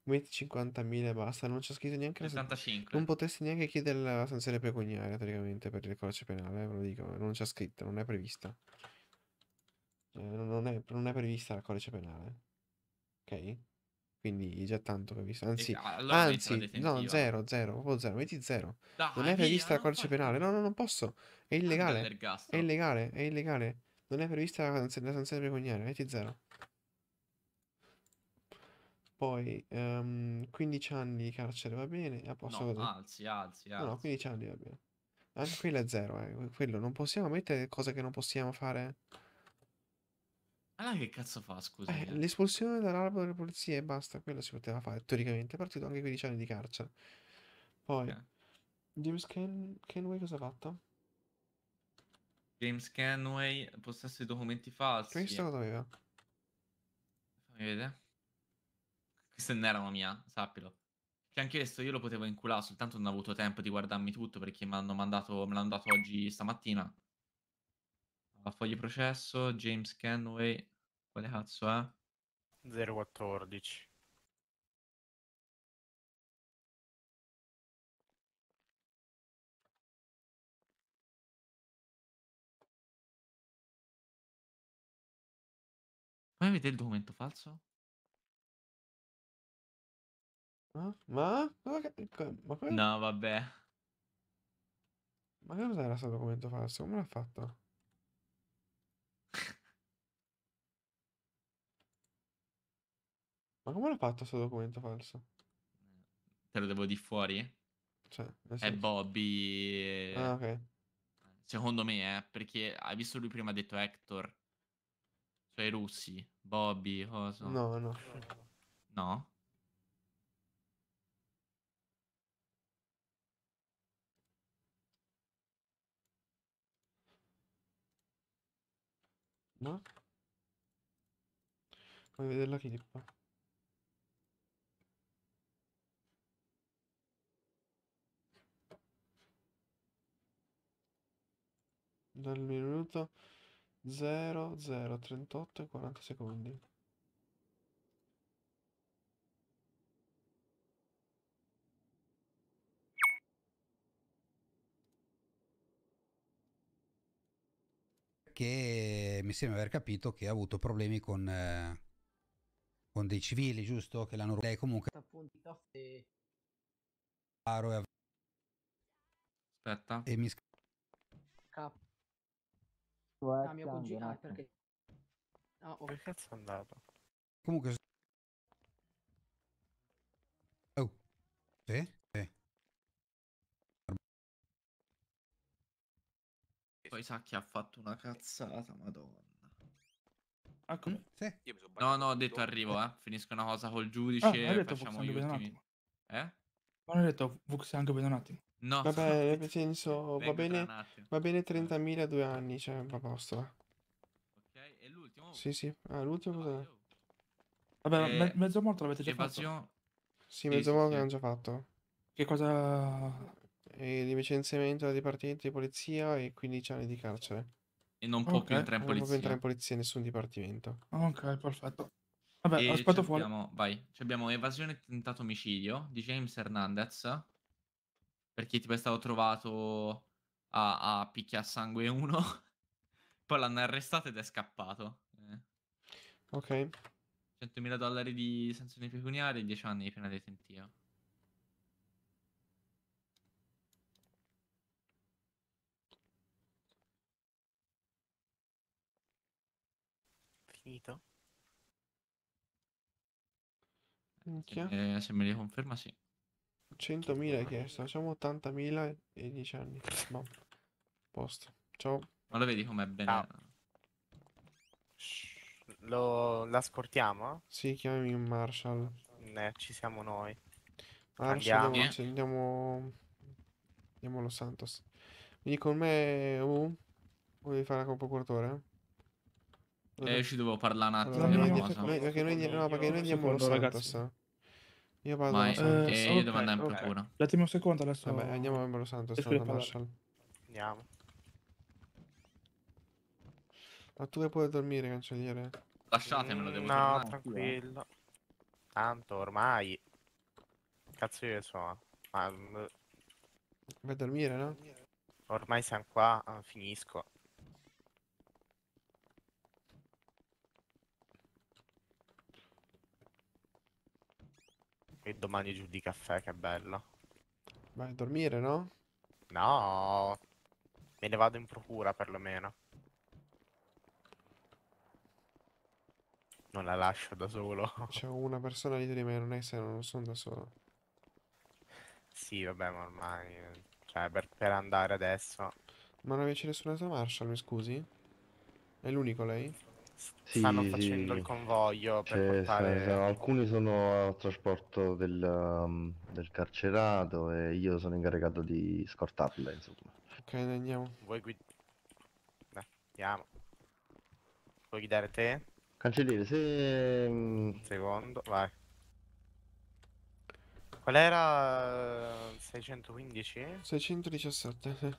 metti 50.000 e basta, non c'è scritto neanche... 75. Non potresti neanche chiedere la sanzione pecuniaria, teoricamente, per il codice penale, ve lo dico. Eh, non c'è scritto, non è prevista. Eh, non, è, non è prevista la codice penale. Ok? Quindi già tanto che Anzi, allora anzi no, zero, zero, proprio zero. Metti zero. Dai, non è prevista la corce penale. No, no, non posso. È illegale. È illegale, è illegale. Non è prevista la, sanz- la sanzione pecuniaria. Metti zero. Poi um, ehm, 15 anni di carcere va bene. A ah, posto no, vedere. alzi, alzi, alzi. No, no, 15 anni va bene. Anche quello è zero, eh. Quello non possiamo mettere cose che non possiamo fare. Allora ah, che cazzo fa, scusa? Eh, l'espulsione dall'albero delle polizie e basta, quello si poteva fare teoricamente, è partito anche 15 anni di carcere. Poi, Ok. James Ken- Kenway cosa ha fatto? James Canway, possesso di documenti falsi. Questo lo doveva. aveva? vedere. Questa non era una mia, sappilo. Che anche questo io lo potevo inculare, soltanto non ho avuto tempo di guardarmi tutto perché mi hanno mandato, me l'hanno dato oggi stamattina a fogli processo, James Kenway, quale cazzo è? 014. Come avete il documento falso? Ma? Ma? Ma, come... No, vabbè. Ma cosa era questo documento falso? Come l'ha fatto? Ma come l'ha fatto questo documento falso? Te lo devo di fuori? Cioè, È Bobby. Ah, ok. Secondo me, eh, perché hai visto lui prima ha detto Hector. Cioè i russi, Bobby, cosa? No, no. No? No? Vuoi vedere la clip. dal minuto 0, 0, 38 e 40 secondi. Che mi sembra aver capito che ha avuto problemi con, eh, con dei civili, giusto? Che l'hanno lei comunque. Aspetta. E mi K. Ecco, eh, ah, mio cugino, ah, perché... No, ah, oh. Che cazzo è andato? Comunque... Oh. Sì? Sì. Poi sa che ha fatto una cazzata, madonna. Ah, come? Mm? Sì. No, no, ho detto arrivo, eh. Finisco una cosa col ah, giudice ah, e facciamo gli ultimi. Eh? Ma non ho detto Vux anche per un attimo. No, Vabbè, nel senso, va bene, va bene 30.000 due anni, cioè, va posto, eh. Ok, e l'ultimo? Sì, sì, ah, l'ultimo cos'è? Oh. Vabbè, eh, mezzo morto l'avete già evasione... fatto? Sì, mezzo sì, morto sì. l'hanno già fatto. Che cosa... E di licenziamento da dipartimento di polizia e 15 anni di carcere. E non può okay. più entrare in polizia? Non può entrare in polizia nessun dipartimento. Ok, perfetto. Vabbè, aspetto fuori. Abbiamo, vai, abbiamo evasione e tentato omicidio di James Hernandez perché tipo è stato trovato a, a picchia sangue uno, poi l'hanno arrestato ed è scappato. Eh. Ok. 100.000 dollari di sanzioni pecuniarie e 10 anni di pena detentiva. Finito? Se, eh, se me li conferma, sì. 100.000 hai chiesto, facciamo 80.000 e 10 anni. Boh. Posto. Ciao. Ma lo vedi com'è bene? Ciao. Lo, la scortiamo? Sì, chiamami un Marshall. Eh, ci siamo noi. Marshall, andiamo. Andiamo, eh. andiamo, andiamo allo Santos. Vieni con me, uh, Vuoi fare la procuratore? Eh, ci devo parlare un attimo allora, di una cosa. Noi, perché noi, no, perché noi andiamo allo Santos. Ragazzi. Io vado a eh, eh, io okay, devo andare in procura. Datemi un secondo adesso. Vabbè, andiamo a Membro Santo, Andiamo. Ma tu che puoi dormire, cancelliere? Lasciatemelo, devo mm, no, tornare. tranquillo. Tanto ormai. Cazzo io so. Ma... Mm, Vai a dormire, no? Ormai siamo qua, finisco. E domani giù di caffè, che bello. Vai a dormire, no? No. Me ne vado in procura, perlomeno. Non la lascio da solo. C'è una persona lì di me, non è se non sono da solo. Sì, vabbè, ma ormai... Cioè, per, per andare adesso... Ma non avete nessuna tua Marshall, mi scusi? È l'unico lei? sì, stanno facendo sì. il convoglio per cioè, portare... Sono, alcuni sono al trasporto del, um, del, carcerato e io sono incaricato di scortarle, insomma. Ok, andiamo. Vuoi guid... Beh, andiamo. Vuoi guidare te? Cancelliere, se... Mm, Un secondo, vai. Qual era 615? Eh, 617, sì.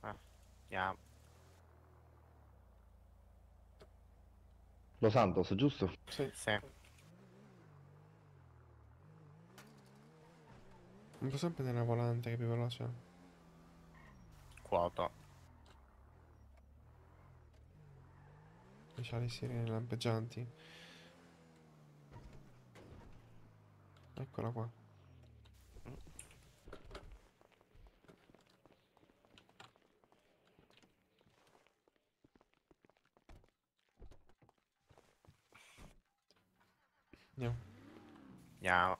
Ah, andiamo. Lo Santos, giusto? Sì. sì. Non posso prendere una volante che è più veloce? Quota. E le sirene lampeggianti. Eccola qua. Andiamo.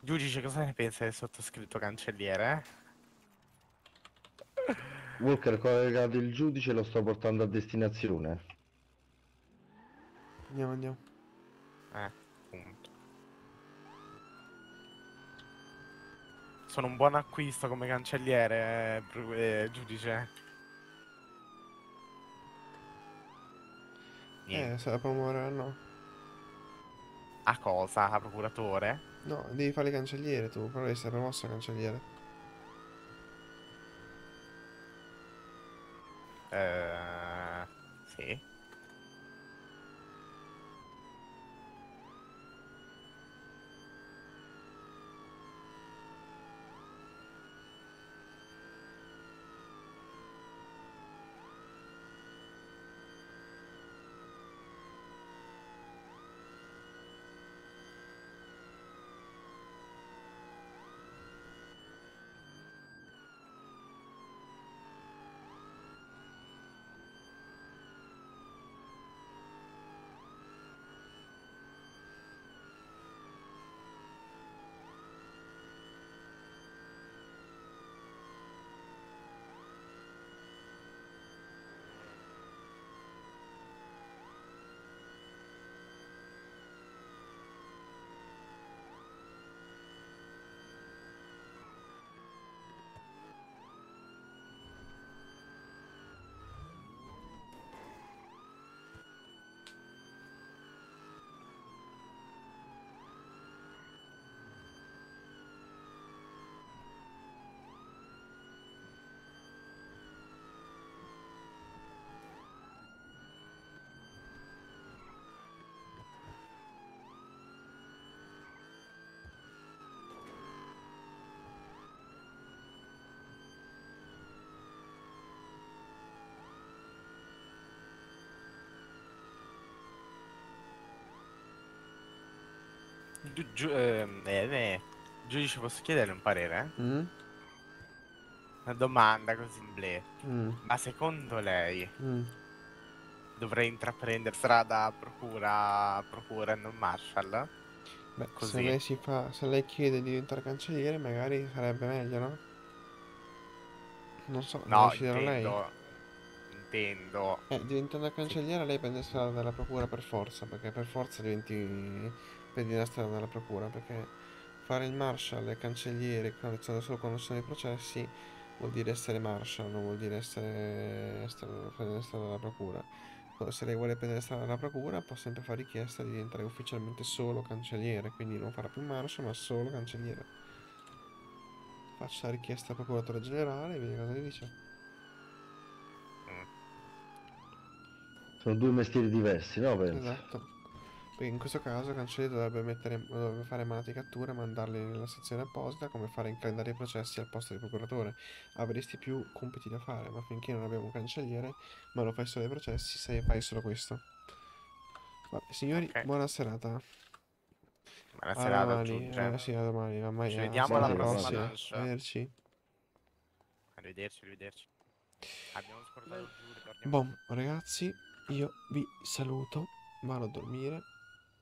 Giudice, cosa ne pensa del sottoscritto cancelliere? Eh? Walker, collega del giudice, lo sto portando a destinazione. Andiamo, andiamo. Eh, punto. Sono un buon acquisto come cancelliere, eh, eh giudice. Eh, Niente. Eh, sarà pomore, no. A cosa? A procuratore? No, devi fare cancelliere tu, però devi essere promosso a cancelliere. Eh... Sì. Gi gi eh, giudice, posso chiedere un parere? Mm? Una domanda così in ble. Mm. Ma secondo lei mm. dovrei intraprendere strada procura, procura e non marshal? Beh, così. Se, lei si fa, se lei chiede di diventare cancelliere, magari sarebbe meglio, no? Non so, no, deciderà intendo, lei. Intendo. Eh, diventando cancelliere, lei prende strada della procura per forza, perché per forza diventi spedire la strada alla procura perché fare il marshal e cancelliere quando solo quando sono i processi vuol dire essere marshal, non vuol dire essere, essere prendere la strada alla procura. se lei vuole prendere la strada alla procura può sempre fare richiesta di diventare ufficialmente solo cancelliere, quindi non farà più marshal ma solo cancelliere. faccio la richiesta al procuratore generale e vedi cosa gli dice. Sono due mestieri diversi, no? Penso. Esatto. Perché in questo caso Cancelli dovrebbe, mettere, dovrebbe fare manate catture e mandarle nella sezione apposita come fare incalendare i processi al posto del procuratore. Avresti più compiti da fare, ma finché non abbiamo un cancelliere, ma lo fai solo ai processi, se fai solo questo. Vabbè, signori, okay. buona serata. Buona serata, domani. Cioè. Eh, sì, a domani. Ormai, Ci eh, vediamo alla prossima. Arrivederci. Arrivederci, arrivederci. Abbiamo scordato giù, Bon, ragazzi, io vi saluto, vado a dormire.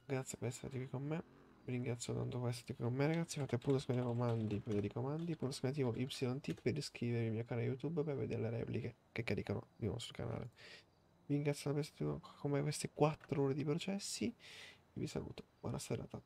Grazie per essere qui con me. Vi ringrazio tanto per essere qui con me, ragazzi. Fate punto esclamativo comandi per vedere i comandi. Punto scrivere YT per iscrivervi al mio canale YouTube per vedere le repliche che caricano di nuovo sul canale. Vi ringrazio per essere qui con me queste 4 ore di processi. e Vi saluto. Buona serata.